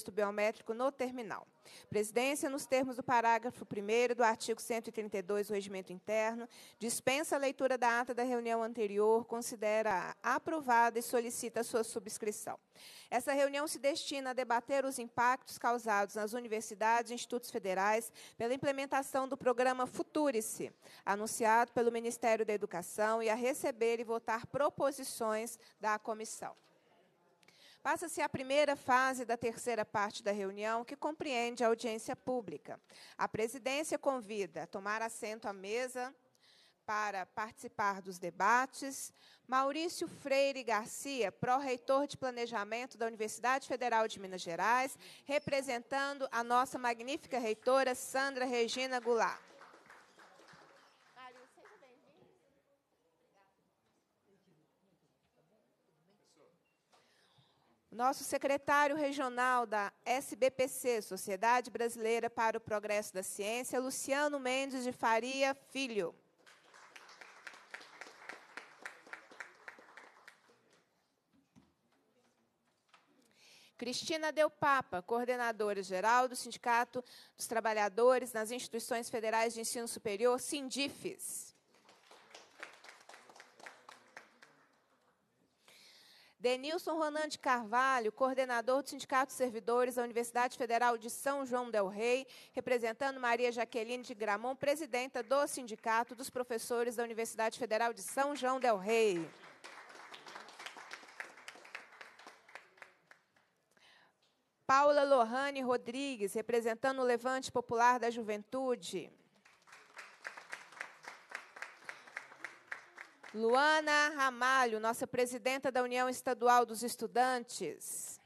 registro biométrico no terminal. Presidência, nos termos do parágrafo 1 do artigo 132 do Regimento Interno, dispensa a leitura da ata da reunião anterior, considera aprovada e solicita sua subscrição. Essa reunião se destina a debater os impactos causados nas universidades e institutos federais pela implementação do programa Futurice, anunciado pelo Ministério da Educação, e a receber e votar proposições da comissão. Passa-se a primeira fase da terceira parte da reunião, que compreende a audiência pública. A presidência convida a tomar assento à mesa para participar dos debates Maurício Freire Garcia, pró-reitor de Planejamento da Universidade Federal de Minas Gerais, representando a nossa magnífica reitora Sandra Regina Goulart. nosso secretário regional da SBPC, Sociedade Brasileira para o Progresso da Ciência, Luciano Mendes de Faria Filho. Cristina Del Papa, coordenadora geral do Sindicato dos Trabalhadores nas Instituições Federais de Ensino Superior, SINDIFES. Denilson Ronan de Carvalho, coordenador do Sindicato de Servidores da Universidade Federal de São João del Rei, representando Maria Jaqueline de Gramon, presidenta do Sindicato dos Professores da Universidade Federal de São João del Rei. Paula Lohane Rodrigues, representando o Levante Popular da Juventude. Luana Ramalho, nossa presidenta da União Estadual dos Estudantes.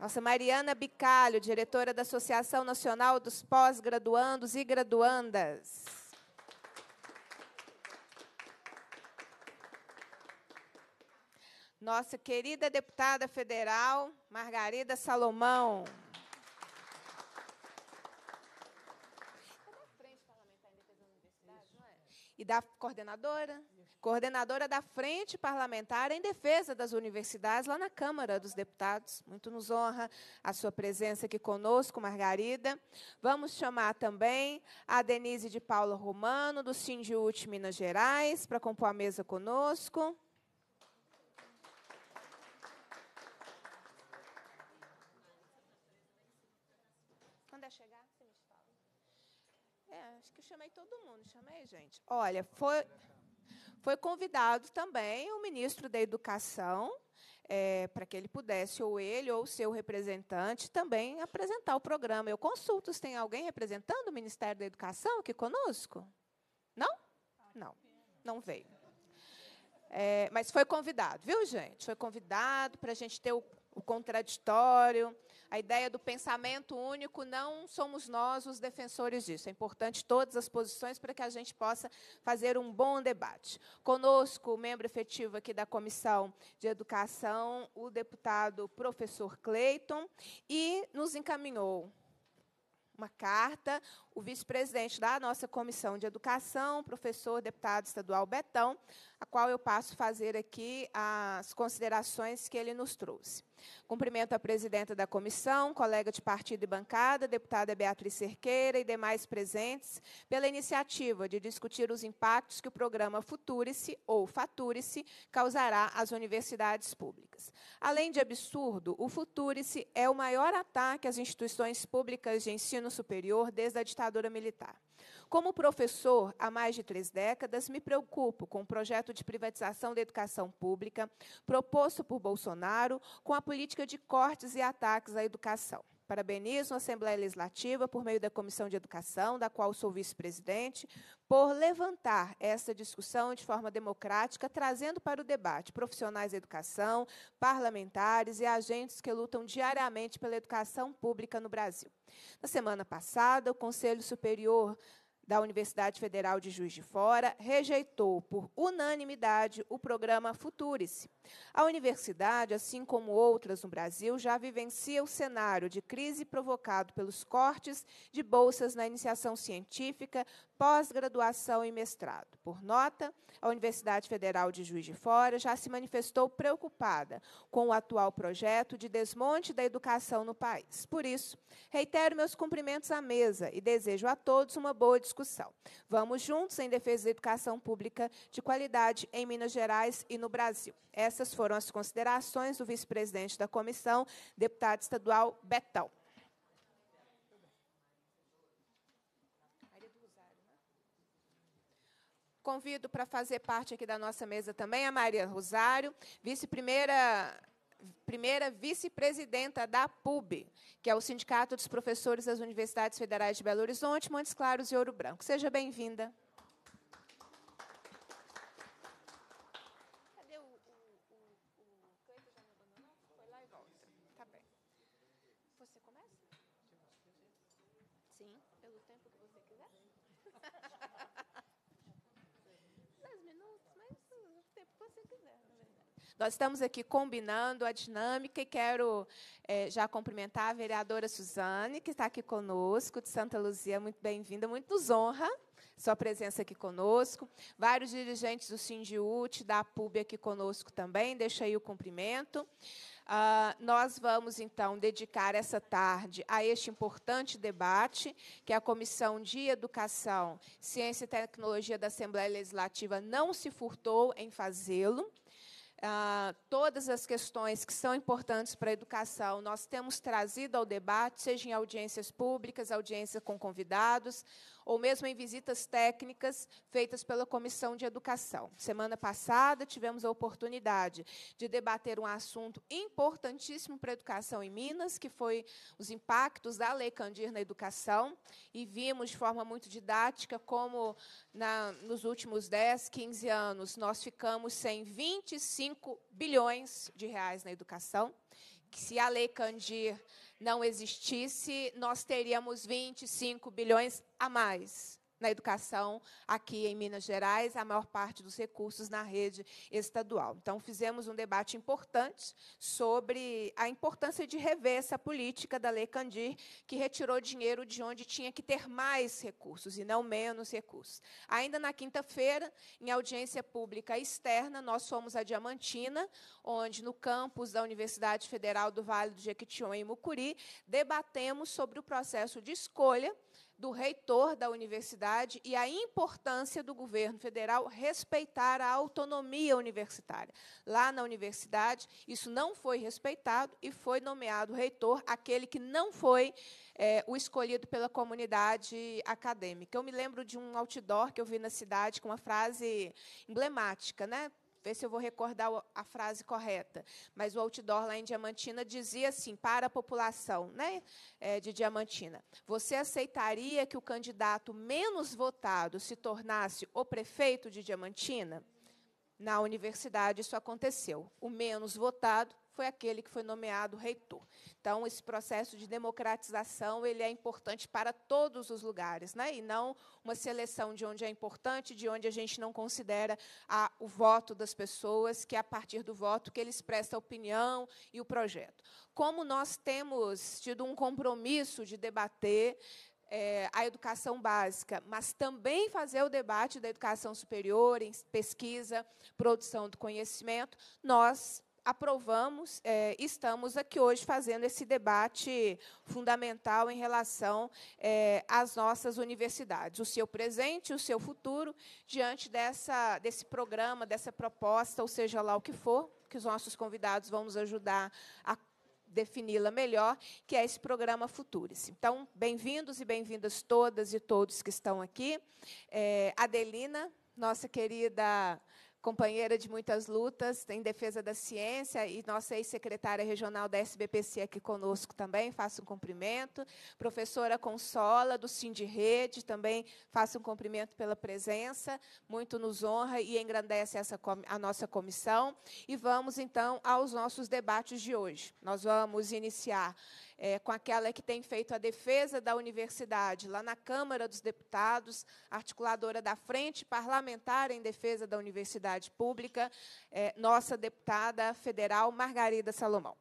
Nossa Mariana Bicalho, diretora da Associação Nacional dos Pós-Graduandos e Graduandas. Nossa querida deputada federal, Margarida Salomão. e da coordenadora, coordenadora da Frente Parlamentar em Defesa das Universidades, lá na Câmara dos Deputados. Muito nos honra a sua presença aqui conosco, Margarida. Vamos chamar também a Denise de Paula Romano, do Sindiúte Minas Gerais, para compor a mesa conosco. todo mundo, chamei, gente. Olha, foi, foi convidado também o ministro da Educação, é, para que ele pudesse, ou ele ou seu representante, também apresentar o programa. Eu consulto se tem alguém representando o Ministério da Educação aqui conosco. Não? Não, não veio. É, mas foi convidado, viu, gente? Foi convidado para a gente ter o, o contraditório, a ideia do pensamento único, não somos nós os defensores disso. É importante todas as posições para que a gente possa fazer um bom debate. Conosco, membro efetivo aqui da Comissão de Educação, o deputado professor Cleiton, e nos encaminhou uma carta, o vice-presidente da nossa Comissão de Educação, professor deputado estadual Betão, a qual eu passo fazer aqui as considerações que ele nos trouxe. Cumprimento a presidenta da comissão, colega de partido e bancada, deputada Beatriz Cerqueira e demais presentes, pela iniciativa de discutir os impactos que o programa Futurice ou Faturice causará às universidades públicas. Além de absurdo, o Futurice é o maior ataque às instituições públicas de ensino superior desde a ditadura militar. Como professor há mais de três décadas, me preocupo com o projeto de privatização da educação pública proposto por Bolsonaro, com a política de cortes e ataques à educação. Parabenizo a Assembleia Legislativa, por meio da Comissão de Educação, da qual sou vice-presidente, por levantar essa discussão de forma democrática, trazendo para o debate profissionais da educação, parlamentares e agentes que lutam diariamente pela educação pública no Brasil. Na semana passada, o Conselho Superior da Universidade Federal de Juiz de Fora, rejeitou por unanimidade o programa Futurice. A universidade, assim como outras no Brasil, já vivencia o cenário de crise provocado pelos cortes de bolsas na iniciação científica, pós-graduação e mestrado. Por nota, a Universidade Federal de Juiz de Fora já se manifestou preocupada com o atual projeto de desmonte da educação no país. Por isso, reitero meus cumprimentos à mesa e desejo a todos uma boa discussão discussão. Vamos juntos em defesa da educação pública de qualidade em Minas Gerais e no Brasil. Essas foram as considerações do vice-presidente da comissão, deputado estadual Betão. Convido para fazer parte aqui da nossa mesa também a Maria Rosário, vice-primeira primeira vice-presidenta da PUB, que é o Sindicato dos Professores das Universidades Federais de Belo Horizonte, Montes Claros e Ouro Branco. Seja bem-vinda. Nós estamos aqui combinando a dinâmica e quero é, já cumprimentar a vereadora Suzane, que está aqui conosco, de Santa Luzia. Muito bem-vinda, muito nos honra sua presença aqui conosco. Vários dirigentes do Sindiut, da PUB aqui conosco também, deixa aí o cumprimento. Uh, nós vamos, então, dedicar essa tarde a este importante debate que a Comissão de Educação, Ciência e Tecnologia da Assembleia Legislativa não se furtou em fazê-lo. Ah, todas as questões que são importantes para a educação, nós temos trazido ao debate, seja em audiências públicas, audiência com convidados, ou mesmo em visitas técnicas feitas pela Comissão de Educação. Semana passada, tivemos a oportunidade de debater um assunto importantíssimo para a educação em Minas, que foi os impactos da Lei Candir na educação, e vimos de forma muito didática como, na, nos últimos 10, 15 anos, nós ficamos sem 25 bilhões de reais na educação, que se a Lei Candir não existisse, nós teríamos 25 bilhões a mais na educação aqui em Minas Gerais, a maior parte dos recursos na rede estadual. Então, fizemos um debate importante sobre a importância de rever essa política da Lei Candir, que retirou dinheiro de onde tinha que ter mais recursos e não menos recursos. Ainda na quinta-feira, em audiência pública externa, nós fomos a Diamantina, onde no campus da Universidade Federal do Vale do Jequitinhonha, e Mucuri, debatemos sobre o processo de escolha do reitor da universidade e a importância do governo federal respeitar a autonomia universitária. Lá na universidade, isso não foi respeitado e foi nomeado reitor aquele que não foi é, o escolhido pela comunidade acadêmica. Eu me lembro de um outdoor que eu vi na cidade com uma frase emblemática, né? ver se eu vou recordar a frase correta, mas o outdoor lá em Diamantina dizia assim, para a população né, é, de Diamantina, você aceitaria que o candidato menos votado se tornasse o prefeito de Diamantina? Na universidade isso aconteceu. O menos votado foi aquele que foi nomeado reitor. Então, esse processo de democratização ele é importante para todos os lugares, né? e não uma seleção de onde é importante, de onde a gente não considera a, o voto das pessoas, que é a partir do voto que eles prestam a opinião e o projeto. Como nós temos tido um compromisso de debater é, a educação básica, mas também fazer o debate da educação superior, em pesquisa, produção do conhecimento, nós aprovamos, é, estamos aqui hoje fazendo esse debate fundamental em relação é, às nossas universidades, o seu presente e o seu futuro, diante dessa, desse programa, dessa proposta, ou seja lá o que for, que os nossos convidados vão nos ajudar a defini-la melhor, que é esse programa Futures. Então, bem-vindos e bem-vindas todas e todos que estão aqui. É, Adelina, nossa querida companheira de muitas lutas em defesa da ciência e nossa ex-secretária regional da SBPC aqui conosco também, faço um cumprimento. Professora Consola, do Cindy Rede, também faço um cumprimento pela presença, muito nos honra e engrandece essa, a nossa comissão. E vamos, então, aos nossos debates de hoje. Nós vamos iniciar é, com aquela que tem feito a defesa da universidade, lá na Câmara dos Deputados, articuladora da Frente Parlamentar em Defesa da Universidade Pública, é, nossa deputada federal Margarida Salomão.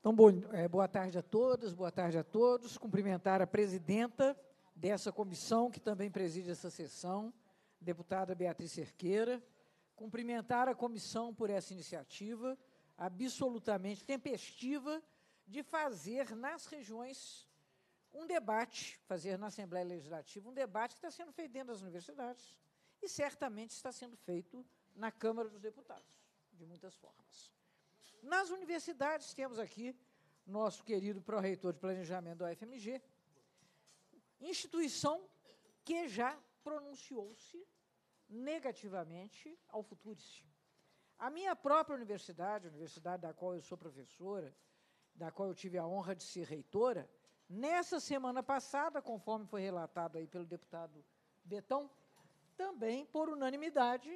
Então, bom, é, boa tarde a todos, boa tarde a todos. Cumprimentar a presidenta dessa comissão, que também preside essa sessão, deputada Beatriz Cerqueira, cumprimentar a comissão por essa iniciativa absolutamente tempestiva de fazer nas regiões um debate, fazer na Assembleia Legislativa um debate que está sendo feito dentro das universidades e certamente está sendo feito na Câmara dos Deputados, de muitas formas. Nas universidades, temos aqui nosso querido pró-reitor de planejamento da UFMG, instituição que já pronunciou-se negativamente ao Futuris. A minha própria universidade, a universidade da qual eu sou professora, da qual eu tive a honra de ser reitora, nessa semana passada, conforme foi relatado aí pelo deputado Betão, também, por unanimidade,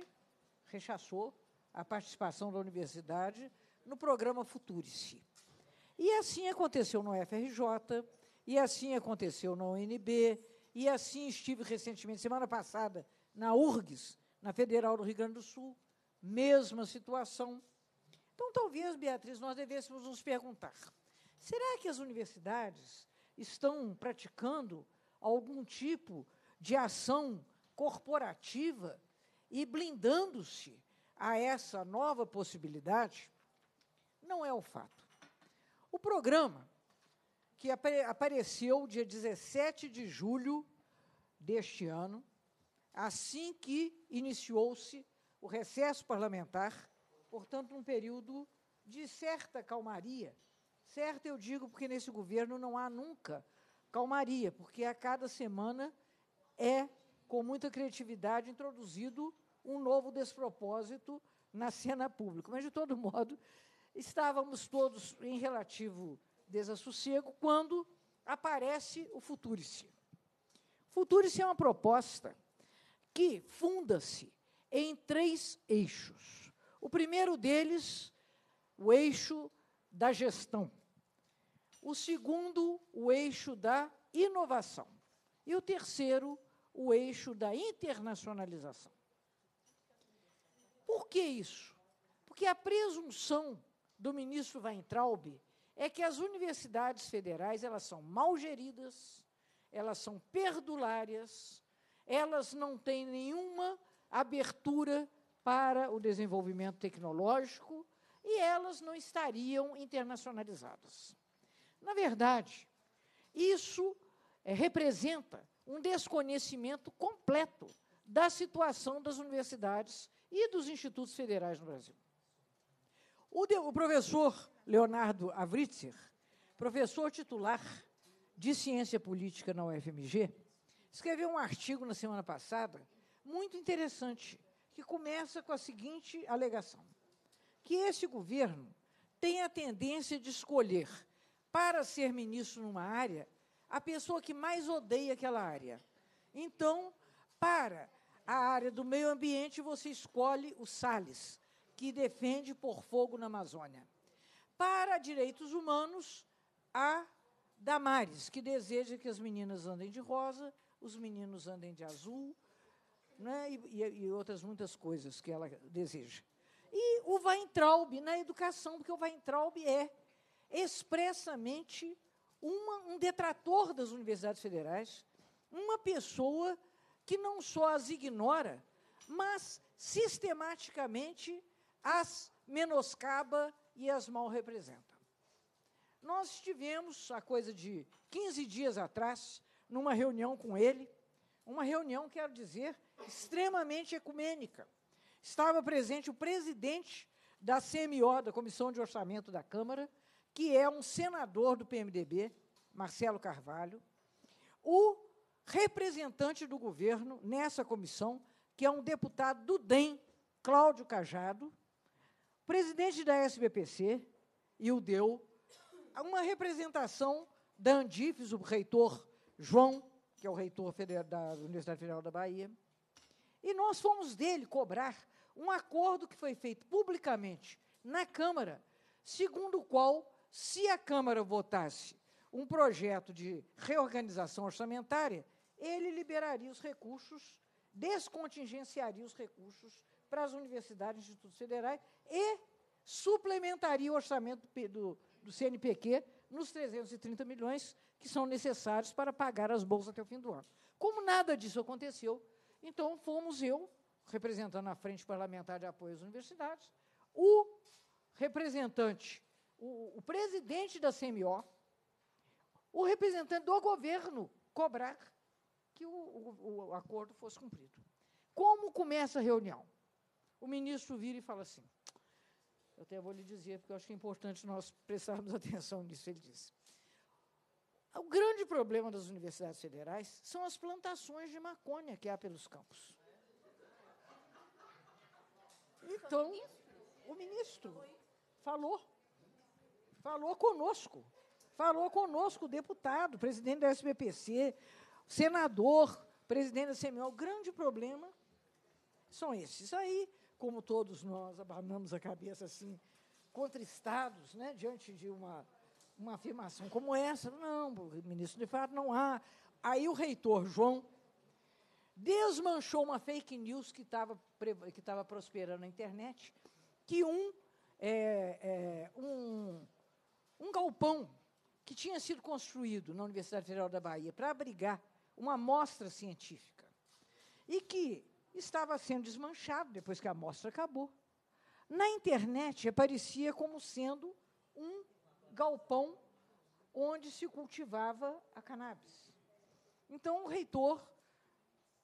rechaçou a participação da universidade no programa Futuris. E assim aconteceu no FRJ, e assim aconteceu na UNB, e assim estive recentemente, semana passada, na URGS, na Federal do Rio Grande do Sul, mesma situação. Então, talvez, Beatriz, nós devêssemos nos perguntar: será que as universidades estão praticando algum tipo de ação corporativa e blindando-se a essa nova possibilidade? Não é o fato. O programa que apareceu dia 17 de julho deste ano, assim que iniciou-se o recesso parlamentar, portanto, num período de certa calmaria. Certa, eu digo, porque nesse governo não há nunca calmaria, porque a cada semana é, com muita criatividade, introduzido um novo despropósito na cena pública. Mas, de todo modo, estávamos todos em relativo desassossego quando aparece o Futurice. Futurice é uma proposta que funda-se em três eixos. O primeiro deles, o eixo da gestão. O segundo, o eixo da inovação. E o terceiro, o eixo da internacionalização. Por que isso? Porque a presunção do ministro Weintraub é que as universidades federais elas são mal geridas, elas são perdulárias, elas não têm nenhuma abertura para o desenvolvimento tecnológico e elas não estariam internacionalizadas. Na verdade, isso eh, representa um desconhecimento completo da situação das universidades e dos institutos federais no Brasil. O, de, o professor Leonardo Avritzer, professor titular de Ciência Política na UFMG, escreveu um artigo na semana passada muito interessante, que começa com a seguinte alegação: que esse governo tem a tendência de escolher para ser ministro numa área a pessoa que mais odeia aquela área. Então, para a área do meio ambiente, você escolhe o Salles, que defende por fogo na Amazônia para direitos humanos a Damares, que deseja que as meninas andem de rosa, os meninos andem de azul, né, e, e outras muitas coisas que ela deseja. E o Weintraub na educação, porque o Weintraub é expressamente uma, um detrator das universidades federais, uma pessoa que não só as ignora, mas sistematicamente as menoscaba, e as mal representa. Nós estivemos, há coisa de 15 dias atrás, numa reunião com ele, uma reunião, quero dizer, extremamente ecumênica. Estava presente o presidente da CMO, da Comissão de Orçamento da Câmara, que é um senador do PMDB, Marcelo Carvalho, o representante do governo nessa comissão, que é um deputado do DEM, Cláudio Cajado, presidente da SBPC, e o deu uma representação da Andifes, o reitor João, que é o reitor da Universidade Federal da Bahia, e nós fomos dele cobrar um acordo que foi feito publicamente na Câmara, segundo o qual, se a Câmara votasse um projeto de reorganização orçamentária, ele liberaria os recursos, descontingenciaria os recursos para as universidades e institutos federais e suplementaria o orçamento do, do CNPq nos 330 milhões que são necessários para pagar as bolsas até o fim do ano. Como nada disso aconteceu, então fomos eu, representando a Frente Parlamentar de Apoio às Universidades, o representante, o, o presidente da CMO, o representante do governo cobrar que o, o, o acordo fosse cumprido. Como começa a reunião? o ministro vira e fala assim. Eu até vou lhe dizer, porque eu acho que é importante nós prestarmos atenção nisso, ele disse. O grande problema das universidades federais são as plantações de maconha que há pelos campos. Então, o ministro falou. Falou conosco. Falou conosco, deputado, presidente da SBPC, senador, presidente da CMO. O grande problema são esses. Aí como todos nós abanamos a cabeça assim, contristados, né, diante de uma, uma afirmação como essa. Não, ministro, de fato, não há. Aí o reitor João desmanchou uma fake news que estava que tava prosperando na internet, que um, é, é, um, um galpão que tinha sido construído na Universidade Federal da Bahia para abrigar uma amostra científica e que estava sendo desmanchado depois que a amostra acabou. Na internet aparecia como sendo um galpão onde se cultivava a cannabis. Então o reitor,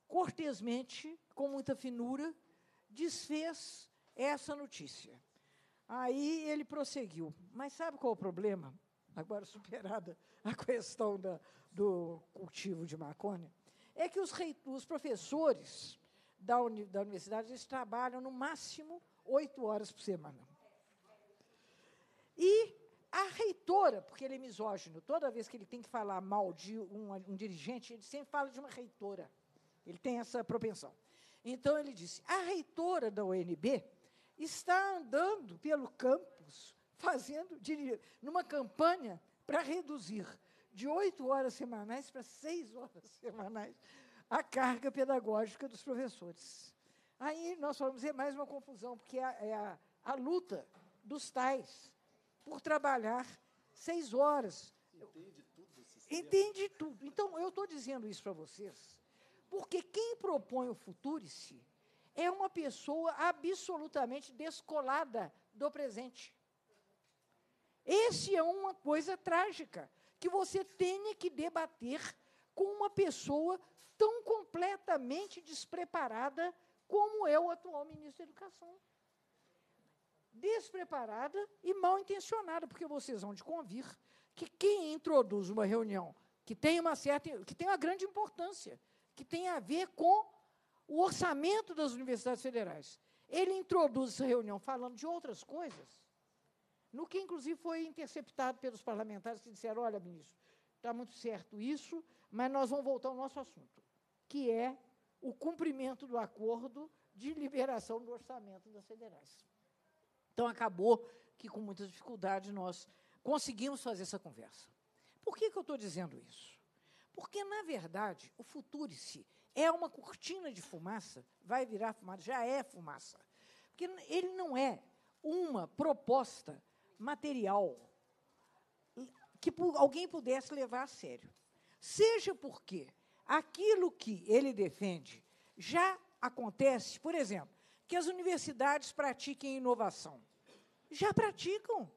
cortesmente, com muita finura, desfez essa notícia. Aí ele prosseguiu. Mas sabe qual é o problema? Agora superada a questão da, do cultivo de maconha, é que os, rei, os professores da, uni, da universidade, eles trabalham no máximo oito horas por semana. E a reitora, porque ele é misógino, toda vez que ele tem que falar mal de um, um dirigente, ele sempre fala de uma reitora. Ele tem essa propensão. Então ele disse: a reitora da UNB está andando pelo campus, fazendo numa campanha para reduzir de oito horas semanais para seis horas semanais a carga pedagógica dos professores. Aí nós vamos é mais uma confusão, porque é, a, é a, a, luta dos tais por trabalhar seis horas. Entende tudo. Entende tudo. Então, eu estou dizendo isso para vocês, porque quem propõe o Futurice é uma pessoa absolutamente descolada do presente. Esse é uma coisa trágica que você tenha que debater com uma pessoa tão completamente despreparada como é o atual ministro da Educação. Despreparada e mal intencionada, porque vocês vão de convir que quem introduz uma reunião que tem uma certa, que tem uma grande importância, que tem a ver com o orçamento das universidades federais. Ele introduz essa reunião falando de outras coisas, no que inclusive foi interceptado pelos parlamentares que disseram: olha, ministro, está muito certo isso, mas nós vamos voltar ao nosso assunto que é o cumprimento do acordo de liberação do orçamento das federais. Então, acabou que, com muita dificuldade, nós conseguimos fazer essa conversa. Por que, que eu estou dizendo isso? Porque, na verdade, o Futurice é uma cortina de fumaça, vai virar fumaça, já é fumaça. Porque ele não é uma proposta material que alguém pudesse levar a sério. Seja porque aquilo que ele defende já acontece, por exemplo, que as universidades pratiquem inovação. Já praticam.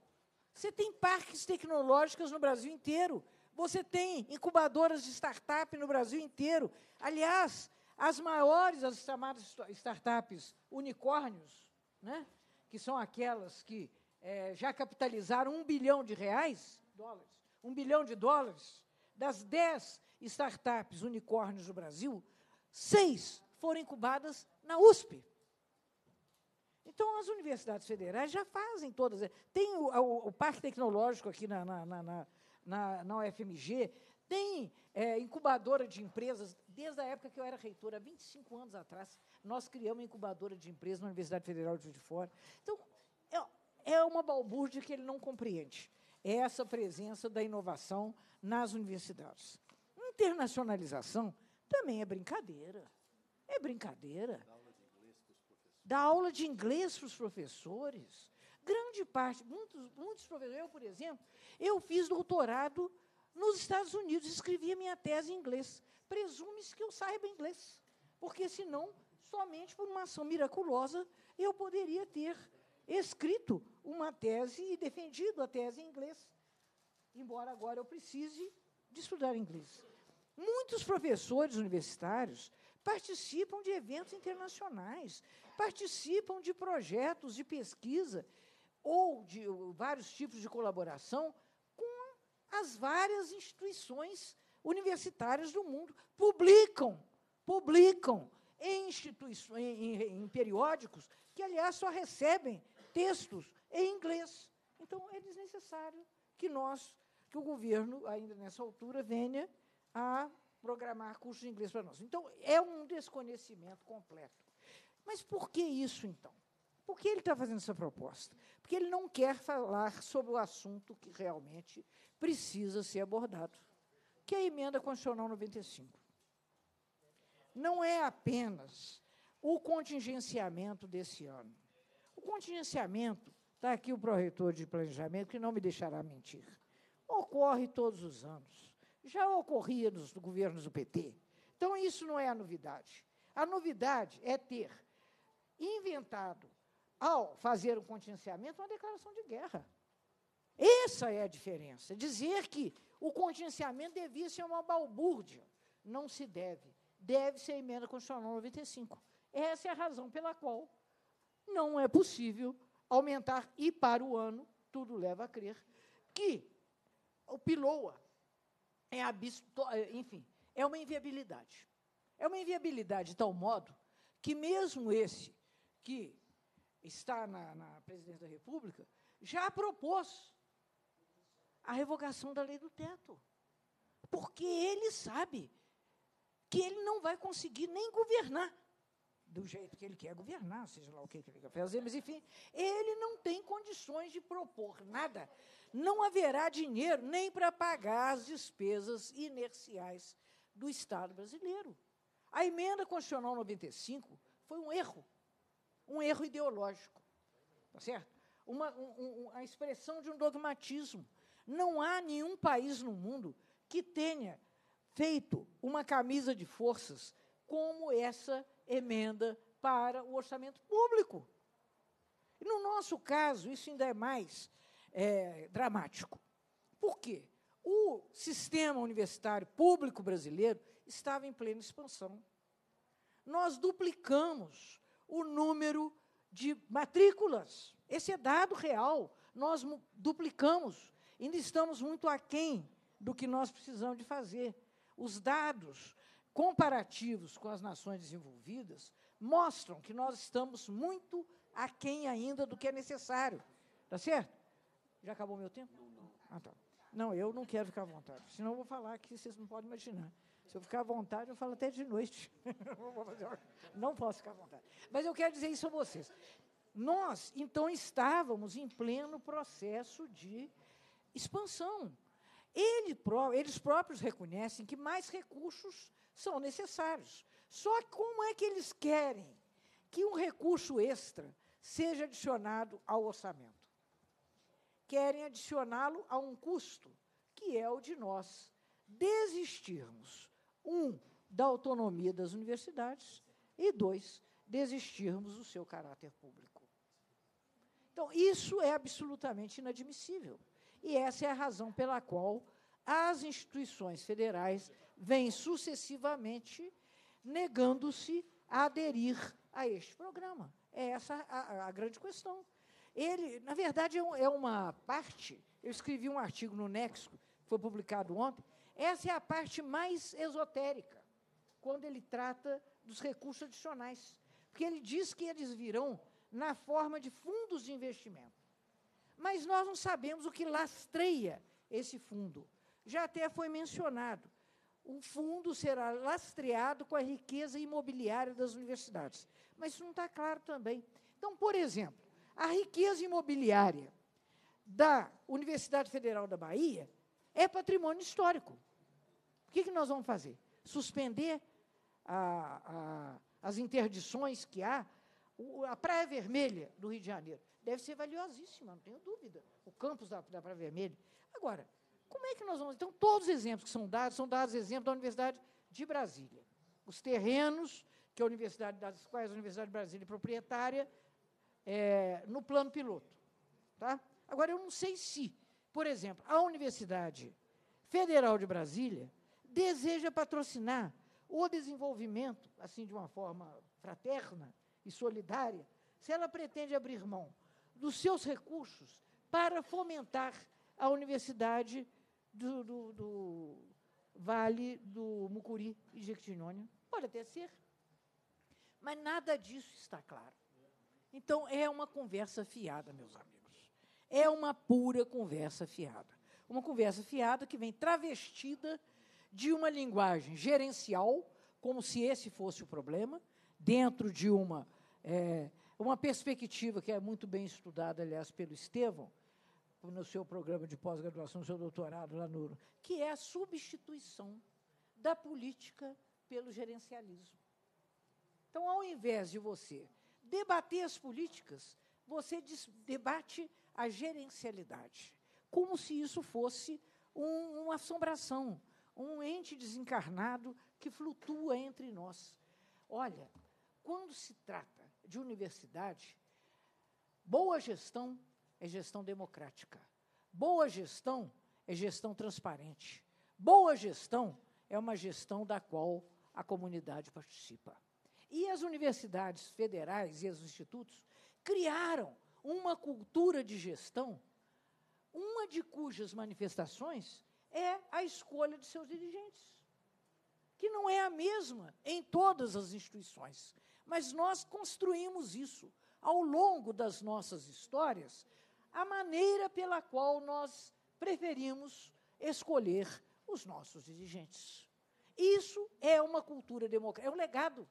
Você tem parques tecnológicos no Brasil inteiro. Você tem incubadoras de startup no Brasil inteiro. Aliás, as maiores, as chamadas startups unicórnios, né, que são aquelas que é, já capitalizaram um bilhão de reais, dólares, um bilhão de dólares, das dez startups unicórnios do Brasil, seis foram incubadas na USP. Então, as universidades federais já fazem todas. Tem o, o, o Parque Tecnológico aqui na, na, na, na, na UFMG, tem é, incubadora de empresas. Desde a época que eu era reitora, há 25 anos atrás, nós criamos uma incubadora de empresas na Universidade Federal de Rio de Fora. Então, é, é uma balbúrdia que ele não compreende. É essa presença da inovação nas universidades. Internacionalização também é brincadeira. É brincadeira. Dá aula de inglês para os professores. Grande parte, muitos, muitos professores, eu, por exemplo, eu fiz doutorado nos Estados Unidos, escrevi a minha tese em inglês. Presume-se que eu saiba inglês, porque senão, somente por uma ação miraculosa, eu poderia ter escrito uma tese e defendido a tese em inglês, embora agora eu precise de estudar inglês. Muitos professores universitários participam de eventos internacionais, participam de projetos de pesquisa ou de vários tipos de colaboração com as várias instituições universitárias do mundo. Publicam, publicam em instituições, em, em, em periódicos que, aliás, só recebem textos em inglês. Então, é desnecessário que nós, que o governo, ainda nessa altura, venha a programar curso de inglês para nós. Então, é um desconhecimento completo. Mas por que isso, então? Por que ele está fazendo essa proposta? Porque ele não quer falar sobre o assunto que realmente precisa ser abordado, que é a emenda constitucional 95. Não é apenas o contingenciamento desse ano. O contingenciamento, está aqui o proreitor de planejamento, que não me deixará mentir, ocorre todos os anos já ocorria nos governos do PT. Então, isso não é a novidade. A novidade é ter inventado, ao fazer o um contingenciamento, uma declaração de guerra. Essa é a diferença. Dizer que o contingenciamento devia ser uma balbúrdia. Não se deve. Deve ser a emenda constitucional 95. Essa é a razão pela qual não é possível aumentar, e para o ano, tudo leva a crer, que o PILOA é absurdo, é, enfim, é uma inviabilidade. É uma inviabilidade de tal modo que mesmo esse que está na, na presidência da República já propôs a revogação da lei do teto. Porque ele sabe que ele não vai conseguir nem governar do jeito que ele quer governar, seja lá o que ele quer fazer, mas enfim, ele não tem condições de propor nada não haverá dinheiro nem para pagar as despesas inerciais do Estado brasileiro. A emenda constitucional 95 foi um erro, um erro ideológico, tá certo? Uma, um, um, a expressão de um dogmatismo. Não há nenhum país no mundo que tenha feito uma camisa de forças como essa emenda para o orçamento público. E no nosso caso, isso ainda é mais é, dramático. Por quê? O sistema universitário público brasileiro estava em plena expansão. Nós duplicamos o número de matrículas. Esse é dado real. Nós duplicamos. Ainda estamos muito aquém do que nós precisamos de fazer. Os dados comparativos com as nações desenvolvidas mostram que nós estamos muito aquém ainda do que é necessário. Está certo? Já acabou meu tempo? Não, não. Ah, tá. Não, eu não quero ficar à vontade, senão eu vou falar aqui, vocês não podem imaginar. Se eu ficar à vontade, eu falo até de noite. não posso ficar à vontade. Mas eu quero dizer isso a vocês. Nós, então, estávamos em pleno processo de expansão. Ele, eles próprios reconhecem que mais recursos são necessários. Só como é que eles querem que um recurso extra seja adicionado ao orçamento? querem adicioná-lo a um custo, que é o de nós desistirmos, um, da autonomia das universidades e, dois, desistirmos do seu caráter público. Então, isso é absolutamente inadmissível. E essa é a razão pela qual as instituições federais vêm sucessivamente negando-se a aderir a este programa. É essa a, a grande questão. Ele, na verdade, é, um, é uma parte. Eu escrevi um artigo no Nexo, que foi publicado ontem. Essa é a parte mais esotérica, quando ele trata dos recursos adicionais. Porque ele diz que eles virão na forma de fundos de investimento. Mas nós não sabemos o que lastreia esse fundo. Já até foi mencionado. O fundo será lastreado com a riqueza imobiliária das universidades. Mas isso não está claro também. Então, por exemplo, a riqueza imobiliária da Universidade Federal da Bahia é patrimônio histórico. O que, que nós vamos fazer? Suspender a, a, as interdições que há. O, a Praia Vermelha do Rio de Janeiro deve ser valiosíssima, não tenho dúvida. O campus da, da Praia Vermelha. Agora, como é que nós vamos. Então, todos os exemplos que são dados, são dados exemplos da Universidade de Brasília. Os terrenos que a Universidade, das quais a Universidade de Brasília é proprietária, é, no plano piloto. Tá? Agora, eu não sei se, por exemplo, a Universidade Federal de Brasília deseja patrocinar o desenvolvimento, assim de uma forma fraterna e solidária, se ela pretende abrir mão dos seus recursos para fomentar a Universidade do, do, do Vale do Mucuri e Jequitinhonha. Pode até ser, mas nada disso está claro. Então, é uma conversa fiada, meus amigos. É uma pura conversa fiada. Uma conversa fiada que vem travestida de uma linguagem gerencial, como se esse fosse o problema, dentro de uma, é, uma perspectiva que é muito bem estudada, aliás, pelo Estevão, no seu programa de pós-graduação, no seu doutorado lá no que é a substituição da política pelo gerencialismo. Então, ao invés de você Debater as políticas, você debate a gerencialidade, como se isso fosse um, uma assombração, um ente desencarnado que flutua entre nós. Olha, quando se trata de universidade, boa gestão é gestão democrática, boa gestão é gestão transparente, boa gestão é uma gestão da qual a comunidade participa. E as universidades federais e os institutos criaram uma cultura de gestão, uma de cujas manifestações é a escolha de seus dirigentes, que não é a mesma em todas as instituições. Mas nós construímos isso ao longo das nossas histórias, a maneira pela qual nós preferimos escolher os nossos dirigentes. Isso é uma cultura democrática, é um legado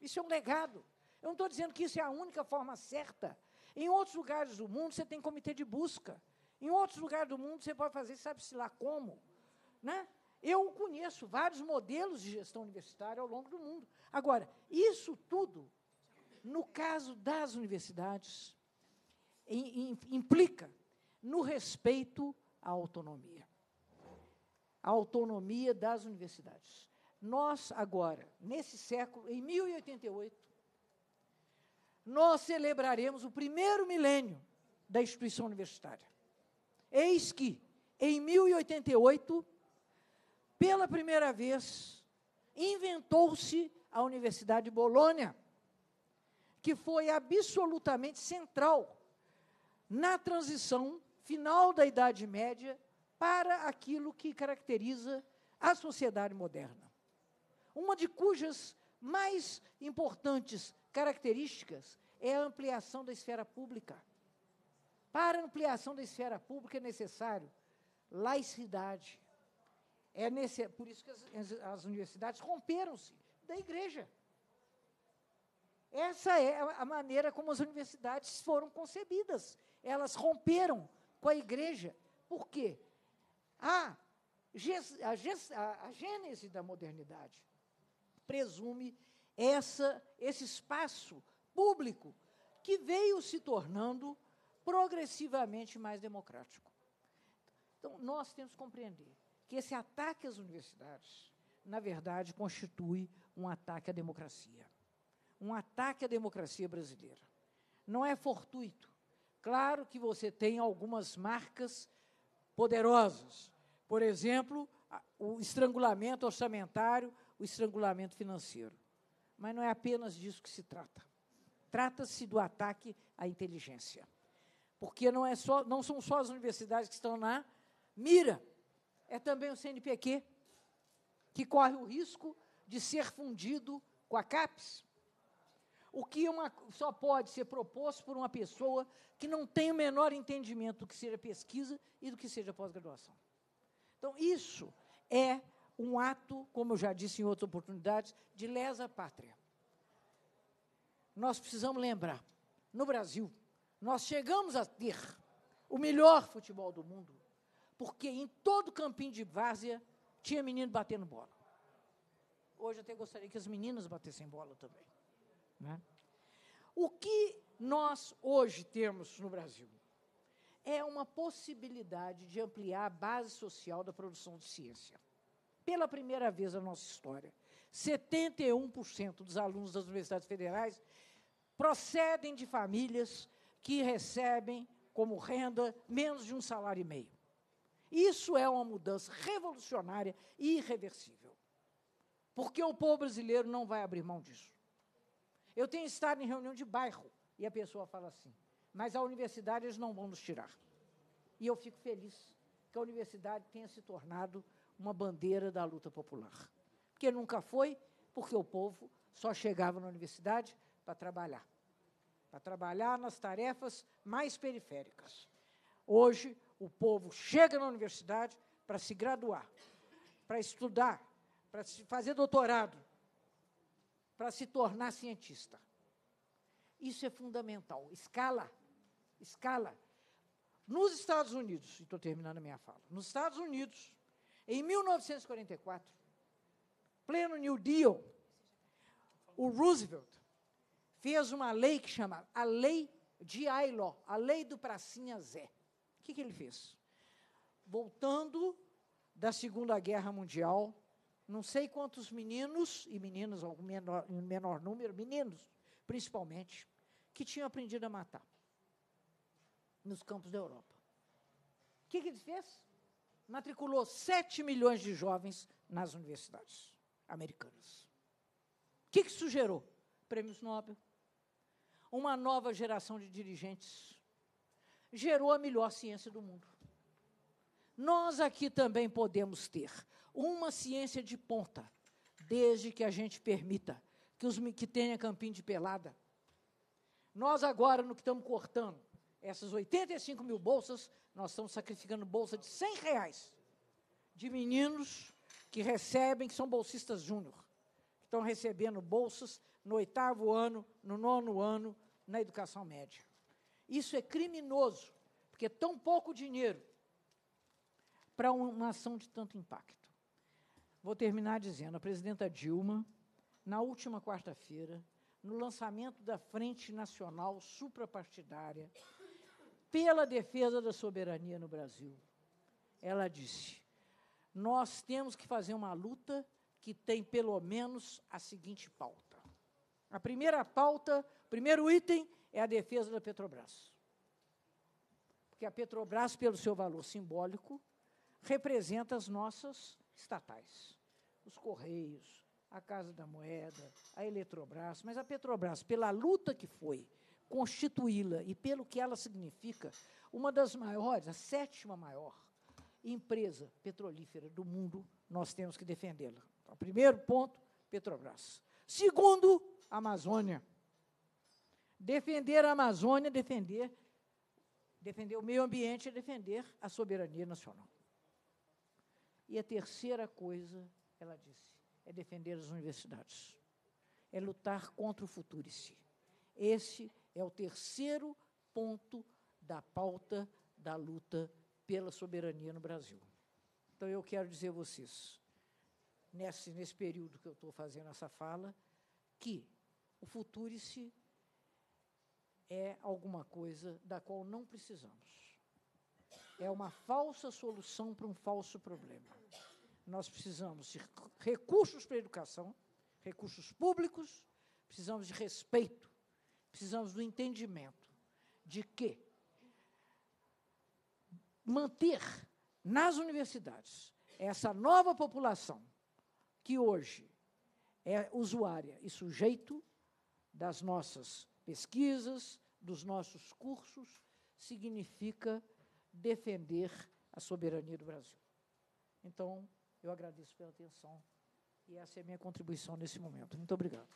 isso é um legado. Eu não estou dizendo que isso é a única forma certa. Em outros lugares do mundo, você tem comitê de busca. Em outros lugares do mundo, você pode fazer, sabe-se lá como. Né? Eu conheço vários modelos de gestão universitária ao longo do mundo. Agora, isso tudo, no caso das universidades, implica no respeito à autonomia. A autonomia das universidades. Nós, agora, nesse século, em 1088, nós celebraremos o primeiro milênio da instituição universitária. Eis que, em 1088, pela primeira vez, inventou-se a Universidade de Bolônia, que foi absolutamente central na transição final da Idade Média para aquilo que caracteriza a sociedade moderna uma de cujas mais importantes características é a ampliação da esfera pública. Para a ampliação da esfera pública é necessário laicidade. É nesse, por isso que as, as universidades romperam-se da igreja. Essa é a maneira como as universidades foram concebidas. Elas romperam com a igreja. Por quê? A, a, a, a gênese da modernidade presume essa, esse espaço público que veio se tornando progressivamente mais democrático. Então, nós temos que compreender que esse ataque às universidades, na verdade, constitui um ataque à democracia. Um ataque à democracia brasileira. Não é fortuito. Claro que você tem algumas marcas poderosas. Por exemplo, o estrangulamento orçamentário o estrangulamento financeiro. Mas não é apenas disso que se trata. Trata-se do ataque à inteligência. Porque não, é só, não são só as universidades que estão na mira, é também o CNPq, que corre o risco de ser fundido com a CAPES. O que uma, só pode ser proposto por uma pessoa que não tem o menor entendimento do que seja pesquisa e do que seja pós-graduação. Então, isso é um ato, como eu já disse em outras oportunidades, de lesa pátria. Nós precisamos lembrar, no Brasil, nós chegamos a ter o melhor futebol do mundo, porque em todo campinho de várzea tinha menino batendo bola. Hoje até gostaria que as meninas batessem bola também. Né? O que nós hoje temos no Brasil é uma possibilidade de ampliar a base social da produção de ciência pela primeira vez na nossa história, 71% dos alunos das universidades federais procedem de famílias que recebem como renda menos de um salário e meio. Isso é uma mudança revolucionária e irreversível. Porque o povo brasileiro não vai abrir mão disso. Eu tenho estado em reunião de bairro e a pessoa fala assim: mas a universidade eles não vão nos tirar. E eu fico feliz que a universidade tenha se tornado uma bandeira da luta popular. Porque nunca foi, porque o povo só chegava na universidade para trabalhar para trabalhar nas tarefas mais periféricas. Hoje, o povo chega na universidade para se graduar, para estudar, para se fazer doutorado, para se tornar cientista. Isso é fundamental. Escala, escala. Nos Estados Unidos, e estou terminando a minha fala, nos Estados Unidos, em 1944, pleno New Deal, o Roosevelt fez uma lei que chama a Lei de Ailó, a Lei do Pracinha Zé. O que, que ele fez? Voltando da Segunda Guerra Mundial, não sei quantos meninos, e meninas, algum menor, em menor número, meninos principalmente, que tinham aprendido a matar nos campos da Europa. O que, que ele fez? matriculou 7 milhões de jovens nas universidades americanas. O que, que isso gerou? Prêmios Nobel, uma nova geração de dirigentes, gerou a melhor ciência do mundo. Nós aqui também podemos ter uma ciência de ponta, desde que a gente permita que os que tenha campinho de pelada. Nós agora, no que estamos cortando, essas 85 mil bolsas, nós estamos sacrificando bolsa de 100 reais de meninos que recebem, que são bolsistas júnior, que estão recebendo bolsas no oitavo ano, no nono ano, na educação média. Isso é criminoso, porque é tão pouco dinheiro para uma ação de tanto impacto. Vou terminar dizendo, a presidenta Dilma, na última quarta-feira, no lançamento da Frente Nacional Suprapartidária, pela defesa da soberania no Brasil. Ela disse: Nós temos que fazer uma luta que tem pelo menos a seguinte pauta. A primeira pauta, o primeiro item é a defesa da Petrobras. Porque a Petrobras, pelo seu valor simbólico, representa as nossas estatais, os Correios, a Casa da Moeda, a Eletrobras, mas a Petrobras, pela luta que foi constituí-la e pelo que ela significa, uma das maiores, a sétima maior empresa petrolífera do mundo, nós temos que defendê-la. Então, primeiro ponto, Petrobras. Segundo, Amazônia. Defender a Amazônia, é defender defender o meio ambiente é defender a soberania nacional. E a terceira coisa, ela disse, é defender as universidades. É lutar contra o futurice. Esse é o terceiro ponto da pauta da luta pela soberania no Brasil. Então, eu quero dizer a vocês, nesse, nesse período que eu estou fazendo essa fala, que o futuro é alguma coisa da qual não precisamos. É uma falsa solução para um falso problema. Nós precisamos de recursos para a educação, recursos públicos, precisamos de respeito Precisamos do entendimento de que manter nas universidades essa nova população que hoje é usuária e sujeito das nossas pesquisas, dos nossos cursos, significa defender a soberania do Brasil. Então, eu agradeço pela atenção e essa é a minha contribuição nesse momento. Muito obrigado.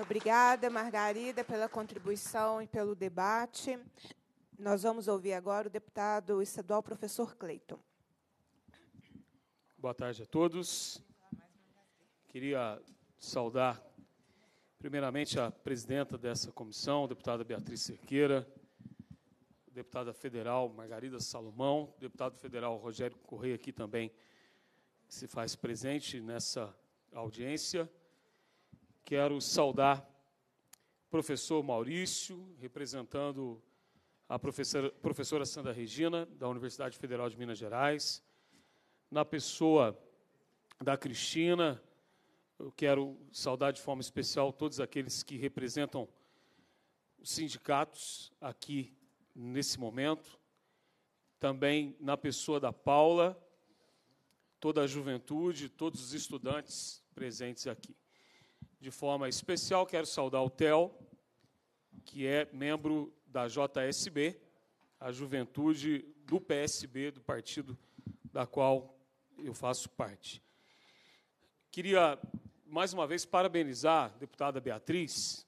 Muito obrigada, Margarida, pela contribuição e pelo debate. Nós vamos ouvir agora o deputado estadual professor Cleiton. Boa tarde a todos. Queria saudar, primeiramente, a presidenta dessa comissão, a deputada Beatriz Cerqueira, a deputada federal Margarida Salomão, o deputado federal Rogério Correia, aqui também, que se faz presente nessa audiência Quero saudar o professor Maurício, representando a professora, professora Sandra Regina, da Universidade Federal de Minas Gerais, na pessoa da Cristina. Eu quero saudar de forma especial todos aqueles que representam os sindicatos aqui nesse momento. Também na pessoa da Paula, toda a juventude, todos os estudantes presentes aqui de forma especial, quero saudar o Tel, que é membro da JSB, a juventude do PSB, do partido da qual eu faço parte. Queria, mais uma vez, parabenizar a deputada Beatriz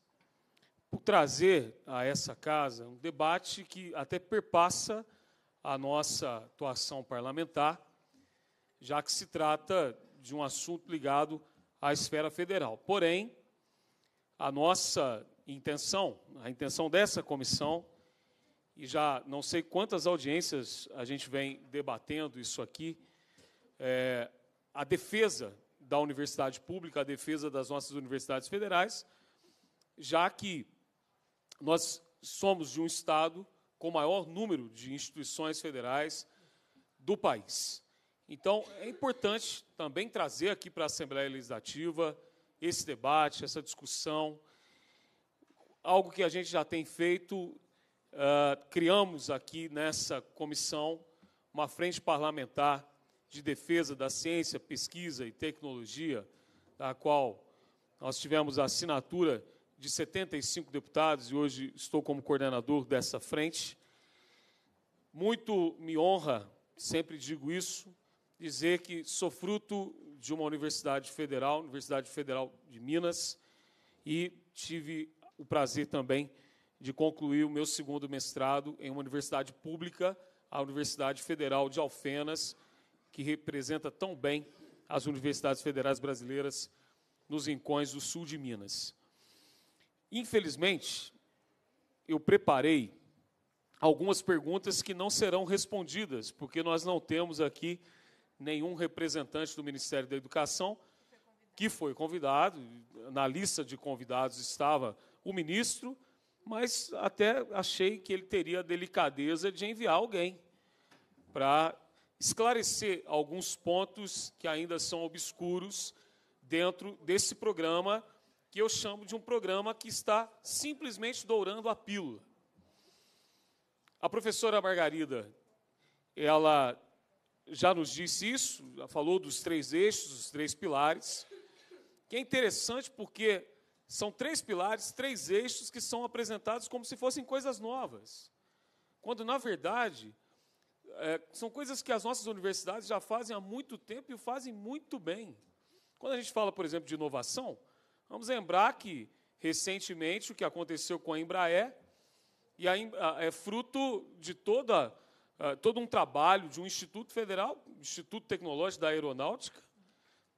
por trazer a essa casa um debate que até perpassa a nossa atuação parlamentar, já que se trata de um assunto ligado à esfera federal. Porém, a nossa intenção, a intenção dessa comissão, e já não sei quantas audiências a gente vem debatendo isso aqui, é, a defesa da universidade pública, a defesa das nossas universidades federais, já que nós somos de um Estado com o maior número de instituições federais do país. Então, é importante também trazer aqui para a Assembleia Legislativa esse debate, essa discussão, algo que a gente já tem feito. Uh, criamos aqui nessa comissão uma frente parlamentar de defesa da ciência, pesquisa e tecnologia, da qual nós tivemos a assinatura de 75 deputados e hoje estou como coordenador dessa frente. Muito me honra, sempre digo isso, dizer que sou fruto de uma universidade federal, Universidade Federal de Minas, e tive o prazer também de concluir o meu segundo mestrado em uma universidade pública, a Universidade Federal de Alfenas, que representa tão bem as universidades federais brasileiras nos rincões do sul de Minas. Infelizmente, eu preparei algumas perguntas que não serão respondidas, porque nós não temos aqui nenhum representante do Ministério da Educação que foi convidado. Na lista de convidados estava o ministro, mas até achei que ele teria a delicadeza de enviar alguém para esclarecer alguns pontos que ainda são obscuros dentro desse programa que eu chamo de um programa que está simplesmente dourando a pílula. A professora Margarida, ela já nos disse isso, já falou dos três eixos, dos três pilares, que é interessante porque são três pilares, três eixos que são apresentados como se fossem coisas novas, quando na verdade é, são coisas que as nossas universidades já fazem há muito tempo e o fazem muito bem. Quando a gente fala, por exemplo, de inovação, vamos lembrar que recentemente o que aconteceu com a Embraer e a, é fruto de toda ah, todo um trabalho de um Instituto Federal, Instituto Tecnológico da Aeronáutica,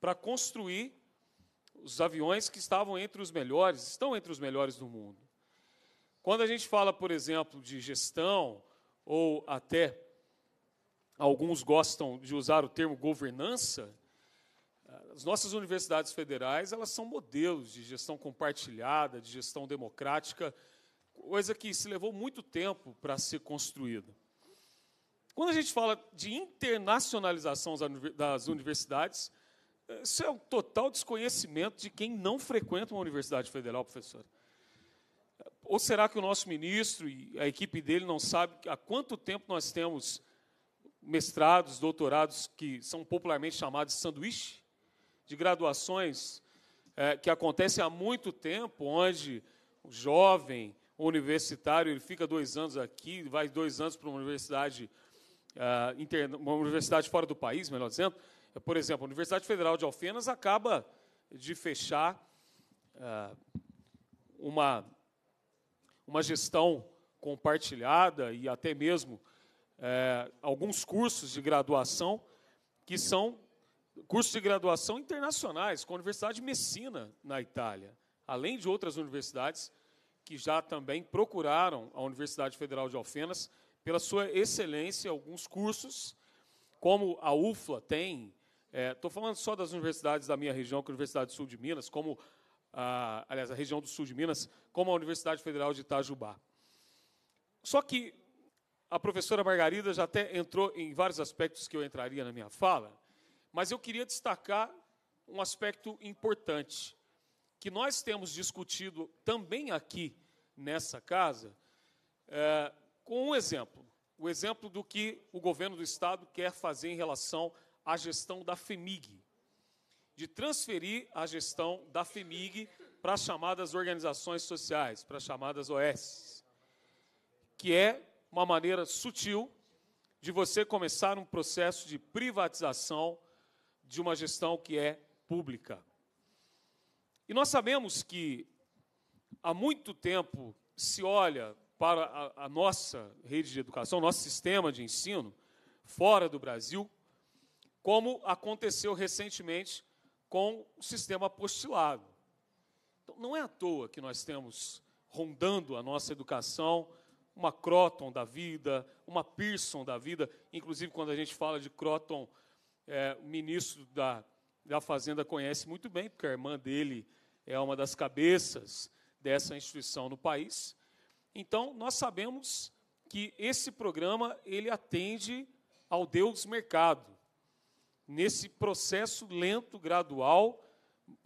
para construir os aviões que estavam entre os melhores, estão entre os melhores do mundo. Quando a gente fala, por exemplo, de gestão, ou até alguns gostam de usar o termo governança, as nossas universidades federais elas são modelos de gestão compartilhada, de gestão democrática, coisa que se levou muito tempo para ser construída. Quando a gente fala de internacionalização das universidades, eh, isso é um total desconhecimento de quem não frequenta uma universidade federal, professor. Ou será que o nosso ministro e a equipe dele não sabe há quanto tempo nós temos mestrados, doutorados que são popularmente chamados de sanduíche, de graduações é, que acontecem há muito tempo, onde o jovem universitário ele fica dois anos aqui, vai dois anos para uma universidade ah, uma universidade fora do país, melhor dizendo. É, por exemplo, a Universidade Federal de Alfenas acaba de fechar ah, uma, uma gestão compartilhada e até mesmo é, alguns cursos de graduação que são cursos de graduação internacionais, com a Universidade de Messina, na Itália, além de outras universidades que já também procuraram a Universidade Federal de Alfenas pela sua excelência, alguns cursos, como a UFLA tem. Estou é, falando só das universidades da minha região, que é a Universidade do Sul de Minas, como a, aliás, a região do Sul de Minas, como a Universidade Federal de Itajubá. Só que a professora Margarida já até entrou em vários aspectos que eu entraria na minha fala, mas eu queria destacar um aspecto importante que nós temos discutido também aqui nessa casa, é, com um exemplo. O exemplo do que o governo do estado quer fazer em relação à gestão da FEMIG, de transferir a gestão da FEMIG para as chamadas organizações sociais, para as chamadas OS, que é uma maneira sutil de você começar um processo de privatização de uma gestão que é pública. E nós sabemos que há muito tempo se olha para a, a nossa rede de educação, nosso sistema de ensino fora do Brasil, como aconteceu recentemente com o sistema apostilado. Então, não é à toa que nós temos rondando a nossa educação uma Croton da vida, uma Pearson da vida. Inclusive, quando a gente fala de Croton, é, o ministro da, da Fazenda conhece muito bem, porque a irmã dele é uma das cabeças dessa instituição no país. Então, nós sabemos que esse programa ele atende ao Deus mercado. Nesse processo lento, gradual,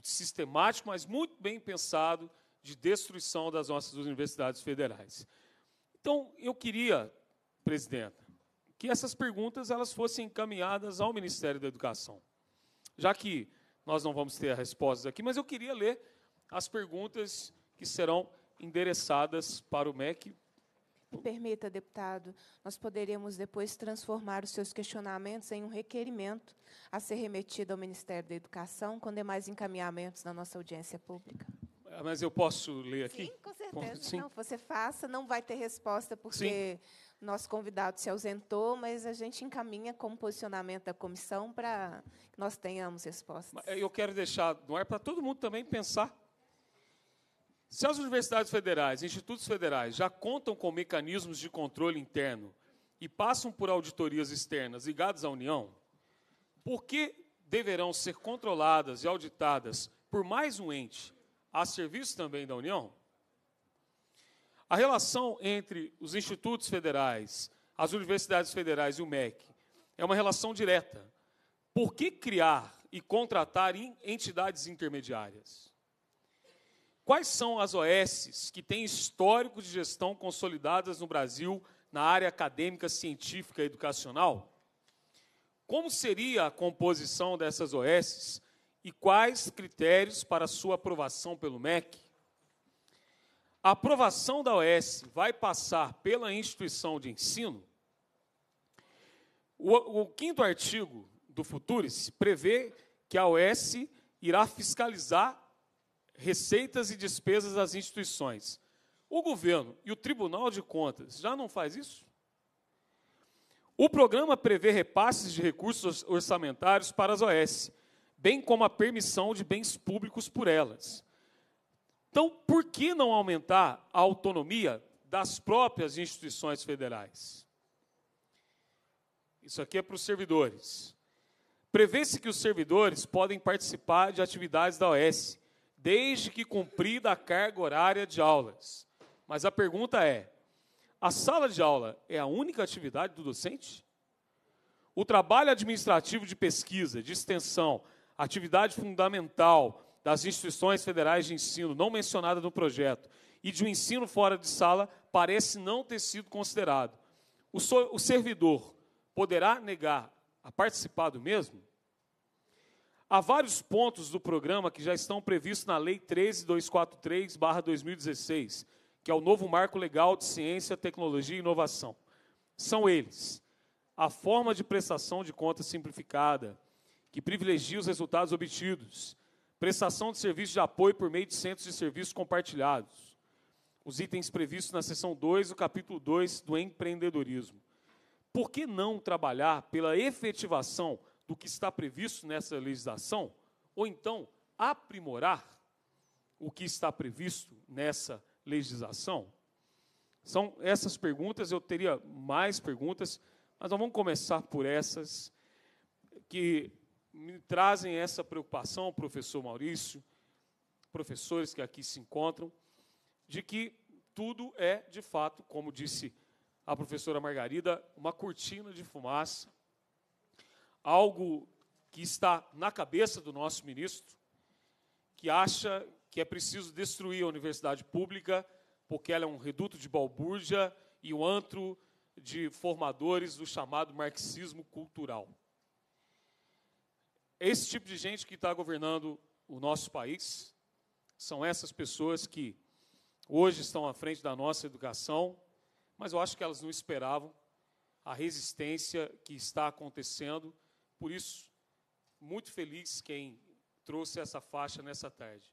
sistemático, mas muito bem pensado de destruição das nossas universidades federais. Então, eu queria, presidenta, que essas perguntas elas fossem encaminhadas ao Ministério da Educação. Já que nós não vamos ter respostas aqui, mas eu queria ler as perguntas que serão endereçadas para o MEC. Permita, deputado, nós poderíamos depois transformar os seus questionamentos em um requerimento a ser remetido ao Ministério da Educação com demais é encaminhamentos na nossa audiência pública. Ah, mas eu posso ler aqui? Sim, com certeza. Sim. Não, você faça, não vai ter resposta porque Sim. nosso convidado se ausentou, mas a gente encaminha como posicionamento da comissão para que nós tenhamos respostas. Eu quero deixar no ar é para todo mundo também pensar se as universidades federais, institutos federais já contam com mecanismos de controle interno e passam por auditorias externas ligadas à União, por que deverão ser controladas e auditadas por mais um ente a serviço também da União? A relação entre os institutos federais, as universidades federais e o MEC é uma relação direta. Por que criar e contratar entidades intermediárias? Quais são as OSs que têm histórico de gestão consolidadas no Brasil na área acadêmica, científica e educacional? Como seria a composição dessas OSs e quais critérios para sua aprovação pelo MEC? A aprovação da OS vai passar pela instituição de ensino? O, o quinto artigo do Futuris prevê que a OS irá fiscalizar receitas e despesas das instituições. O governo e o Tribunal de Contas já não faz isso? O programa prevê repasses de recursos orçamentários para as OS, bem como a permissão de bens públicos por elas. Então, por que não aumentar a autonomia das próprias instituições federais? Isso aqui é para os servidores. Prevê-se que os servidores podem participar de atividades da OS, desde que cumprida a carga horária de aulas. Mas a pergunta é: a sala de aula é a única atividade do docente? O trabalho administrativo de pesquisa, de extensão, atividade fundamental das instituições federais de ensino não mencionada no projeto e de um ensino fora de sala parece não ter sido considerado. O, so, o servidor poderá negar a participar do mesmo? Há vários pontos do programa que já estão previstos na Lei 13243-2016, que é o novo marco legal de ciência, tecnologia e inovação. São eles: a forma de prestação de contas simplificada, que privilegia os resultados obtidos, prestação de serviços de apoio por meio de centros de serviços compartilhados, os itens previstos na seção 2 do capítulo 2 do empreendedorismo. Por que não trabalhar pela efetivação do que está previsto nessa legislação, ou então aprimorar o que está previsto nessa legislação? São essas perguntas, eu teria mais perguntas, mas nós vamos começar por essas que me trazem essa preocupação, professor Maurício, professores que aqui se encontram, de que tudo é, de fato, como disse a professora Margarida, uma cortina de fumaça algo que está na cabeça do nosso ministro, que acha que é preciso destruir a universidade pública, porque ela é um reduto de balbúrdia e um antro de formadores do chamado marxismo cultural. Esse tipo de gente que está governando o nosso país são essas pessoas que hoje estão à frente da nossa educação, mas eu acho que elas não esperavam a resistência que está acontecendo por isso, muito feliz quem trouxe essa faixa nessa tarde.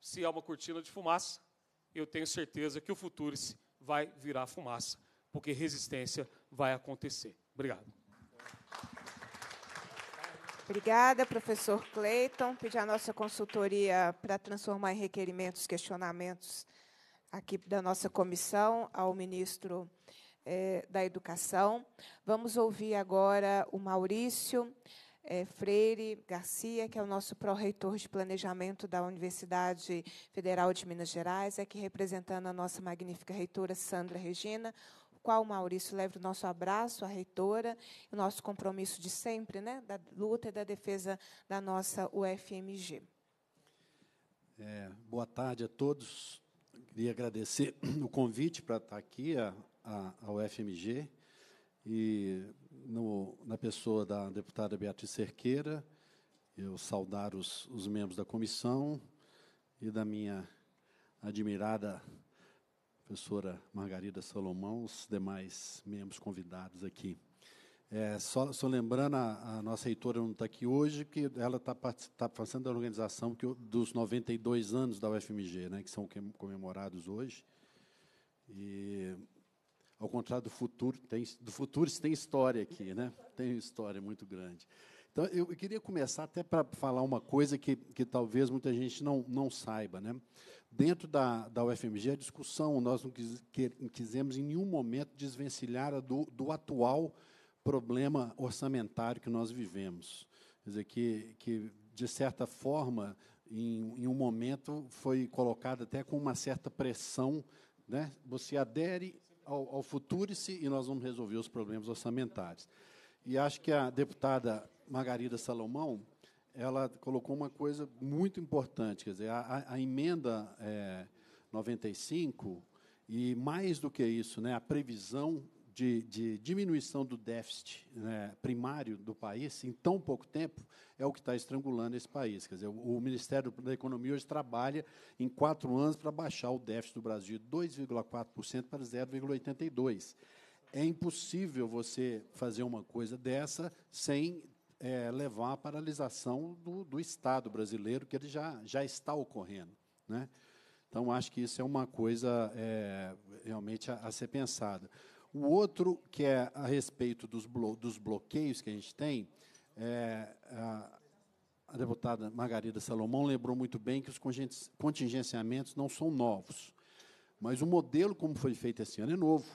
Se há uma cortina de fumaça, eu tenho certeza que o futuro vai virar fumaça, porque resistência vai acontecer. Obrigado. Obrigada, professor Cleiton. Pedir a nossa consultoria para transformar em requerimentos, questionamentos aqui da nossa comissão ao ministro é, da Educação. Vamos ouvir agora o Maurício é, Freire Garcia, que é o nosso pró-reitor de Planejamento da Universidade Federal de Minas Gerais, aqui representando a nossa magnífica reitora Sandra Regina qual Maurício leva o nosso abraço à reitora, o nosso compromisso de sempre, né, da luta e da defesa da nossa UFMG. É, boa tarde a todos. Queria agradecer o convite para estar aqui, a à, à UFMG, e no, na pessoa da deputada Beatriz Cerqueira, eu saudar os, os membros da comissão e da minha admirada professora Margarida Salomão, os demais membros convidados aqui. É, só, só, lembrando, a, a, nossa reitora não está aqui hoje, que ela está tá fazendo a organização que, dos 92 anos da UFMG, né, que são comemorados hoje. E ao contrário do futuro, tem, do futuro se tem história aqui, né? Tem história muito grande. Então, eu, queria começar até para falar uma coisa que, que talvez muita gente não, não saiba, né? Dentro da, da UFMG, a discussão, nós não quis, que, quisemos em nenhum momento desvencilhar do, do atual problema orçamentário que nós vivemos. Quer dizer, que, que de certa forma, em, em, um momento, foi colocado até com uma certa pressão. Né? Você adere ao, ao e se e nós vamos resolver os problemas orçamentários. E acho que a deputada Margarida Salomão ela colocou uma coisa muito importante, quer dizer, a, a emenda é, eh, 95 e mais do que isso, né, a previsão de, de diminuição do déficit né, primário do país em tão pouco tempo é o que está estrangulando esse país. Quer dizer, o, Ministério da Economia hoje trabalha em quatro anos para baixar o déficit do Brasil de 2,4% para 0,82%. É impossível você fazer uma coisa dessa sem é, levar à paralisação do, do Estado brasileiro, que ele já, já está ocorrendo. Né? Então, acho que isso é uma coisa é, realmente a, a ser pensada. O outro, que é a respeito dos, blo dos bloqueios que a gente tem, é, a, a, deputada Margarida Salomão lembrou muito bem que os contingenciamentos não são novos, mas o modelo como foi feito esse ano é novo.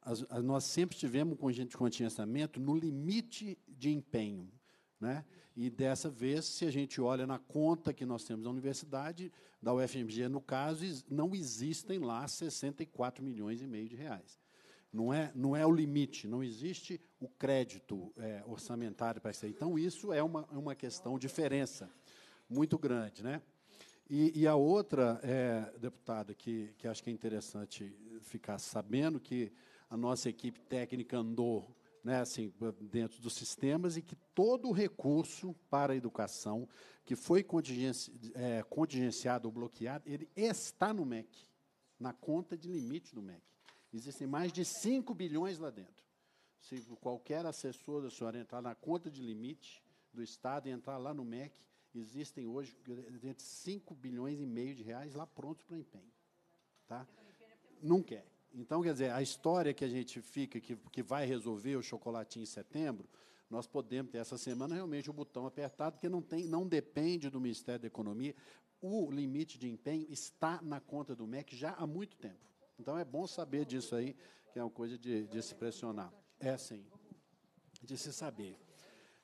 As, as, nós sempre tivemos contingenciamento no limite de empenho. Né? E dessa vez, se a gente olha na conta que nós temos da universidade, da UFMG no caso, não existem lá 64 milhões e meio de reais. Não é, não é o limite, não existe o crédito é, orçamentário para isso. Então, isso é uma, é uma questão, diferença muito grande. Né? E, e a outra, é, deputada, que, que acho que é interessante ficar sabendo, que a nossa equipe técnica andou né, assim, dentro dos sistemas e que todo o recurso para a educação que foi é, contingenciado ou bloqueado, ele está no MEC, na conta de limite do MEC. Existem mais de 5 bilhões lá dentro. Se qualquer assessor da senhora entrar na conta de limite do Estado e entrar lá no MEC, existem hoje entre 5 bilhões e meio de reais lá prontos para empenho. Tá? Não quer. Então, quer dizer, a história que a gente fica, que, que vai resolver o chocolatinho em setembro, nós podemos ter essa semana realmente o botão apertado, porque não, tem, não depende do Ministério da Economia. O limite de empenho está na conta do MEC já há muito tempo. Então é bom saber disso aí, que é uma coisa de, de se pressionar. É sim, de se saber.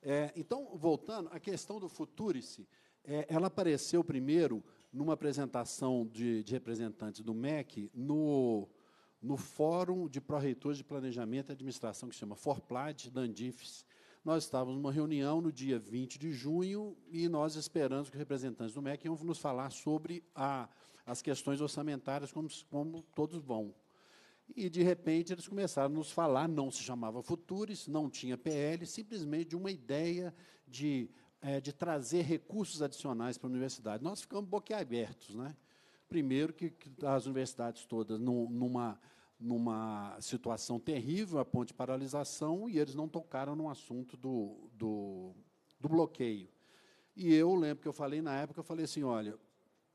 É, então, voltando, a questão do futurice, é, ela apareceu primeiro numa apresentação de, de representantes do MEC no, no Fórum de Pró-Reitores de Planejamento e Administração, que se chama Forplad da Andifes. Nós estávamos numa reunião no dia 20 de junho e nós esperamos que os representantes do MEC iam nos falar sobre a as questões orçamentárias, como, como todos vão. E, de repente, eles começaram a nos falar, não se chamava futures não tinha PL, simplesmente de uma ideia de, é, de trazer recursos adicionais para a universidade. Nós ficamos boquiabertos. Né? Primeiro, que, que as universidades todas, num, numa, numa situação terrível, a ponte de paralisação, e eles não tocaram no assunto do, do, do bloqueio. E eu lembro que eu falei na época, eu falei assim, olha,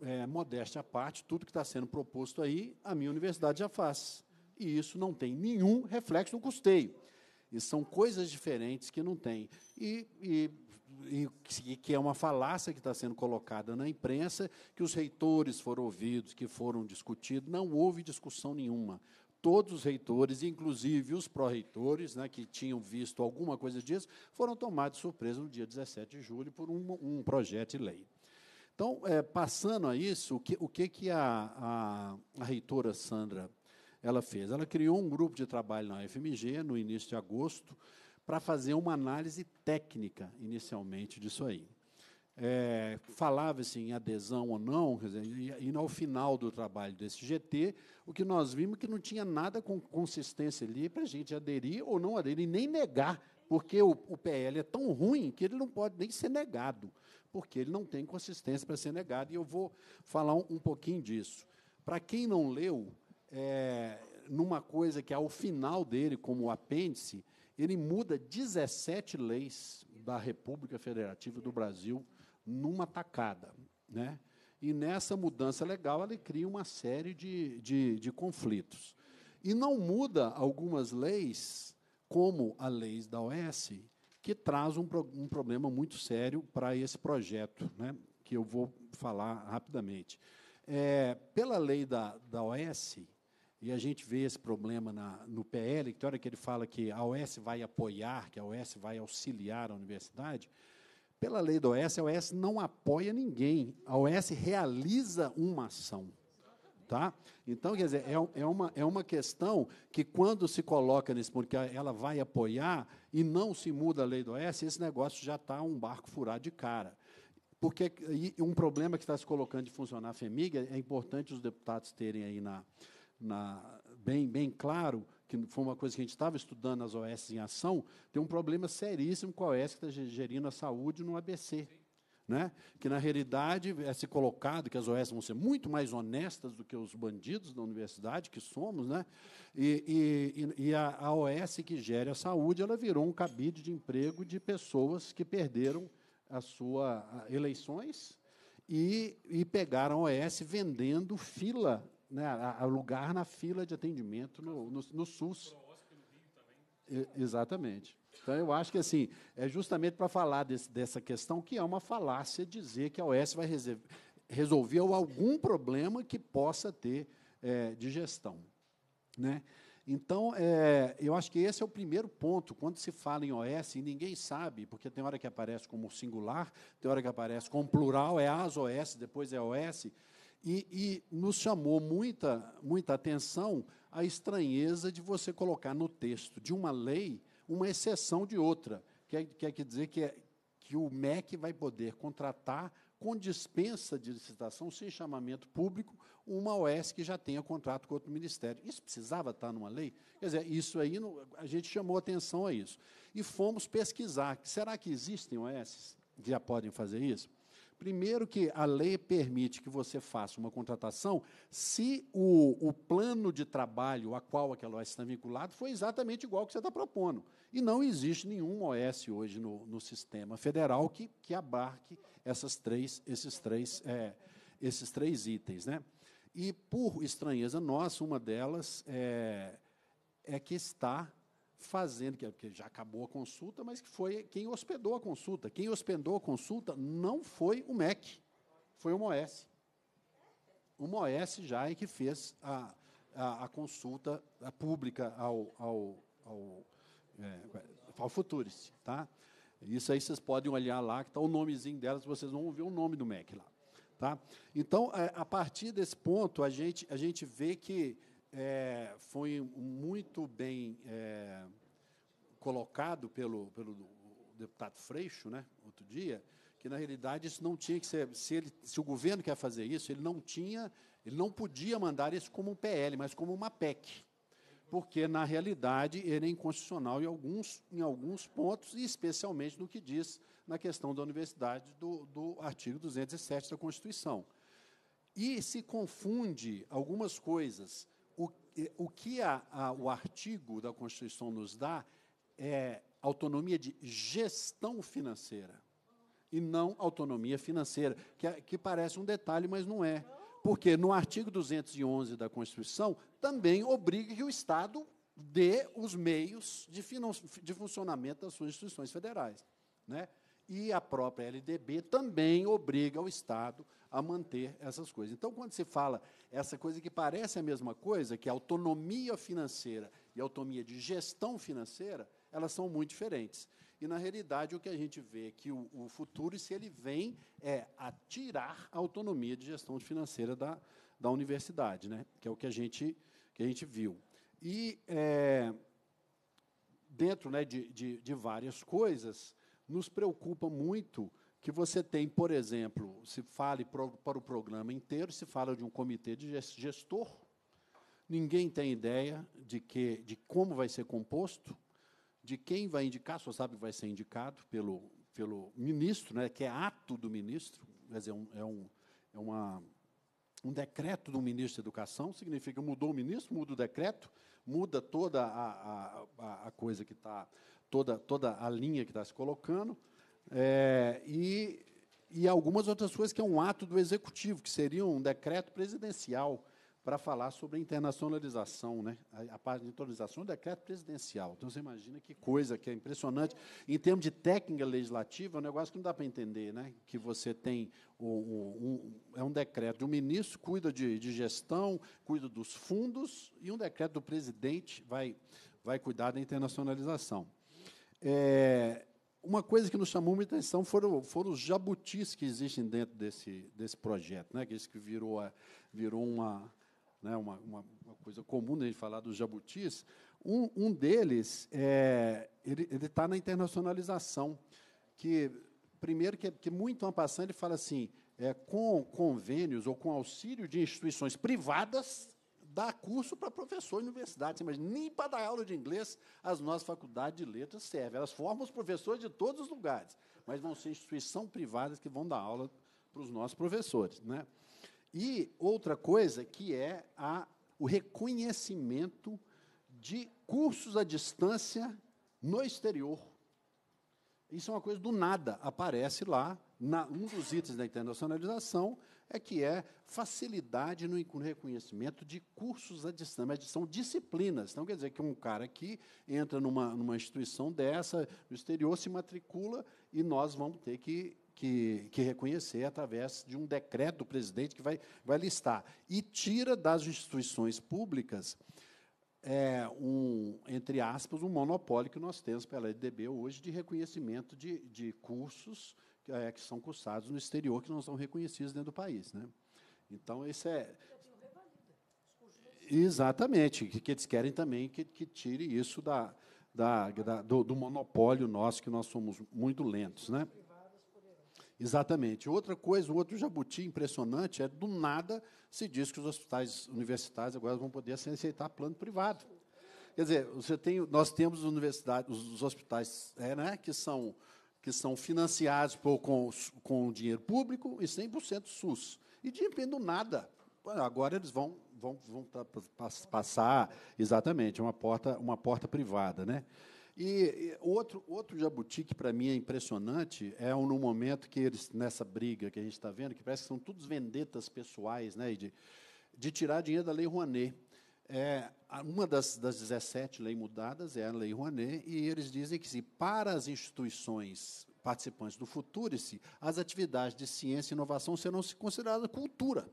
é, modéstia à parte, tudo que está sendo proposto aí, a minha universidade já faz. E isso não tem nenhum reflexo no custeio. E são coisas diferentes que não tem. E, e, e que é uma falácia que está sendo colocada na imprensa, que os reitores foram ouvidos, que foram discutidos. Não houve discussão nenhuma. Todos os reitores, inclusive os pró-reitores, né, que tinham visto alguma coisa disso, foram tomados de surpresa no dia 17 de julho por um, um projeto de lei. Então, é, passando a isso, o que, o que, que a, a, a reitora Sandra ela fez? Ela criou um grupo de trabalho na UFMG no início de agosto para fazer uma análise técnica, inicialmente, disso aí. É, falava-se em adesão ou não, e, no ao final do trabalho desse GT, o que nós vimos é que não tinha nada com consistência ali para a gente aderir ou não aderir, nem negar, porque o, o PL é tão ruim que ele não pode nem ser negado porque ele não tem consistência para ser negado. E eu vou falar um, pouquinho disso. Para quem não leu, é, numa coisa que é ao final dele, como apêndice, ele muda 17 leis da República Federativa do Brasil numa tacada. Né? E nessa mudança legal, ele cria uma série de, de, de conflitos. E não muda algumas leis, como a lei da OS, que traz um, pro, um problema muito sério para esse projeto, né, que eu vou falar rapidamente. É, pela lei da, da OS, e a gente vê esse problema na, no PL, que tem hora que ele fala que a OS vai apoiar, que a OS vai auxiliar a universidade, pela lei da OS, a OS não apoia ninguém. A OS realiza uma ação tá? Então, quer dizer, é, é, uma, é uma questão que, quando se coloca nesse porque ela vai apoiar e não se muda a lei do S, esse negócio já está um barco furado de cara. Porque um problema que está se colocando de funcionar a FEMIG, é importante os deputados terem aí na, na, bem, bem claro, que foi uma coisa que a gente estava estudando as OS em ação, tem um problema seríssimo com a OS que está gerindo a saúde no ABC. Sim né? que na realidade é se colocado que as OS vão ser muito mais honestas do que os bandidos da universidade, que somos, né? e, e, e a, a OS que gere a saúde ela virou um cabide de emprego de pessoas que perderam as suas eleições e, e pegaram a OS vendendo fila, né, a, a lugar na fila de atendimento no, no, no SUS. exatamente. Então, eu acho que assim, é justamente para falar desse, dessa questão que é uma falácia dizer que a OS vai resolver algum problema que possa ter é, de gestão. Né? Então, é, eu acho que esse é o primeiro ponto. Quando se fala em OS, e ninguém sabe, porque tem hora que aparece como singular, tem hora que aparece como plural, é as OS, depois é OS. E, e, nos chamou muita, muita atenção a estranheza de você colocar no texto de uma lei uma exceção de outra. Quer, quer dizer que, é, que o MEC vai poder contratar, com dispensa de licitação, sem chamamento público, uma OS que já tenha contrato com outro ministério. Isso precisava estar numa lei? Quer dizer, isso aí, a gente chamou atenção a isso. E fomos pesquisar. Será que existem OS que já podem fazer isso? Primeiro que a lei permite que você faça uma contratação se o, o plano de trabalho a qual aquela OS está vinculado foi exatamente igual ao que você está propondo. E não existe nenhum OS hoje no, no sistema federal que, que abarque essas três, esses, três, é, esses três itens. Né? E, por estranheza nossa, uma delas é, é que está fazendo, é que já acabou a consulta, mas que foi quem hospedou a consulta. Quem hospedou a consulta não foi o MEC, foi o MOES. O MOES já é que fez a, a, a consulta pública ao, ao, ao, é, ao Futuris. Tá? Isso aí vocês podem olhar lá, que está o nomezinho delas, vocês vão ver o nome do MEC lá. Tá? Então, a, é, a partir desse ponto, a gente, a gente vê que é, foi muito bem é, colocado pelo, pelo deputado Freixo, né, outro dia, que na realidade isso não tinha que ser. Se, ele, se o governo quer fazer isso, ele não tinha, ele não podia mandar isso como um PL, mas como uma PEC. Porque, na realidade, ele é inconstitucional em alguns, em alguns pontos, e especialmente no que diz na questão da universidade do, do artigo 207 da Constituição. E se confunde algumas coisas o que a, a, o artigo da Constituição nos dá é autonomia de gestão financeira e não autonomia financeira, que, é, que parece um detalhe, mas não é. Porque no artigo 211 da Constituição também obriga que o Estado dê os meios de, de funcionamento das suas instituições federais. Né? e a própria LDB também obriga o Estado a manter essas coisas. Então, quando se fala essa coisa que parece a mesma coisa, que é autonomia financeira e autonomia de gestão financeira, elas são muito diferentes. E, na realidade, o que a gente vê é que o, o futuro, se ele vem, é a tirar a autonomia de gestão financeira da, da universidade, né? que é o que a gente, que a gente viu. E, é, dentro né, de, de, de várias coisas, nos preocupa muito que você tem, por exemplo, se fale para o programa inteiro, se fala de um comitê de gestor, ninguém tem ideia de, que, de como vai ser composto, de quem vai indicar, só sabe que vai ser indicado pelo, pelo ministro, né, que é ato do ministro, quer dizer, é, um, é, um, é uma, um decreto do ministro da Educação, significa mudou o ministro, muda o decreto, muda toda a, a, a coisa que está toda, toda a linha que está se colocando, é, e, e algumas outras coisas que é um ato do executivo, que seria um decreto presidencial para falar sobre a internacionalização, né? a, de internacionalização um decreto presidencial. Então, você imagina que coisa, que é impressionante. Em termos de técnica legislativa, é um negócio que não dá para entender, né? que você tem o, o, um, é um decreto, o ministro cuida de, de gestão, cuida dos fundos, e um decreto do presidente vai, vai cuidar da internacionalização. É, uma coisa que nos chamou muita atenção foram, foram os jabutis que existem dentro desse, desse projeto, né? que isso que virou, a, virou uma, né? uma, uma, uma coisa comum de falar dos jabutis. Um, um deles é, ele está na internacionalização, que primeiro que, é, que muito uma passando ele fala assim, é, com convênios ou com auxílio de instituições privadas dar curso para professor de universidade, mas nem para dar aula de inglês as nossas faculdades de letras servem. Elas formam os professores de todos os lugares, mas vão ser instituições privadas que vão dar aula para os nossos professores. Né? E outra coisa que é a, o reconhecimento de cursos à distância no exterior isso é uma coisa do nada, aparece lá. Na, um dos itens da internacionalização é que é facilidade no reconhecimento de cursos à distância, mas são disciplinas. Então, quer dizer que um cara aqui entra numa, numa instituição dessa, no exterior, se matricula, e nós vamos ter que que, que, reconhecer através de um decreto do presidente que vai, vai listar. E tira das instituições públicas é, um, entre aspas, um monopólio que nós temos pela EdB hoje de reconhecimento de, de cursos que, é, que são cursados no exterior, que não são reconhecidos dentro do país. Né? Então, isso é. Exatamente, que, que eles querem também que, que tire isso da, da, da do, do monopólio nosso, que nós somos muito lentos. Né? Exatamente. Outra coisa, outro jabuti impressionante é do nada se diz que os hospitais universitários agora vão poder aceitar plano privado. Quer dizer, você tem, nós temos universidades, os, hospitais é, né, que são que são financiados por, com, com dinheiro público e 100% SUS. E de repente, do nada, agora eles vão vão, vão passar exatamente uma porta uma porta privada, né? E, e outro, outro jabuti que para mim é impressionante é um, no momento que eles, nessa briga que a gente está vendo, que parece que são todos vendetas pessoais, né, de, de tirar dinheiro da Lei Rouanet. É, uma das, das 17 leis mudadas é a Lei Rouanet, e eles dizem que, se para as instituições participantes do Futurice, as atividades de ciência e inovação serão consideradas cultura.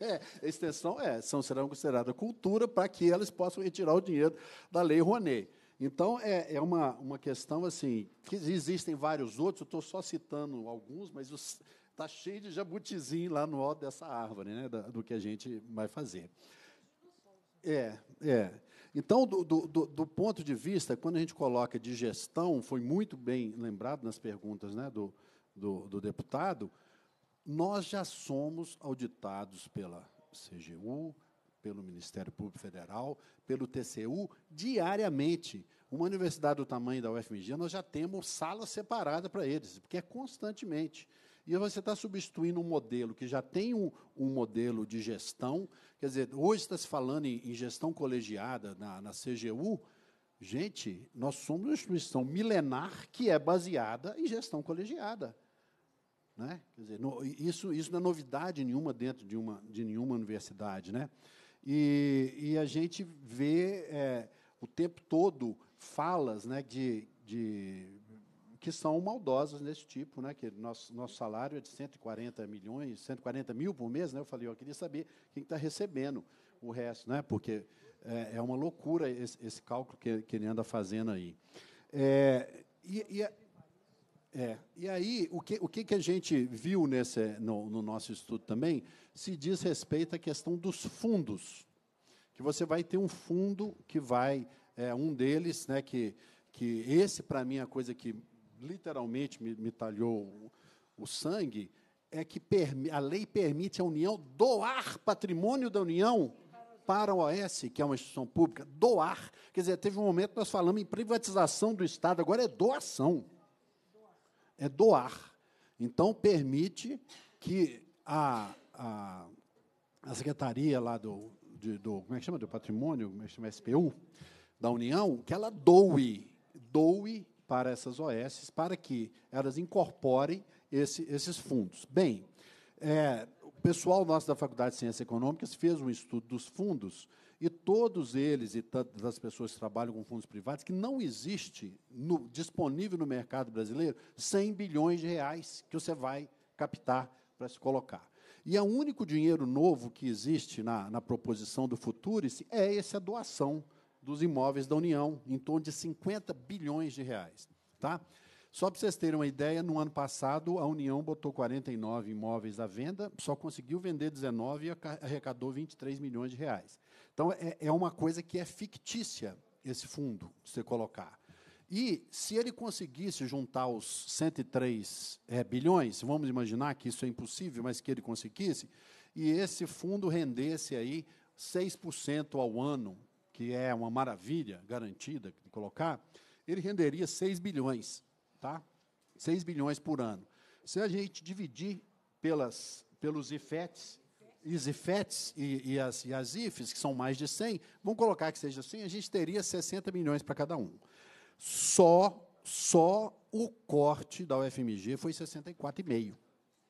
É, extensão é, são, serão consideradas cultura para que elas possam retirar o dinheiro da Lei Rouanet. Então, é, é uma, uma questão assim, que existem vários outros, eu estou só citando alguns, mas está cheio de jabutizinho lá no alto dessa árvore, né, da, do que a gente vai fazer. É, é. Então, do, do, do, ponto de vista, quando a gente coloca de gestão, foi muito bem lembrado nas perguntas né, do, do, do deputado, nós já somos auditados pela CGU, pelo Ministério Público Federal, pelo TCU, diariamente. Uma universidade do tamanho da UFMG, nós já temos sala separada para eles, porque é constantemente. E você está substituindo um modelo que já tem um, um, modelo de gestão. Quer dizer, hoje está se falando em, em gestão colegiada na, na CGU. Gente, nós somos uma instituição milenar que é baseada em gestão colegiada. Né? Quer dizer, no, isso, isso não é novidade nenhuma dentro de, uma, de nenhuma universidade. Né? E, e a gente vê é, o tempo todo falas né, de, de, que são maldosas nesse tipo, né? Que nosso, nosso salário é de 140 milhões, 140 mil por mês, né? Eu falei, eu queria saber quem está recebendo o resto, né? Porque é, é uma loucura esse, esse cálculo que, que, ele anda fazendo aí. É, e, e é. E aí, o que, o que, que a gente viu nesse, no, no nosso estudo também, se diz respeito à questão dos fundos. Que você vai ter um fundo que vai, é, um deles, né, que, que esse, para mim, é a coisa que literalmente me, me talhou o, o sangue, é que a lei permite à União doar patrimônio da União para a OS, que é uma instituição pública, doar. Quer dizer, teve um momento que nós falamos em privatização do Estado, agora é doação é doar. Então, permite que a, a, a secretaria lá do, de, do. Como é que chama? Do patrimônio, como é que chama? SPU, da União, que ela doe, doe para essas OS, para que elas incorporem esse, esses fundos. Bem, é, o pessoal nosso da Faculdade de Ciências Econômicas fez um estudo dos fundos e todos eles e todas as pessoas que trabalham com fundos privados, que não existe no, disponível no mercado brasileiro 100 bilhões de reais que você vai captar para se colocar. E é o único dinheiro novo que existe na, na proposição do Futuris é essa doação dos imóveis da União, em torno de 50 bilhões de reais. Tá? Só para vocês terem uma ideia, no ano passado a União botou 49 imóveis à venda, só conseguiu vender 19 e arrecadou 23 milhões de reais. Então, é, é uma coisa que é fictícia esse fundo, se você colocar. E se ele conseguisse juntar os 103 é, bilhões, vamos imaginar que isso é impossível, mas que ele conseguisse, e esse fundo rendesse aí 6% ao ano, que é uma maravilha garantida de colocar, ele renderia 6 bilhões, tá? 6 bilhões por ano. Se a gente dividir pelas, pelos IFETs, as IFETs e, e, as, e as IFES, que são mais de 100, vamos colocar que seja assim, a gente teria 60 milhões para cada um. Só, só o corte da UFMG foi 64,5.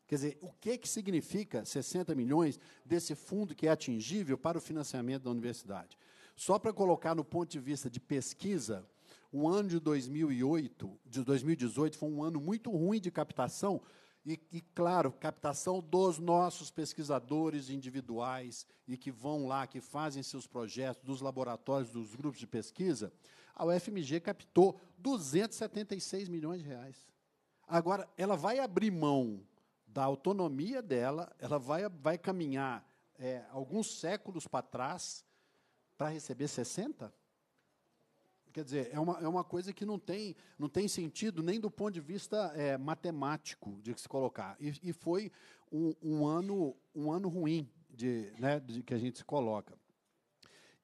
Quer dizer, o que, que significa 60 milhões desse fundo que é atingível para o financiamento da universidade? Só para colocar no ponto de vista de pesquisa, o ano de 2008, de 2018 foi um ano muito ruim de captação, e, e, claro, captação dos nossos pesquisadores individuais e que vão lá, que fazem seus projetos, dos laboratórios, dos grupos de pesquisa, a UFMG captou 276 milhões de reais. Agora, ela vai abrir mão da autonomia dela, ela vai, vai caminhar é, alguns séculos para trás para receber 60? Quer dizer, é uma, é uma coisa que não tem, não tem sentido nem do ponto de vista é, matemático de se colocar. E, e foi um, um, ano, um ano ruim de, né, de que a gente se coloca.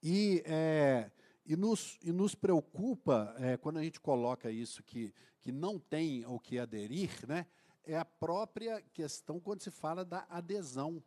E, é, e, nos, e nos preocupa é, quando a gente coloca isso que, que não tem o que aderir, né, é a própria questão quando se fala da adesão.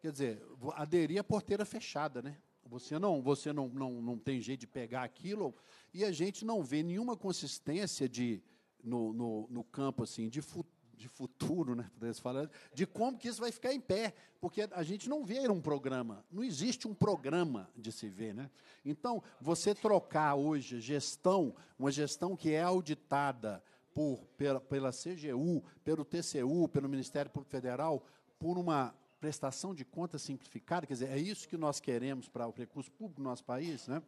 Quer dizer, aderir a porteira fechada, né? Você não, você não, não, não tem jeito de pegar aquilo. E a gente não vê nenhuma consistência de, no, no, no campo assim de futuro de futuro, né, assim falar, de como que isso vai ficar em pé, porque a gente não vê um programa, não existe um programa de se ver, né? Então, você trocar hoje gestão, uma gestão que é auditada por pela, pela CGU, pelo TCU, pelo Ministério Público Federal, por uma prestação de contas simplificada, quer dizer, é isso que nós queremos para o recurso público no nosso país, né?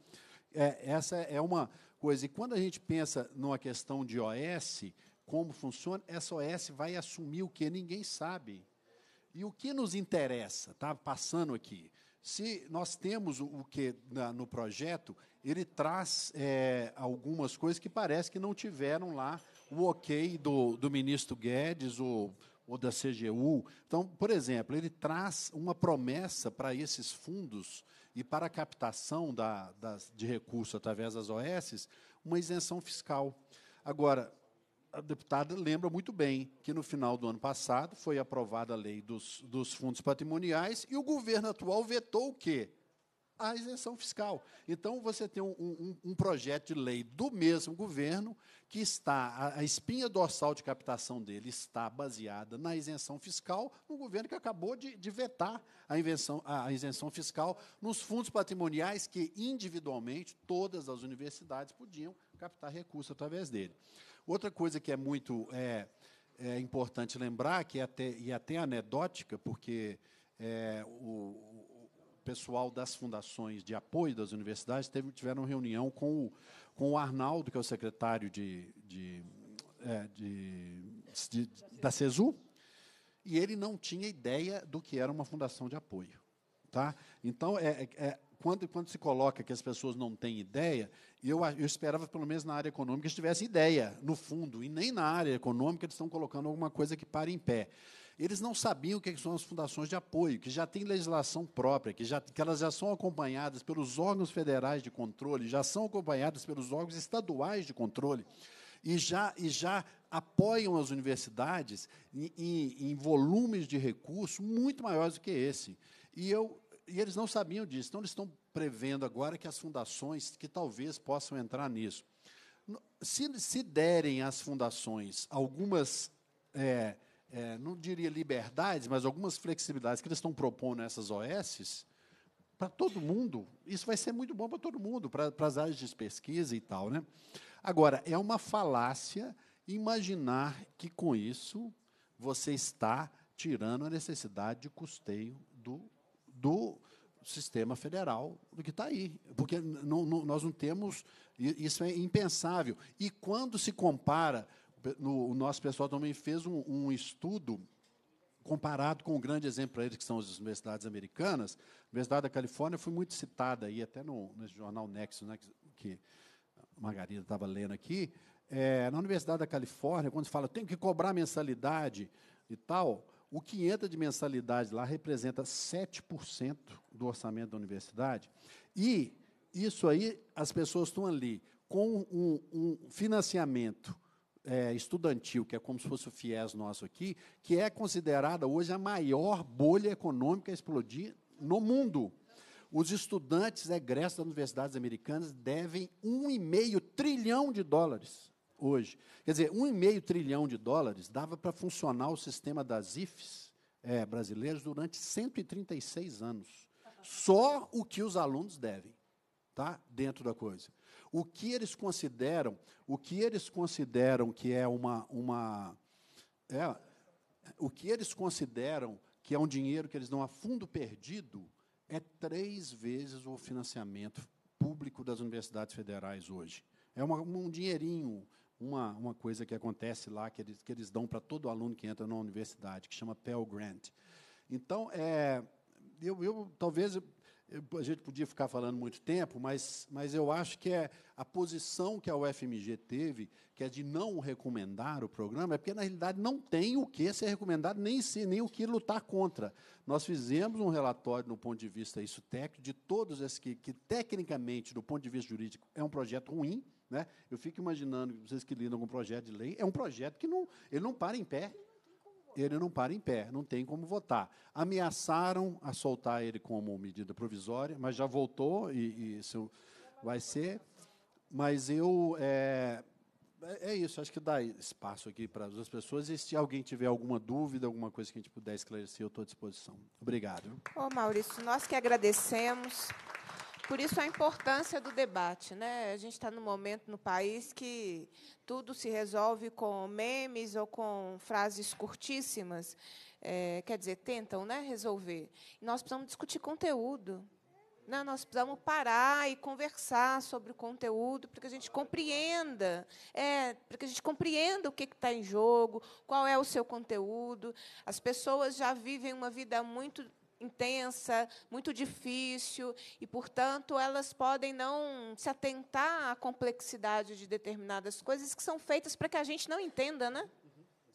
É, essa é uma coisa. E quando a gente pensa numa questão de OS, como funciona, essa OS vai assumir o que ninguém sabe. E o que nos interessa, tá passando aqui? Se nós temos o que no projeto, ele traz é, algumas coisas que parece que não tiveram lá o ok do, do ministro Guedes, o ou da CGU. Então, por exemplo, ele traz uma promessa para esses fundos e para a captação da, de recursos através das OESs, uma isenção fiscal. Agora, a deputada lembra muito bem que no final do ano passado foi aprovada a lei dos, dos fundos patrimoniais e o governo atual vetou o quê? a isenção fiscal. Então, você tem um, um, um, projeto de lei do mesmo governo que está, a, a, espinha dorsal de captação dele está baseada na isenção fiscal, um governo que acabou de, de vetar a, invenção, a isenção fiscal nos fundos patrimoniais que, individualmente, todas as universidades podiam captar recursos através dele. Outra coisa que é muito é, é importante lembrar, que é até, e até anedótica, porque é, o, pessoal das fundações de apoio das universidades teve, tiveram reunião com o, com o Arnaldo, que é o secretário de, de, é, de, de da CESU, e ele não tinha ideia do que era uma fundação de apoio. Tá? Então, é, é quando, quando se coloca que as pessoas não têm ideia, eu, eu esperava, pelo menos na área econômica, que eles tivessem ideia, no fundo, e nem na área econômica eles estão colocando alguma coisa que pare em pé. Eles não sabiam o é que são as fundações de apoio, que já têm legislação própria, que, já, que elas já são acompanhadas pelos órgãos federais de controle, já são acompanhadas pelos órgãos estaduais de controle e já, e já apoiam as universidades em, em, em, volumes de recursos muito maiores do que esse. E, eu, e eles não sabiam disso. Então, eles estão prevendo agora que as fundações que talvez possam entrar nisso. Se, se derem às fundações algumas é, é, não diria liberdades, mas algumas flexibilidades que eles estão propondo essas OSs, para todo mundo, isso vai ser muito bom para todo mundo, para, para as áreas de pesquisa e tal. Né? Agora, é uma falácia imaginar que com isso você está tirando a necessidade de custeio do, do sistema federal do que está aí. Porque não, não, nós não temos. Isso é impensável. E quando se compara no, o nosso pessoal também fez um, um estudo comparado com o um grande exemplo para eles, que são as universidades americanas, a Universidade da Califórnia foi muito citada aí, até no, jornal Nexo, né, que, a Margarida estava lendo aqui. É, na Universidade da Califórnia, quando se fala tem que cobrar mensalidade e tal, o que entra de mensalidade lá representa 7% do orçamento da universidade. E isso aí, as pessoas estão ali com um, um financiamento é, estudantil, que é como se fosse o FIES nosso aqui, que é considerada hoje a maior bolha econômica a explodir no mundo. Os estudantes egressos das universidades americanas devem 1,5 trilhão de dólares hoje. Quer dizer, 1,5 trilhão de dólares dava para funcionar o sistema das IFs é, brasileiras durante 136 anos. Só o que os alunos devem, tá? dentro da coisa o que eles consideram, o que eles consideram que é uma, uma é, o que eles consideram que é um dinheiro que eles dão a fundo perdido é três vezes o financiamento público das universidades federais hoje. É uma, um dinheirinho, uma, uma coisa que acontece lá, que eles, que eles dão para todo aluno que entra na universidade, que chama Pell Grant. Então, é, eu, eu talvez a gente podia ficar falando muito tempo, mas, mas eu acho que é a posição que a UFMG teve, que é de não recomendar o programa, é porque, na realidade, não tem o que ser recomendado, nem, ser, nem o que lutar contra. Nós fizemos um relatório, no ponto de vista isso técnico, de todos esses que, que tecnicamente, do ponto de vista jurídico, é um projeto ruim. Né? Eu fico imaginando, vocês que lidam com um projeto de lei, é um projeto que não, ele não para em pé ele não para em pé, não tem como votar. Ameaçaram a soltar ele como medida provisória, mas já voltou e, e isso vai ser. Mas eu. É, é isso, acho que dá espaço aqui para as pessoas. E se alguém tiver alguma dúvida, alguma coisa que a gente puder esclarecer, eu estou à disposição. Obrigado. Ô, Maurício, nós que agradecemos. Por isso a importância do debate. Né? A gente está num momento no país que tudo se resolve com memes ou com frases curtíssimas. É, quer dizer, tentam né, resolver. nós precisamos discutir conteúdo. Não, né? nós precisamos parar e conversar sobre o conteúdo para que a gente compreenda, é, para que a gente compreenda o que está em jogo, qual é o seu conteúdo. As pessoas já vivem uma vida muito intensa, muito difícil, e, portanto, elas podem não se atentar à complexidade de determinadas coisas que são feitas para que a gente não entenda, né?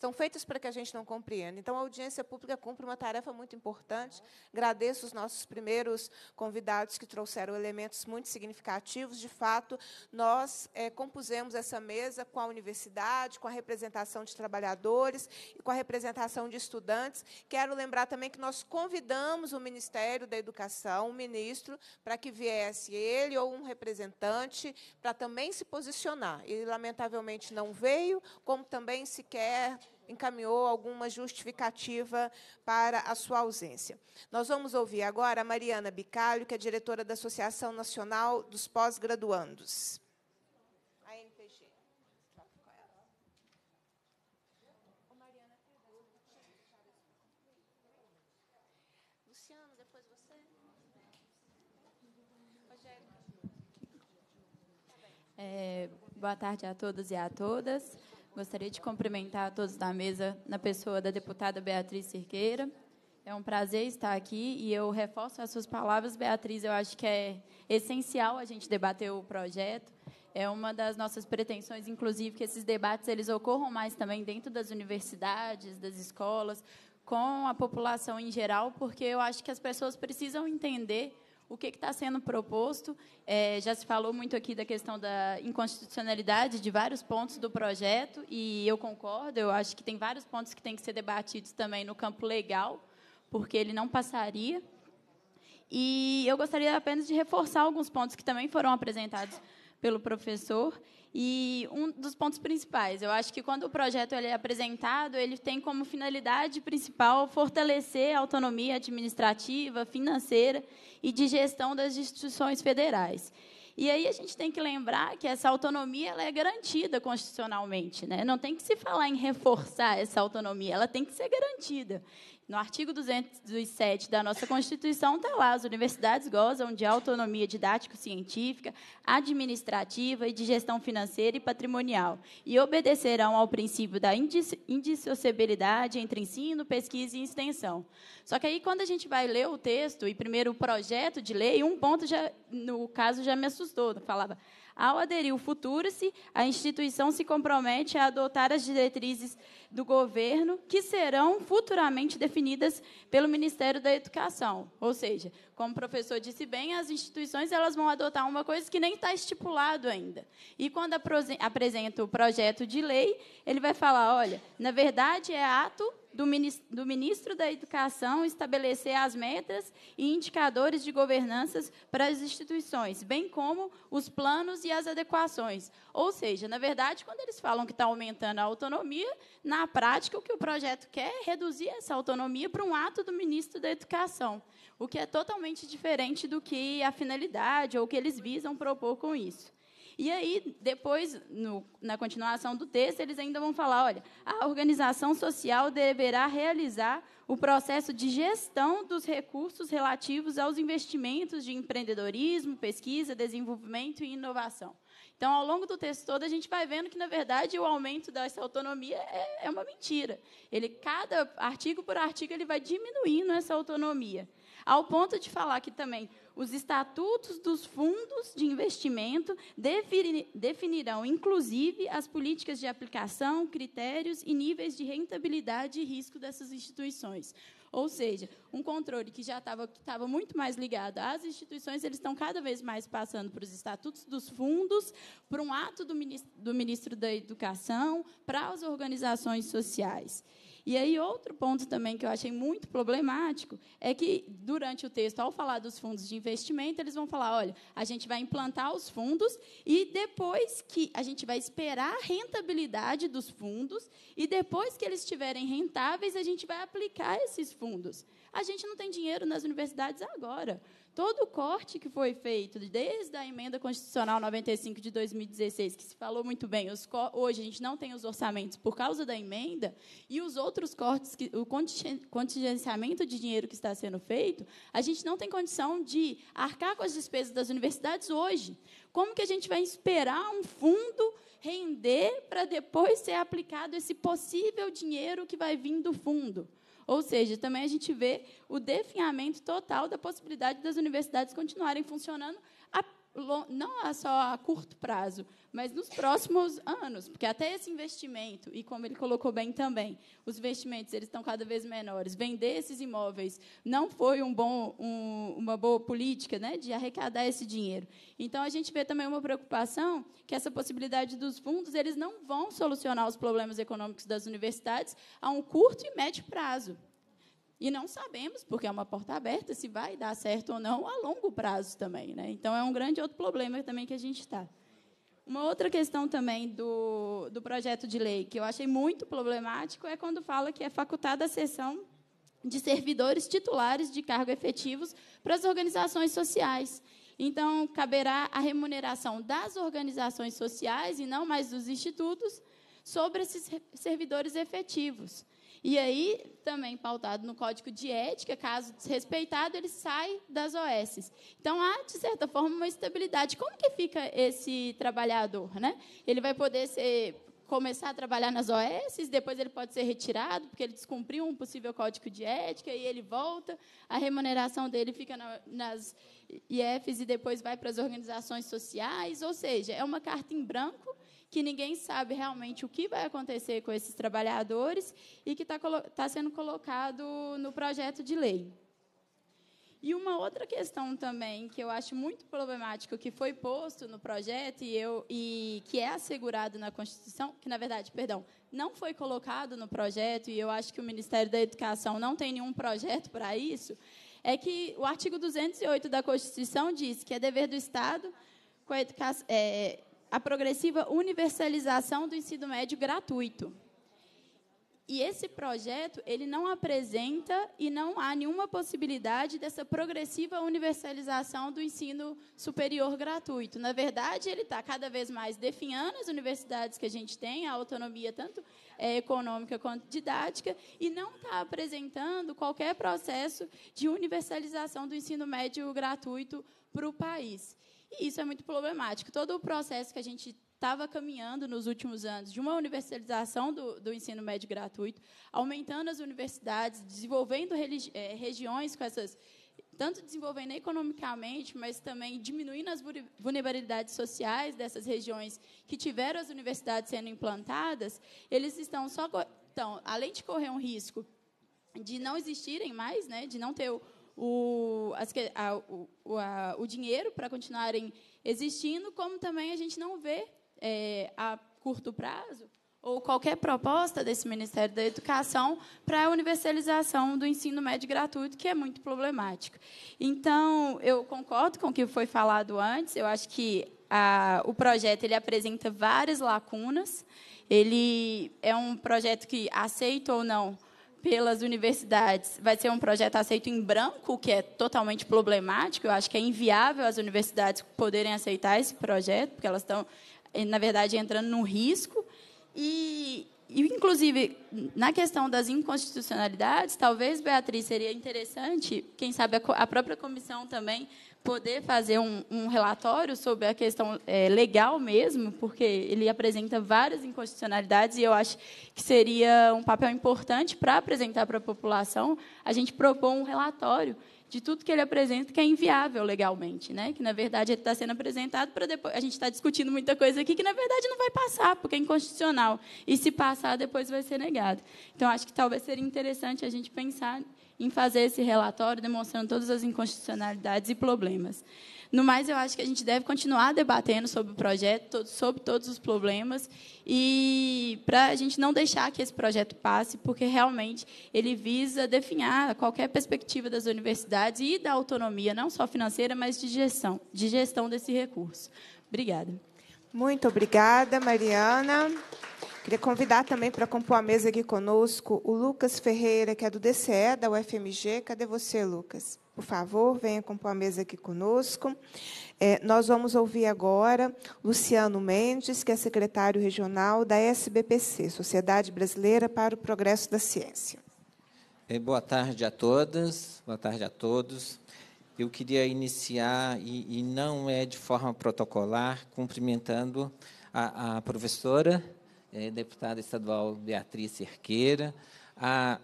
são feitas para que a gente não compreenda. Então, a audiência pública cumpre uma tarefa muito importante. Agradeço os nossos primeiros convidados que trouxeram elementos muito significativos. De fato, nós é, compusemos essa mesa com a universidade, com a representação de trabalhadores e com a representação de estudantes. Quero lembrar também que nós convidamos o Ministério da Educação, o ministro, para que viesse ele ou um representante para também se posicionar. E lamentavelmente, não veio, como também sequer encaminhou alguma justificativa para a sua ausência. Nós vamos ouvir agora a Mariana Bicalho, que é diretora da Associação Nacional dos Pós-Graduandos. É, boa tarde a todos e a todas. Gostaria de cumprimentar a todos da mesa na pessoa da deputada Beatriz Cerqueira. É um prazer estar aqui e eu reforço as suas palavras, Beatriz. Eu acho que é essencial a gente debater o projeto. É uma das nossas pretensões, inclusive, que esses debates eles ocorram mais também dentro das universidades, das escolas, com a população em geral, porque eu acho que as pessoas precisam entender o que está sendo proposto. É, já se falou muito aqui da questão da inconstitucionalidade de vários pontos do projeto, e eu concordo, eu acho que tem vários pontos que têm que ser debatidos também no campo legal, porque ele não passaria. E eu gostaria apenas de reforçar alguns pontos que também foram apresentados pelo professor. E um dos pontos principais, eu acho que quando o projeto é apresentado, ele tem como finalidade principal fortalecer a autonomia administrativa, financeira e de gestão das instituições federais. E aí a gente tem que lembrar que essa autonomia ela é garantida constitucionalmente, né? Não tem que se falar em reforçar essa autonomia, ela tem que ser garantida. No artigo 207 da nossa Constituição está lá: as universidades gozam de autonomia didático-científica, administrativa e de gestão financeira e patrimonial, e obedecerão ao princípio da indissociabilidade entre ensino, pesquisa e extensão. Só que aí, quando a gente vai ler o texto e primeiro o projeto de lei, um ponto já, no caso já me assustou. Falava, ao aderir o Futurice, a instituição se compromete a adotar as diretrizes do governo que serão futuramente definidas pelo Ministério da Educação. Ou seja, como o professor disse bem, as instituições elas vão adotar uma coisa que nem está estipulado ainda. E quando apresenta o projeto de lei, ele vai falar, olha, na verdade é ato do, ministro da Educação estabelecer as metas e indicadores de governanças para as instituições, bem como os planos e as adequações. Ou seja, na verdade, quando eles falam que está aumentando a autonomia, na prática, o que o projeto quer é reduzir essa autonomia para um ato do ministro da Educação, o que é totalmente diferente do que a finalidade ou o que eles visam propor com isso. E aí, depois, no, na continuação do texto, eles ainda vão falar: olha, a organização social deverá realizar o processo de gestão dos recursos relativos aos investimentos de empreendedorismo, pesquisa, desenvolvimento e inovação. Então, ao longo do texto todo, a gente vai vendo que, na verdade, o aumento dessa autonomia é, é uma mentira. Ele, cada artigo por artigo, ele vai diminuindo essa autonomia. Ao ponto de falar que também os estatutos dos fundos de investimento definirão, inclusive, as políticas de aplicação, critérios e níveis de rentabilidade e risco dessas instituições. Ou seja, um controle que já estava muito mais ligado às instituições, eles estão cada vez mais passando para os estatutos dos fundos, para um ato do ministro, do ministro da Educação, para as organizações sociais. E aí, outro ponto também que eu achei muito problemático é que, durante o texto, ao falar dos fundos de investimento, eles vão falar: olha, a gente vai implantar os fundos e depois que a gente vai esperar a rentabilidade dos fundos e depois que eles estiverem rentáveis, a gente vai aplicar esses fundos. A gente não tem dinheiro nas universidades agora. Todo o corte que foi feito, desde a emenda constitucional 95 de 2016, que se falou muito bem, hoje a gente não tem os orçamentos por causa da emenda, e os outros cortes, que, o contingenciamento de dinheiro que está sendo feito, a gente não tem condição de arcar com as despesas das universidades hoje. Como que a gente vai esperar um fundo render para depois ser aplicado esse possível dinheiro que vai vir do fundo? Ou seja, também a gente vê o definhamento total da possibilidade das universidades continuarem funcionando não só a curto prazo, mas nos próximos anos, porque até esse investimento, e como ele colocou bem também, os investimentos eles estão cada vez menores. Vender esses imóveis não foi um bom, um, uma boa política né, de arrecadar esse dinheiro. Então, a gente vê também uma preocupação que essa possibilidade dos fundos eles não vão solucionar os problemas econômicos das universidades a um curto e médio prazo. E não sabemos, porque é uma porta aberta, se vai dar certo ou não a longo prazo também. Né? Então, é um grande outro problema também que a gente está. Uma outra questão também do, do projeto de lei que eu achei muito problemático é quando fala que é facultada a sessão de servidores titulares de cargo efetivos para as organizações sociais. Então, caberá a remuneração das organizações sociais e não mais dos institutos sobre esses servidores efetivos. E aí, também pautado no código de ética, caso desrespeitado, ele sai das OS. Então, há, de certa forma, uma estabilidade. Como que fica esse trabalhador? Né? Ele vai poder ser, começar a trabalhar nas OS, depois ele pode ser retirado, porque ele descumpriu um possível código de ética, e ele volta, a remuneração dele fica na, nas IFs e depois vai para as organizações sociais. Ou seja, é uma carta em branco que ninguém sabe realmente o que vai acontecer com esses trabalhadores e que está tá sendo colocado no projeto de lei. E uma outra questão também que eu acho muito problemática, que foi posto no projeto e, eu, e que é assegurado na Constituição, que, na verdade, perdão, não foi colocado no projeto, e eu acho que o Ministério da Educação não tem nenhum projeto para isso, é que o artigo 208 da Constituição diz que é dever do Estado com a educação, é, a progressiva universalização do ensino médio gratuito. E esse projeto, ele não apresenta e não há nenhuma possibilidade dessa progressiva universalização do ensino superior gratuito. Na verdade, ele está cada vez mais definhando as universidades que a gente tem, a autonomia tanto é, econômica quanto didática, e não está apresentando qualquer processo de universalização do ensino médio gratuito para o país. E isso é muito problemático. Todo o processo que a gente estava caminhando nos últimos anos de uma universalização do, do, ensino médio gratuito, aumentando as universidades, desenvolvendo é, regiões com essas tanto desenvolvendo economicamente, mas também diminuindo as vulnerabilidades sociais dessas regiões que tiveram as universidades sendo implantadas, eles estão só então, além de correr um risco de não existirem mais, né, de não ter o, o, as, a, o, a, o dinheiro para continuarem existindo, como também a gente não vê é, a curto prazo ou qualquer proposta desse Ministério da Educação para a universalização do ensino médio gratuito, que é muito problemático. Então, eu concordo com o que foi falado antes, eu acho que a, o projeto ele apresenta várias lacunas, ele é um projeto que, aceito ou não, pelas universidades vai ser um projeto aceito em branco, que é totalmente problemático. Eu acho que é inviável as universidades poderem aceitar esse projeto, porque elas estão, eh, na verdade, entrando num risco. E, inclusive, na questão das inconstitucionalidades, talvez, Beatriz, seria interessante, quem sabe a própria comissão também poder fazer um, um relatório sobre a questão é, legal mesmo, porque ele apresenta várias inconstitucionalidades e eu acho que seria um papel importante para apresentar para a população a gente propor um relatório de tudo que ele apresenta que é inviável legalmente, né? Que na verdade está sendo apresentado para depois a gente está discutindo muita coisa aqui que na verdade não vai passar porque é inconstitucional e se passar depois vai ser negado. Então acho que talvez seria interessante a gente pensar em fazer esse relatório demonstrando todas as inconstitucionalidades e problemas. No mais, eu acho que a gente deve continuar debatendo sobre o projeto, sobre todos os problemas, e para a gente não deixar que esse projeto passe, porque realmente ele visa definhar qualquer perspectiva das universidades e da autonomia, não só financeira, mas de gestão, de gestão desse recurso. Obrigada. Muito obrigada, Mariana. Queria convidar também para compor a mesa aqui conosco o Lucas Ferreira, que é do DCE, da UFMG. Cadê você, Lucas? Por favor, venha compor a mesa aqui conosco. É, nós vamos ouvir agora Luciano Mendes, que é secretário regional da SBPC, Sociedade Brasileira para o Progresso da Ciência. É, boa tarde a todas, boa tarde a todos. Eu queria iniciar, e, e não é de forma protocolar, cumprimentando a, a professora é, deputada estadual Beatriz Cerqueira, a,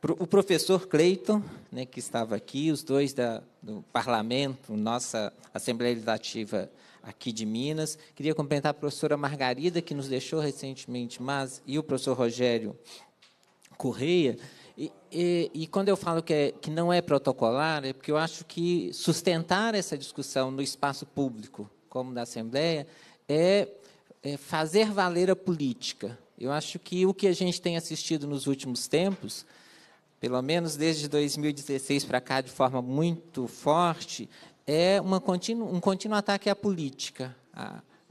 pro, o professor Cleiton, né, que estava aqui, os dois da, do parlamento, nossa Assembleia Legislativa aqui de Minas. Queria cumprimentar a professora Margarida, que nos deixou recentemente, mas e o professor Rogério Correia. E, e, e, quando eu falo que, é, que não é protocolar, é porque eu acho que sustentar essa discussão no espaço público, como da Assembleia, é é, fazer valer a política. Eu acho que o que a gente tem assistido nos últimos tempos, pelo menos desde 2016 para cá, de forma muito forte, é uma um contínuo ataque à política.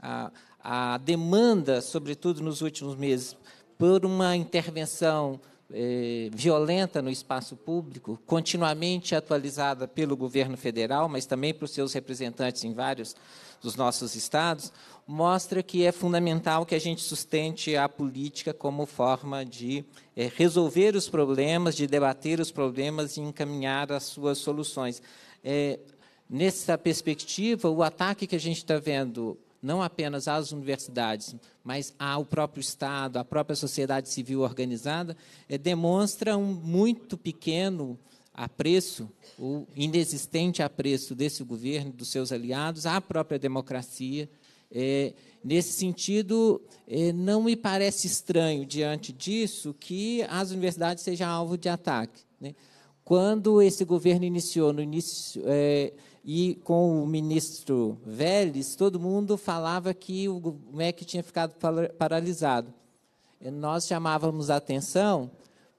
A, a demanda, sobretudo nos últimos meses, por uma intervenção eh, violenta no espaço público, continuamente atualizada pelo governo federal, mas também para os seus representantes em vários dos nossos estados, mostra que é fundamental que a gente sustente a política como forma de é, resolver os problemas, de debater os problemas e encaminhar as suas soluções. É, nessa perspectiva, o ataque que a gente está vendo não apenas às universidades, mas ao próprio Estado, à própria sociedade civil organizada, é, demonstra um muito pequeno apreço, o inexistente apreço desse governo, dos seus aliados, à própria democracia, é, nesse sentido, é, não me parece estranho, diante disso, que as universidades sejam alvo de ataque. Né? Quando esse governo iniciou, no início, é, e com o ministro Vélez, todo mundo falava que o MEC tinha ficado paralisado. É, nós chamávamos a atenção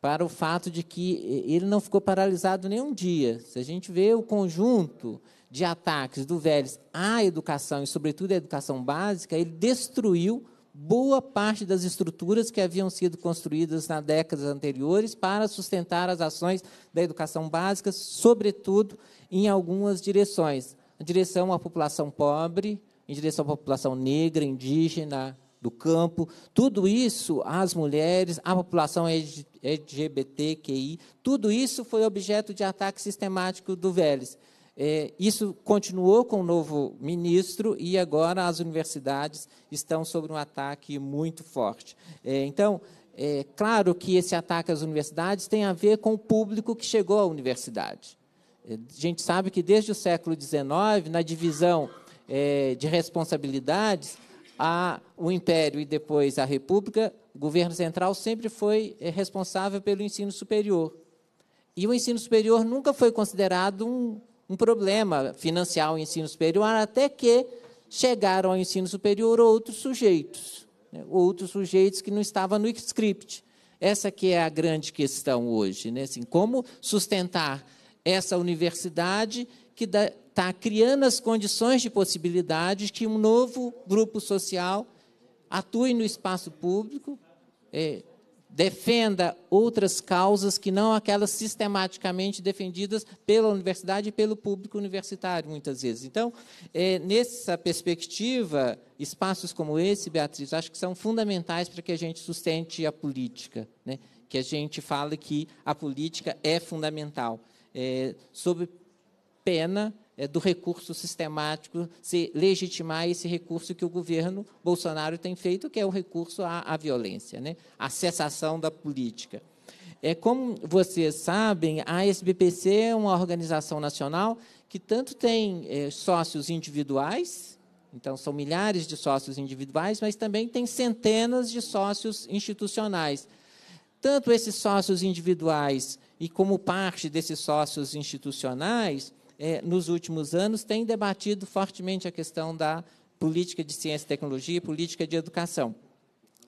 para o fato de que ele não ficou paralisado nem um dia. Se a gente vê o conjunto de ataques do Vélez à educação, e sobretudo à educação básica, ele destruiu boa parte das estruturas que haviam sido construídas nas décadas anteriores para sustentar as ações da educação básica, sobretudo em algumas direções. Em direção à população pobre, em direção à população negra, indígena, do campo, tudo isso, as mulheres, a população LGBTQI, tudo isso foi objeto de ataque sistemático do Vélez. É, isso continuou com o novo ministro e agora as universidades estão sob um ataque muito forte. É, então, é claro que esse ataque às universidades tem a ver com o público que chegou à universidade. É, a gente sabe que desde o século XIX, na divisão de responsabilidades, a, o Império e depois a República, o governo central sempre foi responsável pelo ensino superior. E o ensino superior nunca foi considerado um um problema financiar o ensino superior, até que chegaram ao ensino superior outros sujeitos, né? outros sujeitos que não estavam no script. Essa que é a grande questão hoje, né? assim, como sustentar essa universidade que está criando as condições de possibilidade que um novo grupo social atue no espaço público, é, defenda outras causas que não aquelas sistematicamente defendidas pela universidade e pelo público universitário, muitas vezes. Então, é, nessa perspectiva, espaços como esse, Beatriz, acho que são fundamentais para que a gente sustente a política, né? que a gente fale que a política é fundamental, é, sob pena é, do recurso sistemático, se legitimar esse recurso que o governo Bolsonaro tem feito, que é o recurso à, à violência, né? à cessação da política. É, como vocês sabem, a SBPC é uma organização nacional que tanto tem é, sócios individuais, então são milhares de sócios individuais, mas também tem centenas de sócios institucionais. Tanto esses sócios individuais e como parte desses sócios institucionais, é, nos últimos anos, tem debatido fortemente a questão da política de ciência e tecnologia e política de educação.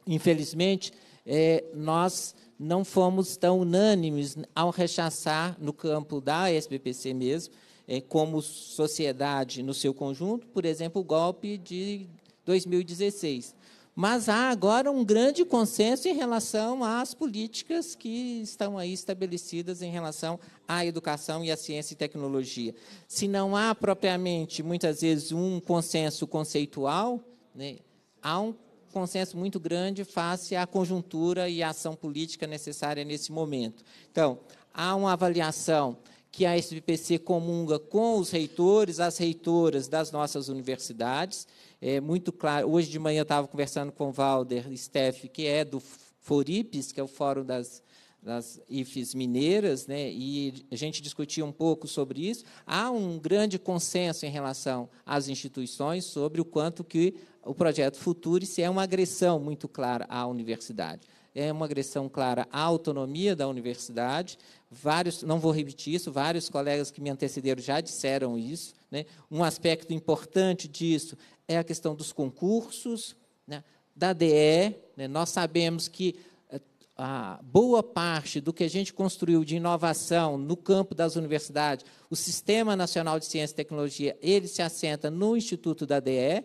Infelizmente, é, nós não fomos tão unânimes ao rechaçar no campo da SBPC mesmo, é, como sociedade no seu conjunto, por exemplo, o golpe de 2016. Mas há agora um grande consenso em relação às políticas que estão aí estabelecidas em relação à educação e à ciência e tecnologia. Se não há propriamente, muitas vezes, um consenso conceitual, né, há um consenso muito grande face à conjuntura e à ação política necessária nesse momento. Então, há uma avaliação que a SBPC comunga com os reitores, as reitoras das nossas universidades, é, muito claro. Hoje de manhã eu estava conversando com o Valder Steff, que é do FORIPES, que é o Fórum das, das IFES mineiras, né, e a gente discutia um pouco sobre isso. Há um grande consenso em relação às instituições sobre o quanto que o projeto Futuris é uma agressão muito clara à universidade. É uma agressão clara à autonomia da universidade. Vários, não vou repetir isso, vários colegas que me antecederam já disseram isso. Né? Um aspecto importante disso é a questão dos concursos, né, da DE. Né, nós sabemos que eh, a boa parte do que a gente construiu de inovação no campo das universidades, o Sistema Nacional de Ciência e Tecnologia, ele se assenta no Instituto da DE, é,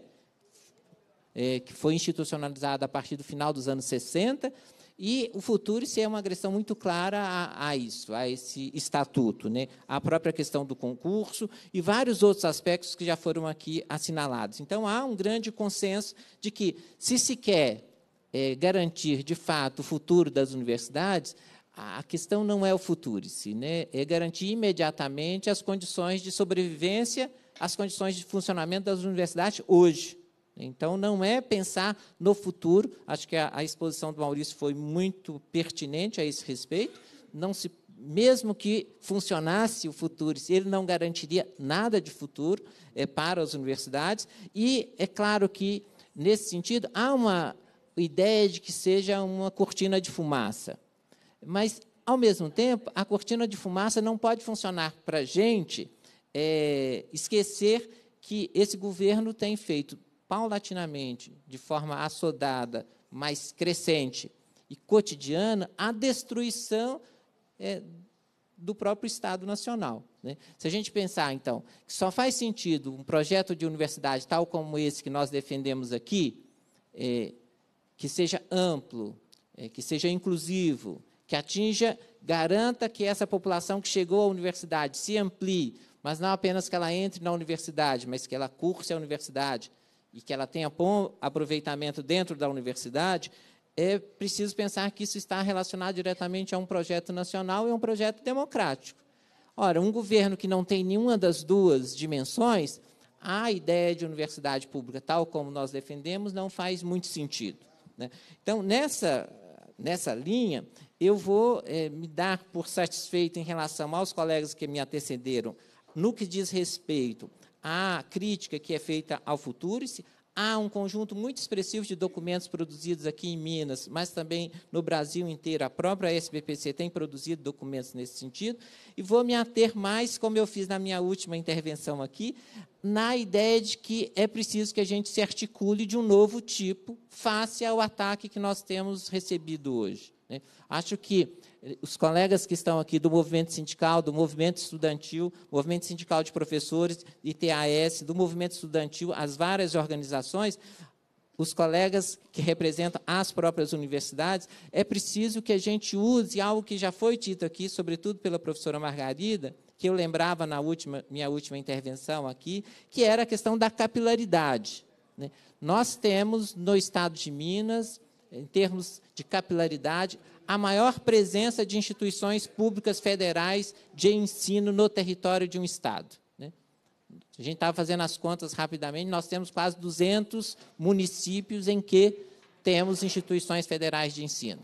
eh, que foi institucionalizado a partir do final dos anos 60, e o futuro se é uma agressão muito clara a, a, isso, a esse estatuto, né? a própria questão do concurso e vários outros aspectos que já foram aqui assinalados. Então, há um grande consenso de que, se se quer é, garantir, de fato, o futuro das universidades, a questão não é o futuro, se né? é garantir imediatamente as condições de sobrevivência, as condições de funcionamento das universidades hoje. Então, não é pensar no futuro. Acho que a, a exposição do Maurício foi muito pertinente a esse respeito. Não se mesmo que funcionasse o futuro, ele não garantiria nada de futuro é, para as universidades. E é claro que, nesse sentido, há uma ideia de que seja uma cortina de fumaça. Mas, ao mesmo tempo, a cortina de fumaça não pode funcionar para a gente é, esquecer que esse governo tem feito paulatinamente, de forma assodada, mas crescente e cotidiana, a destruição é, do próprio Estado Nacional. Né? Se a gente pensar, então, que só faz sentido um projeto de universidade tal como esse que nós defendemos aqui, é, que seja amplo, é, que seja inclusivo, que atinja, garanta que essa população que chegou à universidade se amplie, mas não apenas que ela entre na universidade, mas que ela curse a universidade, e que ela tenha bom aproveitamento dentro da universidade, é preciso pensar que isso está relacionado diretamente a um projeto nacional e um projeto democrático. Ora, um governo que não tem nenhuma das duas dimensões, a ideia de universidade pública, tal como nós defendemos, não faz muito sentido. Né? Então, nessa, nessa linha, eu vou é, me dar por satisfeito em relação aos colegas que me antecederam no que diz respeito à crítica que é feita ao Futurice, há um conjunto muito expressivo de documentos produzidos aqui em Minas, mas também no Brasil inteiro. A própria SBPC tem produzido documentos nesse sentido. E vou me ater mais, como eu fiz na minha última intervenção aqui, na ideia de que é preciso que a gente se articule de um novo tipo face ao ataque que nós temos recebido hoje. Né? Acho que eh, os colegas que estão aqui do movimento sindical, do movimento estudantil, movimento sindical de professores, ITAS, do movimento estudantil, as várias organizações, os colegas que representam as próprias universidades, é preciso que a gente use algo que já foi dito aqui, sobretudo pela professora Margarida, que eu lembrava na última, minha última intervenção aqui, que era a questão da capilaridade. Né? Nós temos no estado de Minas em termos de capilaridade, a maior presença de instituições públicas federais de ensino no território de um Estado. Né? A gente estava fazendo as contas rapidamente, nós temos quase 200 municípios em que temos instituições federais de ensino.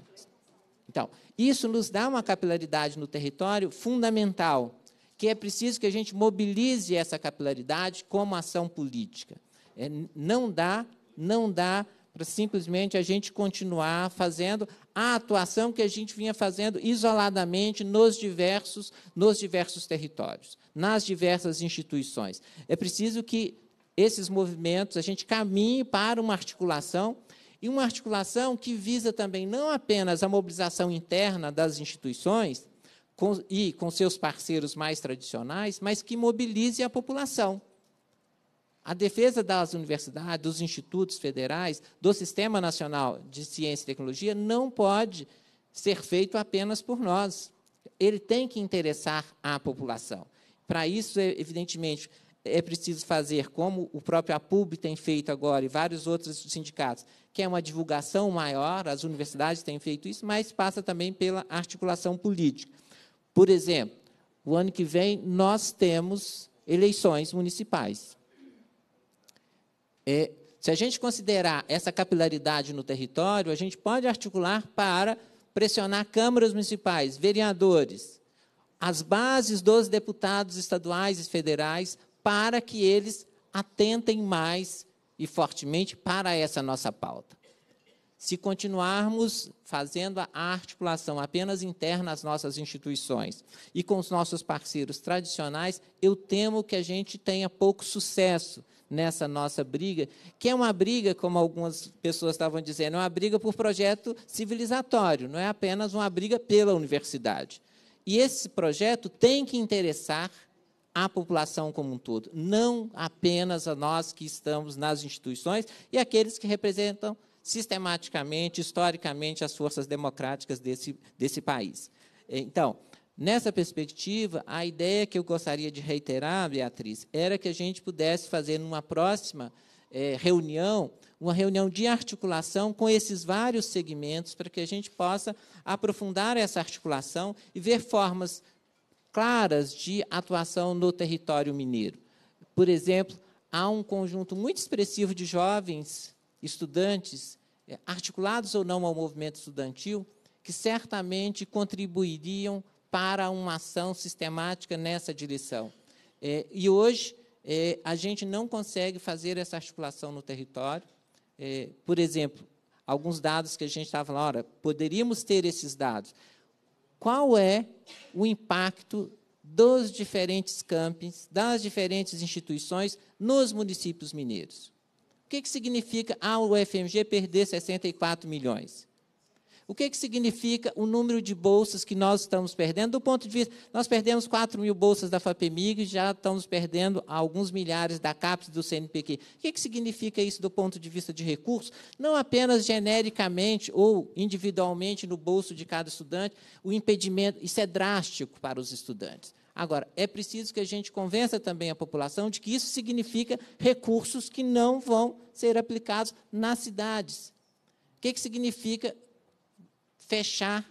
Então, isso nos dá uma capilaridade no território fundamental, que é preciso que a gente mobilize essa capilaridade como ação política. É, não dá, não dá para simplesmente a gente continuar fazendo a atuação que a gente vinha fazendo isoladamente nos diversos, nos diversos territórios, nas diversas instituições. É preciso que esses movimentos a gente caminhe para uma articulação e uma articulação que visa também não apenas a mobilização interna das instituições com, e com seus parceiros mais tradicionais, mas que mobilize a população. A defesa das universidades, dos institutos federais, do Sistema Nacional de Ciência e Tecnologia não pode ser feito apenas por nós. Ele tem que interessar a população. Para isso, é, evidentemente, é preciso fazer, como o próprio APUB tem feito agora e vários outros sindicatos, que é uma divulgação maior, as universidades têm feito isso, mas passa também pela articulação política. Por exemplo, o ano que vem nós temos eleições municipais. É, se a gente considerar essa capilaridade no território, a gente pode articular para pressionar câmaras municipais, vereadores, as bases dos deputados estaduais e federais, para que eles atentem mais e fortemente para essa nossa pauta. Se continuarmos fazendo a articulação apenas interna às nossas instituições e com os nossos parceiros tradicionais, eu temo que a gente tenha pouco sucesso nessa nossa briga, que é uma briga, como algumas pessoas estavam dizendo, é uma briga por projeto civilizatório, não é apenas uma briga pela universidade. E esse projeto tem que interessar à população como um todo, não apenas a nós que estamos nas instituições e aqueles que representam sistematicamente, historicamente, as forças democráticas desse, desse país. Então, Nessa perspectiva, a ideia que eu gostaria de reiterar, Beatriz, era que a gente pudesse fazer, numa próxima é, reunião, uma reunião de articulação com esses vários segmentos, para que a gente possa aprofundar essa articulação e ver formas claras de atuação no território mineiro. Por exemplo, há um conjunto muito expressivo de jovens estudantes, é, articulados ou não ao movimento estudantil, que certamente contribuiriam para uma ação sistemática nessa direção. É, e hoje, é, a gente não consegue fazer essa articulação no território. É, por exemplo, alguns dados que a gente estava falando, ora poderíamos ter esses dados. Qual é o impacto dos diferentes campings, das diferentes instituições nos municípios mineiros? O que, que significa a UFMG perder 64 milhões? O que, que significa o número de bolsas que nós estamos perdendo? Do ponto de vista, nós perdemos 4 mil bolsas da FAPEMIG, e já estamos perdendo alguns milhares da CAPES do CNPq. O que, que significa isso do ponto de vista de recursos? Não apenas genericamente ou individualmente no bolso de cada estudante, o impedimento, isso é drástico para os estudantes. Agora, é preciso que a gente convença também a população de que isso significa recursos que não vão ser aplicados nas cidades. O que, que significa fechar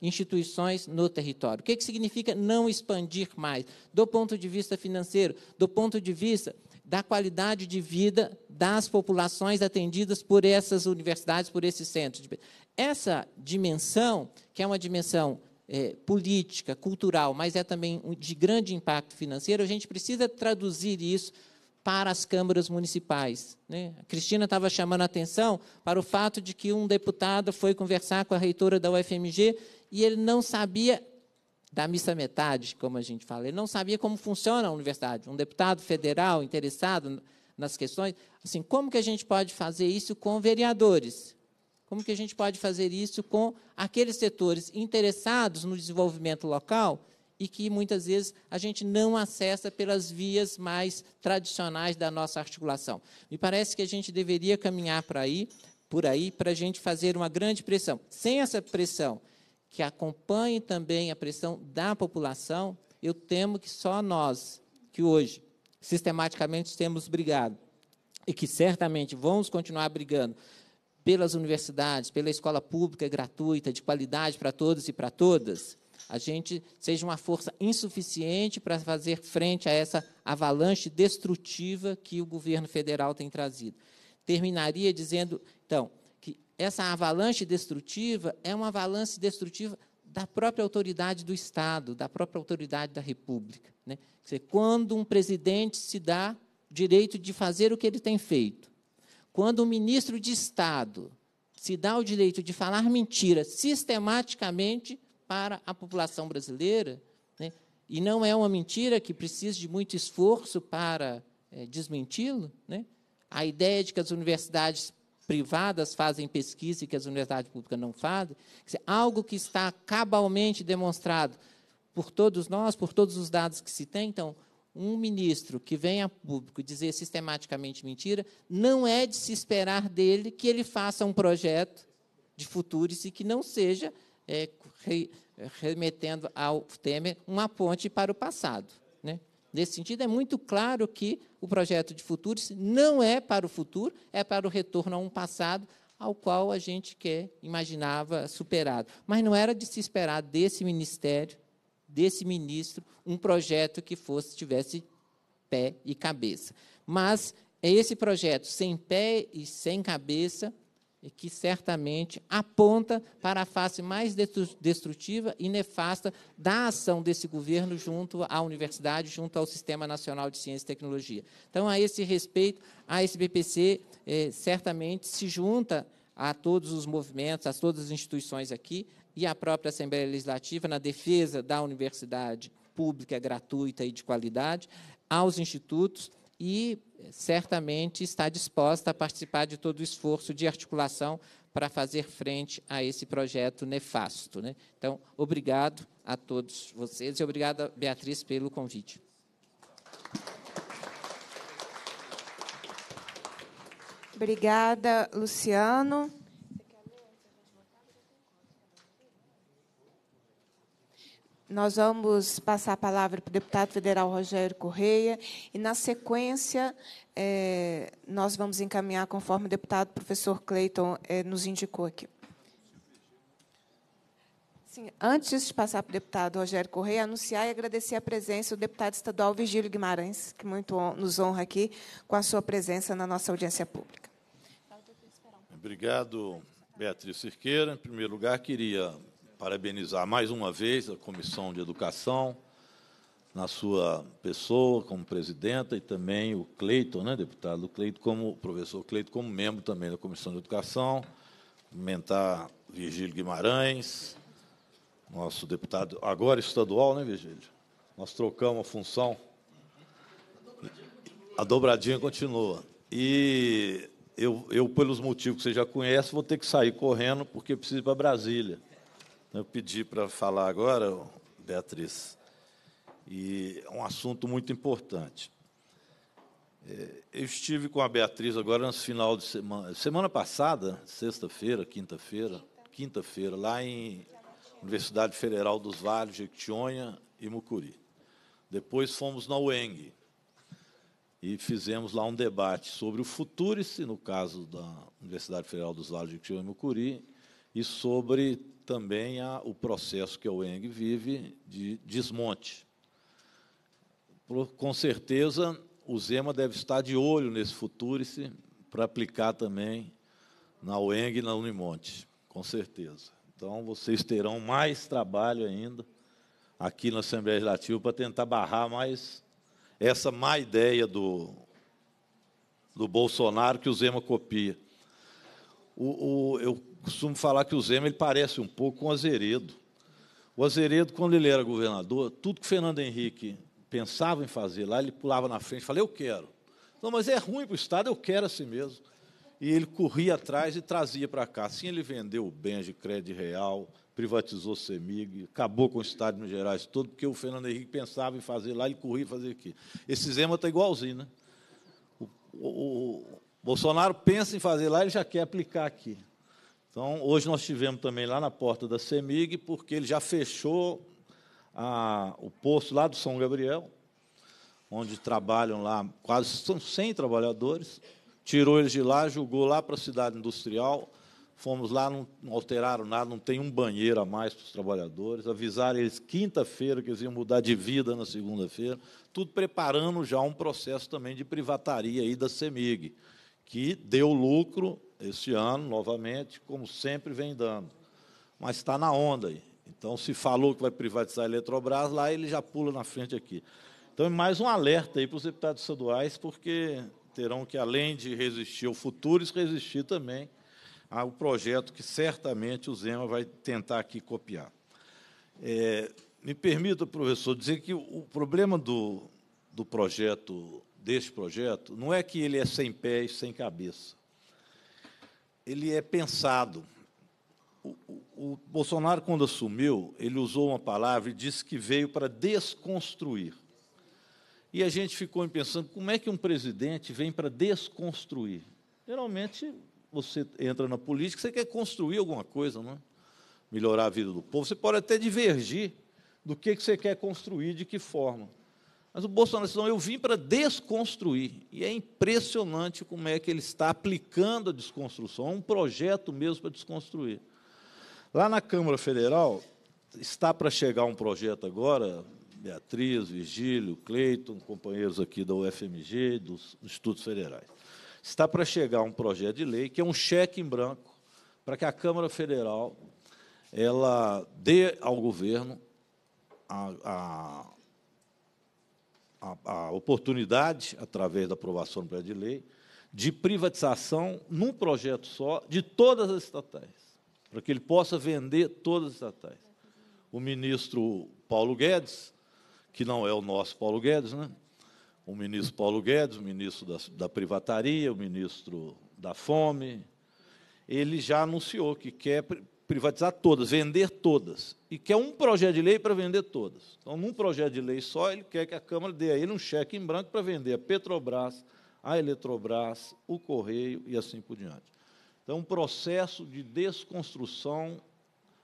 instituições no território. O que, que significa não expandir mais? Do ponto de vista financeiro, do ponto de vista da qualidade de vida das populações atendidas por essas universidades, por esses centros. Essa dimensão, que é uma dimensão é, política, cultural, mas é também de grande impacto financeiro, a gente precisa traduzir isso para as câmaras municipais. Né? A Cristina estava chamando a atenção para o fato de que um deputado foi conversar com a reitora da UFMG e ele não sabia da missa metade, como a gente fala, ele não sabia como funciona a universidade. Um deputado federal interessado nas questões, assim, como que a gente pode fazer isso com vereadores? Como que a gente pode fazer isso com aqueles setores interessados no desenvolvimento local e que muitas vezes a gente não acessa pelas vias mais tradicionais da nossa articulação. Me parece que a gente deveria caminhar para aí, por aí, para a gente fazer uma grande pressão. Sem essa pressão, que acompanhe também a pressão da população, eu temo que só nós, que hoje sistematicamente temos brigado, e que certamente vamos continuar brigando pelas universidades, pela escola pública gratuita, de qualidade para todos e para todas, a gente seja uma força insuficiente para fazer frente a essa avalanche destrutiva que o governo federal tem trazido. Terminaria dizendo, então, que essa avalanche destrutiva é uma avalanche destrutiva da própria autoridade do Estado, da própria autoridade da República. Né? Dizer, quando um presidente se dá direito de fazer o que ele tem feito, quando um ministro de Estado se dá o direito de falar mentira sistematicamente, para a população brasileira, né, e não é uma mentira que precisa de muito esforço para é, desmenti-lo, né, a ideia de que as universidades privadas fazem pesquisa e que as universidades públicas não fazem, algo que está cabalmente demonstrado por todos nós, por todos os dados que se tem. Então, um ministro que vem a público dizer sistematicamente mentira, não é de se esperar dele que ele faça um projeto de futuros e que não seja é, re, remetendo ao Temer, uma ponte para o passado. Né? Nesse sentido, é muito claro que o projeto de futuros não é para o futuro, é para o retorno a um passado ao qual a gente quer, imaginava superado. Mas não era de se esperar desse ministério, desse ministro, um projeto que fosse tivesse pé e cabeça. Mas é esse projeto sem pé e sem cabeça e que certamente aponta para a face mais destrutiva e nefasta da ação desse governo junto à universidade, junto ao Sistema Nacional de Ciência e Tecnologia. Então, a esse respeito, a SBPC eh, certamente se junta a todos os movimentos, a todas as instituições aqui e à própria Assembleia Legislativa na defesa da universidade pública, gratuita e de qualidade, aos institutos e eh, certamente está disposta a participar de todo o esforço de articulação para fazer frente a esse projeto nefasto. Né? Então, obrigado a todos vocês e obrigada Beatriz, pelo convite. Obrigada, Luciano. Nós vamos passar a palavra para o deputado federal Rogério Correia e, na sequência, é, nós vamos encaminhar conforme o deputado professor Cleiton é, nos indicou aqui. Sim, antes de passar para o deputado Rogério Correia, anunciar e agradecer a presença do deputado estadual Virgílio Guimarães, que muito nos honra aqui com a sua presença na nossa audiência pública. Obrigado, Beatriz Cirqueira. Em primeiro lugar, queria parabenizar mais uma vez a Comissão de Educação, na sua pessoa como presidenta, e também o Cleiton, né, deputado Cleiton, como o professor Cleiton, como membro também da Comissão de Educação, comentar Virgílio Guimarães, nosso deputado, agora estadual, né, Virgílio? Nós trocamos a função. A dobradinha continua. E eu, eu, pelos motivos que você já conhece, vou ter que sair correndo, porque preciso ir para Brasília. Eu pedi para falar agora, Beatriz, e é um assunto muito importante. É, eu estive com a Beatriz agora no final de semana, semana passada, sexta-feira, quinta-feira, quinta-feira, lá em Universidade Federal dos Vales, Jequitinhonha e Mucuri. Depois fomos na UENG e fizemos lá um debate sobre o se no caso da Universidade Federal dos Vales de Jequitinhonha e Mucuri, e sobre também há o processo que a UENG vive de desmonte. Com certeza, o Zema deve estar de olho nesse futuro para aplicar também na UENG e na Unimonte, com certeza. Então, vocês terão mais trabalho ainda aqui na Assembleia Legislativa para tentar barrar mais essa má ideia do, do Bolsonaro que o Zema copia. O, o, eu costumo falar que o Zema ele parece um pouco com o Azeredo. O Azeredo, quando ele era governador, tudo que o Fernando Henrique pensava em fazer lá, ele pulava na frente e falava, eu quero. Não, mas é ruim para o Estado, eu quero assim mesmo. E ele corria atrás e trazia para cá. Assim ele vendeu o bem de crédito real, privatizou o CEMIG, acabou com o Estado de Minas Gerais todo, porque o Fernando Henrique pensava em fazer lá, ele corria fazer aqui. Esse Zema está igualzinho, né? O, o, o Bolsonaro pensa em fazer lá, ele já quer aplicar aqui. Então, hoje nós tivemos também lá na porta da CEMIG, porque ele já fechou a, o posto lá do São Gabriel, onde trabalham lá quase são 100 trabalhadores, tirou eles de lá, julgou lá para a cidade industrial, fomos lá, não, não alteraram nada, não tem um banheiro a mais para os trabalhadores, avisaram eles quinta-feira que eles iam mudar de vida na segunda-feira, tudo preparando já um processo também de privataria aí da CEMIG que deu lucro este ano, novamente, como sempre vem dando. Mas está na onda aí. Então, se falou que vai privatizar a Eletrobras, lá ele já pula na frente aqui. Então, é mais um alerta aí para os deputados estaduais, porque terão que, além de resistir ao futuro, resistir também ao projeto que certamente o Zema vai tentar aqui copiar. É, me permita, professor, dizer que o problema do, do projeto deste projeto não é que ele é sem pés, sem cabeça. Ele é pensado. O, o, o Bolsonaro, quando assumiu, ele usou uma palavra e disse que veio para desconstruir. E a gente ficou pensando como é que um presidente vem para desconstruir. Geralmente você entra na política, você quer construir alguma coisa, não é? melhorar a vida do povo. Você pode até divergir do que, que você quer construir, de que forma. Mas o Bolsonaro disse: não, eu vim para desconstruir. E é impressionante como é que ele está aplicando a desconstrução, um projeto mesmo para desconstruir. Lá na Câmara Federal, está para chegar um projeto agora, Beatriz, Virgílio, Cleiton, companheiros aqui da UFMG, dos Institutos Federais. Está para chegar um projeto de lei que é um cheque em branco para que a Câmara Federal ela dê ao governo a, a a, a oportunidade, através da aprovação do projeto de lei, de privatização, num projeto só, de todas as estatais, para que ele possa vender todas as estatais. O ministro Paulo Guedes, que não é o nosso Paulo Guedes, né? o ministro Paulo Guedes, o ministro da, da privataria, o ministro da fome, ele já anunciou que quer privatizar todas, vender todas. E quer um projeto de lei para vender todas. Então, num projeto de lei só, ele quer que a Câmara dê a ele um cheque em branco para vender a Petrobras, a Eletrobras, o Correio e assim por diante. Então, é um processo de desconstrução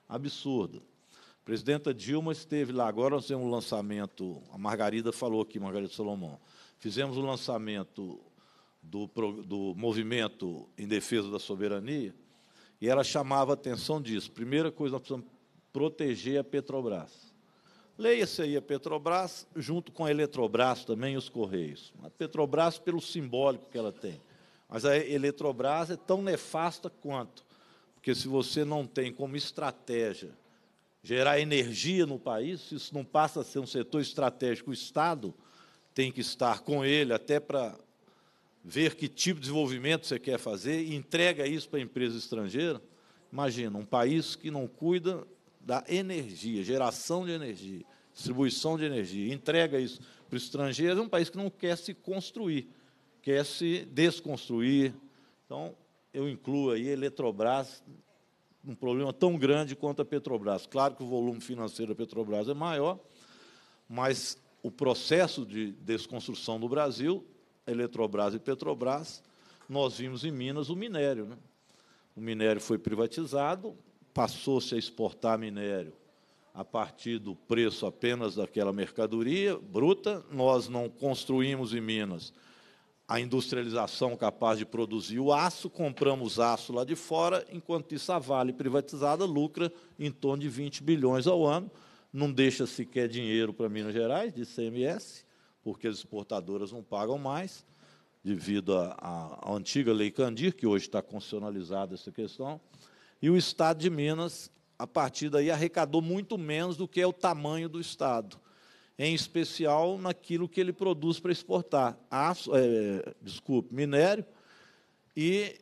absurda. A presidenta Dilma esteve lá, agora nós fizemos um lançamento, a Margarida falou aqui, Margarida Salomão, fizemos o um lançamento do, do movimento em defesa da soberania, e ela chamava a atenção disso. Primeira coisa, nós precisamos proteger a Petrobras. Leia-se aí a Petrobras, junto com a Eletrobras também e os Correios. A Petrobras, pelo simbólico que ela tem. Mas a Eletrobras é tão nefasta quanto. Porque se você não tem como estratégia gerar energia no país, se isso não passa a ser um setor estratégico, o Estado tem que estar com ele até para ver que tipo de desenvolvimento você quer fazer e entrega isso para a empresa estrangeira. Imagina, um país que não cuida da energia, geração de energia, distribuição de energia, entrega isso para o estrangeiro, é um país que não quer se construir, quer se desconstruir. Então, eu incluo aí a Eletrobras, um problema tão grande quanto a Petrobras. Claro que o volume financeiro da Petrobras é maior, mas o processo de desconstrução do Brasil Eletrobras e Petrobras, nós vimos em Minas o minério. Né? O minério foi privatizado, passou-se a exportar minério a partir do preço apenas daquela mercadoria bruta. Nós não construímos em Minas a industrialização capaz de produzir o aço, compramos aço lá de fora, enquanto isso a Vale privatizada lucra em torno de 20 bilhões ao ano, não deixa sequer dinheiro para Minas Gerais, de CMS, porque as exportadoras não pagam mais, devido à antiga Lei Candir, que hoje está constitucionalizada essa questão, e o Estado de Minas, a partir daí, arrecadou muito menos do que é o tamanho do Estado, em especial naquilo que ele produz para exportar. Aço, é, desculpe, minério e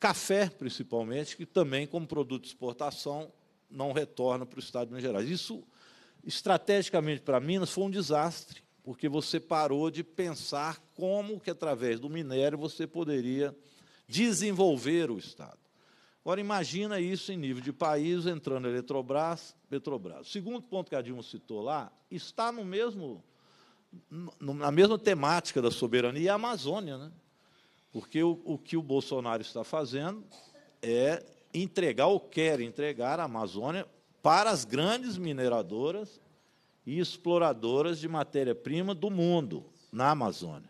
café, principalmente, que também, como produto de exportação, não retorna para o Estado de Minas Gerais. Isso, estrategicamente para Minas, foi um desastre, porque você parou de pensar como que através do minério você poderia desenvolver o Estado. Agora imagina isso em nível de país, entrando Eletrobras, Petrobras. O segundo ponto que a Dilma citou lá está no mesmo na mesma temática da soberania e a Amazônia, né? Porque o, o que o Bolsonaro está fazendo é entregar ou quer entregar a Amazônia para as grandes mineradoras e exploradoras de matéria-prima do mundo na Amazônia.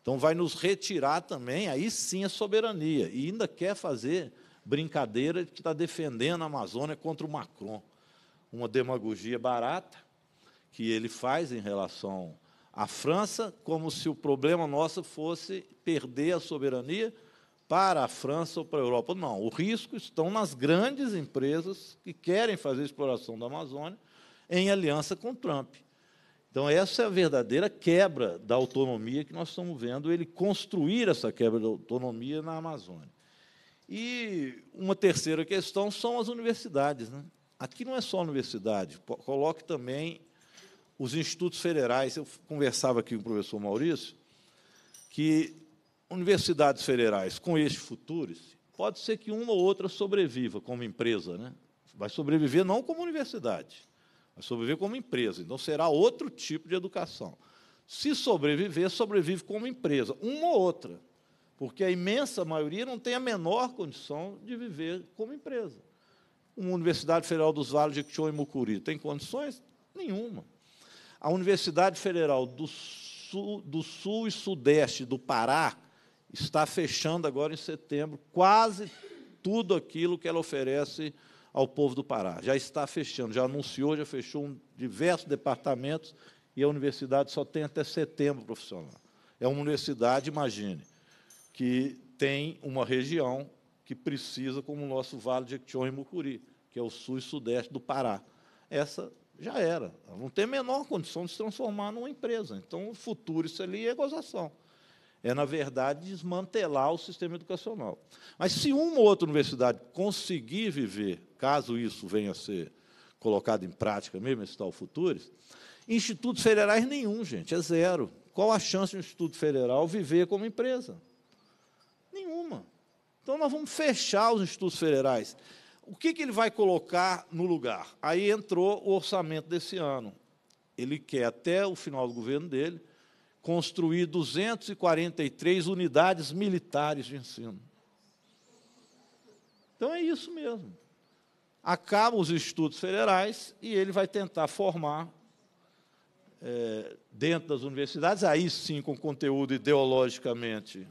Então, vai nos retirar também, aí sim, a soberania. E ainda quer fazer brincadeira de que está defendendo a Amazônia contra o Macron. Uma demagogia barata que ele faz em relação à França, como se o problema nosso fosse perder a soberania para a França ou para a Europa. Não, o risco estão nas grandes empresas que querem fazer exploração da Amazônia em aliança com Trump. Então, essa é a verdadeira quebra da autonomia que nós estamos vendo ele construir essa quebra da autonomia na Amazônia. E uma terceira questão são as universidades. Né? Aqui não é só universidade, coloque também os institutos federais. Eu conversava aqui com o professor Maurício que universidades federais com este futuro, pode ser que uma ou outra sobreviva como empresa, né? vai sobreviver não como universidade, é sobreviver como empresa. Então será outro tipo de educação. Se sobreviver, sobrevive como empresa, uma ou outra, porque a imensa maioria não tem a menor condição de viver como empresa. Uma Universidade Federal dos Vales de Quichon e Mucuri tem condições? Nenhuma. A Universidade Federal do Sul, do Sul e Sudeste do Pará está fechando agora em setembro quase tudo aquilo que ela oferece ao povo do Pará. Já está fechando, já anunciou, já fechou um, diversos departamentos e a universidade só tem até setembro profissional. É uma universidade, imagine, que tem uma região que precisa, como o nosso Vale de Equitinhonha e Mucuri, que é o sul e sudeste do Pará. Essa já era. Ela não tem a menor condição de se transformar numa empresa. Então, o futuro isso ali é gozação. É, na verdade, desmantelar o sistema educacional. Mas se uma ou outra universidade conseguir viver caso isso venha a ser colocado em prática mesmo, esse tal Futures, institutos federais nenhum, gente, é zero. Qual a chance de um instituto federal viver como empresa? Nenhuma. Então, nós vamos fechar os institutos federais. O que, que ele vai colocar no lugar? Aí entrou o orçamento desse ano. Ele quer, até o final do governo dele, construir 243 unidades militares de ensino. Então, é isso mesmo acabam os estudos federais e ele vai tentar formar, é, dentro das universidades, aí sim com conteúdo ideologicamente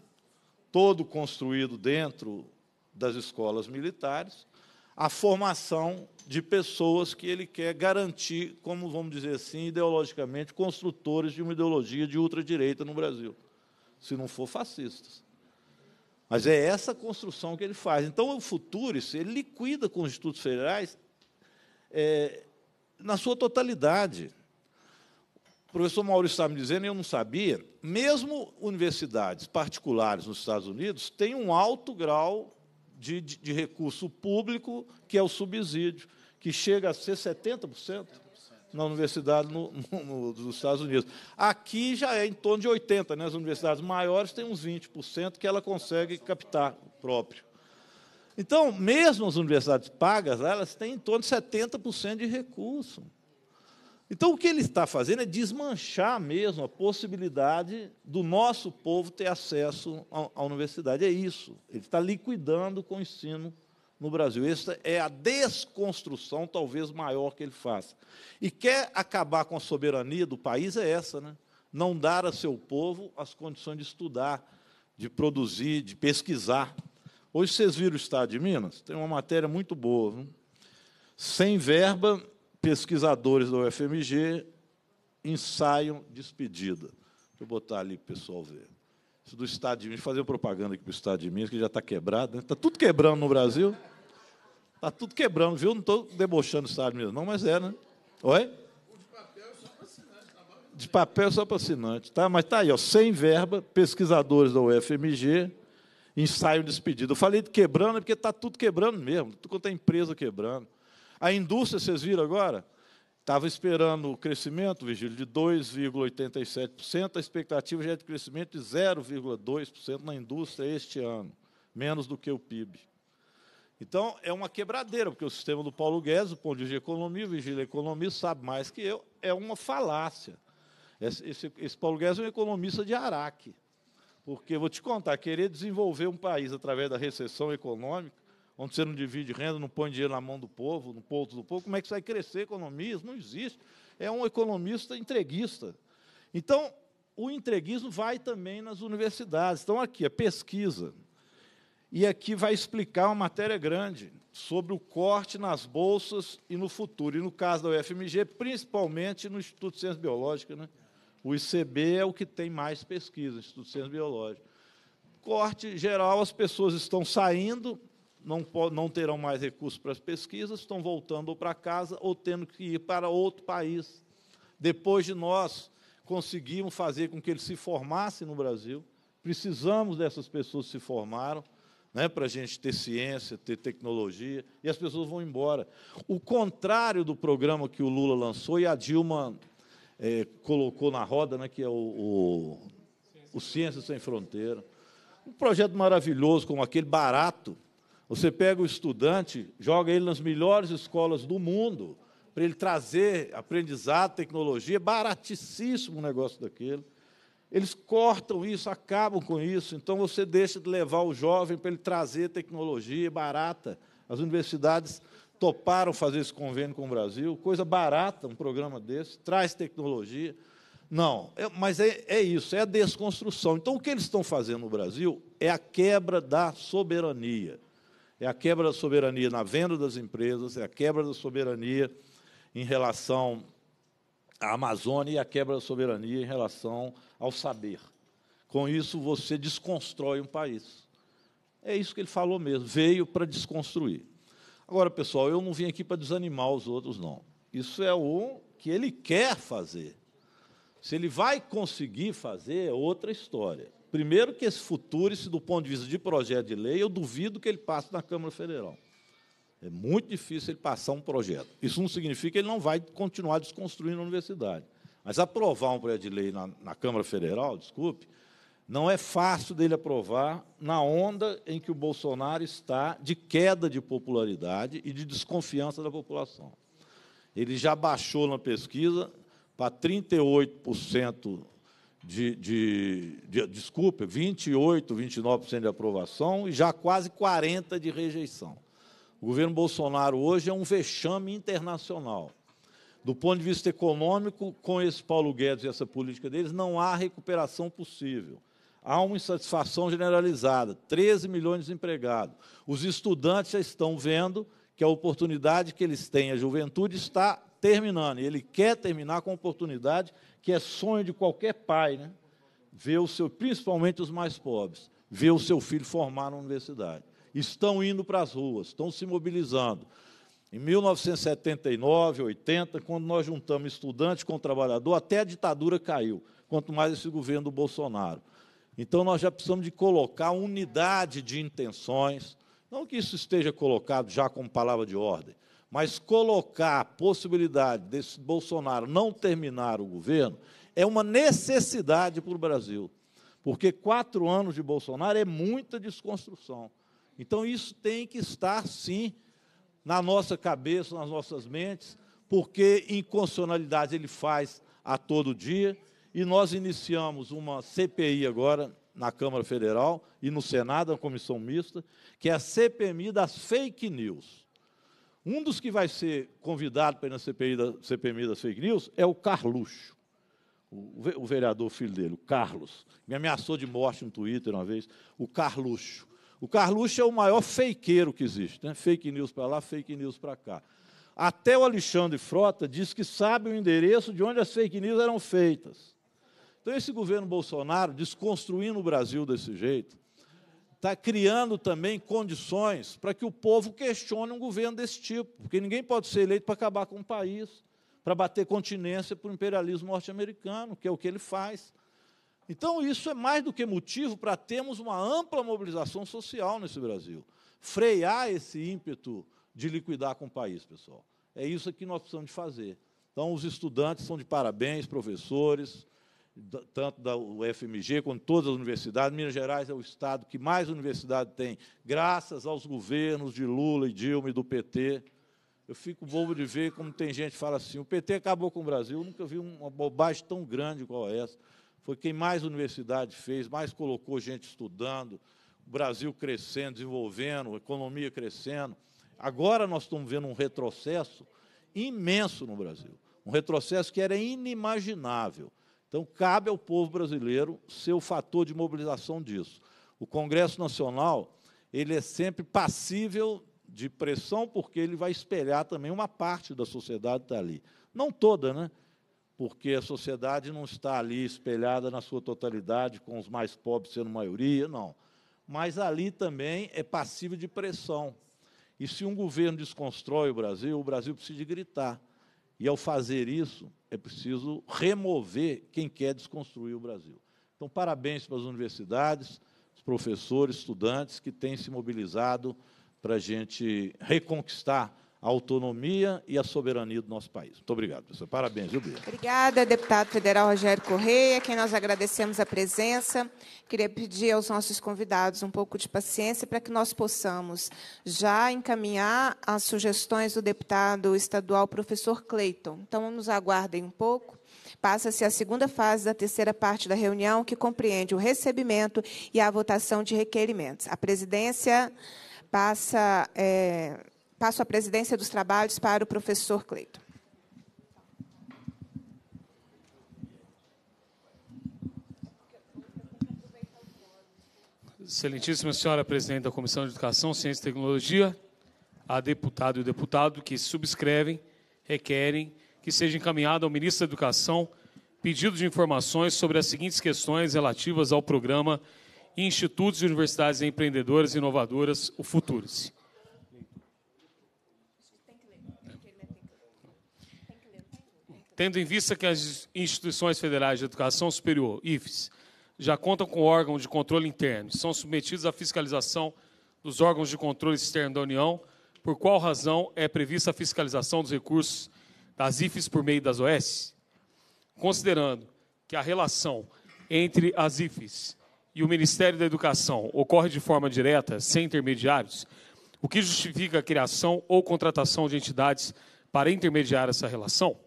todo construído dentro das escolas militares, a formação de pessoas que ele quer garantir, como vamos dizer assim, ideologicamente, construtores de uma ideologia de ultradireita no Brasil, se não for fascistas. Mas é essa construção que ele faz. Então, o Futuris, ele liquida com os institutos federais é, na sua totalidade. O professor Maurício estava me dizendo, e eu não sabia, mesmo universidades particulares nos Estados Unidos têm um alto grau de, de, de recurso público, que é o subsídio, que chega a ser 70% na universidade no, no, dos Estados Unidos. Aqui já é em torno de 80%, né? as universidades maiores têm uns 20% que ela consegue captar próprio. Então, mesmo as universidades pagas, elas têm em torno de 70% de recurso. Então, o que ele está fazendo é desmanchar mesmo a possibilidade do nosso povo ter acesso à universidade. É isso. Ele está liquidando com o ensino no Brasil. Essa é a desconstrução talvez maior que ele faça. E quer acabar com a soberania do país é essa, né? Não dar a seu povo as condições de estudar, de produzir, de pesquisar. Hoje vocês viram o Estado de Minas, tem uma matéria muito boa. Viu? Sem verba, pesquisadores da UFMG ensaiam despedida. Deixa eu botar ali para o pessoal ver do Estado de Minas, fazer propaganda aqui para o Estado de Minas, que já está quebrado, está né? Tá tudo quebrando no Brasil. Está tudo quebrando, viu? Não estou debochando o Estado de Minas, não, mas é, né? Oi? De papel só para assinante, tá? Mas tá aí, ó, sem verba, pesquisadores da UFMG, ensaio despedido. Eu falei de quebrando é porque está tudo quebrando mesmo, tudo quanto é empresa quebrando. A indústria, vocês viram agora? Estava esperando o crescimento, Virgílio, de 2,87%, a expectativa já é de crescimento de 0,2% na indústria este ano, menos do que o PIB. Então, é uma quebradeira, porque o sistema do Paulo Guedes, o ponto de economia, o Virgílio é economista, sabe mais que eu, é uma falácia. Esse, esse, esse Paulo Guedes é um economista de Araque. Porque, vou te contar, querer desenvolver um país através da recessão econômica onde você não divide renda, não põe dinheiro na mão do povo, no ponto do povo, como é que vai crescer a economia? Isso não existe. É um economista entreguista. Então, o entreguismo vai também nas universidades. Então, aqui, a é pesquisa. E aqui vai explicar uma matéria grande sobre o corte nas bolsas e no futuro. E no caso da UFMG, principalmente no Instituto de Ciências Biológicas. Né? O ICB é o que tem mais pesquisa, Instituto de Ciências Biológicas. Corte geral, as pessoas estão saindo não, não terão mais recursos para as pesquisas, estão voltando para casa ou tendo que ir para outro país. Depois de nós conseguimos fazer com que eles se formassem no Brasil, precisamos dessas pessoas que se formaram, né, para a gente ter ciência, ter tecnologia, e as pessoas vão embora. O contrário do programa que o Lula lançou e a Dilma é, colocou na roda, né, que é o, o, o Ciência Sem Fronteira. Um projeto maravilhoso, como aquele barato, você pega o estudante, joga ele nas melhores escolas do mundo, para ele trazer aprendizado, tecnologia, baratíssimo o negócio daquele. Eles cortam isso, acabam com isso. Então você deixa de levar o jovem para ele trazer tecnologia barata. As universidades toparam fazer esse convênio com o Brasil, coisa barata, um programa desse, traz tecnologia. Não, é, mas é, é isso, é a desconstrução. Então o que eles estão fazendo no Brasil é a quebra da soberania é a quebra da soberania na venda das empresas, é a quebra da soberania em relação à Amazônia e a quebra da soberania em relação ao saber. Com isso, você desconstrói um país. É isso que ele falou mesmo, veio para desconstruir. Agora, pessoal, eu não vim aqui para desanimar os outros, não. Isso é o que ele quer fazer. Se ele vai conseguir fazer, é outra história. Primeiro que esse futuro, se do ponto de vista de projeto de lei, eu duvido que ele passe na Câmara Federal. É muito difícil ele passar um projeto. Isso não significa que ele não vai continuar desconstruindo a universidade. Mas aprovar um projeto de lei na, na Câmara Federal, desculpe, não é fácil dele aprovar na onda em que o Bolsonaro está de queda de popularidade e de desconfiança da população. Ele já baixou na pesquisa para 38% de, de, de desculpa, 28, 29% de aprovação e já quase 40% de rejeição. O governo Bolsonaro hoje é um vexame internacional. Do ponto de vista econômico, com esse Paulo Guedes e essa política deles, não há recuperação possível. Há uma insatisfação generalizada, 13 milhões de desempregados. Os estudantes já estão vendo que a oportunidade que eles têm, a juventude, está terminando. Ele quer terminar com oportunidade, que é sonho de qualquer pai, né? Ver o seu, principalmente os mais pobres, ver o seu filho formar na universidade. Estão indo para as ruas, estão se mobilizando. Em 1979, 80, quando nós juntamos estudante com trabalhador, até a ditadura caiu, quanto mais esse governo do Bolsonaro. Então nós já precisamos de colocar unidade de intenções, não que isso esteja colocado já como palavra de ordem, mas colocar a possibilidade desse Bolsonaro não terminar o governo é uma necessidade para o Brasil. Porque quatro anos de Bolsonaro é muita desconstrução. Então, isso tem que estar, sim, na nossa cabeça, nas nossas mentes, porque inconstitucionalidade ele faz a todo dia. E nós iniciamos uma CPI agora na Câmara Federal e no Senado, uma comissão mista, que é a CPMI das fake news. Um dos que vai ser convidado para ir na CPI da, CPMI das fake news é o Carluxo, o, o vereador filho dele, o Carlos. Me ameaçou de morte no Twitter uma vez, o Carluxo. O Carluxo é o maior fakeiro que existe, né? fake news para lá, fake news para cá. Até o Alexandre Frota diz que sabe o endereço de onde as fake news eram feitas. Então, esse governo Bolsonaro, desconstruindo o Brasil desse jeito, está criando também condições para que o povo questione um governo desse tipo, porque ninguém pode ser eleito para acabar com o país, para bater continência para o imperialismo norte-americano, que é o que ele faz. Então, isso é mais do que motivo para termos uma ampla mobilização social nesse Brasil. Frear esse ímpeto de liquidar com o país, pessoal. É isso que nós precisamos de fazer. Então, os estudantes são de parabéns, professores, tanto da UFMG quanto todas as universidades. Minas Gerais é o estado que mais universidade tem, graças aos governos de Lula e Dilma e do PT. Eu fico bobo de ver como tem gente que fala assim: o PT acabou com o Brasil. Eu nunca vi uma bobagem tão grande igual essa. Foi quem mais universidade fez, mais colocou gente estudando, o Brasil crescendo, desenvolvendo, a economia crescendo. Agora nós estamos vendo um retrocesso imenso no Brasil um retrocesso que era inimaginável. Então, cabe ao povo brasileiro ser o fator de mobilização disso. O Congresso Nacional ele é sempre passível de pressão, porque ele vai espelhar também uma parte da sociedade que está ali. Não toda, né? porque a sociedade não está ali espelhada na sua totalidade, com os mais pobres sendo maioria, não. Mas ali também é passível de pressão. E se um governo desconstrói o Brasil, o Brasil precisa gritar. E ao fazer isso, é preciso remover quem quer desconstruir o Brasil. Então, parabéns para as universidades, os professores, estudantes que têm se mobilizado para a gente reconquistar a autonomia e a soberania do nosso país. Muito obrigado, professor. Parabéns, viu, Bia? Obrigada, deputado federal Rogério Correia, quem nós agradecemos a presença. Queria pedir aos nossos convidados um pouco de paciência para que nós possamos já encaminhar as sugestões do deputado estadual professor Cleiton. Então, nos aguardem um pouco. Passa-se a segunda fase da terceira parte da reunião, que compreende o recebimento e a votação de requerimentos. A presidência passa. É passo a presidência dos trabalhos para o professor Cleito. Excelentíssima senhora presidente da Comissão de Educação, Ciência e Tecnologia, a deputado e o deputado que subscrevem requerem que seja encaminhado ao ministro da Educação pedido de informações sobre as seguintes questões relativas ao programa Institutos e Universidades Empreendedoras e Inovadoras, o Futuros. tendo em vista que as instituições federais de educação superior, IFES, já contam com órgão de controle interno, são submetidos à fiscalização dos órgãos de controle externo da União, por qual razão é prevista a fiscalização dos recursos das IFES por meio das OS? Considerando que a relação entre as IFES e o Ministério da Educação ocorre de forma direta, sem intermediários, o que justifica a criação ou contratação de entidades para intermediar essa relação?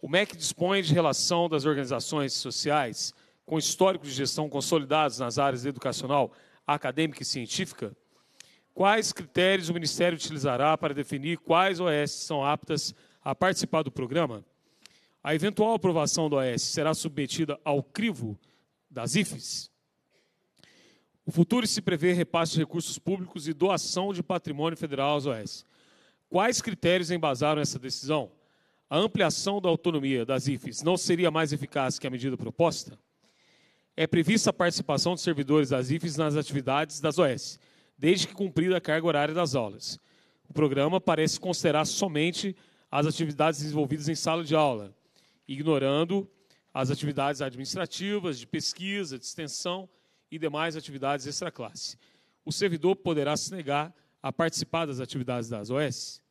O MEC é dispõe de relação das organizações sociais com históricos de gestão consolidados nas áreas educacional, acadêmica e científica? Quais critérios o Ministério utilizará para definir quais OS são aptas a participar do programa? A eventual aprovação do OS será submetida ao crivo das IFES? O futuro se prevê repasse de recursos públicos e doação de patrimônio federal às OS. Quais critérios embasaram essa decisão? a ampliação da autonomia das IFES não seria mais eficaz que a medida proposta? É prevista a participação dos servidores das IFES nas atividades das OS, desde que cumprida a carga horária das aulas. O programa parece considerar somente as atividades desenvolvidas em sala de aula, ignorando as atividades administrativas, de pesquisa, de extensão e demais atividades extraclasse. O servidor poderá se negar a participar das atividades das OS?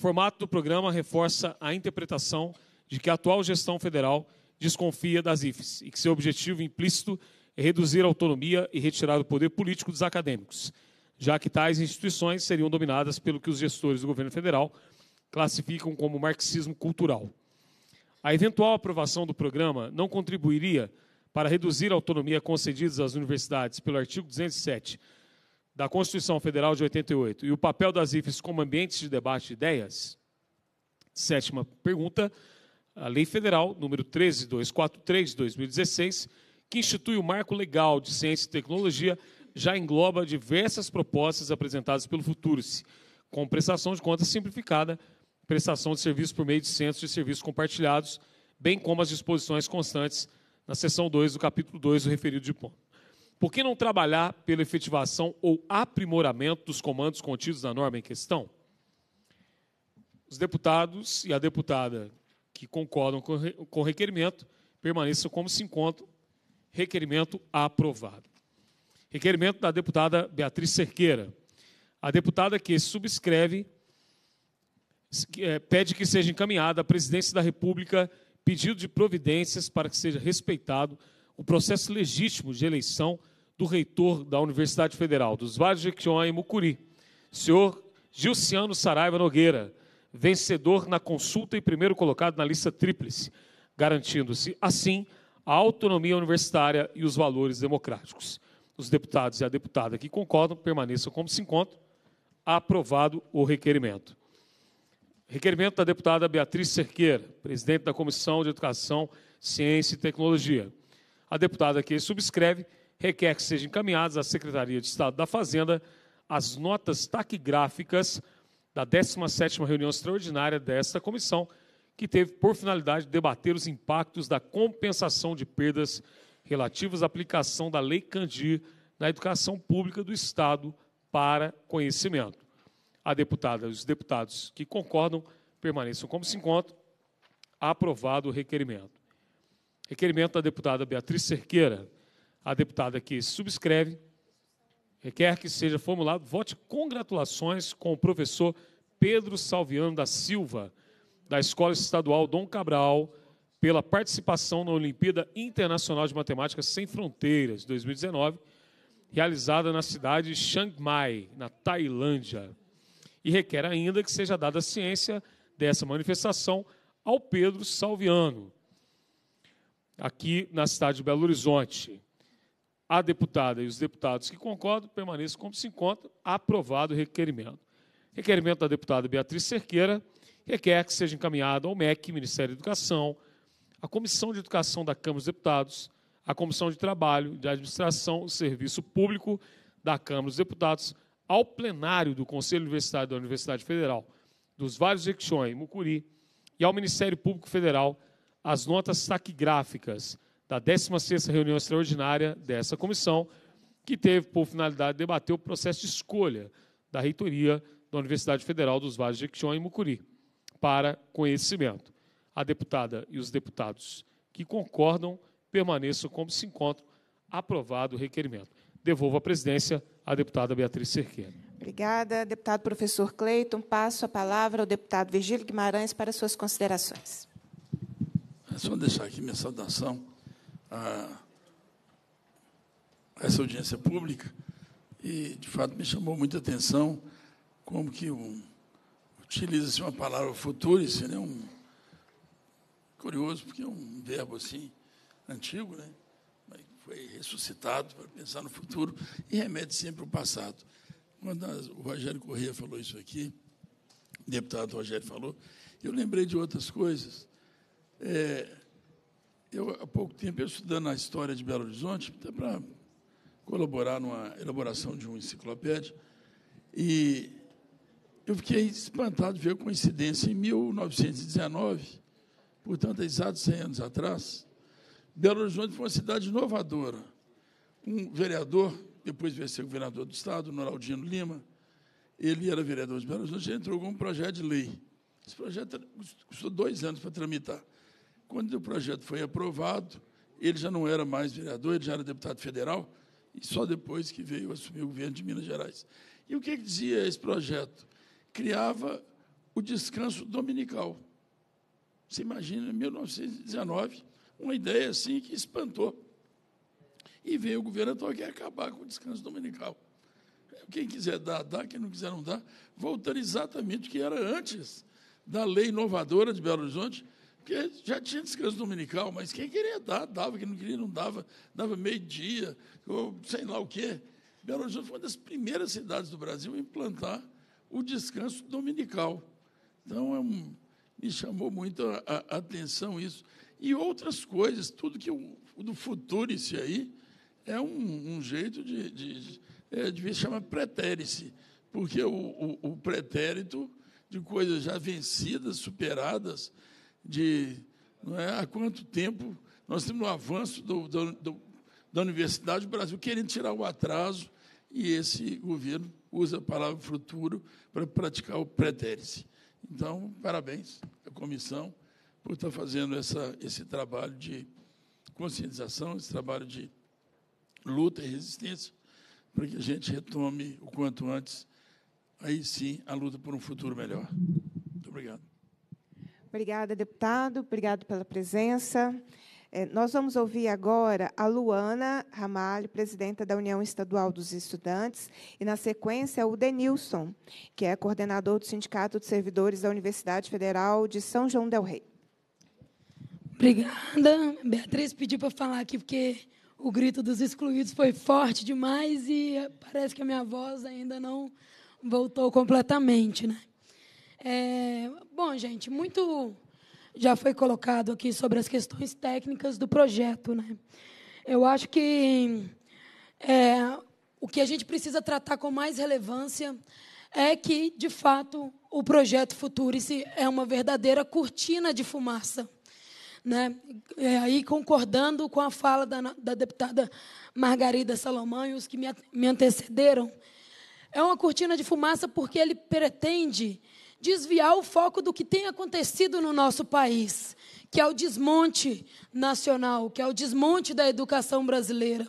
O formato do programa reforça a interpretação de que a atual gestão federal desconfia das IFES e que seu objetivo implícito é reduzir a autonomia e retirar o poder político dos acadêmicos, já que tais instituições seriam dominadas pelo que os gestores do governo federal classificam como marxismo cultural. A eventual aprovação do programa não contribuiria para reduzir a autonomia concedida às universidades pelo artigo 207 da Constituição Federal de 88 e o papel das IFES como ambientes de debate de ideias? Sétima pergunta, a Lei Federal número 13243 de 2016, que institui o marco legal de ciência e tecnologia, já engloba diversas propostas apresentadas pelo Futurice, com prestação de contas simplificada, prestação de serviços por meio de centros de serviços compartilhados, bem como as disposições constantes na seção 2 do capítulo 2 do referido diploma. Por que não trabalhar pela efetivação ou aprimoramento dos comandos contidos na norma em questão? Os deputados e a deputada que concordam com o requerimento permaneçam como se encontram. Requerimento aprovado. Requerimento da deputada Beatriz Cerqueira. A deputada que subscreve é, pede que seja encaminhada à Presidência da República pedido de providências para que seja respeitado o processo legítimo de eleição do reitor da Universidade Federal dos Vales de Jequitinhonha e Mucuri, senhor Gilciano Saraiva Nogueira, vencedor na consulta e primeiro colocado na lista tríplice, garantindo-se, assim, a autonomia universitária e os valores democráticos. Os deputados e a deputada que concordam permaneçam como se encontram. Aprovado o requerimento. Requerimento da deputada Beatriz Cerqueira, presidente da Comissão de Educação, Ciência e Tecnologia. A deputada que subscreve requer que sejam encaminhadas à Secretaria de Estado da Fazenda as notas taquigráficas da 17ª reunião extraordinária desta comissão, que teve por finalidade debater os impactos da compensação de perdas relativas à aplicação da Lei Candir na educação pública do Estado para conhecimento. A deputada e os deputados que concordam permaneçam como se encontram. Aprovado o requerimento. Requerimento da deputada Beatriz Cerqueira a deputada que subscreve, requer que seja formulado, vote congratulações com o professor Pedro Salviano da Silva, da Escola Estadual Dom Cabral, pela participação na Olimpíada Internacional de Matemática Sem Fronteiras 2019, realizada na cidade de Chiang Mai, na Tailândia. E requer ainda que seja dada a ciência dessa manifestação ao Pedro Salviano, aqui na cidade de Belo Horizonte. A deputada e os deputados que concordam permaneçam como se encontram. Aprovado o requerimento. Requerimento da deputada Beatriz Cerqueira requer que seja encaminhado ao MEC, Ministério da Educação, à Comissão de Educação da Câmara dos Deputados, à Comissão de Trabalho, de Administração e Serviço Público da Câmara dos Deputados, ao plenário do Conselho Universitário da Universidade Federal, dos vários Jequitinhonha e Mucuri, e ao Ministério Público Federal, as notas taquigráficas da 16ª reunião extraordinária dessa comissão, que teve por finalidade debater o processo de escolha da reitoria da Universidade Federal dos Vales de Equition e Mucuri para conhecimento. A deputada e os deputados que concordam permaneçam como se encontram. Aprovado o requerimento. Devolvo a presidência à deputada Beatriz Cerqueira. Obrigada, deputado professor Cleiton. Passo a palavra ao deputado Virgílio Guimarães para suas considerações. É só deixar aqui minha saudação a essa audiência pública e, de fato, me chamou muita atenção como que um, utiliza-se uma palavra futurice, né? um, curioso, porque é um verbo assim antigo, né? Mas foi ressuscitado para pensar no futuro e remete sempre ao passado. Quando o Rogério Corrêa falou isso aqui, o deputado Rogério falou, eu lembrei de outras coisas. É, eu, há pouco tempo, eu estudando a história de Belo Horizonte, até para colaborar numa elaboração de uma enciclopédia, e eu fiquei espantado de ver a coincidência. Em 1919, portanto, exatos 100 anos atrás, Belo Horizonte foi uma cidade inovadora. Um vereador, depois de ser governador do Estado, Noraldino Lima, ele era vereador de Belo Horizonte, entrou com um projeto de lei. Esse projeto custou dois anos para tramitar. Quando o projeto foi aprovado, ele já não era mais vereador, ele já era deputado federal, e só depois que veio assumir o governo de Minas Gerais. E o que, que dizia esse projeto? Criava o descanso dominical. Você imagina, em 1919, uma ideia assim que espantou. E veio o governo atual que é acabar com o descanso dominical. Quem quiser dar, dá. Quem não quiser, não dá. Voltando exatamente o que era antes da lei inovadora de Belo Horizonte, porque já tinha descanso dominical, mas quem queria dar, dava, quem não queria, não dava, dava meio-dia, sei lá o quê. Belo Horizonte foi uma das primeiras cidades do Brasil a implantar o descanso dominical. Então, é um, me chamou muito a, a, atenção isso. E outras coisas, tudo que o, do futuro isso aí é um, um jeito de, de, de é, de chamar pretérite, porque o, o, o pretérito de coisas já vencidas, superadas, de não é, há quanto tempo nós temos um avanço do, do, do, da universidade do Brasil, querendo tirar o atraso, e esse governo usa a palavra futuro para praticar o pretérito. Então, parabéns à comissão por estar fazendo essa, esse trabalho de conscientização, esse trabalho de luta e resistência, para que a gente retome o quanto antes, aí sim, a luta por um futuro melhor. Muito obrigado. Obrigada, deputado. Obrigado pela presença. É, nós vamos ouvir agora a Luana Ramalho, presidenta da União Estadual dos Estudantes, e, na sequência, o Denilson, que é coordenador do Sindicato de Servidores da Universidade Federal de São João del Rei. Obrigada. Beatriz pediu para falar aqui, porque o grito dos excluídos foi forte demais e parece que a minha voz ainda não voltou completamente. Né? É, bom, gente, muito já foi colocado aqui sobre as questões técnicas do projeto. Né? Eu acho que é, o que a gente precisa tratar com mais relevância é que, de fato, o projeto Futurice é uma verdadeira cortina de fumaça. Né? É, aí concordando com a fala da, da deputada Margarida Salomão e os que me, me antecederam, é uma cortina de fumaça porque ele pretende desviar o foco do que tem acontecido no nosso país, que é o desmonte nacional, que é o desmonte da educação brasileira.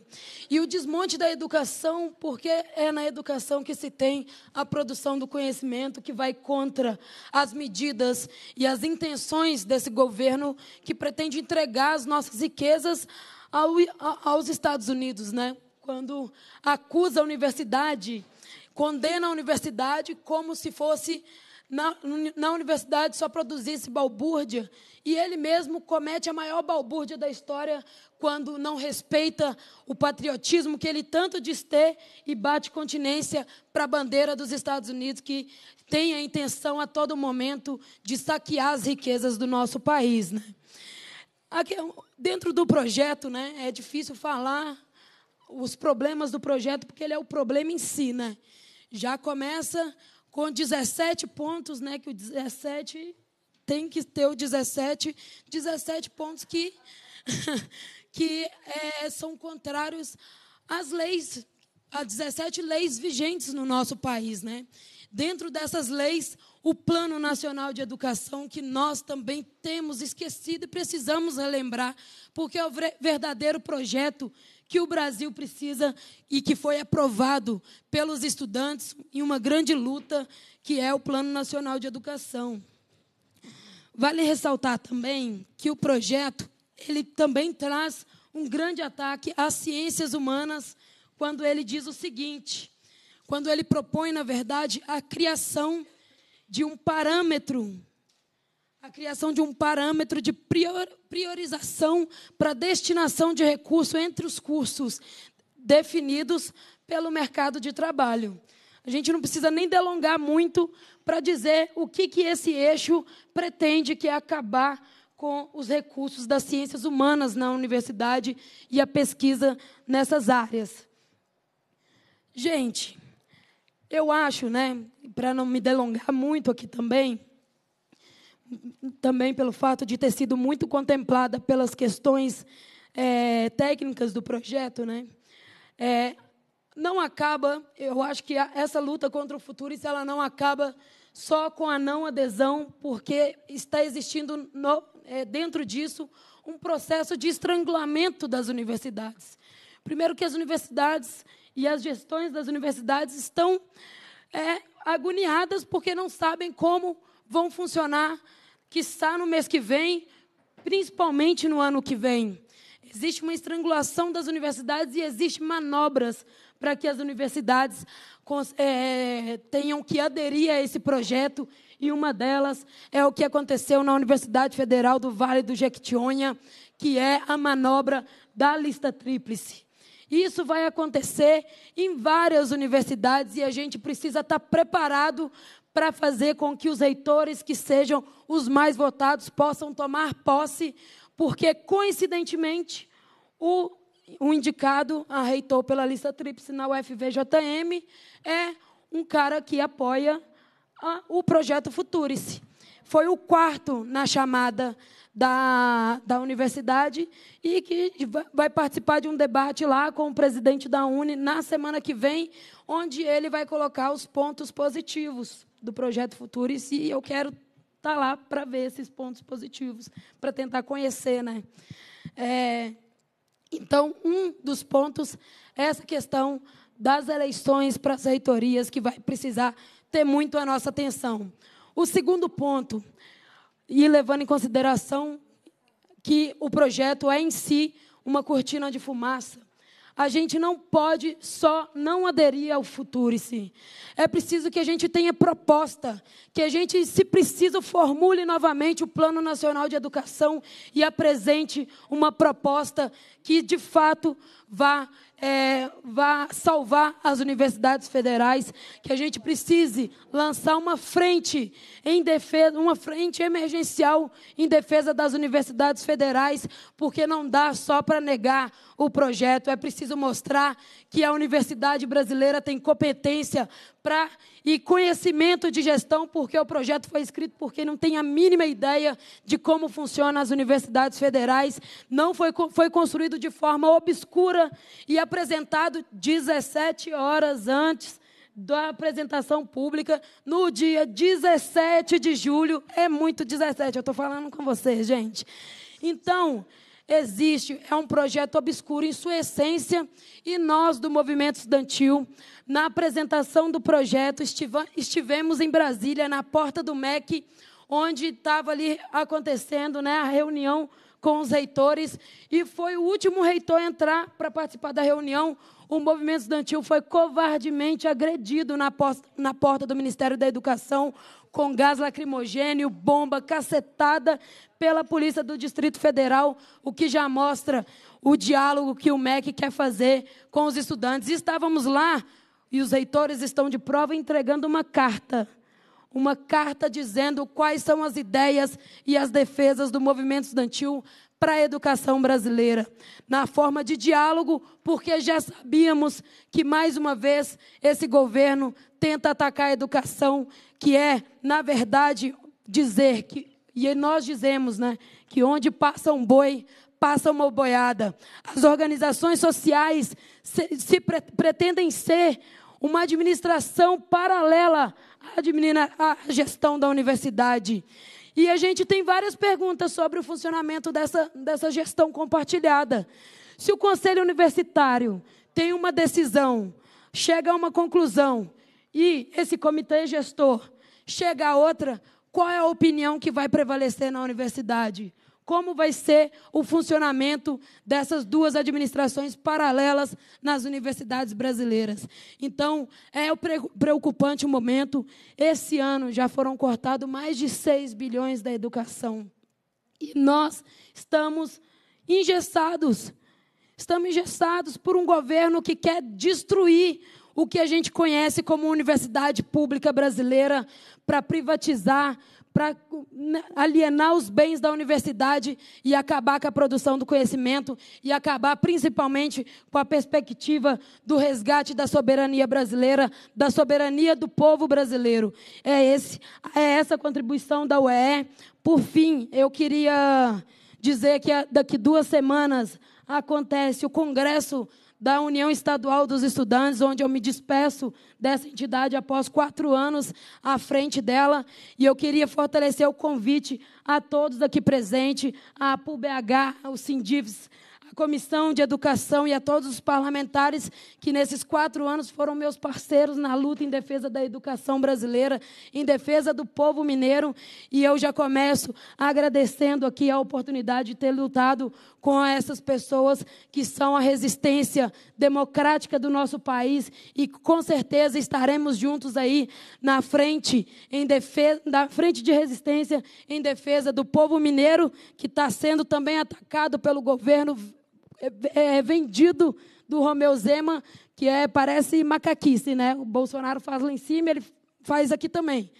E o desmonte da educação, porque é na educação que se tem a produção do conhecimento que vai contra as medidas e as intenções desse governo que pretende entregar as nossas riquezas ao, aos Estados Unidos, né? Quando acusa a universidade condena a universidade como se fosse na, na universidade só produzisse balbúrdia, e ele mesmo comete a maior balbúrdia da história quando não respeita o patriotismo que ele tanto diz ter e bate continência para a bandeira dos Estados Unidos, que tem a intenção a todo momento de saquear as riquezas do nosso país. Né? Aqui, dentro do projeto, né, é difícil falar os problemas do projeto, porque ele é o problema em si. Né? Já começa com 17 pontos, né? Que o 17 tem que ter o 17, 17 pontos que, que é, são contrários às leis, às 17 leis vigentes no nosso país, né? Dentro dessas leis, o Plano Nacional de Educação, que nós também temos esquecido e precisamos relembrar, porque é o verdadeiro projeto que o Brasil precisa e que foi aprovado pelos estudantes em uma grande luta, que é o Plano Nacional de Educação. Vale ressaltar também que o projeto ele também traz um grande ataque às ciências humanas quando ele diz o seguinte, quando ele propõe, na verdade, a criação de um parâmetro a criação de um parâmetro de priorização para destinação de recurso entre os cursos definidos pelo mercado de trabalho. A gente não precisa nem delongar muito para dizer o que, que esse eixo pretende, que é acabar com os recursos das ciências humanas na universidade e a pesquisa nessas áreas. Gente, eu acho, né, para não me delongar muito aqui também, também pelo fato de ter sido muito contemplada pelas questões é, técnicas do projeto, né? É, não acaba, eu acho que essa luta contra o futuro, se ela não acaba só com a não adesão, porque está existindo no, é, dentro disso um processo de estrangulamento das universidades. Primeiro que as universidades e as gestões das universidades estão é, agoniadas porque não sabem como vão funcionar que está no mês que vem, principalmente no ano que vem. Existe uma estrangulação das universidades e existem manobras para que as universidades é, tenham que aderir a esse projeto. E uma delas é o que aconteceu na Universidade Federal do Vale do Jequitinhonha, que é a manobra da lista tríplice. Isso vai acontecer em várias universidades e a gente precisa estar preparado para fazer com que os reitores que sejam os mais votados possam tomar posse, porque coincidentemente o, o indicado a reitor pela lista tríplice na UFVJM é um cara que apoia a, o projeto Futurice. Foi o quarto na chamada da, da universidade e que vai participar de um debate lá com o presidente da Uni na semana que vem, onde ele vai colocar os pontos positivos do projeto Futuris e eu quero estar tá lá para ver esses pontos positivos, para tentar conhecer, né? É, então, um dos pontos é essa questão das eleições para as reitorias que vai precisar ter muito a nossa atenção. O segundo ponto, e levando em consideração que o projeto é em si uma cortina de fumaça, a gente não pode só não aderir ao futuro sim É preciso que a gente tenha proposta, que a gente, se preciso, formule novamente o Plano Nacional de Educação e apresente uma proposta que, de fato, vá, é, vá salvar as universidades federais, que a gente precise lançar uma frente em defesa, uma frente emergencial em defesa das universidades federais, porque não dá só para negar o projeto, é preciso mostrar que a universidade brasileira tem competência pra e conhecimento de gestão, porque o projeto foi escrito porque não tem a mínima ideia de como funcionam as universidades federais. Não foi, foi construído de forma obscura e apresentado 17 horas antes da apresentação pública no dia 17 de julho. É muito 17, eu estou falando com vocês, gente. Então, existe, é um projeto obscuro em sua essência, e nós do movimento estudantil, na apresentação do projeto, estivemos em Brasília, na porta do MEC, onde estava ali acontecendo né, a reunião com os reitores, e foi o último reitor a entrar para participar da reunião. O movimento estudantil foi covardemente agredido na, posta, na porta do Ministério da Educação, com gás lacrimogênio, bomba, cacetada pela Polícia do Distrito Federal, o que já mostra o diálogo que o MEC quer fazer com os estudantes. estávamos lá e os reitores estão de prova entregando uma carta. Uma carta dizendo quais são as ideias e as defesas do movimento estudantil para a educação brasileira, na forma de diálogo, porque já sabíamos que, mais uma vez, esse governo tenta atacar a educação, que é, na verdade, dizer que, e nós dizemos, né, que onde passa um boi, passa uma boiada. As organizações sociais se, se pre, pretendem ser uma administração paralela à gestão da universidade. E a gente tem várias perguntas sobre o funcionamento dessa, dessa gestão compartilhada. Se o conselho universitário tem uma decisão, chega a uma conclusão, e esse comitê gestor chega a outra, qual é a opinião que vai prevalecer na universidade? como vai ser o funcionamento dessas duas administrações paralelas nas universidades brasileiras. Então, é preocupante o momento. Esse ano já foram cortados mais de 6 bilhões da educação. E nós estamos engessados. Estamos engessados por um governo que quer destruir o que a gente conhece como universidade pública brasileira para privatizar, para né, alienar os bens da universidade e acabar com a produção do conhecimento e acabar principalmente com a perspectiva do resgate da soberania brasileira, da soberania do povo brasileiro. É esse, é essa a contribuição da UE. Por fim, eu queria dizer que daqui duas semanas acontece o Congresso da União Estadual dos Estudantes, onde eu me despeço dessa entidade após quatro anos à frente dela. E eu queria fortalecer o convite a todos aqui presentes, a PUBH, os Sindivs, à Comissão de Educação e a todos os parlamentares que, nesses quatro anos, foram meus parceiros na luta em defesa da educação brasileira, em defesa do povo mineiro. E eu já começo agradecendo aqui a oportunidade de ter lutado com essas pessoas que são a resistência democrática do nosso país e, com certeza, estaremos juntos aí na frente, em defesa, na frente de resistência, em defesa do povo mineiro que está sendo também atacado pelo governo é, é, é vendido do Romeu Zema, que é parece macaquice, né? O Bolsonaro faz lá em cima, ele faz aqui também.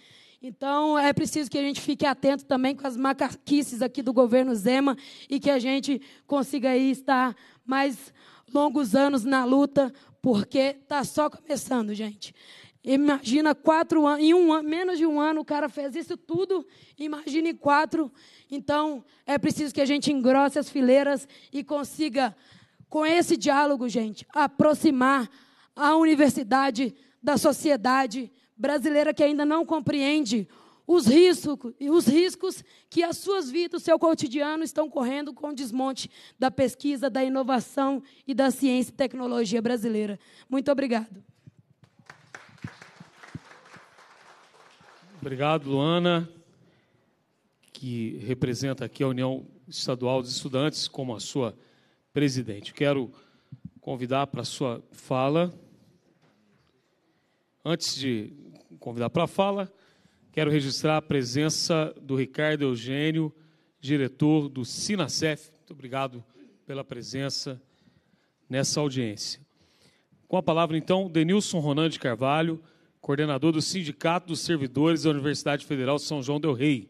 Então, é preciso que a gente fique atento também com as macaquices aqui do governo Zema e que a gente consiga aí estar mais longos anos na luta, porque está só começando, gente. Imagina quatro anos, em um ano, menos de um ano o cara fez isso tudo, Imagine quatro. Então é preciso que a gente engrosse as fileiras e consiga, com esse diálogo, gente, aproximar a universidade da sociedade brasileira que ainda não compreende os riscos, os riscos que as suas vidas, o seu cotidiano estão correndo com o desmonte da pesquisa, da inovação e da ciência e tecnologia brasileira. Muito obrigado. Obrigado, Luana, que representa aqui a União Estadual dos Estudantes como a sua presidente. Quero convidar para a sua fala. Antes de convidar para a fala, quero registrar a presença do Ricardo Eugênio, diretor do Sinacef. Muito obrigado pela presença nessa audiência. Com a palavra, então, Denilson Ronan de Carvalho, coordenador do Sindicato dos Servidores da Universidade Federal de São João del Rei,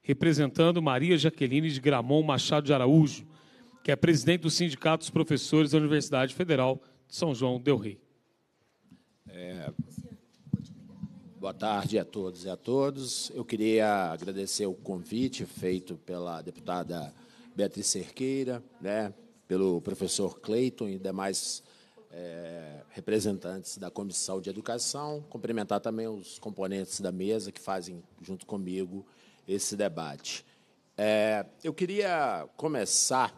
representando Maria Jaqueline de Gramon Machado de Araújo, que é presidente do Sindicato dos Professores da Universidade Federal de São João del Rei. É, boa tarde a todos e a todos. Eu queria agradecer o convite feito pela deputada Beatriz Cerqueira, né, pelo professor Cleiton e demais é, representantes da Comissão de Educação, cumprimentar também os componentes da mesa que fazem, junto comigo, esse debate. É, eu queria começar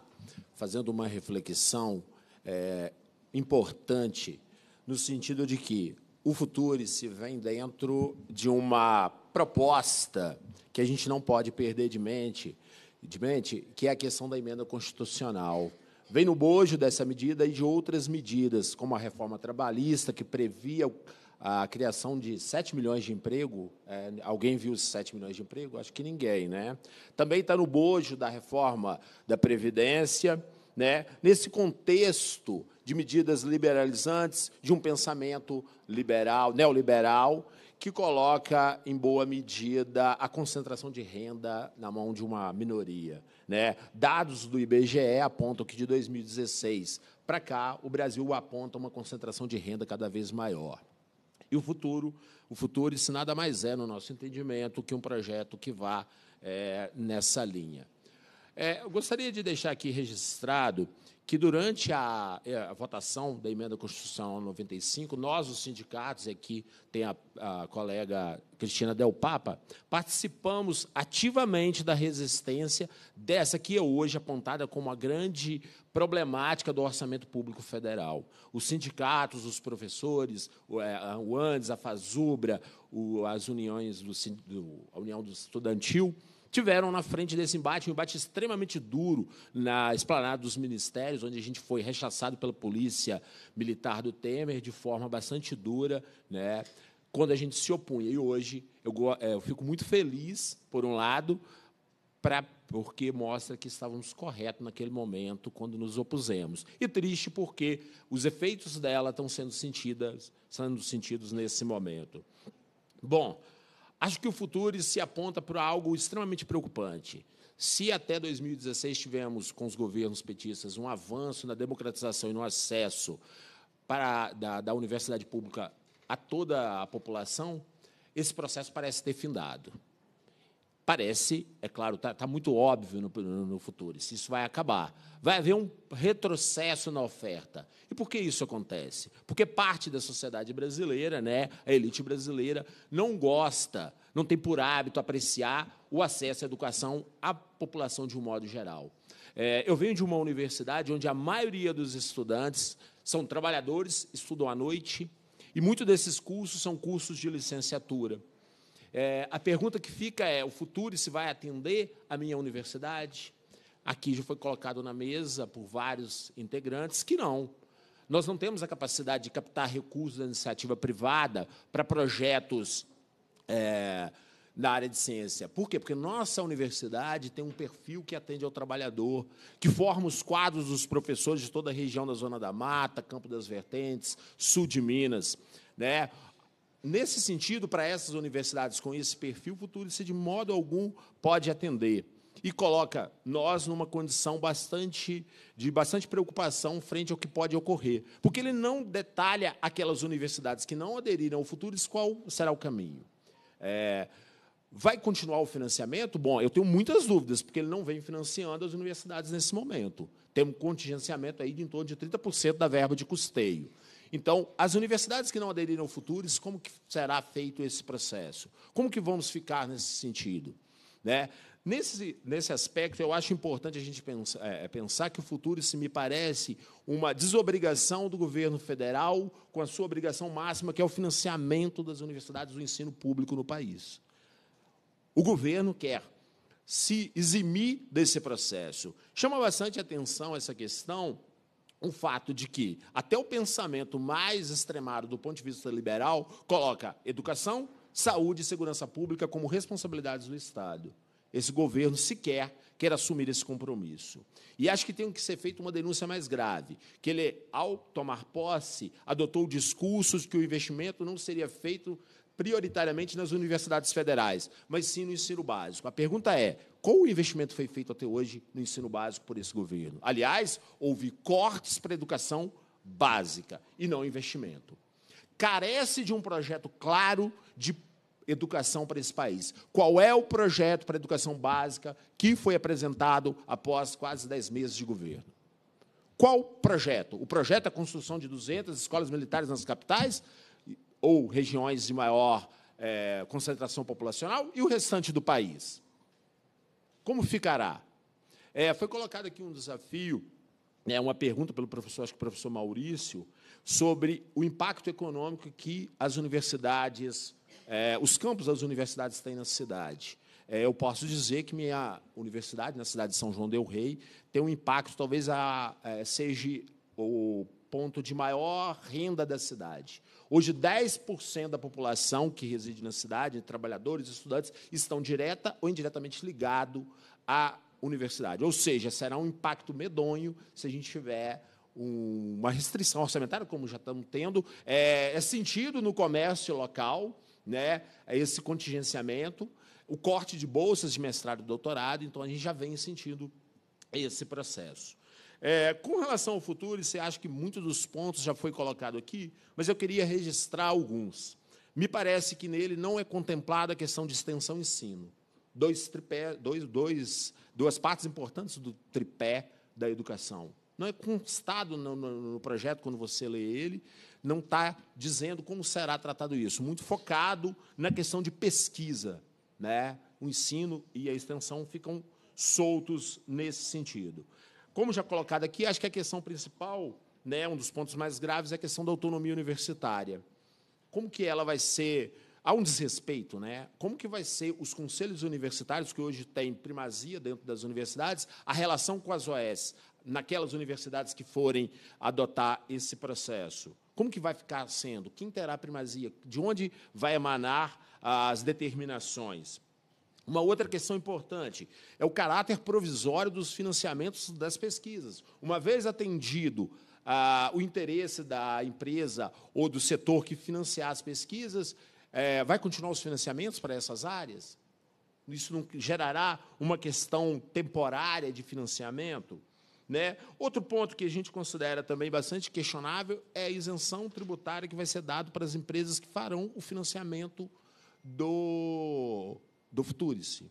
fazendo uma reflexão é, importante, no sentido de que o futuro se vem dentro de uma proposta que a gente não pode perder de mente, de mente que é a questão da emenda constitucional Vem no bojo dessa medida e de outras medidas, como a reforma trabalhista, que previa a criação de 7 milhões de emprego. É, alguém viu os 7 milhões de emprego? Acho que ninguém, né? Também está no bojo da reforma da Previdência. Né? Nesse contexto de medidas liberalizantes, de um pensamento liberal, neoliberal, que coloca em boa medida a concentração de renda na mão de uma minoria. Né? Dados do IBGE apontam que de 2016 para cá o Brasil aponta uma concentração de renda cada vez maior. E o futuro, o futuro, isso nada mais é, no nosso entendimento, que um projeto que vá é, nessa linha. É, eu gostaria de deixar aqui registrado que durante a, é, a, votação da emenda constitucional 95, nós, os sindicatos, aqui é tem a, a, colega Cristina Del Papa, participamos ativamente da resistência dessa que é hoje apontada como a grande problemática do orçamento público federal. Os sindicatos, os professores, o, Andes é, a FASUBRA, o, as uniões do, do, a União do Estudantil, tiveram na frente desse embate, um embate extremamente duro na esplanada dos ministérios, onde a gente foi rechaçado pela polícia militar do Temer de forma bastante dura, né? quando a gente se opunha. E hoje eu, é, eu fico muito feliz, por um lado, pra, porque mostra que estávamos corretos naquele momento quando nos opusemos. E triste porque os efeitos dela estão sendo sentidos, sendo sentidos nesse momento. Bom, Acho que o futuro se aponta para algo extremamente preocupante. Se até 2016 tivemos com os governos petistas um avanço na democratização e no acesso para, da, da universidade pública a toda a população, esse processo parece ter findado. Parece, é claro, está tá muito óbvio no, no futuro, se isso vai acabar. Vai haver um retrocesso na oferta. E por que isso acontece? Porque parte da sociedade brasileira, né, a elite brasileira, não gosta, não tem por hábito apreciar o acesso à educação à população de um modo geral. É, eu venho de uma universidade onde a maioria dos estudantes são trabalhadores, estudam à noite, e muitos desses cursos são cursos de licenciatura. É, a pergunta que fica é: o futuro se vai atender a minha universidade? Aqui já foi colocado na mesa por vários integrantes que não. Nós não temos a capacidade de captar recursos da iniciativa privada para projetos é, na área de ciência. Por quê? Porque nossa universidade tem um perfil que atende ao trabalhador, que forma os quadros dos professores de toda a região da Zona da Mata, Campo das Vertentes, Sul de Minas. Né? Nesse sentido, para essas universidades com esse perfil, Futurice de modo algum pode atender e coloca nós numa condição bastante de bastante preocupação frente ao que pode ocorrer, porque ele não detalha aquelas universidades que não aderiram ao Futuris qual será o caminho. É, vai continuar o financiamento? Bom, eu tenho muitas dúvidas, porque ele não vem financiando as universidades nesse momento. Tem um contingenciamento aí de em torno de 30% da verba de custeio. Então, as universidades que não aderiram ao Futures, como que será feito esse processo? Como que vamos ficar nesse sentido? Né? Nesse, nesse aspecto, eu acho importante a gente é, é, pensar que o futuro se me parece uma desobrigação do governo federal com a sua obrigação máxima, que é o financiamento das universidades do ensino público no país. O governo quer se eximir desse processo. Chama bastante atenção essa questão um fato de que até o pensamento mais extremado do ponto de vista liberal coloca educação, saúde e segurança pública como responsabilidades do Estado. Esse governo sequer quer assumir esse compromisso. E acho que tem que ser feita uma denúncia mais grave, que ele, ao tomar posse, adotou discursos que o investimento não seria feito prioritariamente nas universidades federais, mas sim no ensino básico. A pergunta é: qual o investimento foi feito até hoje no ensino básico por esse governo? Aliás, houve cortes para a educação básica e não investimento. Carece de um projeto claro de educação para esse país. Qual é o projeto para a educação básica que foi apresentado após quase 10 meses de governo? Qual projeto? O projeto é a construção de 200 escolas militares nas capitais ou regiões de maior é, concentração populacional e o restante do país? Como ficará? É, foi colocado aqui um desafio, né, uma pergunta pelo professor, acho que o professor Maurício, sobre o impacto econômico que as universidades, é, os campos das universidades têm na cidade. É, eu posso dizer que minha universidade, na cidade de São João Del Rei, tem um impacto, talvez a, é, seja o ponto de maior renda da cidade. Hoje, 10% da população que reside na cidade, trabalhadores, estudantes, estão direta ou indiretamente ligados à universidade. Ou seja, será um impacto medonho se a gente tiver uma restrição orçamentária, como já estamos tendo, é, é sentido no comércio local né, é esse contingenciamento, o corte de bolsas de mestrado e doutorado, então a gente já vem sentindo esse processo. É, com relação ao futuro, você acha que muitos dos pontos já foi colocado aqui, mas eu queria registrar alguns. Me parece que nele não é contemplada a questão de extensão e ensino. Dois tripé, dois, dois, duas partes importantes do tripé da educação. Não é constado no, no, no projeto, quando você lê ele, não está dizendo como será tratado isso. Muito focado na questão de pesquisa. Né? O ensino e a extensão ficam soltos nesse sentido. Como já colocado aqui, acho que a questão principal, né, um dos pontos mais graves, é a questão da autonomia universitária. Como que ela vai ser há um desrespeito, né? Como que vai ser os conselhos universitários que hoje têm primazia dentro das universidades, a relação com as OES naquelas universidades que forem adotar esse processo? Como que vai ficar sendo? Quem terá primazia? De onde vai emanar as determinações? Uma outra questão importante é o caráter provisório dos financiamentos das pesquisas. Uma vez atendido ah, o interesse da empresa ou do setor que financiar as pesquisas, eh, vai continuar os financiamentos para essas áreas? Isso não gerará uma questão temporária de financiamento? Né? Outro ponto que a gente considera também bastante questionável é a isenção tributária que vai ser dada para as empresas que farão o financiamento do do Futurice.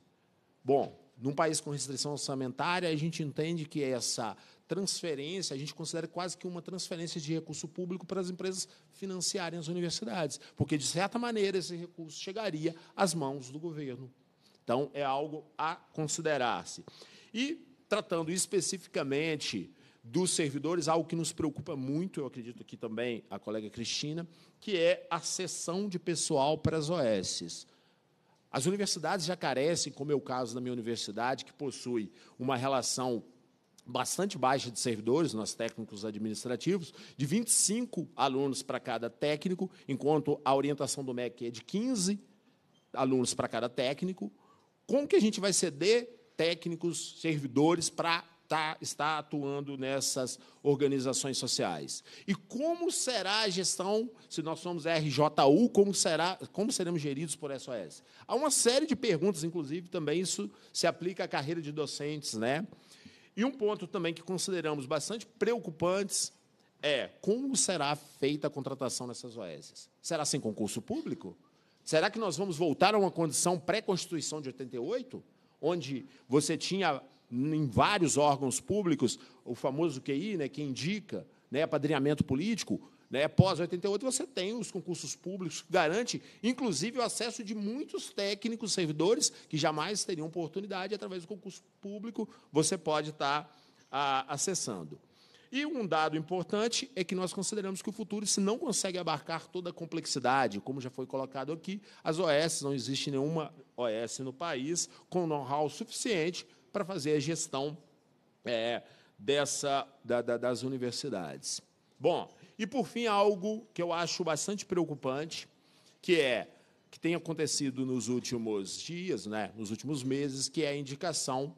Bom, num país com restrição orçamentária, a gente entende que essa transferência, a gente considera quase que uma transferência de recurso público para as empresas financiarem as universidades, porque, de certa maneira, esse recurso chegaria às mãos do governo. Então, é algo a considerar-se. E, tratando especificamente dos servidores, algo que nos preocupa muito, eu acredito que também a colega Cristina, que é a cessão de pessoal para as OSs. As universidades já carecem, como é o caso da minha universidade, que possui uma relação bastante baixa de servidores, nós técnicos administrativos, de 25 alunos para cada técnico, enquanto a orientação do MEC é de 15 alunos para cada técnico. Como que a gente vai ceder técnicos, servidores para está, está atuando nessas organizações sociais. E como será a gestão, se nós somos RJU, como, será, como seremos geridos por SOS? Há uma série de perguntas, inclusive, também isso se aplica à carreira de docentes. Né? E um ponto também que consideramos bastante preocupantes é como será feita a contratação nessas OS? Será sem concurso público? Será que nós vamos voltar a uma condição pré-constituição de 88, onde você tinha em vários órgãos públicos, o famoso QI, né, que indica né, apadrinhamento político, né, pós 88 você tem os concursos públicos que garante, inclusive, o acesso de muitos técnicos, servidores que jamais teriam oportunidade através do concurso público, você pode estar tá, a, acessando. E um dado importante é que nós consideramos que o futuro se não consegue abarcar toda a complexidade, como já foi colocado aqui, as OS não existe nenhuma OS no país com know-how suficiente para fazer a gestão é, dessa da, da, das universidades. Bom, e por fim algo que eu acho bastante preocupante, que é que tem acontecido nos últimos dias, né, nos últimos meses, que é a indicação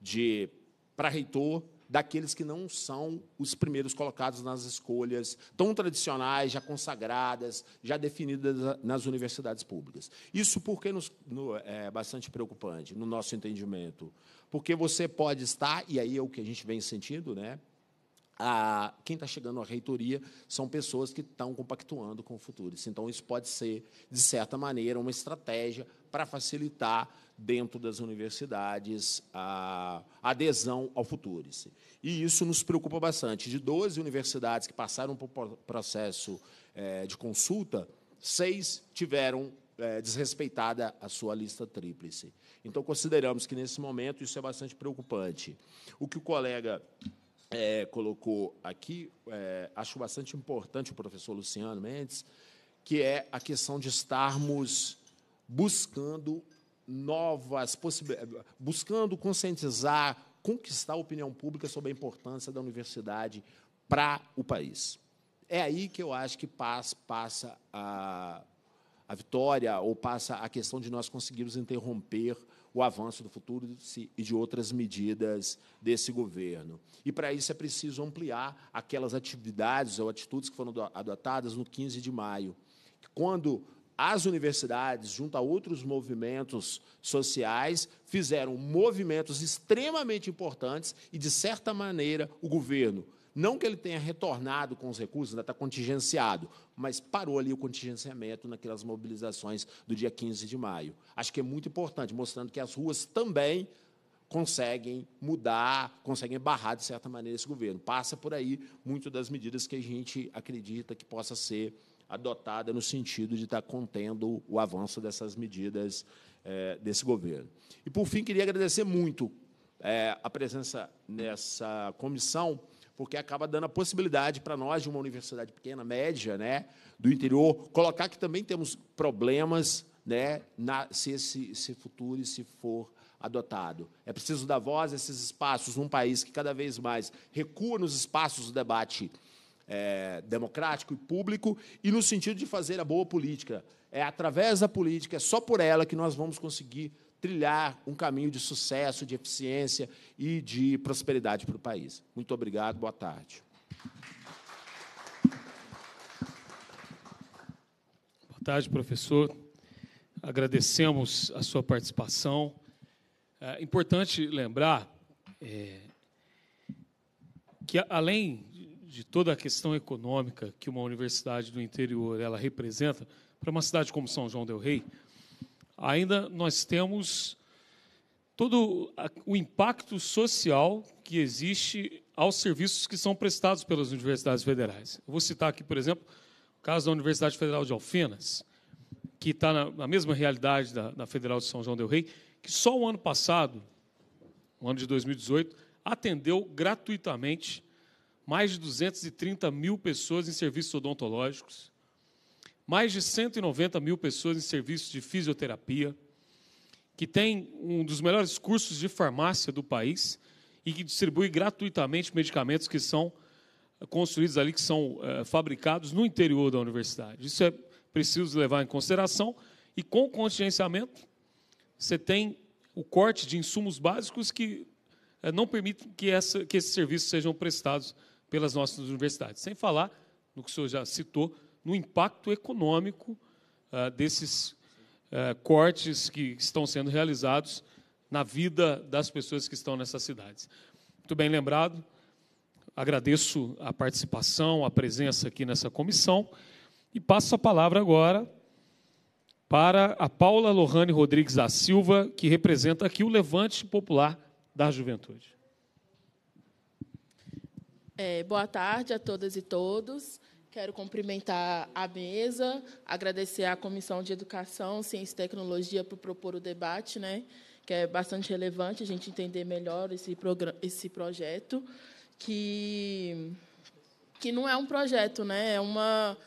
de para reitor daqueles que não são os primeiros colocados nas escolhas tão tradicionais, já consagradas, já definidas nas universidades públicas. Isso porque nos, no, é bastante preocupante, no nosso entendimento. Porque você pode estar, e aí é o que a gente vem sentindo, né? A, quem está chegando à reitoria são pessoas que estão compactuando com o futuro. Então, isso pode ser, de certa maneira, uma estratégia para facilitar dentro das universidades a adesão ao Futuris. E isso nos preocupa bastante. De 12 universidades que passaram por processo eh, de consulta, seis tiveram eh, desrespeitada a sua lista tríplice. Então, consideramos que, nesse momento, isso é bastante preocupante. O que o colega é, colocou aqui, é, acho bastante importante o professor Luciano Mendes, que é a questão de estarmos buscando novas possibilidades, buscando conscientizar, conquistar a opinião pública sobre a importância da universidade para o país. É aí que eu acho que passa, a, a vitória ou passa a questão de nós conseguirmos interromper o avanço do futuro e de outras medidas desse governo. E para isso é preciso ampliar aquelas atividades ou atitudes que foram adotadas no 15 de maio. Quando as universidades, junto a outros movimentos sociais, fizeram movimentos extremamente importantes e, de certa maneira, o governo, não que ele tenha retornado com os recursos, ainda está contingenciado, mas parou ali o contingenciamento naquelas mobilizações do dia 15 de maio. Acho que é muito importante, mostrando que as ruas também conseguem mudar, conseguem barrar, de certa maneira, esse governo. Passa por aí muito das medidas que a gente acredita que possa ser adotada no sentido de estar contendo o avanço dessas medidas é, desse governo. E, por fim, queria agradecer muito é, a presença nessa comissão, porque acaba dando a possibilidade para nós, de uma universidade pequena, média, né, do interior, colocar que também temos problemas né, na, se esse se futuro e se for adotado. É preciso dar voz a esses espaços num país que cada vez mais recua nos espaços do debate é, democrático e público, e no sentido de fazer a boa política. É através da política, é só por ela que nós vamos conseguir trilhar um caminho de sucesso, de eficiência e de prosperidade para o país. Muito obrigado, boa tarde. Boa tarde, professor. Agradecemos a sua participação. É importante lembrar é, que, além de toda a questão econômica que uma universidade do interior ela representa para uma cidade como São João del Rei, ainda nós temos todo o impacto social que existe aos serviços que são prestados pelas universidades federais. Eu vou citar aqui, por exemplo, o caso da Universidade Federal de Alfenas, que está na, na mesma realidade da, da Federal de São João del Rei, que só o ano passado, no ano de 2018, atendeu gratuitamente mais de 230 mil pessoas em serviços odontológicos, mais de 190 mil pessoas em serviços de fisioterapia, que tem um dos melhores cursos de farmácia do país e que distribui gratuitamente medicamentos que são construídos ali, que são é, fabricados no interior da universidade. Isso é preciso levar em consideração. E com o contingenciamento, você tem o corte de insumos básicos que eh, não permite que, essa, que esses serviços sejam prestados pelas nossas universidades. Sem falar no que o senhor já citou, no impacto econômico ah, desses ah, cortes que estão sendo realizados na vida das pessoas que estão nessas cidades. Muito bem lembrado. Agradeço a participação, a presença aqui nessa comissão e passo a palavra agora para a Paula Lohane Rodrigues da Silva, que representa aqui o Levante Popular da Juventude. É, boa tarde a todas e todos. Quero cumprimentar a mesa, agradecer à Comissão de Educação, Ciência e Tecnologia por propor o debate, né, que é bastante relevante a gente entender melhor esse, esse projeto, que, que não é um projeto, né, é, uma,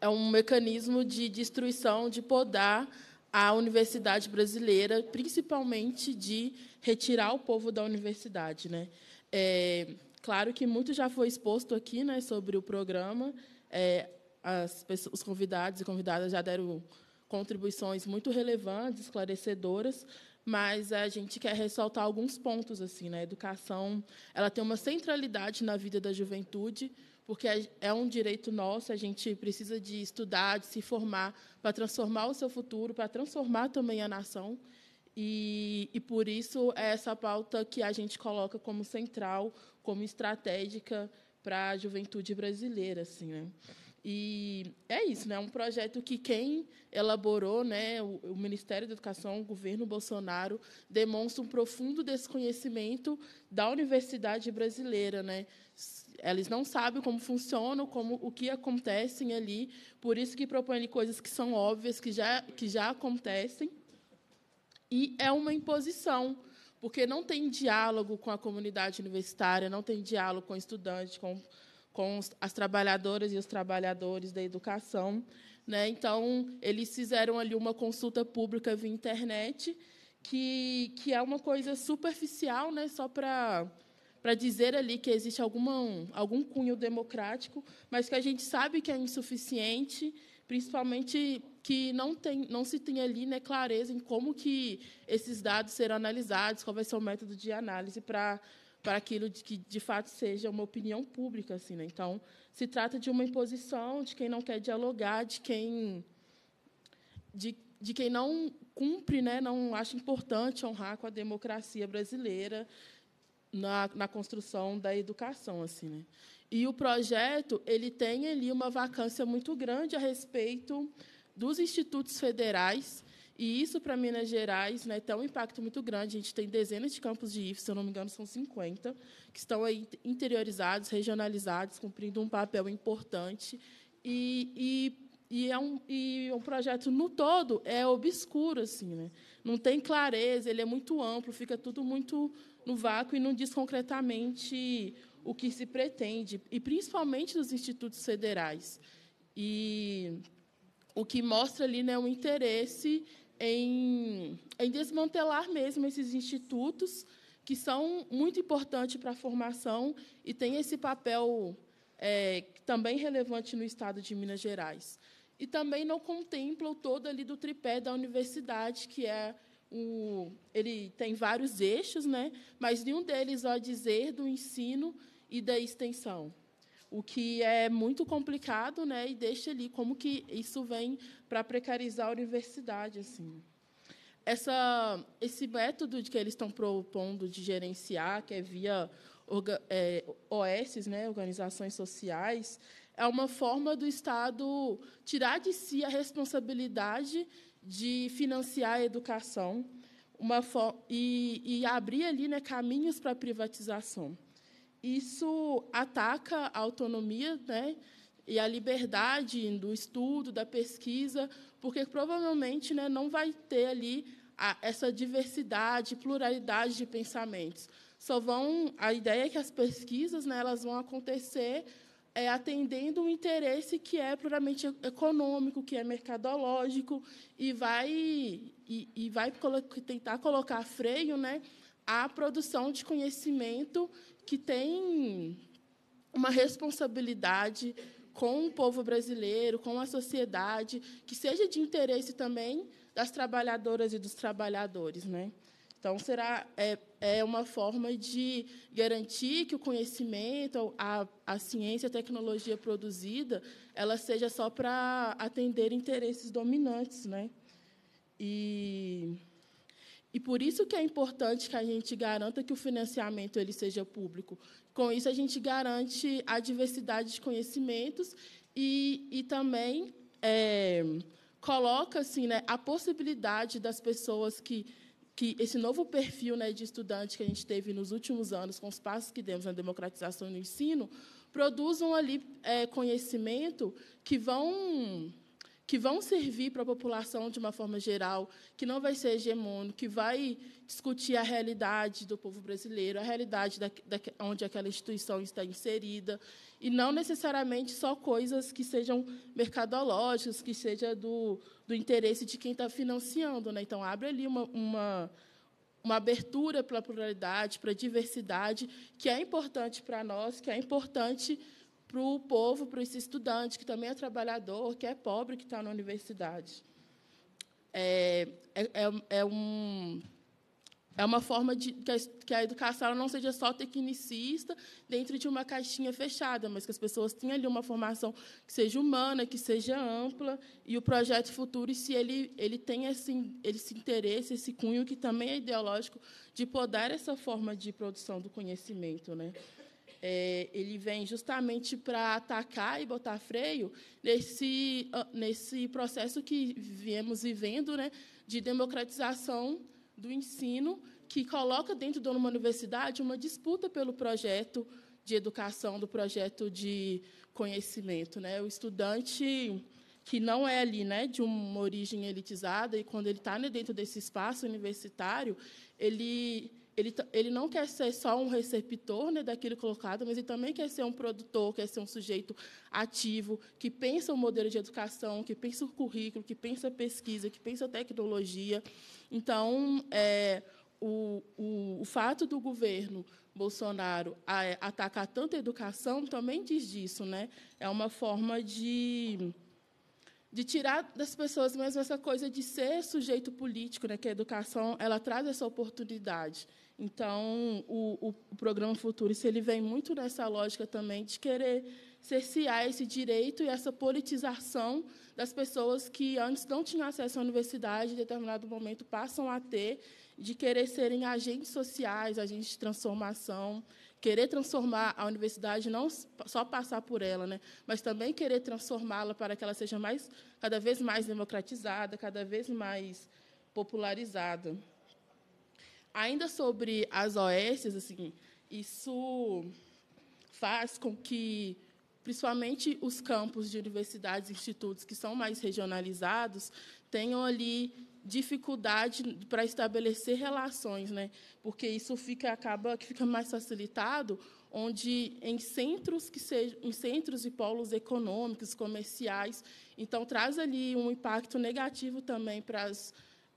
é um mecanismo de destruição, de podar a universidade brasileira, principalmente de retirar o povo da universidade. Né. É, Claro que muito já foi exposto aqui né, sobre o programa. É, pessoas, os convidados e convidadas já deram contribuições muito relevantes, esclarecedoras, mas a gente quer ressaltar alguns pontos assim, né? A educação, ela tem uma centralidade na vida da juventude, porque é, é um direito nosso, a gente precisa de estudar, de se formar para transformar o seu futuro, para transformar também a nação. E, e por isso é essa pauta que a gente coloca como central como estratégica para a juventude brasileira, assim, né? E é isso, né? É um projeto que quem elaborou, né, o, o, Ministério da Educação, o governo Bolsonaro, demonstra um profundo desconhecimento da universidade brasileira, né? Eles não sabem como funcionam, como o que acontecem ali, por isso que propõem coisas que são óbvias, que já que já acontecem. E é uma imposição porque não tem diálogo com a comunidade universitária, não tem diálogo com o estudante, com, com as trabalhadoras e os trabalhadores da educação. Né? Então, eles fizeram ali uma consulta pública via internet, que, que é uma coisa superficial, né? só para para dizer ali que existe alguma, algum cunho democrático, mas que a gente sabe que é insuficiente, principalmente que não, tem, não se tem ali né, clareza em como que esses dados serão analisados, qual vai ser o método de análise para para aquilo de que de fato seja uma opinião pública assim né? então se trata de uma imposição de quem não quer dialogar de quem de, de quem não cumpre né não acha importante honrar com a democracia brasileira na, na construção da educação assim né? e o projeto ele tem ali uma vacância muito grande a respeito dos institutos federais. E isso, para Minas Gerais, né, tem um impacto muito grande. A gente tem dezenas de campos de IF, se eu não me engano, são 50, que estão aí interiorizados, regionalizados, cumprindo um papel importante. E, e, e é um, e um projeto, no todo, é obscuro. assim, né? Não tem clareza, ele é muito amplo, fica tudo muito no vácuo e não diz concretamente o que se pretende, e principalmente dos institutos federais. E o que mostra ali né, um interesse em, em desmantelar mesmo esses institutos que são muito importantes para a formação e têm esse papel é, também relevante no Estado de Minas Gerais. E também não contempla o todo ali do tripé da universidade, que é o, ele tem vários eixos, né? mas nenhum deles vai dizer do ensino e da extensão o que é muito complicado, né? E deixa ali como que isso vem para precarizar a universidade, assim. Essa, esse método que eles estão propondo de gerenciar, que é via orga, é, OS, né, organizações sociais, é uma forma do Estado tirar de si a responsabilidade de financiar a educação uma e, e abrir ali né, caminhos para a privatização isso ataca a autonomia né, e a liberdade do estudo, da pesquisa, porque provavelmente né, não vai ter ali a, essa diversidade, pluralidade de pensamentos. Só vão a ideia é que as pesquisas né, elas vão acontecer é, atendendo um interesse que é puramente econômico, que é mercadológico, e vai, e, e vai colo tentar colocar freio né, à produção de conhecimento que tem uma responsabilidade com o povo brasileiro, com a sociedade, que seja de interesse também das trabalhadoras e dos trabalhadores, né? Então será é, é uma forma de garantir que o conhecimento, a, a ciência, a tecnologia produzida, ela seja só para atender interesses dominantes, né? E e por isso que é importante que a gente garanta que o financiamento ele seja público. Com isso, a gente garante a diversidade de conhecimentos e, e também é, coloca assim, né, a possibilidade das pessoas que que esse novo perfil né, de estudante que a gente teve nos últimos anos, com os passos que demos na democratização do ensino, produzam ali é, conhecimento que vão que vão servir para a população de uma forma geral, que não vai ser hegemônico, que vai discutir a realidade do povo brasileiro, a realidade da, da, onde aquela instituição está inserida, e não necessariamente só coisas que sejam mercadológicas, que seja do, do interesse de quem está financiando. Né? Então, abre ali uma, uma uma abertura para a pluralidade, para a diversidade, que é importante para nós, que é importante para o povo, para esse estudante que também é trabalhador, que é pobre, que está na universidade. É, é, é, é um, é uma forma de que a, que a educação não seja só tecnicista dentro de uma caixinha fechada, mas que as pessoas tenham ali uma formação que seja humana, que seja ampla, e o projeto futuro, se ele, ele tem esse, esse interesse, esse cunho que também é ideológico, de podar essa forma de produção do conhecimento. Né? é, ele vem justamente para atacar e botar freio nesse, ah, nesse processo que viemos vivendo né, de democratização do ensino, que coloca dentro de uma universidade uma disputa pelo projeto de educação, do projeto de conhecimento. Né? O estudante que não é ali né, de uma origem elitizada, e quando ele está né, dentro desse espaço universitário, ele ele, ele não quer ser só um receptor né, daquilo colocado, mas ele também quer ser um produtor, quer ser um sujeito ativo, que pensa o modelo de educação, que pensa o currículo, que pensa a pesquisa, que pensa a tecnologia. Então, é, o, o, o fato do governo Bolsonaro é, atacar tanto a educação também diz disso. Né? É uma forma de de tirar das pessoas mesmo essa coisa de ser sujeito político, né? Que a educação ela traz essa oportunidade. Então, o, o programa Futurista ele vem muito nessa lógica também de querer cercear esse direito e essa politização das pessoas que antes não tinham acesso à universidade, em determinado momento passam a ter, de querer serem agentes sociais, agentes de transformação, querer transformar a universidade, não só passar por ela, né, mas também querer transformá-la para que ela seja mais, cada vez mais democratizada, cada vez mais popularizada. Ainda sobre as OSs, assim, isso faz com que, principalmente os campos de universidades e institutos que são mais regionalizados, tenham ali dificuldade para estabelecer relações, né? Porque isso fica acaba que fica mais facilitado onde em centros que sejam em centros e polos econômicos, comerciais, então traz ali um impacto negativo também para as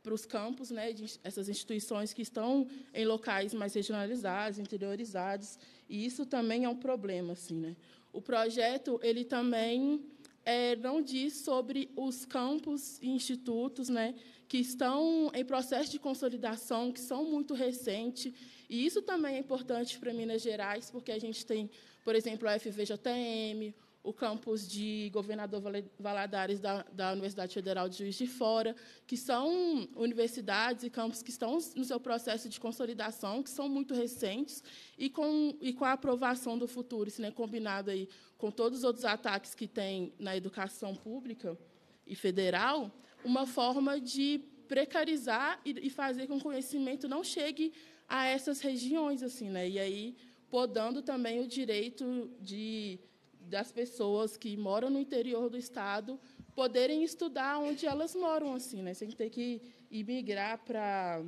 para os campos, né, de, essas instituições que estão em locais mais regionalizados, interiorizados, e isso também é um problema, assim, né? O projeto ele também é, não diz sobre os campos e institutos né, que estão em processo de consolidação, que são muito recentes. E isso também é importante para Minas Gerais, porque a gente tem, por exemplo, a FVJTM, o campus de Governador Valadares da, da Universidade Federal de Juiz de Fora, que são universidades e campos que estão no seu processo de consolidação, que são muito recentes, e com, e com a aprovação do futuro, se né, combinado aí com todos os outros ataques que tem na educação pública e federal, uma forma de precarizar e, e fazer com que o conhecimento não chegue a essas regiões, assim, né? E aí podando também o direito de das pessoas que moram no interior do estado poderem estudar onde elas moram, assim, né? Sem ter que migrar para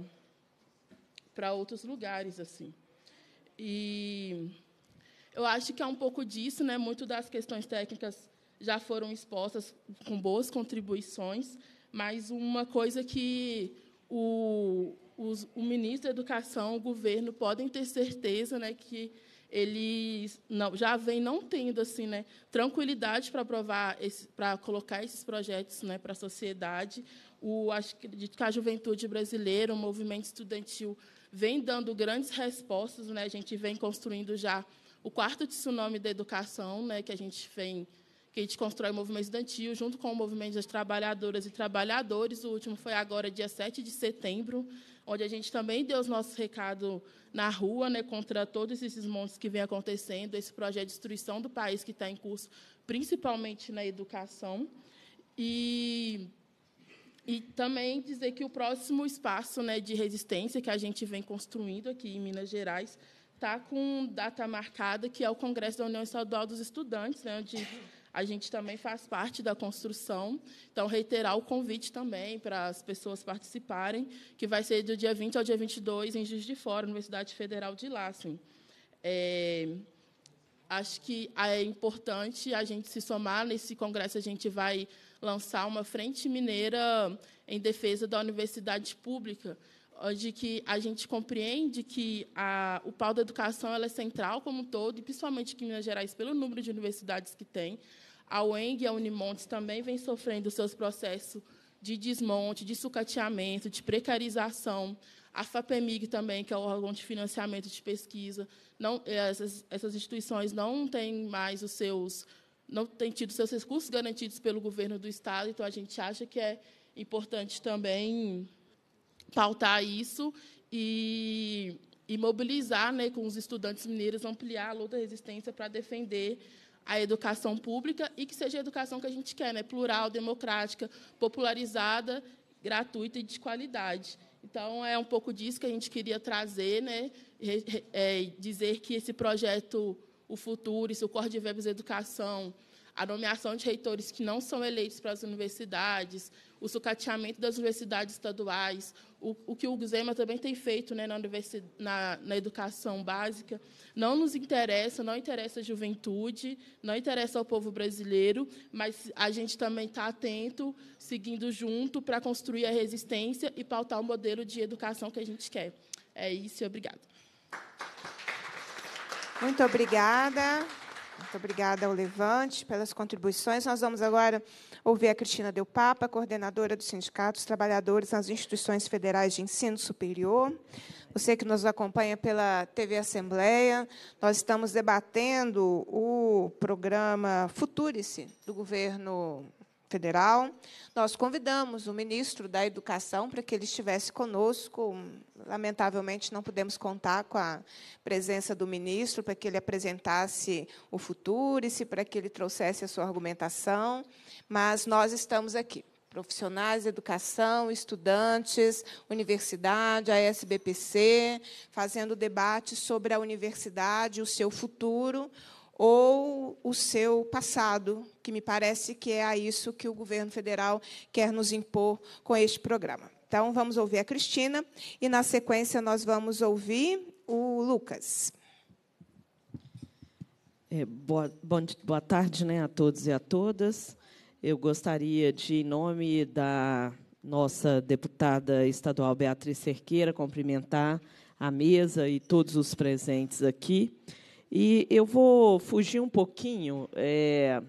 para outros lugares, assim. E eu acho que é um pouco disso, né? Muito das questões técnicas já foram expostas com boas contribuições, mas uma coisa que o, os, o ministro da Educação, o governo podem ter certeza, né, que ele não, já vem não tendo assim, né, tranquilidade para aprovar, para colocar esses projetos né, para a sociedade. O, acredito que a juventude brasileira, o movimento estudantil, vem dando grandes respostas. Né, a gente vem construindo já o quarto tsunami da educação, né, que a gente vem que a gente constrói o movimento estudantil junto com o movimento das trabalhadoras e trabalhadores. O último foi agora, dia 7 de setembro, onde a gente também deu os nossos recados na rua, né, contra todos esses montes que vem acontecendo, esse projeto de destruição do país que está em curso, principalmente na educação. E, e também dizer que o próximo espaço né, de resistência que a gente vem construindo aqui em Minas Gerais está com data marcada, que é o Congresso da União Estadual dos Estudantes, né, onde a gente também faz parte da construção. Então, reiterar o convite também para as pessoas participarem, que vai ser do dia 20 ao dia 22 em Juiz de Fora, Universidade Federal de lá. É, acho que é importante a gente se somar. Nesse congresso, a gente vai lançar uma frente mineira em defesa da universidade pública, onde que a gente compreende que a, o pau da educação é central como um todo, e principalmente aqui em Minas Gerais, pelo número de universidades que tem. A UENG e a Unimontes também vêm sofrendo seus processos de desmonte, de sucateamento, de precarização. A FAPEMIG também, que é o órgão de financiamento de pesquisa. Não, essas, essas instituições não têm mais os seus não tem tido seus recursos garantidos pelo governo do Estado, então a gente acha que é importante também pautar isso e, e mobilizar né, com os estudantes mineiros, ampliar a luta e resistência para defender a educação pública e que seja a educação que a gente quer, né? plural, democrática, popularizada, gratuita e de qualidade. Então, é um pouco disso que a gente queria trazer, né? É dizer que esse projeto, o futuro, isso, o Cor de Verbos Educação, a nomeação de reitores que não são eleitos para as universidades, o sucateamento das universidades estaduais, o, o que o Gusema também tem feito né, na, universidade, na, na educação básica. Não nos interessa, não interessa a juventude, não interessa ao povo brasileiro, mas a gente também está atento, seguindo junto, para construir a resistência e pautar o modelo de educação que a gente quer. É isso, obrigada. Muito obrigada. Muito obrigada ao Levante pelas contribuições. Nós vamos agora Ouvir a Cristina Del Papa, coordenadora do Sindicato dos Trabalhadores nas Instituições Federais de Ensino Superior. Você que nos acompanha pela TV Assembleia, nós estamos debatendo o programa Futurice do governo Federal. Nós convidamos o ministro da Educação para que ele estivesse conosco. Lamentavelmente, não pudemos contar com a presença do ministro para que ele apresentasse o futuro e se para que ele trouxesse a sua argumentação, mas nós estamos aqui. Profissionais de educação, estudantes, universidade, a SBPC, fazendo debate sobre a universidade, o seu futuro, ou o seu passado, que me parece que é a isso que o governo federal quer nos impor com este programa. Então, vamos ouvir a Cristina e, na sequência, nós vamos ouvir o Lucas. É, boa, bom, boa tarde né, a todos e a todas. Eu gostaria de, em nome da nossa deputada estadual Beatriz Cerqueira, cumprimentar a mesa e todos os presentes aqui. E eu vou fugir um pouquinho é,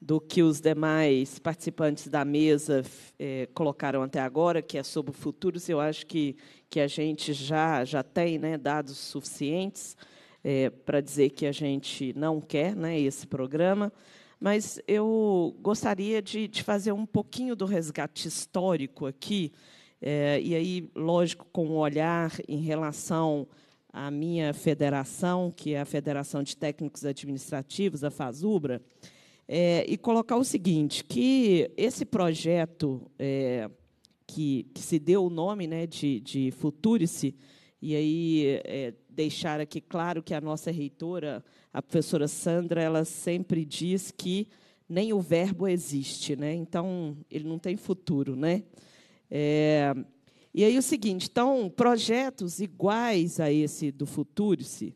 do que os demais participantes da mesa é, colocaram até agora, que é sobre futuros. Eu acho que, que a gente já, já tem né, dados suficientes é, para dizer que a gente não quer né, esse programa. Mas eu gostaria de, de fazer um pouquinho do resgate histórico aqui, é, e aí, lógico, com um olhar em relação a minha federação, que é a Federação de Técnicos Administrativos, a FASUBRA, é, e colocar o seguinte, que esse projeto é, que, que, se deu o nome né, de, de Futurice, e aí é, deixar aqui claro que a nossa reitora, a professora Sandra, ela sempre diz que nem o verbo existe, né? Então ele não tem futuro, né? É, e aí o seguinte, então, projetos iguais a esse do Futurice,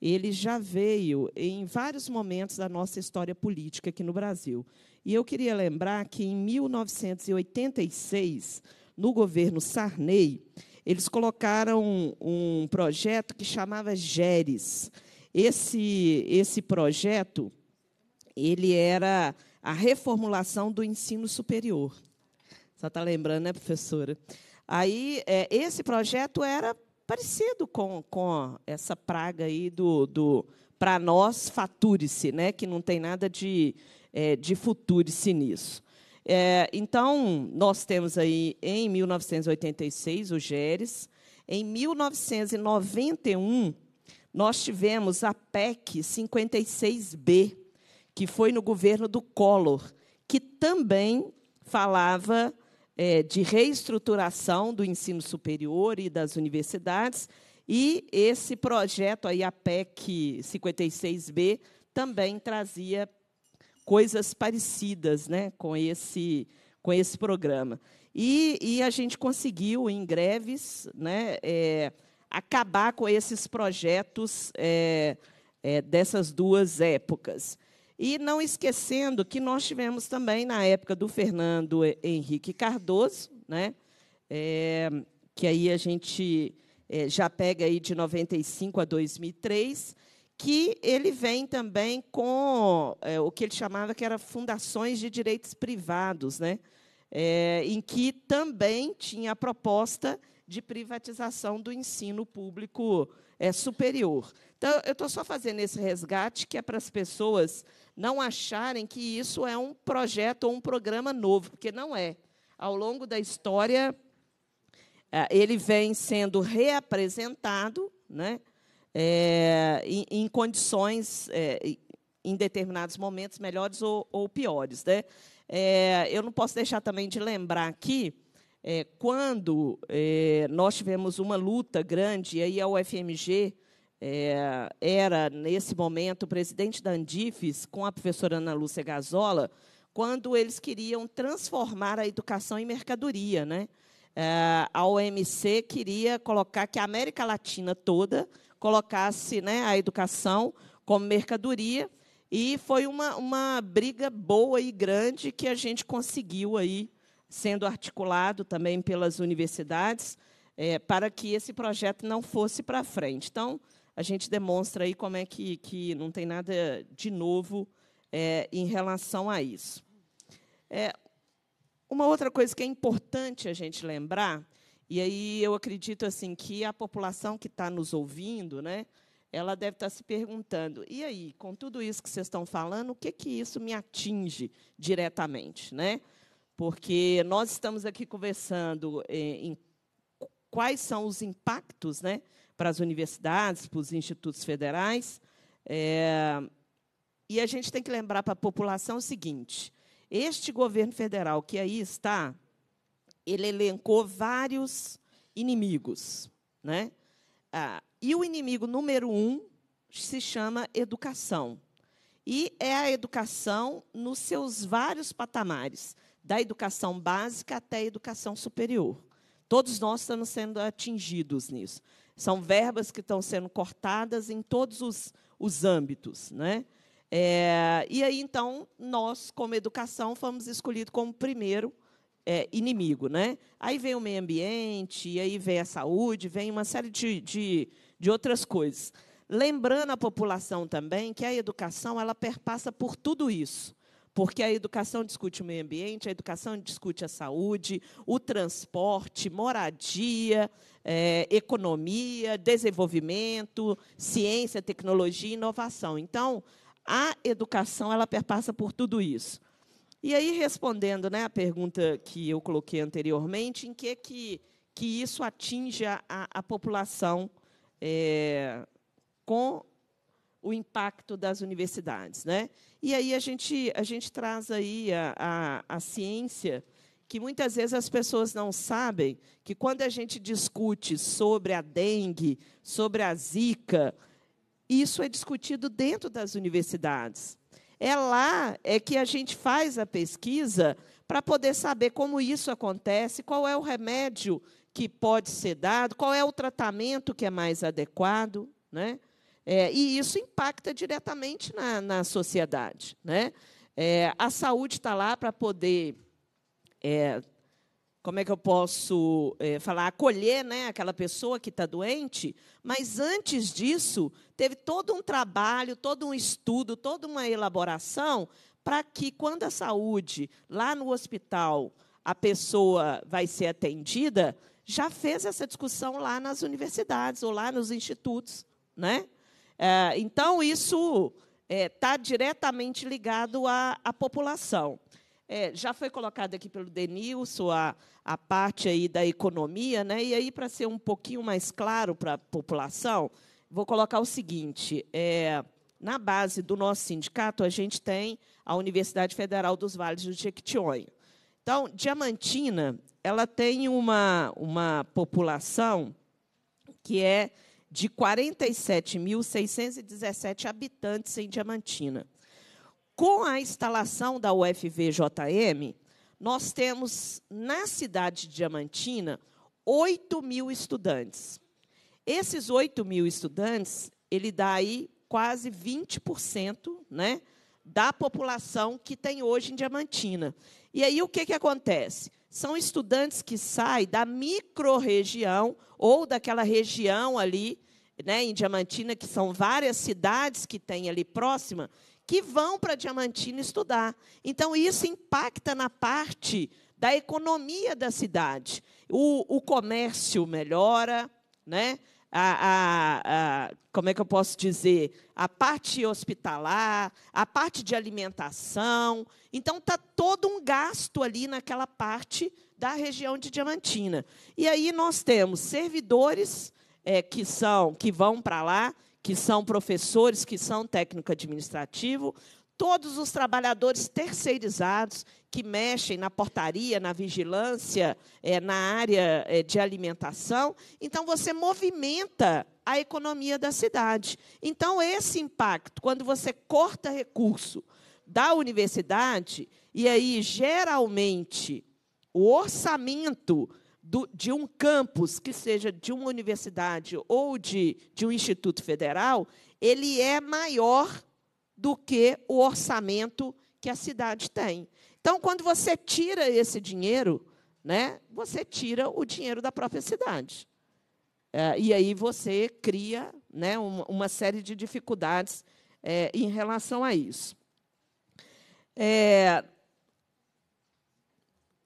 ele já veio em vários momentos da nossa história política aqui no Brasil. E eu queria lembrar que, em 1986, no governo Sarney, eles colocaram um, projeto que chamava GERES. Esse, esse projeto ele era a reformulação do ensino superior. Só está lembrando, né, professora? Aí, é, esse projeto era parecido com, com essa praga aí do, do para nós, fature-se, né? que não tem nada de, é, de future-se nisso. É, então, nós temos aí, em 1986, o GERES. Em 1991, nós tivemos a PEC 56B, que foi no governo do Collor, que também falava é, de reestruturação do ensino superior e das universidades, e esse projeto, aí, a PEC 56B, também trazia coisas parecidas né, com, esse, com esse programa. E, e a gente conseguiu, em greves, né, é, acabar com esses projetos é, é, dessas duas épocas. E não esquecendo que nós tivemos também, na época do Fernando Henrique Cardoso, né? É, que aí a gente é, já pega aí de 95 a 2003, que ele vem também com é, o que ele chamava que era fundações de direitos privados, né? É, em que também tinha a proposta de privatização do ensino público é, superior. Então, eu estou só fazendo esse resgate que é para as pessoas não acharem que isso é um projeto ou um programa novo, porque não é. Ao longo da história, é, ele vem sendo reapresentado né, é, em, em, condições, é, em determinados momentos, melhores ou, ou piores. Né? É, eu não posso deixar também de lembrar aqui, é, quando é, nós tivemos uma luta grande, e aí a UFMG é, era, nesse momento, o presidente da Andifes, com a professora Ana Lúcia Gazola, quando eles queriam transformar a educação em mercadoria. Né? É, a OMC queria colocar que a América Latina toda colocasse né, a educação como mercadoria, e foi uma, uma briga boa e grande que a gente conseguiu aí, sendo articulado também pelas universidades, é, para que esse projeto não fosse para frente. Então, a gente demonstra aí como é que, que não tem nada de novo é, em relação a isso. É, uma outra coisa que é importante a gente lembrar, e aí eu acredito assim que a população que está nos ouvindo, né, ela deve estar tá se perguntando: e aí, com tudo isso que vocês estão falando, o que que isso me atinge diretamente, né? Porque nós estamos aqui conversando é, em, em quais são os impactos, né, para as universidades, para os institutos federais. É, e a gente tem que lembrar para a população o seguinte: este governo federal que aí está, ele elencou vários inimigos. Né? Ah, e o inimigo número um se chama educação. E é a educação nos seus vários patamares, da educação básica até a educação superior. Todos nós estamos sendo atingidos nisso. São verbas que estão sendo cortadas em todos os, os âmbitos. Né? É, e aí, então, nós, como educação, fomos escolhidos como primeiro é, inimigo. Né? Aí vem o meio ambiente, aí vem a saúde, vem uma série de, de, de outras coisas. Lembrando a população também que a educação ela perpassa por tudo isso porque a educação discute o meio ambiente, a educação discute a saúde, o transporte, moradia, é, economia, desenvolvimento, ciência, tecnologia e inovação. Então, a educação ela perpassa por tudo isso. E aí, respondendo né, a pergunta que eu coloquei anteriormente, em que, que, que isso atinge a, a população é, com o impacto das universidades? Né? E aí a gente, a gente traz aí a, a, a ciência, que muitas vezes as pessoas não sabem que quando a gente discute sobre a dengue, sobre a zika, isso é discutido dentro das universidades. É lá é que a gente faz a pesquisa para poder saber como isso acontece, qual é o remédio que pode ser dado, qual é o tratamento que é mais adequado, né? É, e isso impacta diretamente na, na sociedade. Né? É, a saúde está lá para poder. É, como é que eu posso é, falar? Acolher né, aquela pessoa que está doente, mas antes disso, teve todo um trabalho, todo um estudo, toda uma elaboração para que, quando a saúde, lá no hospital, a pessoa vai ser atendida, já fez essa discussão lá nas universidades ou lá nos institutos. Né? É, então, isso está é, tá diretamente ligado à, à população. É, já foi colocado aqui pelo Denilson a, a parte aí da economia, né? e aí, para ser um pouquinho mais claro para a população, vou colocar o seguinte. É, na base do nosso sindicato, a gente tem a Universidade Federal dos Vales do Jequitinhonha. Então, Diamantina, ela tem uma, uma população que é de 47.617 habitantes em Diamantina. Com a instalação da UFVJM, nós temos na cidade de Diamantina 8 mil estudantes. Esses 8 mil estudantes, ele dá aí quase 20% né, da população que tem hoje em Diamantina. E aí o que, que acontece? são estudantes que saem da microrregião ou daquela região ali, né, em Diamantina, que são várias cidades que tem ali próxima, que vão para Diamantina estudar. Então, isso impacta na parte da economia da cidade. O, o comércio melhora, né? a, a, a, como é que eu posso dizer, a parte hospitalar, a parte de alimentação. Então tá todo um gasto ali naquela parte da região de Diamantina. E aí nós temos servidores é, que são que vão para lá, que são professores, que são técnico administrativo, todos os trabalhadores terceirizados que mexem na portaria, na vigilância, é, na área é, de alimentação. Então, você movimenta a economia da cidade. Então, esse impacto, quando você corta recurso da universidade, e aí, geralmente, o orçamento do, de um campus, que seja de uma universidade ou de, de um instituto federal, ele é maior do que o orçamento que a cidade tem. Então, quando você tira esse dinheiro, né, você tira o dinheiro da própria cidade. É, e aí você cria né, uma, uma série de dificuldades é, em relação a isso. É,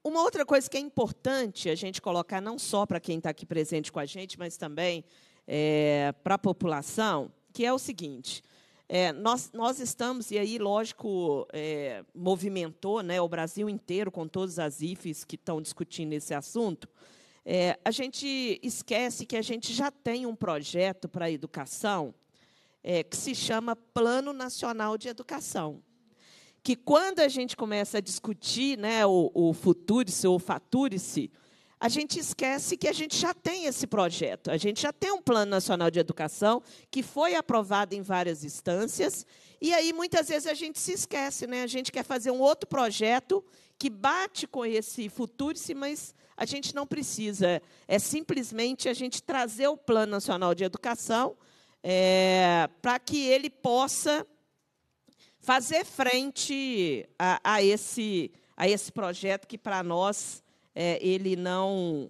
uma outra coisa que é importante a gente colocar, não só para quem está aqui presente com a gente, mas também é, para a população, que é o seguinte: é, nós, nós estamos, e aí, lógico, é, movimentou né, o Brasil inteiro com todas as IFEs que estão discutindo esse assunto. É, a gente esquece que a gente já tem um projeto para a educação é, que se chama Plano Nacional de Educação. Que quando a gente começa a discutir né, o, o futuro-se ou fature-se, a gente esquece que a gente já tem esse projeto, a gente já tem um Plano Nacional de Educação que foi aprovado em várias instâncias, e aí muitas vezes a gente se esquece, né? a gente quer fazer um outro projeto que bate com esse futuro, mas a gente não precisa, é simplesmente a gente trazer o Plano Nacional de Educação é, para que ele possa fazer frente a, a, esse, a esse projeto que, para nós, é, ele não,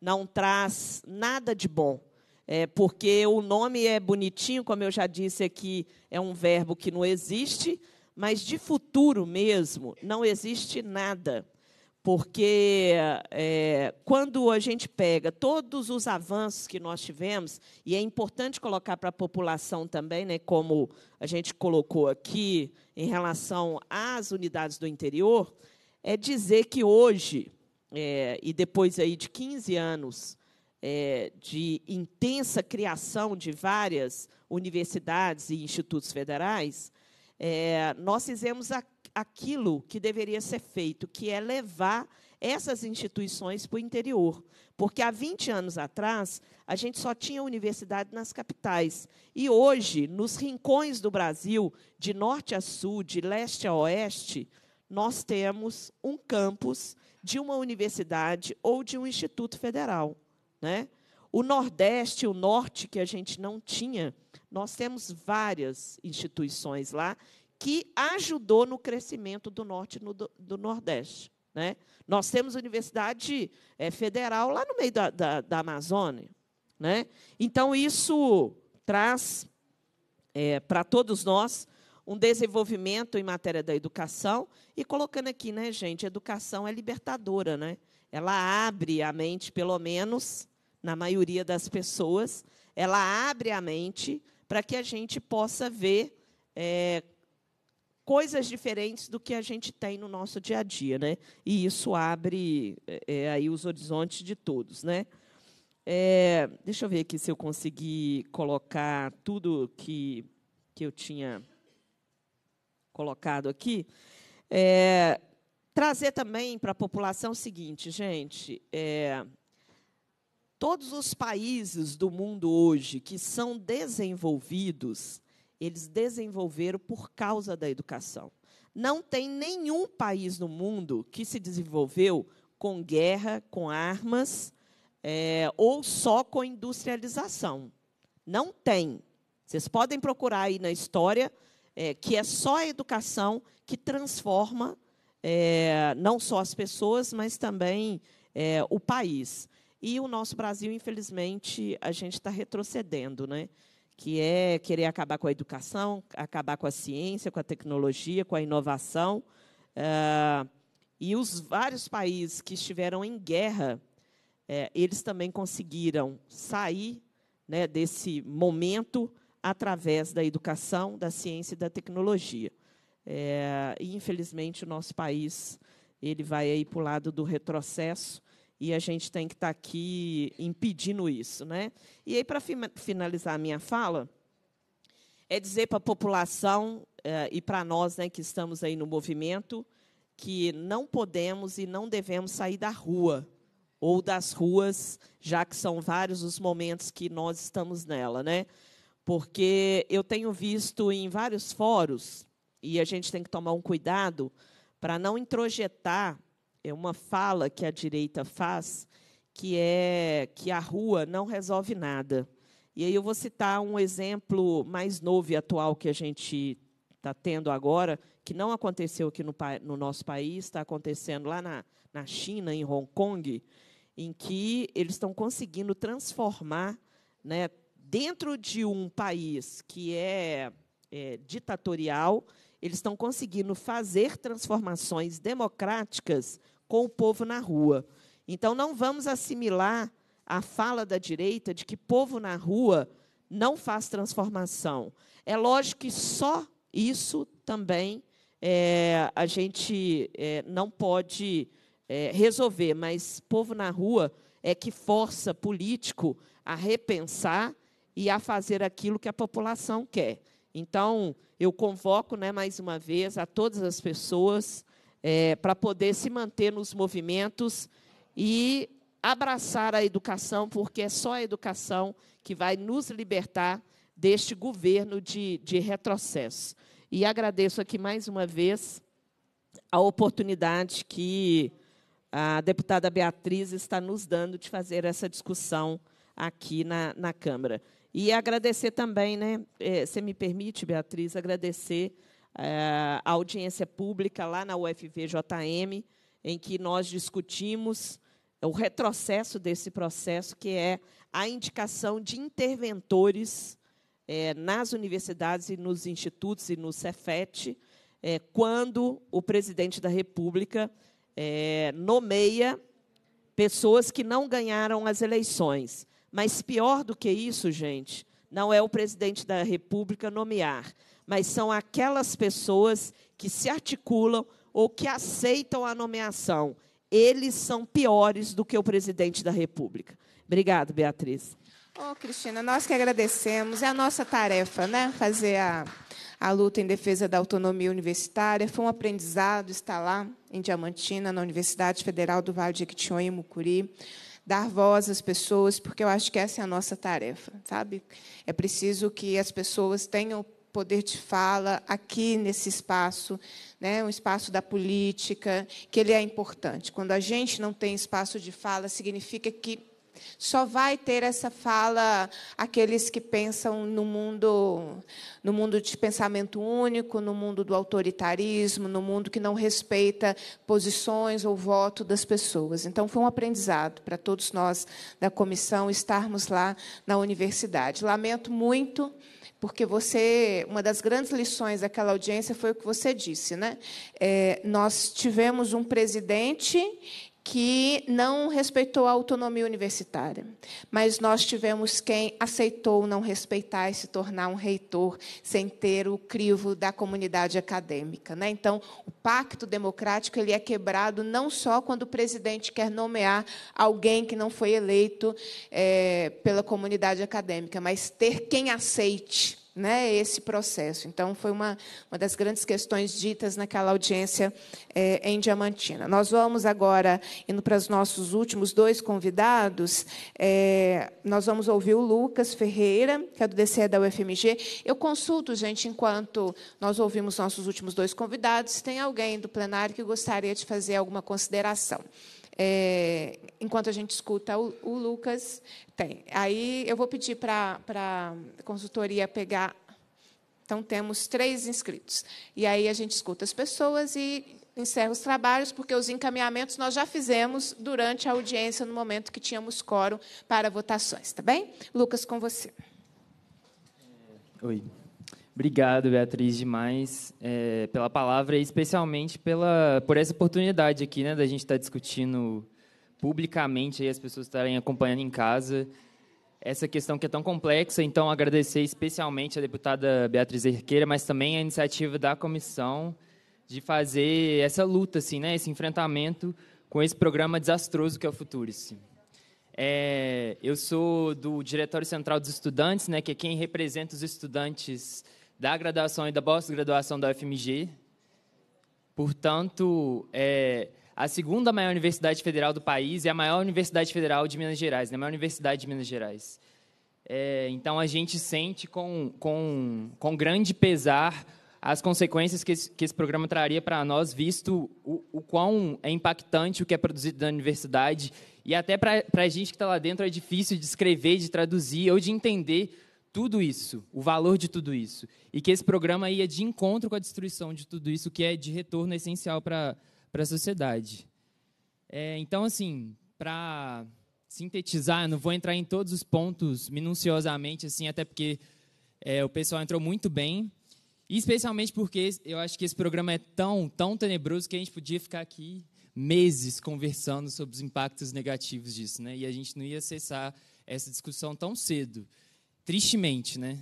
não traz nada de bom. É, porque o nome é bonitinho, como eu já disse aqui, é um verbo que não existe, mas de futuro mesmo não existe nada. Porque é, quando a gente pega todos os avanços que nós tivemos, e é importante colocar para a população também, né, como a gente colocou aqui em relação às unidades do interior, é dizer que hoje é, e depois aí de 15 anos é, de intensa criação de várias universidades e institutos federais, é, nós fizemos a, aquilo que deveria ser feito, que é levar essas instituições para o interior. Porque há 20 anos atrás, a gente só tinha universidade nas capitais. E hoje, nos rincões do Brasil, de norte a sul, de leste a oeste, nós temos um campus de uma universidade ou de um instituto federal. Né? O Nordeste o Norte, que a gente não tinha, nós temos várias instituições lá que ajudou no crescimento do Norte e no, do Nordeste. Né? Nós temos universidade é, federal lá no meio da, da, da Amazônia. Né? Então, isso traz é, para todos nós um desenvolvimento em matéria da educação e colocando aqui, né, gente, educação é libertadora, né? Ela abre a mente, pelo menos na maioria das pessoas, ela abre a mente para que a gente possa ver é, coisas diferentes do que a gente tem no nosso dia a dia, né? E isso abre é, é aí os horizontes de todos, né? É, deixa eu ver aqui se eu consegui colocar tudo que que eu tinha colocado aqui, é, trazer também para a população o seguinte, gente, é, todos os países do mundo hoje que são desenvolvidos, eles desenvolveram por causa da educação. Não tem nenhum país no mundo que se desenvolveu com guerra, com armas, é, ou só com industrialização. Não tem. Vocês podem procurar aí na história é, que é só a educação que transforma é, não só as pessoas, mas também é, o país. E o nosso Brasil, infelizmente, a gente está retrocedendo, né? que é querer acabar com a educação, acabar com a ciência, com a tecnologia, com a inovação. É, e os vários países que estiveram em guerra, é, eles também conseguiram sair né, desse momento através da educação, da ciência e da tecnologia. É, infelizmente, o nosso país ele vai aí para o lado do retrocesso e a gente tem que estar tá aqui impedindo isso. Né? E aí, para finalizar a minha fala, é dizer para a população é, e para nós né, que estamos aí no movimento que não podemos e não devemos sair da rua ou das ruas, já que são vários os momentos que nós estamos nela, né? porque eu tenho visto em vários fóruns, e a gente tem que tomar um cuidado para não introjetar é uma fala que a direita faz, que é que a rua não resolve nada. E aí eu vou citar um exemplo mais novo e atual que a gente está tendo agora, que não aconteceu aqui no, no nosso país, está acontecendo lá na, na China, em Hong Kong, em que eles estão conseguindo transformar né, dentro de um país que é, é ditatorial, eles estão conseguindo fazer transformações democráticas com o povo na rua. Então, não vamos assimilar a fala da direita de que povo na rua não faz transformação. É lógico que só isso também é, a gente é, não pode é, resolver, mas povo na rua é que força político a repensar e a fazer aquilo que a população quer. Então, eu convoco, né, mais uma vez, a todas as pessoas é, para poder se manter nos movimentos e abraçar a educação, porque é só a educação que vai nos libertar deste governo de, de retrocesso. E agradeço aqui mais uma vez a oportunidade que a deputada Beatriz está nos dando de fazer essa discussão aqui na, na Câmara. E agradecer também, né? É, você me permite, Beatriz, agradecer é, a audiência pública lá na UFVJM, em que nós discutimos o retrocesso desse processo, que é a indicação de interventores é, nas universidades e nos institutos e no Cefet, quando o presidente da República nomeia pessoas que não ganharam as eleições. Mas pior do que isso, gente, não é o presidente da República nomear, mas são aquelas pessoas que se articulam ou que aceitam a nomeação. Eles são piores do que o presidente da República. Obrigado, Beatriz. Ô, oh, Cristina, nós que agradecemos. É a nossa tarefa, né? Fazer a, a luta em defesa da autonomia universitária. Foi um aprendizado estar lá em Diamantina, na Universidade Federal do Vale de Equitinhonha e Mucuri dar voz às pessoas, porque eu acho que essa é a nossa tarefa, sabe? É preciso que as pessoas tenham poder de fala aqui nesse espaço, né, um espaço da política, que ele é importante. Quando a gente não tem espaço de fala, significa que só vai ter essa fala aqueles que pensam no mundo, no mundo de pensamento único, no mundo do autoritarismo, no mundo que não respeita posições ou voto das pessoas. Então foi um aprendizado para todos nós da comissão estarmos lá na universidade. Lamento muito porque você, uma das grandes lições daquela audiência foi o que você disse, né? É, nós tivemos um presidente que não respeitou a autonomia universitária, mas nós tivemos quem aceitou não respeitar e se tornar um reitor sem ter o crivo da comunidade acadêmica, né? Então, o pacto democrático ele é quebrado não só quando o presidente quer nomear alguém que não foi eleito é, pela comunidade acadêmica, mas ter quem aceite né, esse processo. Então, foi uma, uma das grandes questões ditas naquela audiência é, em Diamantina. Nós vamos agora, indo para os nossos últimos dois convidados, é, nós vamos ouvir o Lucas Ferreira, que é do DCE da UFMG. Eu consulto, gente, enquanto nós ouvimos nossos últimos dois convidados, se tem alguém do plenário que gostaria de fazer alguma consideração. É, enquanto a gente escuta o, o Lucas, tem. Aí eu vou pedir para a consultoria pegar. Então, temos três inscritos. E aí a gente escuta as pessoas e encerra os trabalhos, porque os encaminhamentos nós já fizemos durante a audiência, no momento que tínhamos quórum para votações. Tá bem? Lucas, com você. Oi. Obrigado, Beatriz, demais é, pela palavra e especialmente pela, por essa oportunidade aqui, né, da gente estar tá discutindo publicamente aí as pessoas estarem acompanhando em casa essa questão que é tão complexa. Então, agradecer especialmente a deputada Beatriz Erqueira, mas também a iniciativa da comissão de fazer essa luta, assim, né, esse enfrentamento com esse programa desastroso que é o Futurice. É, eu sou do Diretório Central dos Estudantes, né, que é quem representa os estudantes da graduação e da pós-graduação da UFMG. Portanto, é, a segunda maior universidade federal do país e é a maior universidade federal de Minas Gerais, né? a maior universidade de Minas Gerais. É, então, a gente sente com, com, com grande pesar as consequências que esse, que esse programa traria para nós, visto o, o, quão é impactante o que é produzido na universidade. E até para a gente que está lá dentro é difícil de escrever, de traduzir ou de entender tudo isso, o valor de tudo isso. E que esse programa ia de encontro com a destruição de tudo isso, que é de retorno essencial para para a sociedade. É, então, assim, para sintetizar, não vou entrar em todos os pontos minuciosamente, assim, até porque é, o pessoal entrou muito bem, especialmente porque eu acho que esse programa é tão, tão tenebroso que a gente podia ficar aqui meses conversando sobre os impactos negativos disso, né? E a gente não ia cessar essa discussão tão cedo, tristemente, né?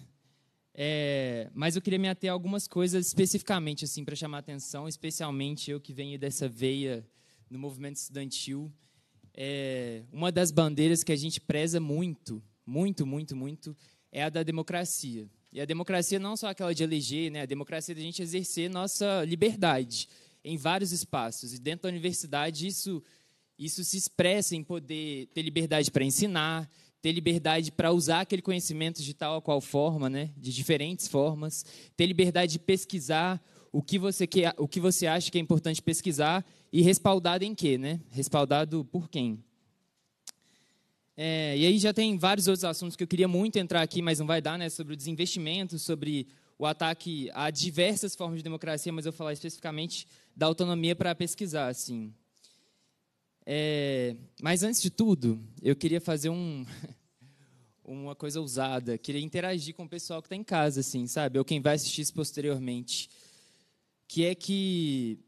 É, mas eu queria me ater a algumas coisas especificamente assim para chamar a atenção, especialmente eu que venho dessa veia no movimento estudantil. É, uma das bandeiras que a gente preza muito, muito, muito, muito, é a da democracia. E a democracia não só aquela de eleger, né? a democracia da gente exercer nossa liberdade em vários espaços. E dentro da universidade isso, isso se expressa em poder ter liberdade para ensinar, ter liberdade para usar aquele conhecimento de tal ou qual forma, né? de diferentes formas, ter liberdade de pesquisar o que você, quer, o que você acha que é importante pesquisar e respaldado em quê, né? respaldado por quem. É, e aí já tem vários outros assuntos que eu queria muito entrar aqui, mas não vai dar, né? sobre o desinvestimento, sobre o ataque a diversas formas de democracia, mas eu vou falar especificamente da autonomia para pesquisar. Assim. É, mas antes de tudo, eu queria fazer um, uma coisa ousada. Queria interagir com o pessoal que está em casa, assim, sabe? Ou quem vai assistir isso posteriormente. Que é que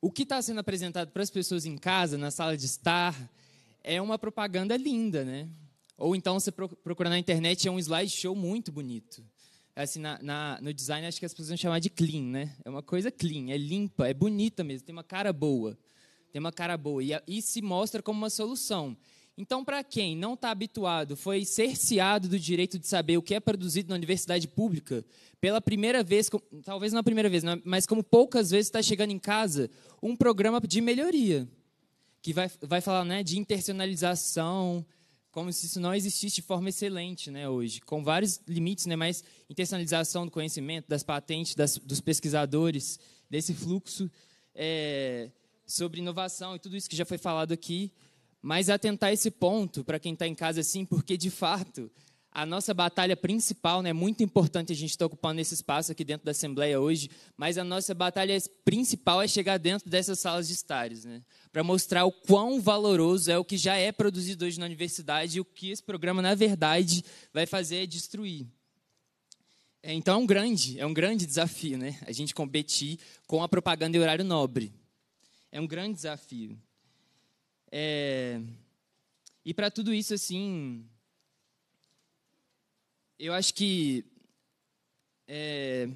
o que está sendo apresentado para as pessoas em casa, na sala de estar, é uma propaganda linda, né? Ou então você procurar na internet é um slideshow muito bonito. Assim, na, na, no design acho que as pessoas vão chamar de clean, né? É uma coisa clean, é limpa, é bonita mesmo, tem uma cara boa tem uma cara boa e, e se mostra como uma solução. Então, para quem não está habituado, foi cerceado do direito de saber o que é produzido na universidade pública, pela primeira vez, talvez não a primeira vez, né, mas como poucas vezes está chegando em casa, um programa de melhoria, que vai, vai falar né, de internacionalização como se isso não existisse de forma excelente né, hoje, com vários limites, né, mas internacionalização do conhecimento, das patentes, das, dos pesquisadores, desse fluxo. É, sobre inovação e tudo isso que já foi falado aqui, mas atentar esse ponto para quem está em casa assim, porque de fato a nossa batalha principal, né, é muito importante a gente estar tá ocupando esse espaço aqui dentro da Assembleia hoje, mas a nossa batalha principal é chegar dentro dessas salas de estádios, né, para mostrar o quão valoroso é o que já é produzido hoje na universidade e o que esse programa, na verdade, vai fazer é destruir. É, então é um grande, é um grande desafio, né, a gente competir com a propaganda em horário nobre é um grande desafio. É, e para tudo isso, assim, eu acho que é,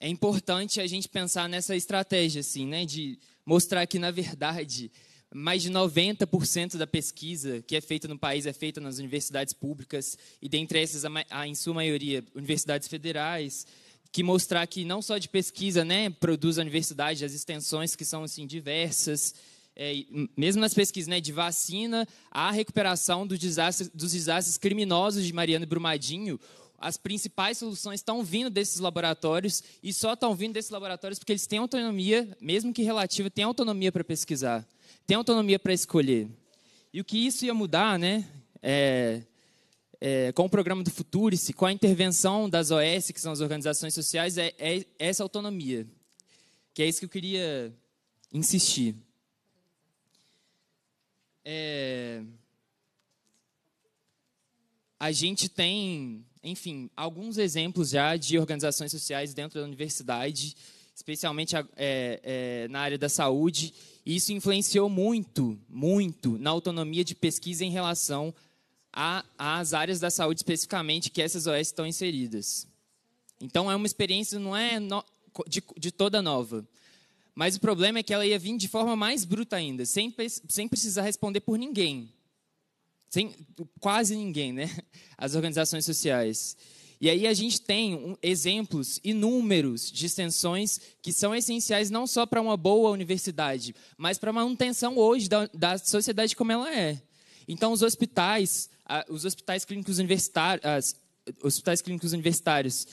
é, importante a gente pensar nessa estratégia, assim, né, de mostrar que, na verdade, mais de 90% da pesquisa que é feita no país é feita nas universidades públicas, e dentre essas, a, a, em sua maioria, universidades federais, que mostrar que não só de pesquisa, né, produz a universidade as extensões que são assim diversas, é, mesmo nas pesquisas, né, de vacina, a recuperação dos desastres, dos desastres criminosos de Mariano Brumadinho, as principais soluções estão vindo desses laboratórios e só estão vindo desses laboratórios porque eles têm autonomia, mesmo que relativa, têm autonomia para pesquisar, têm autonomia para escolher. E o que isso ia mudar, né? É, é, com o programa do Futurice, com a intervenção das OS, que são as organizações sociais, é, é essa autonomia. Que é isso que eu queria insistir. É, a gente tem, enfim, alguns exemplos já de organizações sociais dentro da universidade, especialmente é, é, na área da saúde, e isso influenciou muito, muito na autonomia de pesquisa em relação às áreas da saúde especificamente que essas OS estão inseridas. Então é uma experiência não é no, de, de, toda nova. Mas o problema é que ela ia vir de forma mais bruta ainda, sem, sem precisar responder por ninguém. Sem, quase ninguém, né? As organizações sociais. E aí a gente tem exemplos inúmeros de extensões que são essenciais não só para uma boa universidade, mas para a manutenção hoje da, da sociedade como ela é. Então, os hospitais, os hospitais clínicos universitários, hospitais clínicos universitários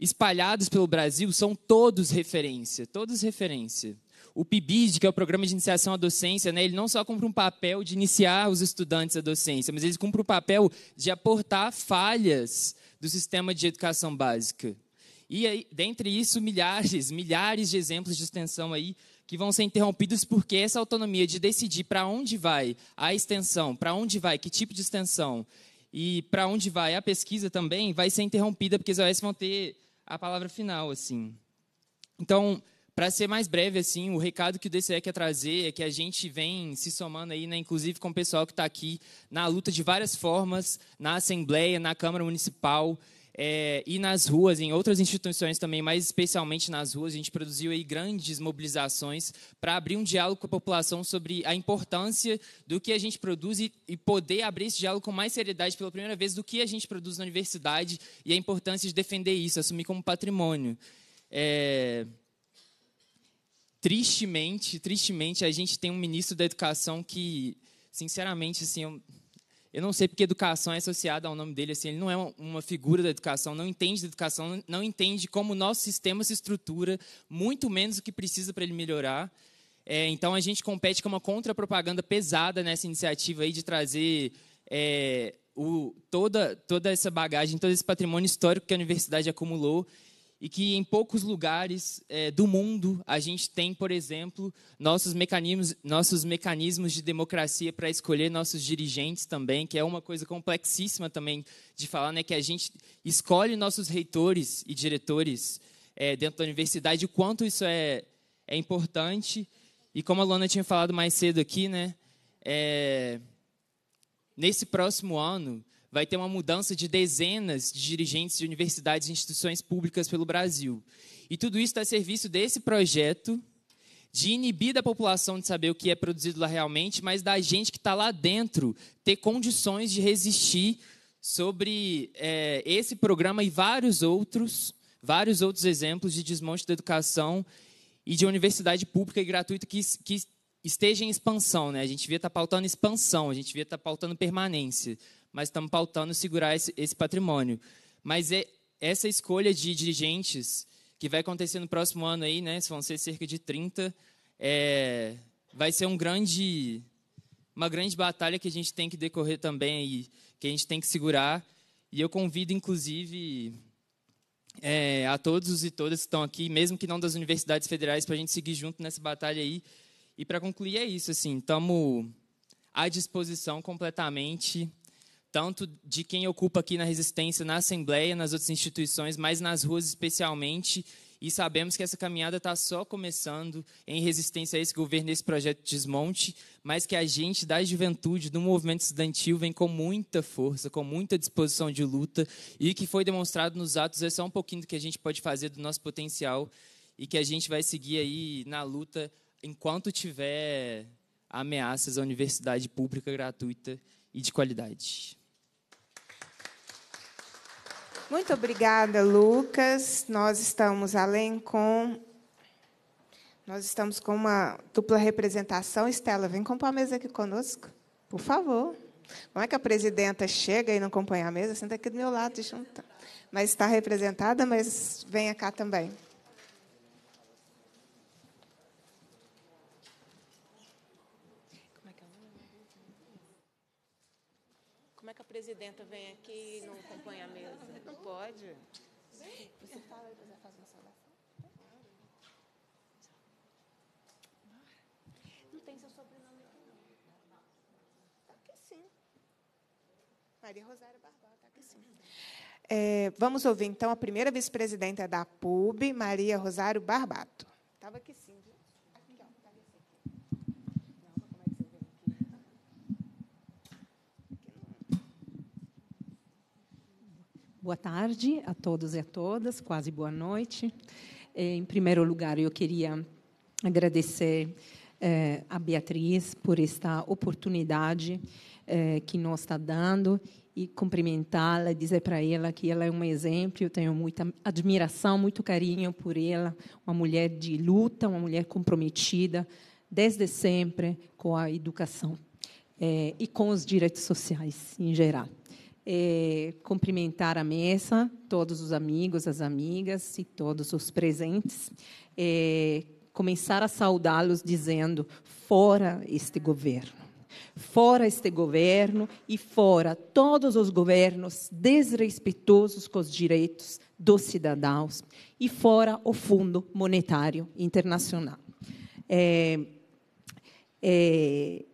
espalhados pelo Brasil são todos referência, todos referência. O PIBID, que é o Programa de Iniciação à Docência, né, ele não só cumpre um papel de iniciar os estudantes à docência, mas ele cumpre o um papel de aportar falhas do sistema de educação básica. E aí, dentre isso, milhares, milhares de exemplos de extensão aí que vão ser interrompidos porque essa autonomia de decidir para onde vai a extensão, para onde vai, que tipo de extensão e para onde vai a pesquisa também, vai ser interrompida porque as OS vão ter a palavra final, assim. Então, para ser mais breve, assim, o recado que o DCE quer trazer é que a gente vem se somando aí, né, inclusive com o pessoal que está aqui na luta de várias formas, na Assembleia, na Câmara Municipal, é, e nas ruas, em outras instituições também, mas especialmente nas ruas, a gente produziu aí grandes mobilizações para abrir um diálogo com a população sobre a importância do que a gente produz e, e, poder abrir esse diálogo com mais seriedade pela primeira vez do que a gente produz na universidade e a importância de defender isso, assumir como patrimônio. É tristemente, tristemente, a gente tem um ministro da educação que, sinceramente, assim, eu eu não sei porque educação é associada ao nome dele, assim, ele não é uma figura da educação, não entende da educação, não entende como o nosso sistema se estrutura, muito menos o que precisa para ele melhorar. É, então a gente compete com uma contra propaganda pesada nessa iniciativa aí de trazer é, o, toda, toda essa bagagem, todo esse patrimônio histórico que a universidade acumulou e que em poucos lugares é, do mundo a gente tem, por exemplo, nossos mecanismos, nossos mecanismos de democracia para escolher nossos dirigentes também, que é uma coisa complexíssima também de falar, né, que a gente escolhe nossos reitores e diretores é, dentro da universidade, o quanto isso é, é importante. E como a Lona tinha falado mais cedo aqui, né, é, nesse próximo ano, vai ter uma mudança de dezenas de dirigentes de universidades e instituições públicas pelo Brasil. E tudo isso está a serviço desse projeto de inibir da população de saber o que é produzido lá realmente, mas da gente que está lá dentro ter condições de resistir sobre é, esse programa e vários outros, vários outros exemplos de desmonte da educação e de universidade pública e gratuita que, que esteja em expansão. Né? A gente devia estar tá pautando expansão, a gente devia estar tá pautando permanência mas estamos pautando segurar esse, esse patrimônio. Mas é, essa escolha de dirigentes que vai acontecer no próximo ano aí, né? Vão ser cerca de 30. É, vai ser um grande, uma grande batalha que a gente tem que decorrer também e que a gente tem que segurar. E eu convido, inclusive, é, a todos e todas que estão aqui, mesmo que não das universidades federais, para a gente seguir junto nessa batalha aí. E para concluir é isso, assim, estamos à disposição completamente tanto de quem ocupa aqui na resistência, na Assembleia, nas outras instituições, mas nas ruas especialmente. E sabemos que essa caminhada está só começando em resistência a esse governo, esse projeto de desmonte, mas que a gente da juventude, do movimento estudantil, vem com muita força, com muita disposição de luta e que foi demonstrado nos atos. É só um pouquinho do que a gente pode fazer do nosso potencial e que a gente vai seguir aí na luta enquanto tiver ameaças à universidade pública gratuita e de qualidade. Muito obrigada, Lucas. Nós estamos além com nós estamos com uma dupla representação. Estela, vem compor a mesa aqui conosco, por favor. Como é que a presidenta chega e não acompanha a mesa? Senta aqui do meu lado, deixa Mas está representada, mas venha cá também. Como é que a presidenta vem aqui e não acompanha a mesa? Pode. Você fala e depois ela faz uma saudação. Não tem seu sobrenome aqui, não. Tá aqui sim. Maria Rosário Barbosa, tá aqui sim. É, vamos ouvir, então, a primeira vice-presidenta da PUB, Maria Rosário Barbato. Estava aqui sim. Boa tarde a todos e a todas, quase boa noite. Eh, em primeiro lugar, eu queria agradecer eh, a Beatriz por esta oportunidade eh, que nos está dando e cumprimentá-la, dizer para ela que ela é um exemplo, eu tenho muita admiração, muito carinho por ela, uma mulher de luta, uma mulher comprometida desde sempre com a educação e com os direitos sociais em geral é, cumprimentar a mesa, todos os amigos, as amigas e todos os presentes. É, começar a saudá-los dizendo: fora este governo. Fora este governo e fora todos os governos desrespeitosos com os direitos dos cidadãos e fora o Fundo Monetário Internacional. É, é,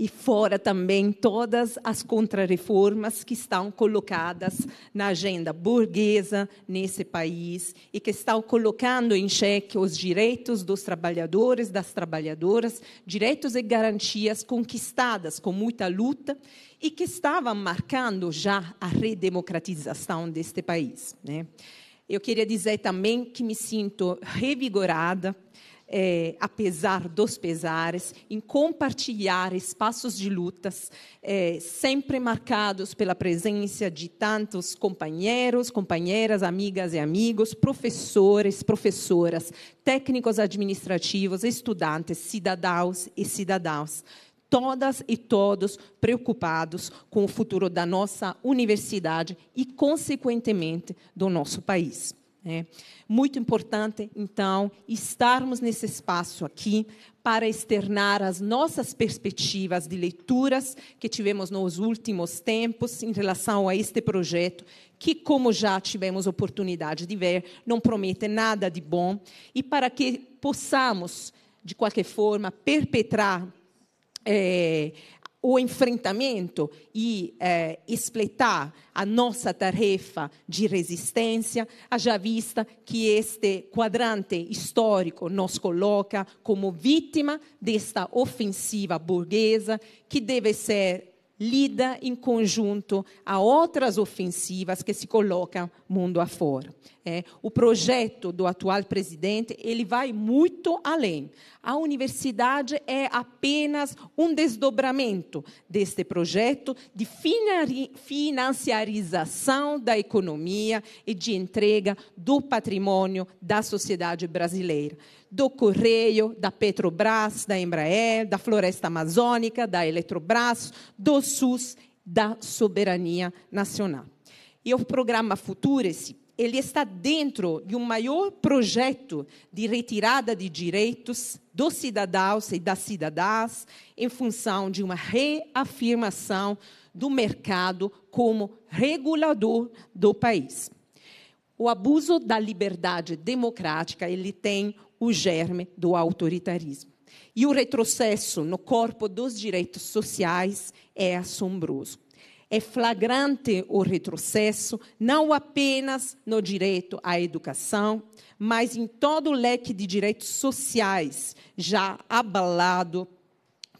e fora também todas as contrarreformas que estão colocadas na agenda burguesa nesse país e que estão colocando em xeque os direitos dos trabalhadores, das trabalhadoras, direitos e garantias conquistadas com muita luta e que estavam marcando já a redemocratização deste país. Né? Eu queria dizer também que me sinto revigorada é, apesar dos pesares, em compartilhar espaços de lutas, é, sempre marcados pela presença de tantos companheiros, companheiras, amigas e amigos, professores, professoras, técnicos administrativos, estudantes, cidadãos e cidadãs todas e todos preocupados com o futuro da nossa universidade e, consequentemente, do nosso país. É muito importante, então, estarmos nesse espaço aqui para externar as nossas perspectivas de leituras que tivemos nos últimos tempos em relação a este projeto, que, como já tivemos oportunidade de ver, não promete nada de bom, e para que possamos, de qualquer forma, perpetrar é, o enfrentamento e é, espletar a nossa tarefa de resistência, haja vista que este quadrante histórico nos coloca como vítima desta ofensiva burguesa que deve ser lida em conjunto a outras ofensivas que se colocam mundo afora. É, o projeto do atual presidente ele vai muito além. A universidade é apenas um desdobramento deste projeto de financiarização da economia e de entrega do patrimônio da sociedade brasileira do Correio, da Petrobras, da Embraer, da Floresta Amazônica, da Eletrobras, do SUS, da soberania nacional. E o programa Futures ele está dentro de um maior projeto de retirada de direitos dos cidadãos e das cidadãs em função de uma reafirmação do mercado como regulador do país. O abuso da liberdade democrática ele tem o germe do autoritarismo. E o retrocesso no corpo dos direitos sociais é assombroso. É flagrante o retrocesso, não apenas no direito à educação, mas em todo o leque de direitos sociais já abalado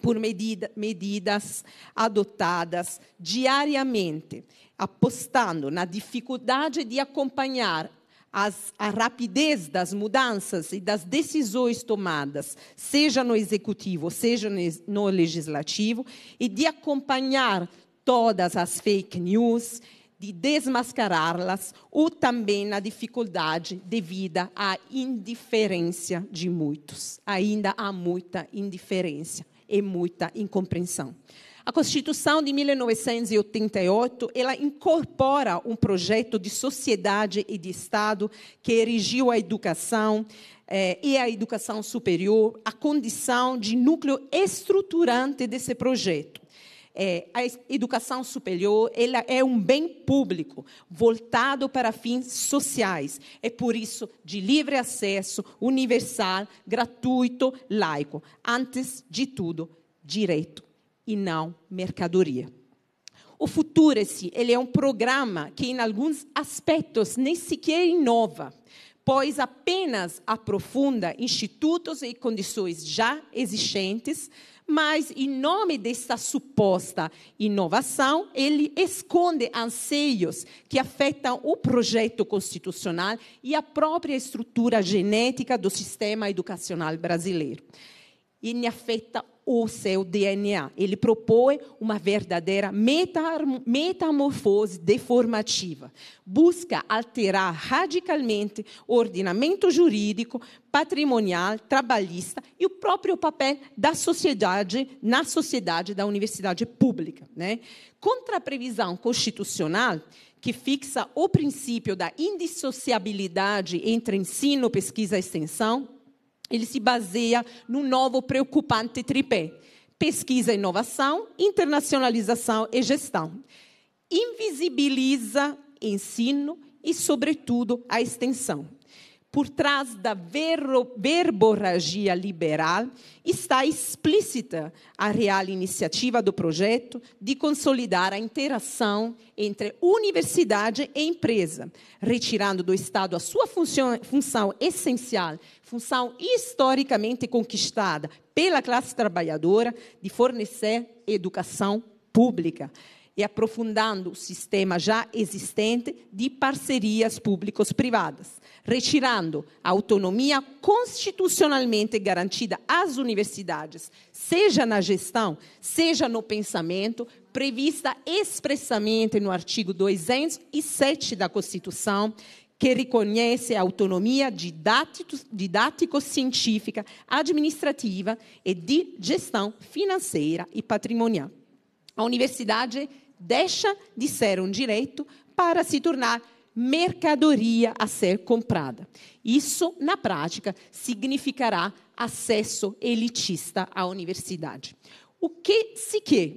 por medida, medidas adotadas diariamente, apostando na dificuldade de acompanhar as, a rapidez das mudanças e das decisões tomadas, seja no executivo, seja no legislativo, e de acompanhar todas as fake news, de desmascará-las ou também na dificuldade devida à indiferença de muitos. Ainda há muita indiferença e muita incompreensão. A Constituição de 1988, ela incorpora um projeto de sociedade e de Estado que erigiu a educação eh, e a educação superior a condição de núcleo estruturante desse projeto é, a educação superior ela é um bem público voltado para fins sociais. É por isso de livre acesso, universal, gratuito, laico. Antes de tudo, direito e não mercadoria. O Futuracy ele é um programa que, em alguns aspectos, nem sequer inova, pois apenas aprofunda institutos e condições já existentes mas em nome dessa suposta inovação, ele esconde anseios que afetam o projeto constitucional e a própria estrutura genética do sistema educacional brasileiro. E me afeta o seu DNA. Ele propõe uma verdadeira metamorfose deformativa. Busca alterar radicalmente o ordenamento jurídico, patrimonial, trabalhista e o próprio papel da sociedade na sociedade da universidade pública. Né? Contra a previsão constitucional, que fixa o princípio da indissociabilidade entre ensino, pesquisa e extensão, ele se baseia num novo preocupante tripé: pesquisa, inovação, internacionalização e gestão. Invisibiliza ensino e, sobretudo, a extensão por trás da verborragia liberal está explícita a real iniciativa do projeto de consolidar a interação entre universidade e empresa, retirando do Estado a sua função, função essencial, função historicamente conquistada pela classe trabalhadora de fornecer educação pública e aprofundando o sistema já existente de parcerias públicos-privadas, retirando a autonomia constitucionalmente garantida às universidades, seja na gestão, seja no pensamento, prevista expressamente no artigo 207 da Constituição, que reconhece a autonomia didático-científica, administrativa e de gestão financeira e patrimonial. A universidade deixa de ser um direito para se tornar mercadoria a ser comprada. Isso, na prática, significará acesso elitista à universidade. O que se quer?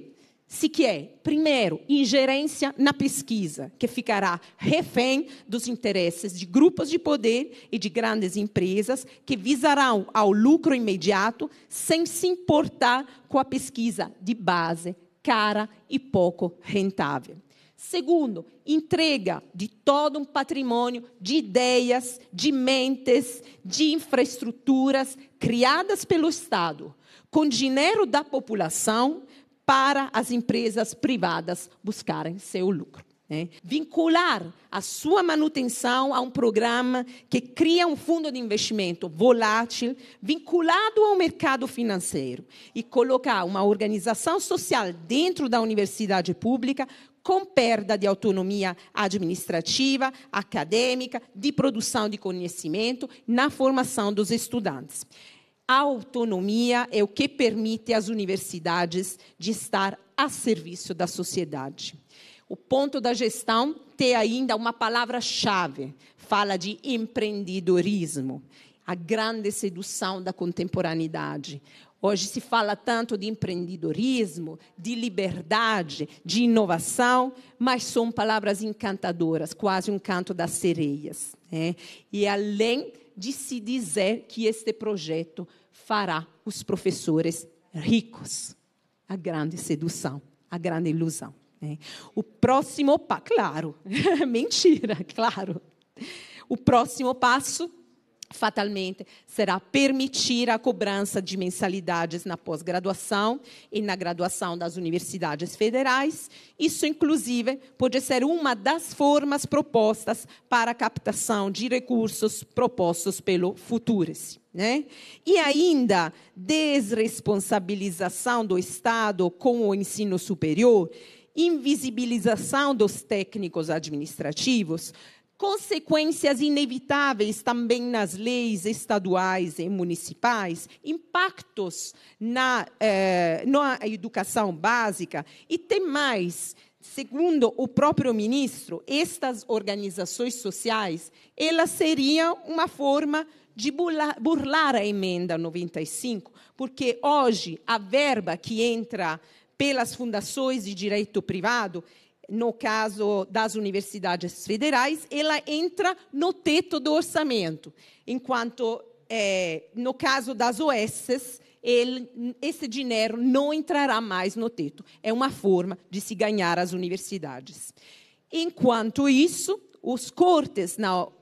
Se quer, é? primeiro, ingerência na pesquisa, que ficará refém dos interesses de grupos de poder e de grandes empresas que visarão ao lucro imediato sem se importar com a pesquisa de base cara e pouco rentável. Segundo, entrega de todo um patrimônio de ideias, de mentes, de infraestruturas criadas pelo Estado, com dinheiro da população, para as empresas privadas buscarem seu lucro. Né? Vincular a sua manutenção a um programa que cria um fundo de investimento volátil, vinculado ao mercado financeiro, e colocar uma organização social dentro da universidade pública com perda de autonomia administrativa, acadêmica, de produção de conhecimento na formação dos estudantes. A autonomia é o que permite às universidades de estar a serviço da sociedade. O ponto da gestão tem ainda uma palavra-chave, fala de empreendedorismo, a grande sedução da contemporaneidade. Hoje se fala tanto de empreendedorismo, de liberdade, de inovação, mas são palavras encantadoras, quase um canto das sereias. Né? E além de se dizer que este projeto fará os professores ricos, a grande sedução, a grande ilusão. Né? O próximo passo, claro, mentira, claro. O próximo passo, fatalmente, será permitir a cobrança de mensalidades na pós-graduação e na graduação das universidades federais. Isso, inclusive, pode ser uma das formas propostas para a captação de recursos propostos pelo Futures. Né? E ainda desresponsabilização do Estado com o ensino superior invisibilização dos técnicos administrativos, consequências inevitáveis também nas leis estaduais e municipais, impactos na, eh, na educação básica e tem mais. Segundo o próprio ministro, estas organizações sociais elas seriam uma forma de burlar, burlar a emenda 95, porque hoje a verba que entra pelas fundações de direito privado, no caso das universidades federais, ela entra no teto do orçamento, enquanto é, no caso das OSs, ele, esse dinheiro não entrará mais no teto. É uma forma de se ganhar as universidades. Enquanto isso, os cortes no,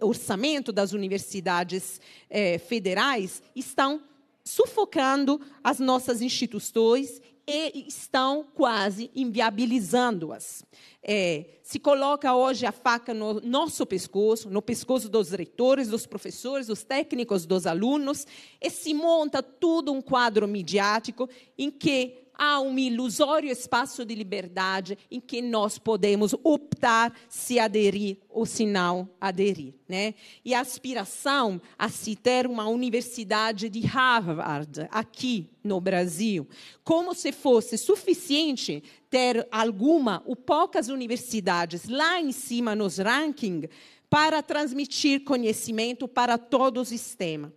orçamento das universidades é, federais estão sufocando as nossas instituições e estão quase inviabilizando-as. É, se coloca hoje a faca no nosso pescoço, no pescoço dos reitores, dos professores, dos técnicos, dos alunos, e se monta todo um quadro midiático em que há um ilusório espaço de liberdade em que nós podemos optar se aderir ou se não aderir. Né? E a aspiração a se ter uma universidade de Harvard aqui no Brasil, como se fosse suficiente ter alguma ou poucas universidades lá em cima nos rankings para transmitir conhecimento para todo o sistema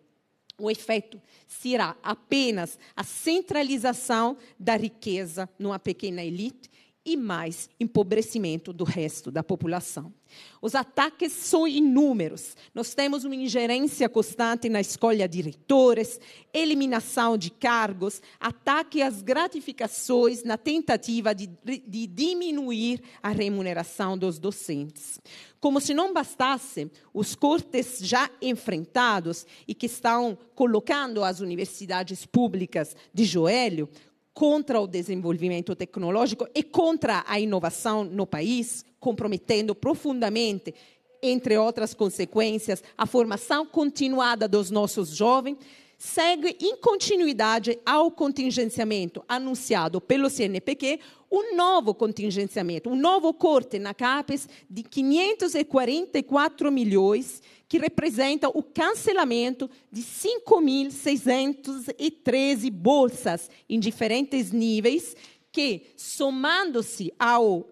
o efeito será apenas a centralização da riqueza numa pequena elite e mais empobrecimento do resto da população. Os ataques são inúmeros. Nós temos uma ingerência constante na escolha de reitores, eliminação de cargos, ataque às gratificações na tentativa de, de diminuir a remuneração dos docentes. Como se não bastasse, os cortes já enfrentados e que estão colocando as universidades públicas de joelho contra o desenvolvimento tecnológico e contra a inovação no país, comprometendo profundamente entre outras consequências, a formação continuada dos nossos jovens, segue em continuidade ao contingenciamento anunciado pelo CNPq, um novo contingenciamento, um novo corte na CAPES de 544 milhões, que representa o cancelamento de 5.613 bolsas em diferentes níveis, que, somando-se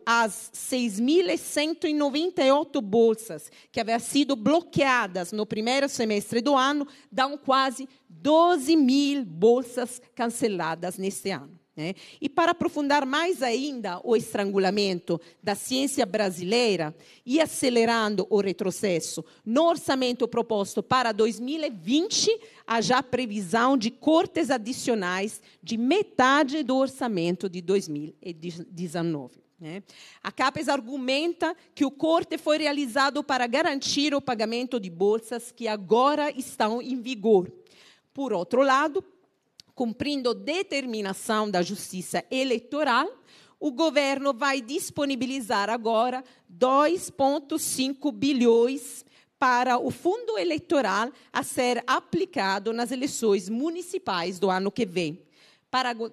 às 6.198 bolsas que haviam sido bloqueadas no primeiro semestre do ano, dão quase 12 mil bolsas canceladas neste ano. Né? E para aprofundar mais ainda o estrangulamento da ciência brasileira e acelerando o retrocesso, no orçamento proposto para 2020, há já previsão de cortes adicionais de metade do orçamento de 2019. Né? A CAPES argumenta que o corte foi realizado para garantir o pagamento de bolsas que agora estão em vigor. Por outro lado, cumprindo determinação da Justiça Eleitoral, o governo vai disponibilizar agora 2,5 bilhões para o fundo eleitoral a ser aplicado nas eleições municipais do ano que vem.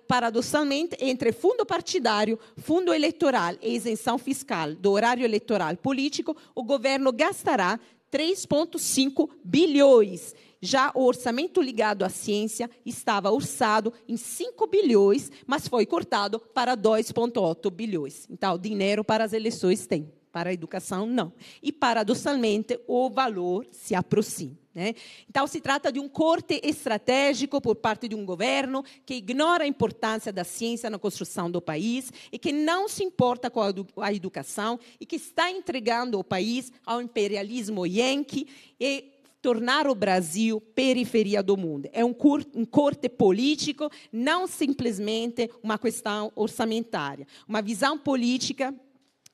Paradoxalmente, entre fundo partidário, fundo eleitoral e isenção fiscal do horário eleitoral político, o governo gastará 3,5 bilhões. Já o orçamento ligado à ciência estava orçado em 5 bilhões, mas foi cortado para 2,8 bilhões. Então, dinheiro para as eleições tem para a educação, não. E, paradoxalmente, o valor se aproxima. Né? Então, se trata de um corte estratégico por parte de um governo que ignora a importância da ciência na construção do país e que não se importa com a educação e que está entregando o país ao imperialismo yankee e tornar o Brasil periferia do mundo. É um, um, corte político, não simplesmente uma questão orçamentária. Uma visão política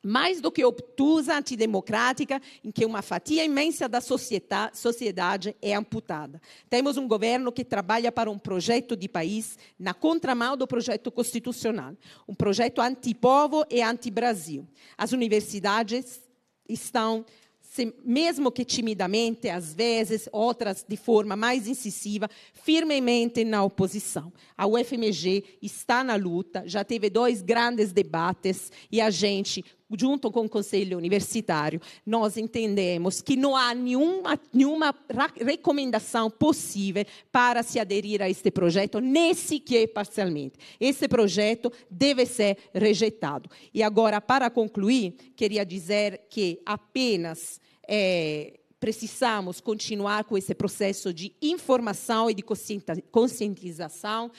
mais do que obtusa, antidemocrática, em que uma fatia imensa da sociedade é amputada. Temos um governo que trabalha para um projeto de país na contramão do projeto constitucional, um projeto antipovo e anti-Brasil. As universidades estão mesmo que timidamente, às vezes, outras de forma mais incisiva, firmemente na oposição. A UFMG está na luta, já teve dois grandes debates e a gente junto com o Conselho Universitário, nós entendemos que não há nenhuma, nenhuma recomendação possível para se aderir a este projeto, nem sequer parcialmente. Esse projeto deve ser rejeitado. E agora, para concluir, queria dizer que apenas. É, precisamos continuar com esse processo de informação e de conscientização,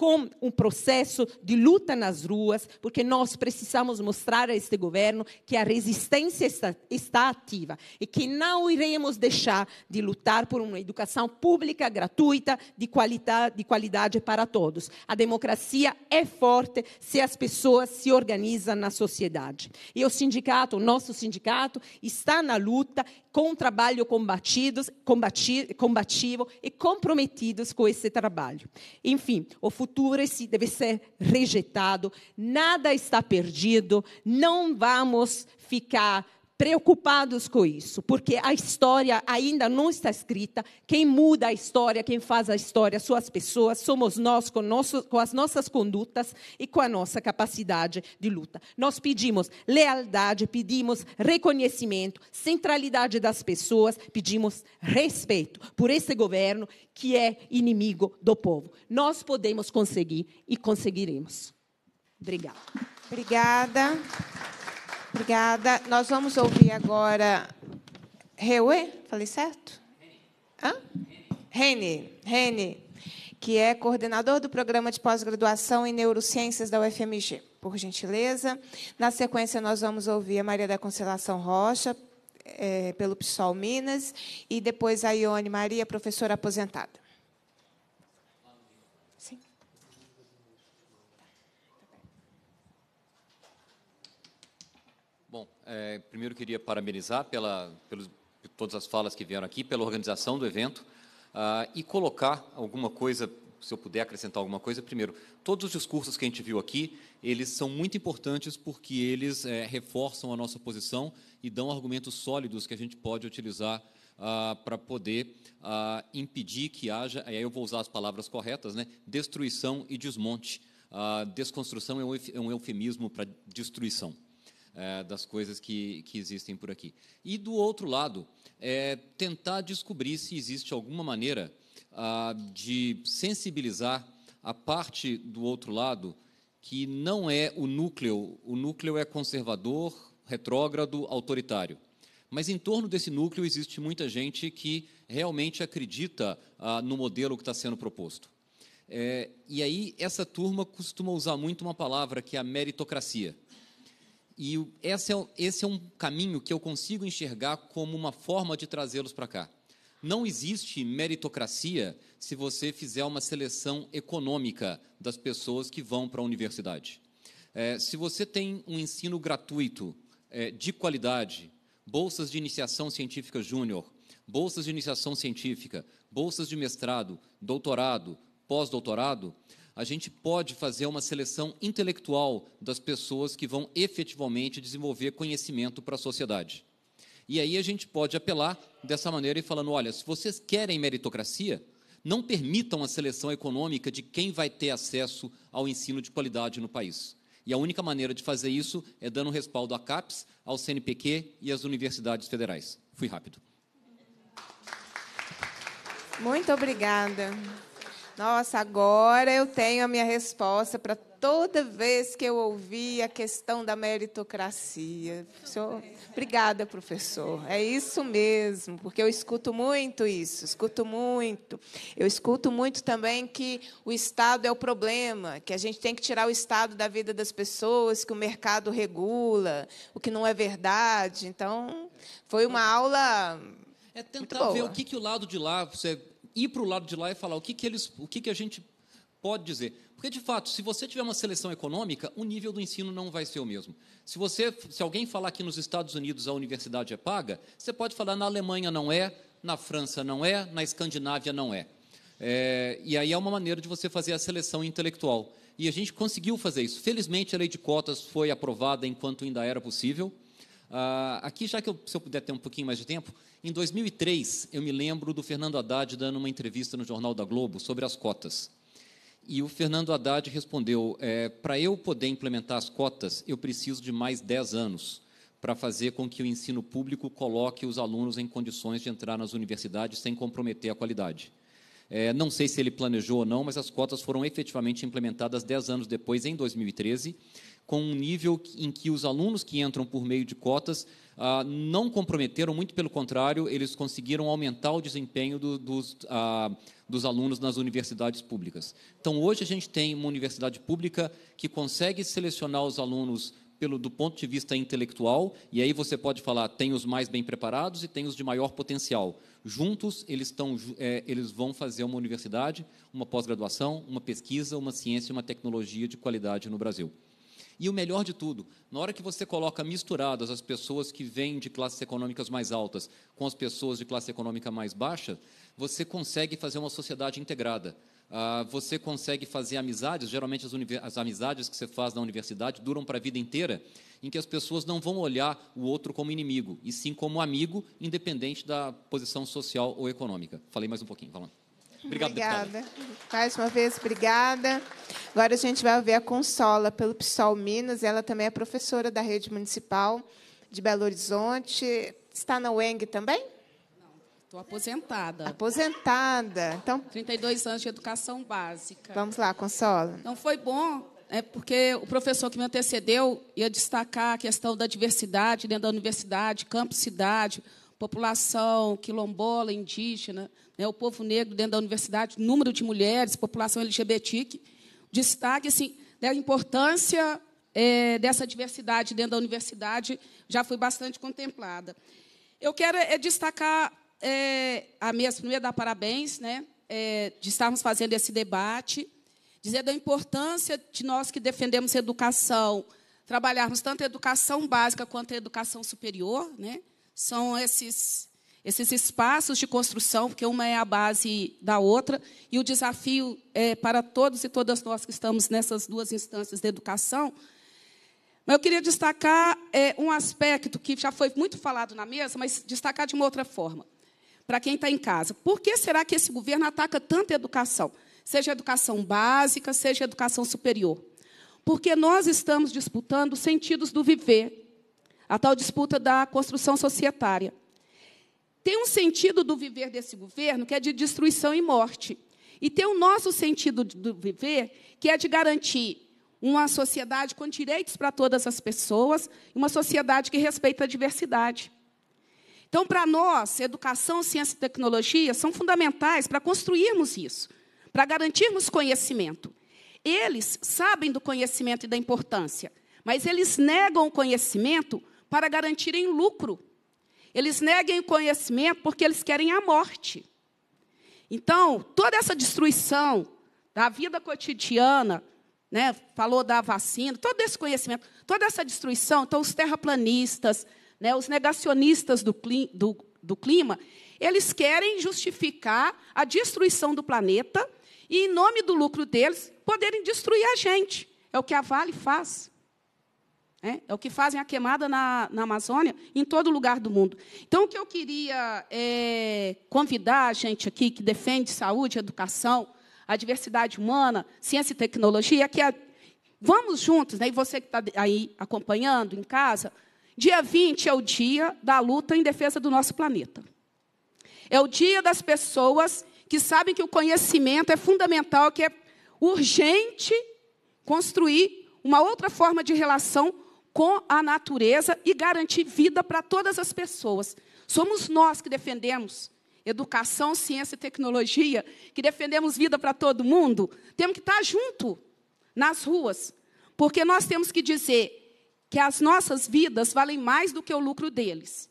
com um processo de luta nas ruas, porque nós precisamos mostrar a este governo que a resistência está, está ativa e que não iremos deixar de lutar por uma educação pública gratuita, de qualidade, de qualidade para todos. A democracia é forte se as pessoas se organizam na sociedade. E o sindicato, o nosso sindicato, está na luta com um trabalho combatidos, combati, combativo e comprometidos com esse trabalho. Enfim, o futuro sepultura deve ser rejeitado, nada está perdido, não vamos ficar preocupados com isso, porque a história ainda não está escrita. Quem muda a história, quem faz a história, são as pessoas, somos nós com, nosso, com as nossas condutas e com a nossa capacidade de luta. Nós pedimos lealdade, pedimos reconhecimento, centralidade das pessoas, pedimos respeito por esse governo que é inimigo do povo. Nós podemos conseguir e conseguiremos. Obrigada. Obrigada. Obrigada. Nós vamos ouvir agora Reue, falei certo? Rene, Rene, que é coordenador do Programa de Pós-Graduação em Neurociências da UFMG, por gentileza. Na sequência, nós vamos ouvir a Maria da Constelação Rocha, é, pelo PSOL Minas, e depois a Ione Maria, professora aposentada. É, primeiro queria parabenizar pela, pelos, por todas as falas que vieram aqui, pela organização do evento uh, e colocar alguma coisa, se eu puder acrescentar alguma coisa. Primeiro, todos os discursos que a gente viu aqui, eles são muito importantes porque eles é, reforçam a nossa posição e dão argumentos sólidos que a gente pode utilizar Uh, ah, para poder uh, impedir que haja, aí eu vou usar as palavras corretas, né, destruição e desmonte. Uh, desconstrução é um, é um eufemismo para destruição é, das coisas que, que existem por aqui. E do outro lado, é, tentar descobrir se existe alguma maneira ah, de sensibilizar a parte do outro lado que não é o núcleo, o núcleo é conservador, retrógrado, autoritário. Mas em torno desse núcleo existe muita gente que realmente acredita ah, no modelo que está sendo proposto. É, e aí, essa turma costuma usar muito uma palavra que é a meritocracia. E esse é, esse é um caminho que eu consigo enxergar como uma forma de trazê-los para cá. Não existe meritocracia se você fizer uma seleção econômica das pessoas que vão para a universidade. É, se você tem um ensino gratuito, é, de qualidade, bolsas de iniciação científica júnior, bolsas de iniciação científica, bolsas de mestrado, doutorado, pós-doutorado, a gente pode fazer uma seleção intelectual das pessoas que vão efetivamente desenvolver conhecimento para a sociedade. E aí a gente pode apelar dessa maneira e falando: olha, se vocês querem meritocracia, não permitam a seleção econômica de quem vai ter acesso ao ensino de qualidade no país. E a única maneira de fazer isso é dando respaldo à CAPES, ao CNPq e às universidades federais. Fui rápido. Muito obrigada. Nossa, agora eu tenho a minha resposta para toda vez que eu ouvi a questão da meritocracia. Senhor, obrigada, professor. É isso mesmo, porque eu escuto muito isso, escuto muito. Eu escuto muito também que o Estado é o problema, que a gente tem que tirar o Estado da vida das pessoas, que o mercado regula, o que não é verdade. Então, foi uma aula é tentar ver o que, que o lado de lá, você ir para o lado de lá e falar o que, que, eles, o que, que a gente pode dizer. Porque, de fato, se você tiver uma seleção econômica, o nível do ensino não vai ser o mesmo. Se, você, se alguém falar que nos Estados Unidos a universidade é paga, você pode falar na Alemanha não é, na França não é, na Escandinávia não é. é e aí é uma maneira de você fazer a seleção intelectual. E a gente conseguiu fazer isso. Felizmente, a lei de cotas foi aprovada enquanto ainda era possível. Ah, aqui, já que eu, se eu puder ter um pouquinho mais de tempo, em 2003 eu me lembro do Fernando Haddad dando uma entrevista no Jornal da Globo sobre as cotas. E o Fernando Haddad respondeu: é, para eu poder implementar as cotas, eu preciso de mais 10 anos para fazer com que o ensino público coloque os alunos em condições de entrar nas universidades sem comprometer a qualidade. É, não sei se ele planejou ou não, mas as cotas foram efetivamente implementadas 10 anos depois, em 2013 com um nível em que os alunos que entram por meio de cotas ah, não comprometeram, muito pelo contrário, eles conseguiram aumentar o desempenho do, dos, ah, dos alunos nas universidades públicas. Então, hoje a gente tem uma universidade pública que consegue selecionar os alunos pelo do ponto de vista intelectual, e aí você pode falar, tem os mais bem preparados e tem os de maior potencial. Juntos, eles, estão, é, eles vão fazer uma universidade, uma pós-graduação, uma pesquisa, uma ciência e uma tecnologia de qualidade no Brasil. E o melhor de tudo, na hora que você coloca misturadas as pessoas que vêm de classes econômicas mais altas com as pessoas de classe econômica mais baixa, você consegue fazer uma sociedade integrada. Uh, você consegue fazer amizades, geralmente as, as, amizades que você faz na universidade duram para a vida inteira, em que as pessoas não vão olhar o outro como inimigo, e sim como amigo, independente da posição social ou econômica. Falei mais um pouquinho, vamos lá. Obrigado, obrigada. Deputada. Mais uma vez, obrigada. Agora a gente vai ouvir a Consola pelo PSOL Minas. Ela também é professora da rede municipal de Belo Horizonte. Está na UENG também? Não, Estou aposentada. Aposentada. Então, 32 anos de educação básica. Vamos lá, Consola. Não foi bom, é porque o professor que me antecedeu ia destacar a questão da diversidade dentro da universidade, campo cidade, população quilombola, indígena, né, o povo negro dentro da universidade, número de mulheres, população LGBTIC, destaque assim, da né, importância é, dessa diversidade dentro da universidade já foi bastante contemplada. Eu quero é, destacar é, a minha primeira dar parabéns, né, é, de estarmos fazendo esse debate, dizer da importância de nós que defendemos educação, trabalharmos tanto a educação básica quanto a educação superior, né, são esses, esses espaços de construção, porque uma é a base da outra, e o desafio é para todos e todas nós que estamos nessas duas instâncias de educação. Mas eu queria destacar é, um aspecto que já foi muito falado na mesa, mas destacar de uma outra forma, para quem está em casa. Por que será que esse governo ataca tanto a educação? Seja a educação básica, seja a educação superior. Porque nós estamos disputando os sentidos do viver, a tal disputa da construção societária. Tem um sentido do viver desse governo que é de destruição e morte. E tem o nosso sentido do viver, que é de garantir uma sociedade com direitos para todas as pessoas, uma sociedade que respeita a diversidade. Então, para nós, educação, ciência e tecnologia são fundamentais para construirmos isso, para garantirmos conhecimento. Eles sabem do conhecimento e da importância, mas eles negam o conhecimento para garantirem lucro. Eles negam o conhecimento porque eles querem a morte. Então, toda essa destruição da vida cotidiana, né, falou da vacina, todo esse conhecimento, toda essa destruição, então os terraplanistas, né, os negacionistas do, clima, do, do clima, eles querem justificar a destruição do planeta e, em nome do lucro deles, poderem destruir a gente. É o que a Vale faz. É, é o que fazem a queimada na, na, Amazônia, em todo lugar do mundo. Então, o que eu queria é, convidar a gente aqui que defende saúde, educação, a diversidade humana, ciência e tecnologia, que é, vamos juntos, né, e você que está aí acompanhando em casa, dia 20 é o dia da luta em defesa do nosso planeta. É o dia das pessoas que sabem que o conhecimento é fundamental, que é urgente construir uma outra forma de relação com a natureza e garantir vida para todas as pessoas. Somos nós que defendemos educação, ciência e tecnologia, que defendemos vida para todo mundo. Temos que estar tá junto nas ruas, porque nós temos que dizer que as nossas vidas valem mais do que o lucro deles.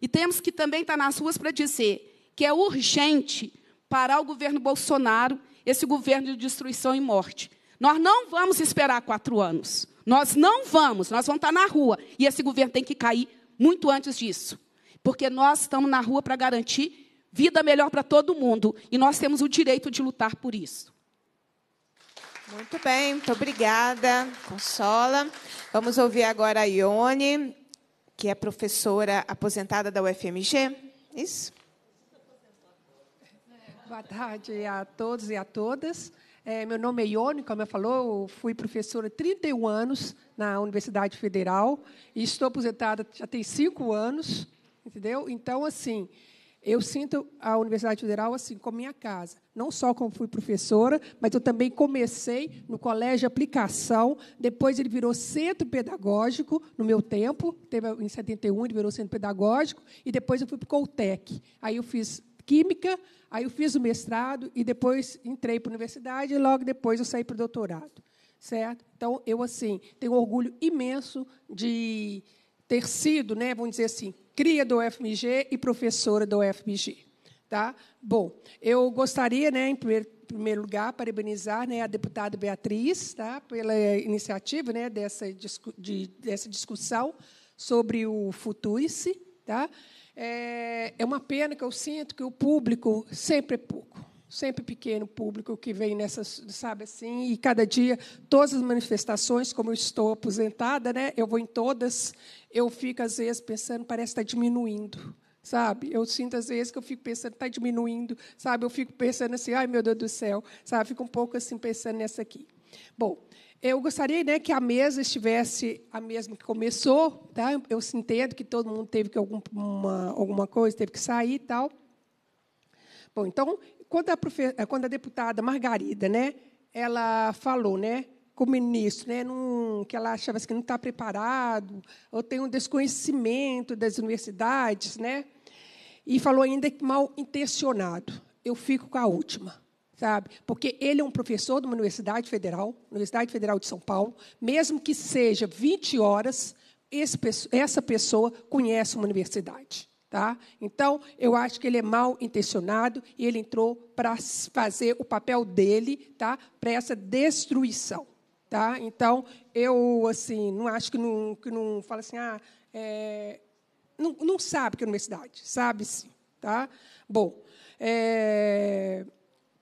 E temos que também estar tá nas ruas para dizer que é urgente parar o governo Bolsonaro, esse governo de destruição e morte. Nós não vamos esperar quatro anos. Nós não vamos, nós vamos estar na rua. E esse governo tem que cair muito antes disso. Porque nós estamos na rua para garantir vida melhor para todo mundo. E nós temos o direito de lutar por isso. Muito bem, muito obrigada, Consola. Vamos ouvir agora a Ione, que é professora aposentada da UFMG. Isso. Boa tarde a todos e a todas. É, meu nome é Ione, como eu falou, eu fui professora 31 anos na Universidade Federal e estou aposentada já tem cinco anos, entendeu? Então, assim, eu sinto a Universidade Federal assim como minha casa, não só como fui professora, mas eu também comecei no colégio de aplicação, depois ele virou centro pedagógico no meu tempo, teve em 71 ele virou centro pedagógico e depois eu fui para o Coltec. Aí eu fiz química, aí eu fiz o mestrado e depois entrei para a universidade e logo depois eu saí para o doutorado, certo? Então eu assim tenho orgulho imenso de ter sido, né, vamos dizer assim, cria do UFMG e professora do UFMG, tá? Bom, eu gostaria, né, em primeiro, primeiro lugar, parabenizar né, a deputada Beatriz tá, pela iniciativa né, dessa, discu de, dessa discussão sobre o Futurice, tá? É, é uma pena que eu sinto que o público sempre é pouco sempre pequeno público que vem nessas, sabe assim, e cada dia todas as manifestações, como eu estou aposentada, né, eu vou em todas, eu fico às vezes pensando, parece que está diminuindo. Sabe, eu sinto às vezes que eu fico pensando, está diminuindo, sabe? Eu fico pensando assim, ai meu Deus do céu, sabe? Fico um pouco assim pensando nessa aqui. Bom, eu gostaria né, que a mesa estivesse a mesma que começou. Tá? Eu, entendo que todo mundo teve que alguma, alguma coisa, teve que sair e tal. Bom, então, quando a, profe, eh, quando a deputada Margarida né, ela falou né, com o ministro né, num, que ela achava assim, que não está preparado, ou tem um desconhecimento das universidades, né, e falou ainda que mal intencionado. Eu fico com a última sabe? Porque ele é um professor de uma universidade federal, Universidade Federal de São Paulo, mesmo que seja 20 horas, esse, essa pessoa conhece uma universidade. Tá? Então, eu acho que ele é mal intencionado e ele entrou para fazer o papel dele tá? para essa destruição. Tá? Então, eu assim, não acho que não, que não fala assim, ah, é, não, não sabe que é universidade, sabe sim. Tá? Bom, é,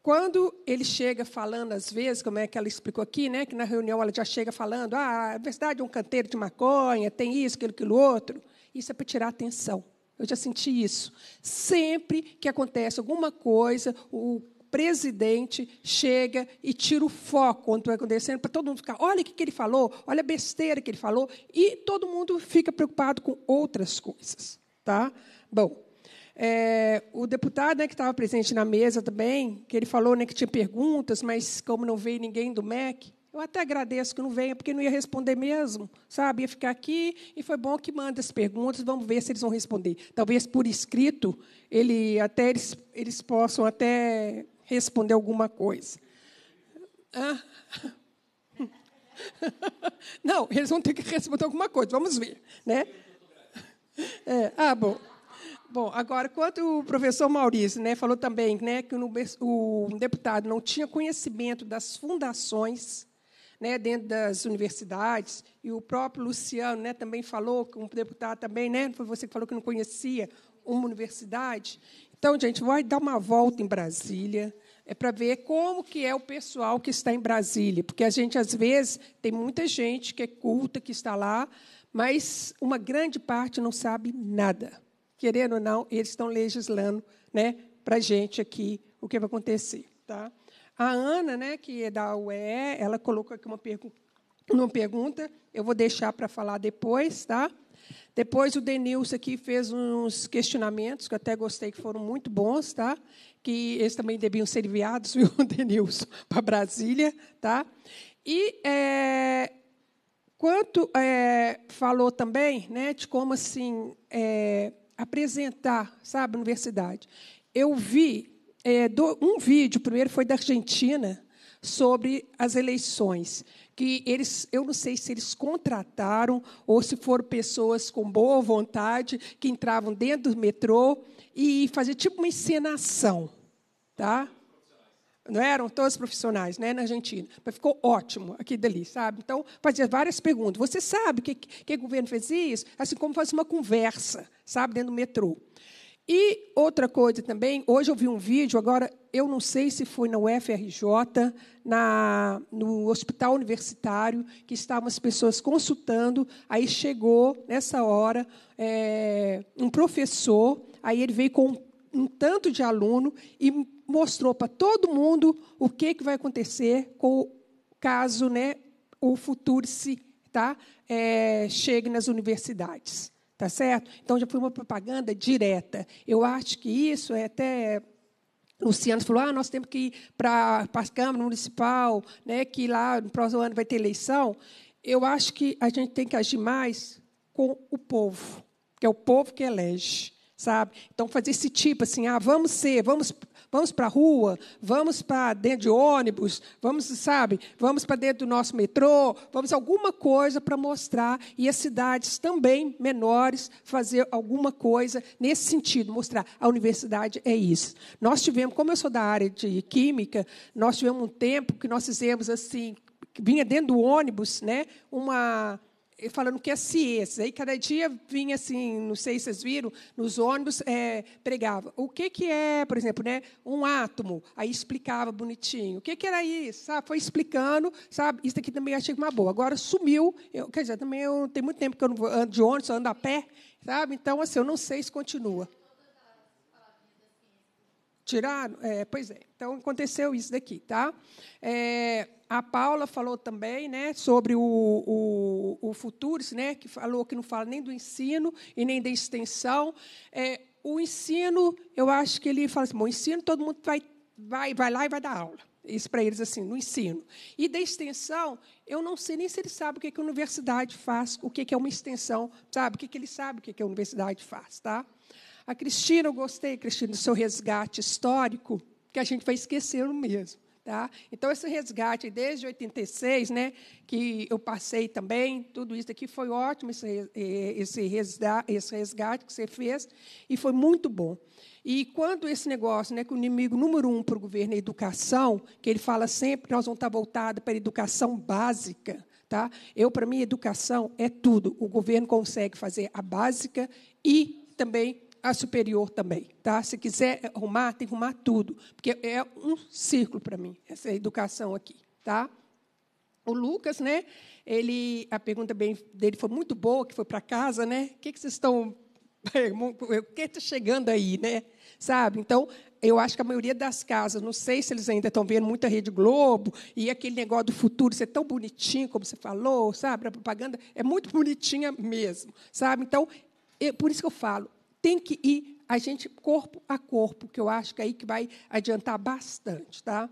quando ele chega falando, às vezes, como é que ela explicou aqui, né, que na reunião ela já chega falando, ah, é verdade é um canteiro de maconha, tem isso, aquilo, aquilo outro. Isso é para tirar atenção. Eu já senti isso. Sempre que acontece alguma coisa, o presidente chega e tira o foco quando está acontecendo, para todo mundo ficar, olha o que ele falou, olha a besteira que ele falou, e todo mundo fica preocupado com outras coisas. Tá? Bom, é, o deputado né, que estava presente na mesa também, que ele falou né, que tinha perguntas, mas como não veio ninguém do MEC, eu até agradeço que não venha, porque não ia responder mesmo, sabe? Ia ficar aqui e foi bom que manda as perguntas, vamos ver se eles vão responder. Talvez por escrito ele até eles, eles possam até responder alguma coisa. Ah. Não, eles vão ter que responder alguma coisa, vamos ver, né? É, ah, bom. Bom, agora, quando o professor Maurício né, falou também né, que o, o deputado não tinha conhecimento das fundações né, dentro das universidades, e o próprio Luciano né, também falou, que um deputado também, né, foi você que falou que não conhecia uma universidade. Então, gente, vai dar uma volta em Brasília, é para ver como que é o pessoal que está em Brasília, porque a gente às vezes tem muita gente que é culta que está lá, mas uma grande parte não sabe nada querendo ou não, eles estão legislando né, para a gente aqui o que vai acontecer. Tá? A Ana, né, que é da UE, ela colocou aqui uma, pergu uma pergunta, eu vou deixar para falar depois. Tá? Depois o Denilson aqui fez uns questionamentos, que eu até gostei, que foram muito bons, tá? que eles também deviam ser enviados, viu, Denilson, para Brasília. Tá? E é, quanto é, falou também né, de como assim, é, apresentar, sabe, a universidade. Eu vi é, do, um vídeo, primeiro foi da Argentina, sobre as eleições, que eles, eu não sei se eles contrataram ou se foram pessoas com boa vontade que entravam dentro do metrô e faziam tipo uma encenação, tá? não eram todos profissionais, né, na Argentina. Mas ficou ótimo aqui dali, sabe? Então, fazia várias perguntas. Você sabe que, que o governo fez isso? Assim como faz uma conversa, sabe, dentro do metrô. E outra coisa também, hoje eu vi um vídeo, agora eu não sei se foi na UFRJ, na, no hospital universitário, que estavam as pessoas consultando, aí chegou, nessa hora, é, um professor, aí ele veio com um, um tanto de aluno e mostrou para todo mundo o que, que vai acontecer com o caso né, o futuro se tá, é, chegue nas universidades. Tá certo? Então já foi uma propaganda direta. Eu acho que isso é até Luciano falou: ah, nós temos que ir para a Câmara Municipal, né, que lá no próximo ano vai ter eleição. Eu acho que a gente tem que agir mais com o povo, que é o povo que elege sabe? Então, fazer esse tipo assim, ah, vamos ser, vamos, vamos para a rua, vamos para dentro de ônibus, vamos, sabe, vamos para dentro do nosso metrô, vamos alguma coisa para mostrar, e as cidades também menores fazer alguma coisa nesse sentido, mostrar a universidade é isso. Nós tivemos, como eu sou da área de química, nós tivemos um tempo que nós fizemos assim, vinha dentro do ônibus, né, uma falando que é ciência. Aí cada dia vinha assim, não sei se vocês viram, nos ônibus é, pregava. O que, que é, por exemplo, né, um átomo? Aí explicava bonitinho. O que, que era isso? Sabe? Ah, foi explicando, sabe? Isso aqui também achei uma boa. Agora sumiu. Eu, quer dizer, também eu, tem muito tempo que eu não ando de ônibus, eu ando a pé, sabe? Então, assim, eu não sei se continua. Tiraram? É, pois é. Então, aconteceu isso daqui. Tá? É, a Paula falou também né, sobre o, o, o Futuros, né, que falou que não fala nem do ensino e nem da extensão. É, o ensino, eu acho que ele fala assim, bom, ensino todo mundo vai, vai, vai lá e vai dar aula. Isso para eles, assim, no ensino. E da extensão, eu não sei nem se ele sabe o que, que a universidade faz, o que, que é uma extensão, sabe? O que, que ele sabe o que, que a universidade faz, tá? A Cristina, eu gostei, Cristina, do seu resgate histórico, que a gente vai esquecendo mesmo. Tá? Então, esse resgate desde 86, né, que eu passei também, tudo isso aqui foi ótimo, esse, resgate, esse resgate que você fez, e foi muito bom. E quando esse negócio, né, que o inimigo número um para o governo é a educação, que ele fala sempre que nós vamos estar voltados para a educação básica, tá? eu, para mim, educação é tudo. O governo consegue fazer a básica e também a superior também, tá? Se quiser arrumar, tem que arrumar tudo, porque é um círculo para mim essa educação aqui, tá? O Lucas, né? Ele, a pergunta dele foi muito boa, que foi para casa, né? O que, que vocês estão o que está chegando aí, né? Sabe? Então, eu acho que a maioria das casas, não sei se eles ainda estão vendo muita Rede Globo, e aquele negócio do futuro ser tão bonitinho, como você falou, sabe? A propaganda é muito bonitinha mesmo, sabe? Então, eu, por isso que eu falo, tem que ir a gente corpo a corpo, que eu acho que é aí que vai adiantar bastante, tá?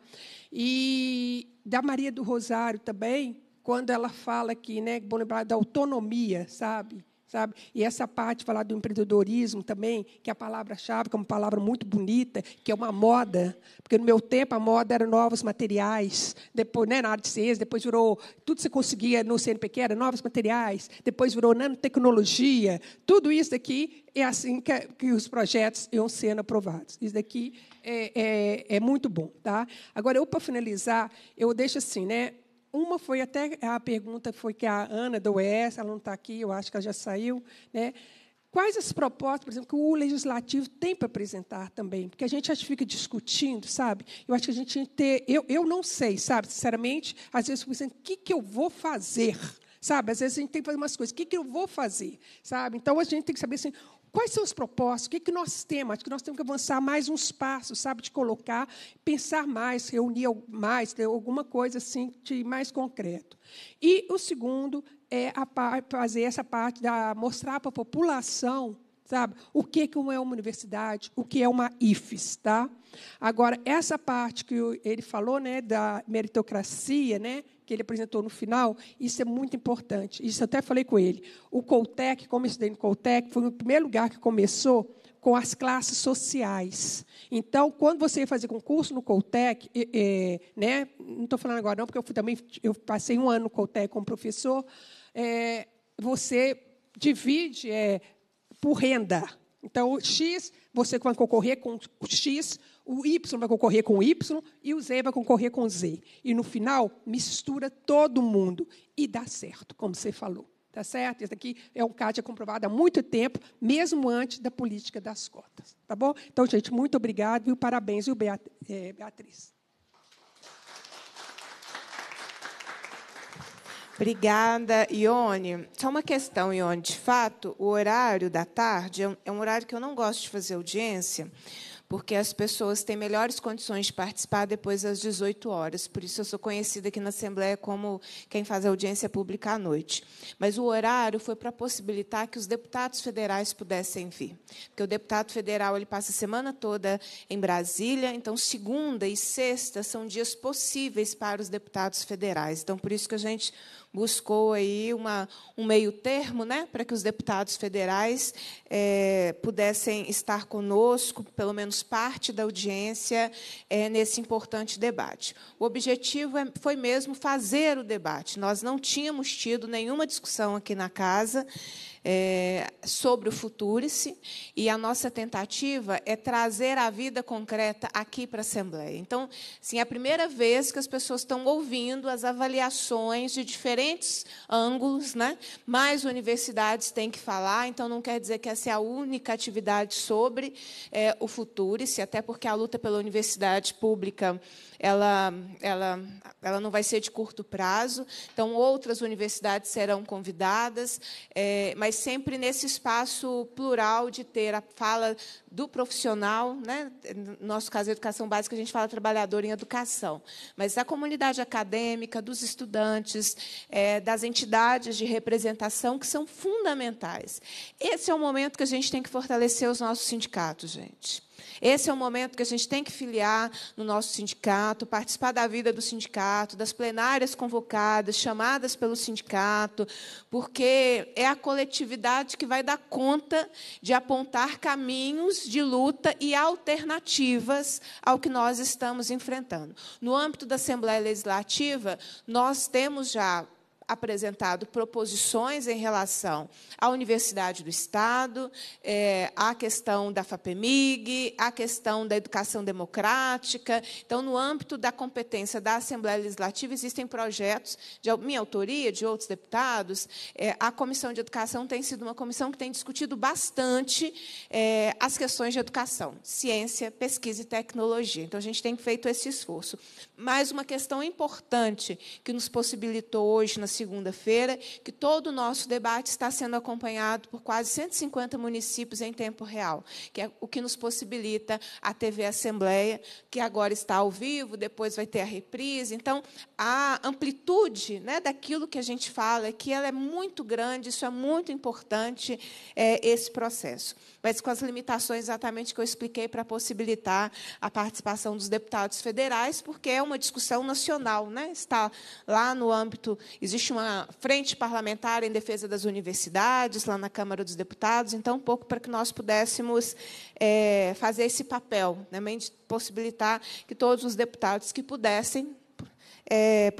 E da Maria do Rosário também, quando ela fala que né, bom lembrar da autonomia, sabe? Sabe? E essa parte, falar do empreendedorismo também, que é a palavra-chave, que é uma palavra muito bonita, que é uma moda, porque no meu tempo a moda era novos materiais, depois, né, na área de ciência, depois virou, tudo que você conseguia no CNPq era novos materiais, depois virou nanotecnologia, tudo isso aqui é assim que, que os projetos iam sendo aprovados. Isso daqui é, é, é muito bom. Tá? Agora, eu, para finalizar, eu deixo assim, né? uma foi até a pergunta foi que a Ana do ES, ela não está aqui, eu acho que ela já saiu, né? Quais as propostas, por exemplo, que o legislativo tem para apresentar também? Porque a gente acho fica discutindo, sabe? Eu acho que a gente tem que ter. Eu, eu não sei, sabe? Sinceramente, às vezes eu pensando, o que, que eu vou fazer? Sabe? Às vezes a gente tem que fazer umas coisas, o que, que eu vou fazer? Sabe? Então a gente tem que saber assim, Quais são os propósitos? O que, é que nós temos? Acho que nós temos que avançar mais uns passos, sabe? De colocar, pensar mais, reunir mais, ter alguma coisa assim de mais concreto. E o segundo é a, fazer essa parte da mostrar para a população sabe? O que, que é uma universidade, o que é uma IFES, tá? Agora, essa parte que ele falou, né, da meritocracia, né, que ele apresentou no final, isso é muito importante. Isso eu até falei com ele. O Coltec, como eu estudei no Coltec, foi o primeiro lugar que começou com as classes sociais. Então, quando você ia fazer concurso no Coltec, é, né, não estou falando agora não, porque eu fui, também eu passei um ano no Coltec como professor, é, você divide é, por renda. Então, o X, você vai concorrer com o X, o Y vai concorrer com o Y e o Z vai concorrer com o Z. E no final, mistura todo mundo e dá certo, como você falou. Tá certo? Isso aqui é um CAD comprovado há muito tempo, mesmo antes da política das cotas. Tá bom? Então, gente, muito obrigado e parabéns, viu, eh, Beatriz? Obrigada, Ione. Só uma questão, Ione. De fato, o horário da tarde é, é um horário que eu não gosto de fazer audiência, porque as pessoas têm melhores condições de participar depois das 18 horas. Por isso, eu sou conhecida aqui na Assembleia como quem faz audiência pública à noite. Mas o horário foi para possibilitar que os deputados federais pudessem vir. Porque o deputado federal ele passa a semana toda em Brasília, então, segunda e sexta são dias possíveis para os deputados federais. Então, por isso que a gente buscou aí uma, um meio termo né, para que os deputados federais é, pudessem estar conosco, pelo menos parte da audiência, é, nesse importante debate. O objetivo é, foi mesmo fazer o debate. Nós não tínhamos tido nenhuma discussão aqui na casa é, sobre o Futurice, e a nossa tentativa é trazer a vida concreta aqui para a Assembleia. Então, sim, é a primeira vez que as pessoas estão ouvindo as avaliações de diferentes ângulos, né? mais universidades têm que falar, então não quer dizer que essa é a única atividade sobre é, o Futurice, até porque a luta pela universidade pública ela, ela, ela não vai ser de curto prazo, então outras universidades serão convidadas, é, mas sempre nesse espaço plural de ter a fala do profissional, né? no nosso caso, educação básica, a gente fala trabalhador em educação, mas da comunidade acadêmica, dos estudantes, é, das entidades de representação, que são fundamentais. Esse é o momento que a gente tem que fortalecer os nossos sindicatos, gente. Esse é o momento que a gente tem que filiar no nosso sindicato, participar da vida do sindicato, das plenárias convocadas, chamadas pelo sindicato, porque é a coletividade que vai dar conta de apontar caminhos de luta e alternativas ao que nós estamos enfrentando. No âmbito da Assembleia Legislativa, nós temos já apresentado proposições em relação à Universidade do Estado, é, à questão da FAPEMIG, à questão da educação democrática. Então, no âmbito da competência da Assembleia Legislativa, existem projetos de minha autoria, de outros deputados. É, a Comissão de Educação tem sido uma comissão que tem discutido bastante é, as questões de educação, ciência, pesquisa e tecnologia. Então, a gente tem feito esse esforço. Mais uma questão importante que nos possibilitou hoje na segunda-feira, que todo o nosso debate está sendo acompanhado por quase 150 municípios em tempo real, que é o que nos possibilita a TV Assembleia, que agora está ao vivo, depois vai ter a reprise. Então, a amplitude né, daquilo que a gente fala aqui ela é muito grande, isso é muito importante, é, esse processo mas com as limitações exatamente que eu expliquei para possibilitar a participação dos deputados federais, porque é uma discussão nacional, né? Está lá no âmbito, existe uma frente parlamentar em defesa das universidades lá na Câmara dos Deputados, então um pouco para que nós pudéssemos é, fazer esse papel, né? possibilitar que todos os deputados que pudessem é,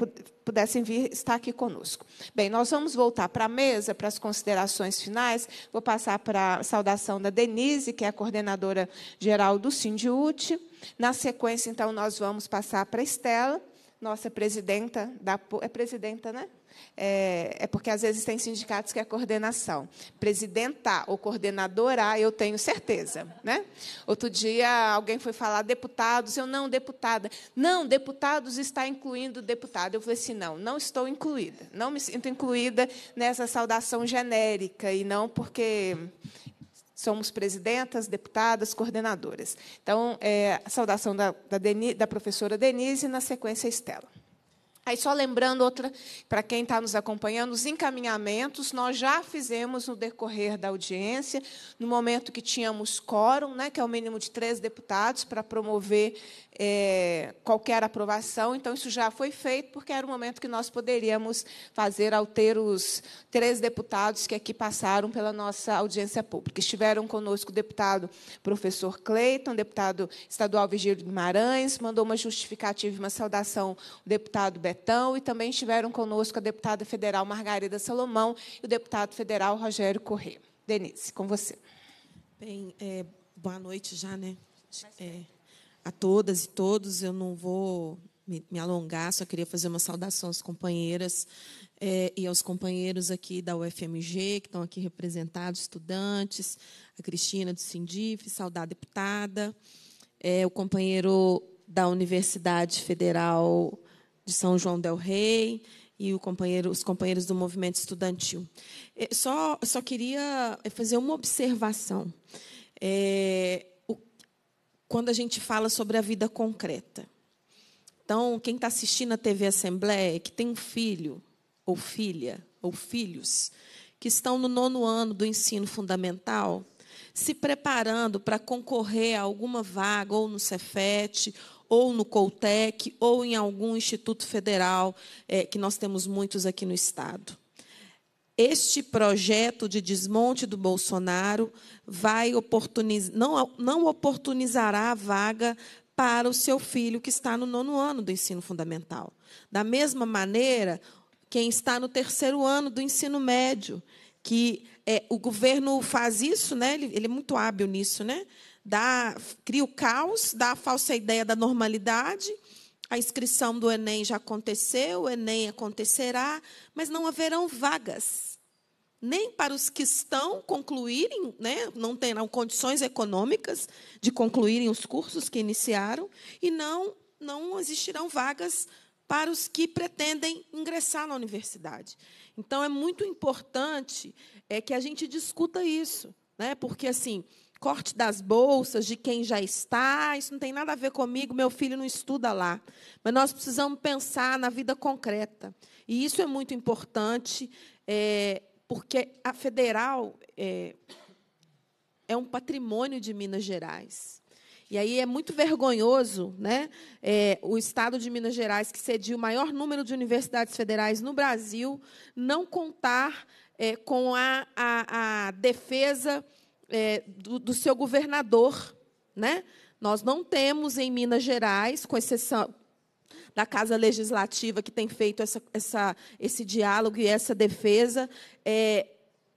pudessem vir estar aqui conosco. Bem, nós vamos voltar para a mesa, para as considerações finais. Vou passar para a saudação da Denise, que é a coordenadora geral do Sindiúte. Na sequência, então, nós vamos passar para a Estela, nossa presidenta da. É presidenta, né? é, é, porque às vezes tem sindicatos que é coordenação. Presidenta ou coordenadora, eu tenho certeza. Né? Outro dia alguém foi falar deputados, eu não, deputada. Não, deputados está incluindo deputado. Eu falei assim, não, não estou incluída. Não me sinto incluída nessa saudação genérica e não porque somos presidentas, deputadas, coordenadoras. Então, é, a saudação da, da, Deni, da professora Denise, e na sequência, Estela. Aí, só lembrando, outra, para quem está nos acompanhando, os encaminhamentos nós já fizemos no decorrer da audiência, no momento que tínhamos quórum, né, que é o mínimo de três deputados, para promover é, qualquer aprovação. Então, isso já foi feito, porque era o momento que nós poderíamos fazer alterar os três deputados que aqui passaram pela nossa audiência pública. Estiveram conosco o deputado professor Cleiton, deputado estadual Virgílio Guimarães, mandou uma justificativa e uma saudação o deputado Betão e também estiveram conosco a deputada federal Margarida Salomão e o deputado federal Rogério Corrêa. Denise, com você. Bem, é, boa noite já, né? É, a todas e todos. Eu não vou me, me, alongar, só queria fazer uma saudação às companheiras é, e aos companheiros aqui da UFMG, que estão aqui representados, estudantes, a Cristina do Sindif, saudar a deputada, é, o companheiro da Universidade Federal de São João del Rei e companheiro, os companheiros do movimento estudantil. É, só, só queria é, fazer uma observação. É, o, quando a gente fala sobre a vida concreta. Então, quem está assistindo a TV Assembleia, que tem um filho, ou filha, ou filhos, que estão no nono ano do ensino fundamental, se preparando para concorrer a alguma vaga, ou no Cefet, ou no Coltec, ou em algum instituto federal, é, que nós temos muitos aqui no Estado. Este projeto de desmonte do Bolsonaro vai não, não oportunizará a vaga para o seu filho que está no nono ano do ensino fundamental. Da mesma maneira, quem está no terceiro ano do ensino médio, que é, o governo faz isso, né? Ele, ele, é muito hábil nisso, né? dá, cria o caos, dá a falsa ideia da normalidade. A inscrição do Enem já aconteceu, o Enem acontecerá, mas não haverão vagas. Nem para os que estão concluírem, né, não terão condições econômicas de concluírem os cursos que iniciaram, e não, não existirão vagas para os que pretendem ingressar na universidade. Então, é muito importante é que a gente discuta isso, né, porque assim corte das bolsas de quem já está, isso não tem nada a ver comigo, meu filho não estuda lá. Mas nós precisamos pensar na vida concreta. E isso é muito importante, é, porque a federal é, é um patrimônio de Minas Gerais. E aí é muito vergonhoso né, é, o Estado de Minas Gerais, que cediu o maior número de universidades federais no Brasil, não contar é, com a, a, a defesa é, do, do, seu governador. Né? Nós não temos em Minas Gerais, com exceção da Casa Legislativa, que tem feito essa, essa, esse diálogo e essa defesa, é,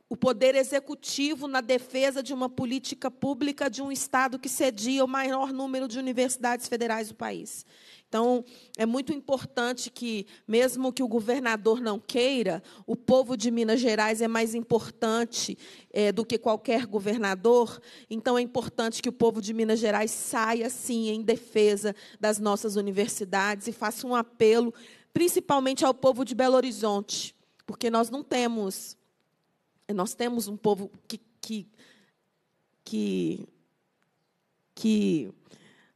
o poder executivo na defesa de uma política pública de um Estado que cedia o maior número de universidades federais do país. Então, é muito importante que, mesmo que o governador não queira, o povo de Minas Gerais é mais importante é, do que qualquer governador. Então, é importante que o povo de Minas Gerais saia, sim, em defesa das nossas universidades e faça um apelo, principalmente ao povo de Belo Horizonte, porque nós não temos. Nós temos um povo que, que, que, que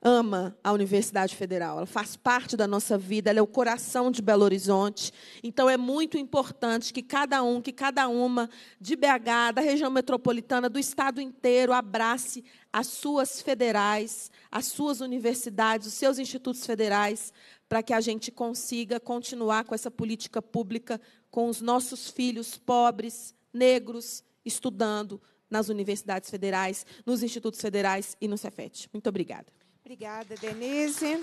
ama a Universidade Federal, ela faz parte da nossa vida, ela é o coração de Belo Horizonte. Então é muito importante que cada um, que cada uma de BH, da região metropolitana, do estado inteiro abrace as suas federais, as suas universidades, os seus institutos federais, para que a gente consiga continuar com essa política pública com os nossos filhos pobres, negros, estudando nas universidades federais, nos institutos federais e no Cefet. Muito obrigada. Obrigada, Denise.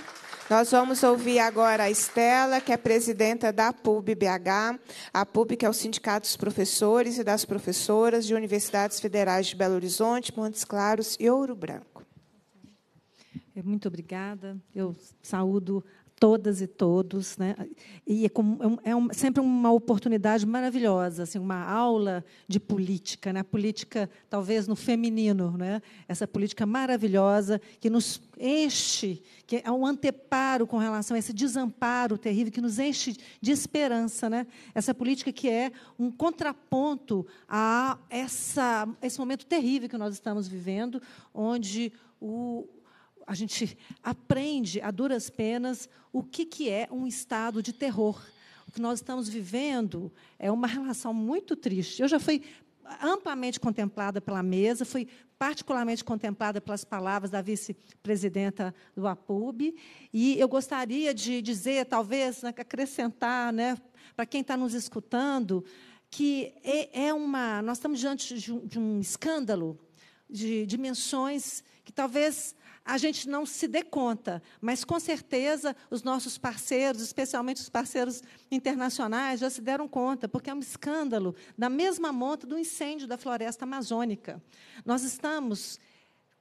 Nós vamos ouvir agora a Estela, que é presidenta da PUB BH, a PUB que é o Sindicato dos Professores e das Professoras de Universidades Federais de Belo Horizonte, Montes Claros e Ouro Branco. É, muito obrigada. Eu saúdo todas e todos, né? E é, com, é, é um, sempre uma oportunidade maravilhosa, assim, uma aula de política, né? Política talvez no feminino, né? Essa política maravilhosa que nos enche, que é um anteparo com relação a esse desamparo terrível que nos enche de esperança, né? Essa política que é um contraponto a essa esse momento terrível que nós estamos vivendo, onde o a gente aprende a duras penas o que, que é um estado de terror. O que nós estamos vivendo é uma relação muito triste. Eu já fui amplamente contemplada pela mesa, fui particularmente contemplada pelas palavras da vice-presidenta do APUB, e eu gostaria de dizer, talvez, né, acrescentar, né, para quem está nos escutando, que é, é uma, nós estamos diante de um escândalo de dimensões que talvez a gente não se dê conta, mas com certeza os nossos parceiros, especialmente os parceiros internacionais, já se deram conta, porque é um escândalo da mesma monta do incêndio da floresta amazônica. Nós estamos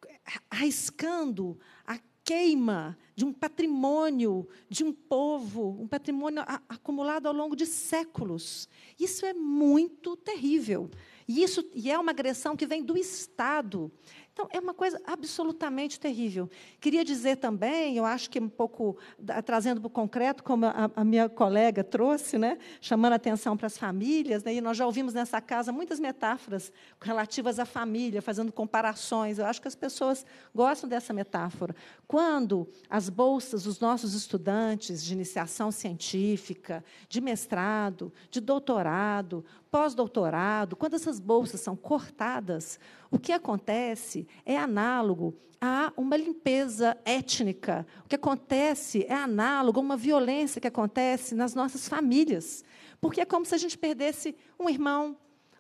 eh, arriscando a queima de um patrimônio de um povo, um patrimônio acumulado ao longo de séculos. Isso é muito terrível. E, isso, e é uma agressão que vem do Estado. Então, é uma coisa absolutamente terrível. Queria dizer também, eu acho que um pouco trazendo para o concreto, como a, a minha colega trouxe, né, chamando a atenção para as famílias, né, e nós já ouvimos nessa casa muitas metáforas relativas à família, fazendo comparações. Eu acho que as pessoas gostam dessa metáfora. Quando as bolsas dos nossos estudantes de iniciação científica, de mestrado, de doutorado, pós-doutorado, quando essas bolsas são cortadas, o que acontece é análogo a uma limpeza étnica. O que acontece é análogo a uma violência que acontece nas nossas famílias. Porque é como se a gente perdesse um irmão,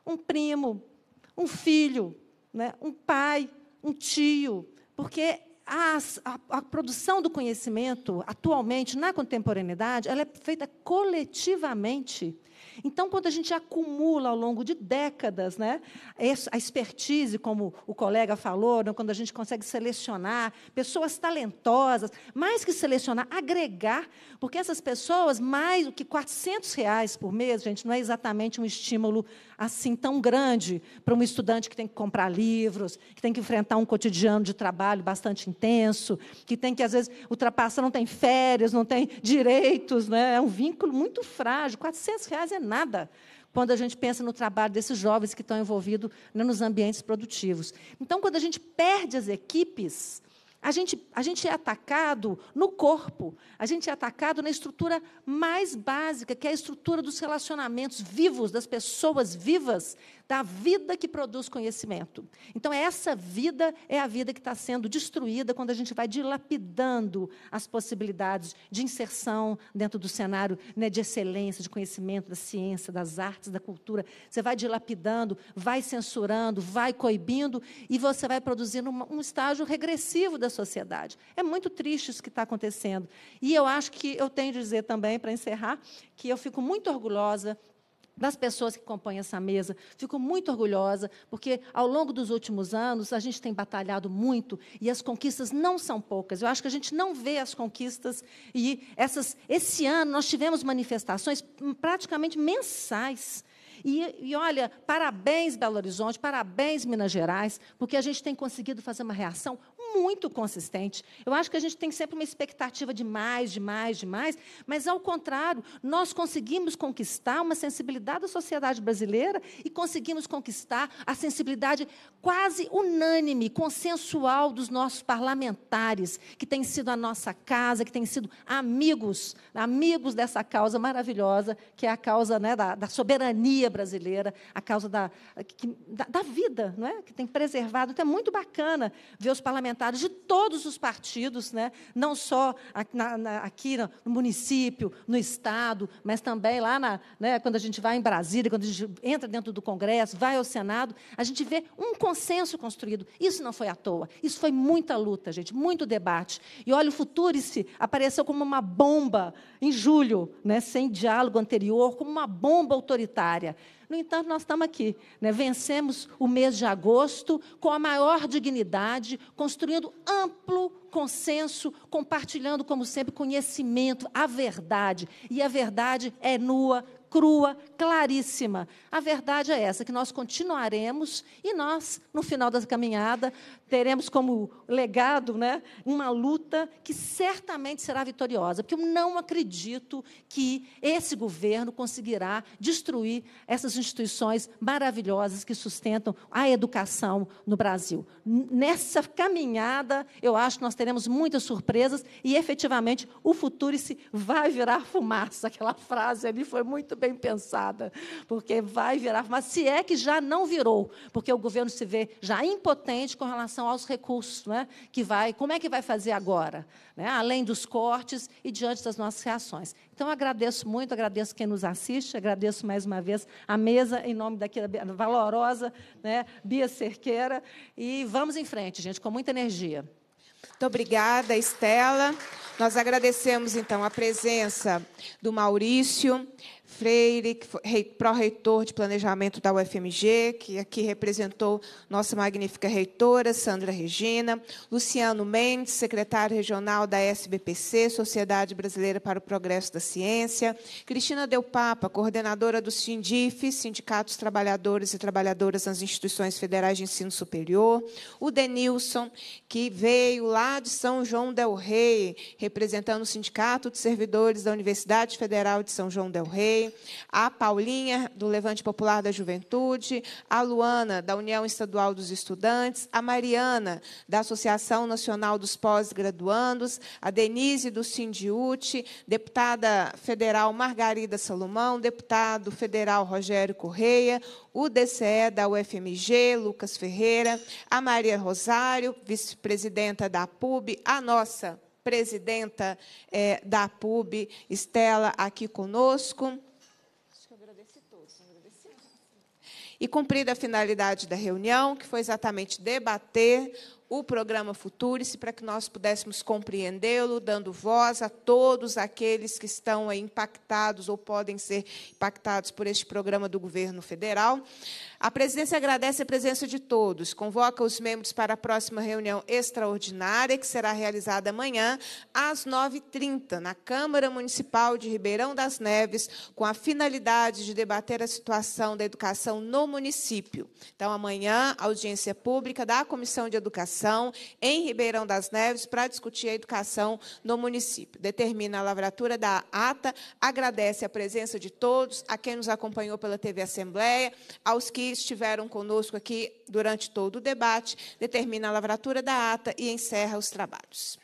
um primo, um filho, né? um pai, um tio. Porque a, a, a, produção do conhecimento, atualmente, na contemporaneidade, ela é feita coletivamente. Então, quando a gente acumula ao longo de décadas né, a expertise, como o colega falou, né, quando a gente consegue selecionar pessoas talentosas, mais que selecionar, agregar, porque essas pessoas, mais do que 400 reais por mês, gente, não é exatamente um estímulo assim tão grande para um estudante que tem que comprar livros, que tem que enfrentar um cotidiano de trabalho bastante intenso, que tem que, às vezes, ultrapassar, não tem férias, não tem direitos, né? é um vínculo muito frágil. 400 reais é nada quando a gente pensa no trabalho desses jovens que estão envolvidos né, nos ambientes produtivos. Então, quando a gente perde as equipes, a gente, a gente é atacado no corpo, a gente é atacado na estrutura mais básica, que é a estrutura dos relacionamentos vivos, das pessoas vivas, da vida que produz conhecimento. Então, essa vida é a vida que está sendo destruída quando a gente vai dilapidando as possibilidades de inserção dentro do cenário né, de excelência, de conhecimento, da ciência, das artes, da cultura. Você vai dilapidando, vai censurando, vai coibindo e você vai produzindo um estágio regressivo da sociedade. É muito triste isso que está acontecendo. E eu acho que eu tenho de dizer também, para encerrar, que eu fico muito orgulhosa das pessoas que compõem essa mesa. Fico muito orgulhosa, porque ao longo dos últimos anos a gente tem batalhado muito e as conquistas não são poucas. Eu acho que a gente não vê as conquistas e essas esse ano nós tivemos manifestações praticamente mensais. E, e, olha, parabéns Belo Horizonte, parabéns Minas Gerais, porque a gente tem conseguido fazer uma reação muito consistente. Eu acho que a gente tem sempre uma expectativa de mais, de mais, de mais, mas, ao contrário, nós conseguimos conquistar uma sensibilidade da sociedade brasileira e conseguimos conquistar a sensibilidade quase unânime, consensual dos nossos parlamentares, que têm sido a nossa casa, que têm sido amigos, amigos dessa causa maravilhosa, que é a causa né, da, da, soberania brasileira, a causa da, que, da, da vida, não é? que tem preservado. Então, é muito bacana ver os parlamentares parlamentares de todos os partidos, né? não só aqui no município, no Estado, mas também lá na, né, quando a gente vai em Brasília, quando a gente entra dentro do Congresso, vai ao Senado, a gente vê um consenso construído. Isso não foi à toa. Isso foi muita luta, gente, muito debate. E olha, o Futurice apareceu como uma bomba em julho, né, sem diálogo anterior, como uma bomba autoritária. No entanto, nós estamos aqui. Né? Vencemos o mês de agosto com a maior dignidade, construindo amplo consenso, compartilhando, como sempre, conhecimento, a verdade. E a verdade é nua, crua, claríssima. A verdade é essa, que nós continuaremos e nós, no final da caminhada, teremos como legado né, uma luta que certamente será vitoriosa, porque eu não acredito que esse governo conseguirá destruir essas instituições maravilhosas que sustentam a educação no Brasil. Nessa caminhada, eu acho que nós teremos muitas surpresas e, efetivamente, o futuro se vai virar fumaça. Aquela frase ali foi muito bem pensada, porque vai virar, mas se é que já não virou, porque o governo se vê já impotente com relação aos recursos, né, que vai, como é que vai fazer agora, né, além dos cortes e diante das nossas reações. Então, agradeço muito, agradeço quem nos assiste, agradeço mais uma vez a mesa, em nome daquela valorosa né, Bia Cerqueira, e vamos em frente, gente, com muita energia. Muito obrigada, Estela. Nós agradecemos, então, a presença do Maurício, Freire, que foi pró-reitor de planejamento da UFMG, que aqui representou nossa magnífica reitora, Sandra Regina, Luciano Mendes, secretário regional da SBPC, Sociedade Brasileira para o Progresso da Ciência, Cristina Del Papa, coordenadora do SINDIF, Sindicatos Trabalhadores e Trabalhadoras nas Instituições Federais de Ensino Superior, o Denilson, que veio lá de São João del Rei, representando o Sindicato de Servidores da Universidade Federal de São João del Rei, a Paulinha, do Levante Popular da Juventude, a Luana, da União Estadual dos Estudantes, a Mariana, da Associação Nacional dos Pós-Graduandos, a Denise, do Sindiute, deputada federal Margarida Salomão, deputado federal Rogério Correia, o DCE da UFMG, Lucas Ferreira, a Maria Rosário, vice-presidenta da PUB, a nossa presidenta é, da PUB, Estela, aqui conosco. e cumprida a finalidade da reunião, que foi exatamente debater o programa Futurice para que nós pudéssemos compreendê-lo, dando voz a todos aqueles que estão impactados ou podem ser impactados por este programa do governo federal. A presidência agradece a presença de todos, convoca os membros para a próxima reunião extraordinária, que será realizada amanhã, às 9h30, na Câmara Municipal de Ribeirão das Neves, com a finalidade de debater a situação da educação no município. Então, amanhã, audiência pública da Comissão de Educação em Ribeirão das Neves para discutir a educação no município. Determina a lavratura da ata, agradece a presença de todos, a quem nos acompanhou pela TV Assembleia, aos que estiveram conosco aqui durante todo o debate, determina a lavratura da ata e encerra os trabalhos.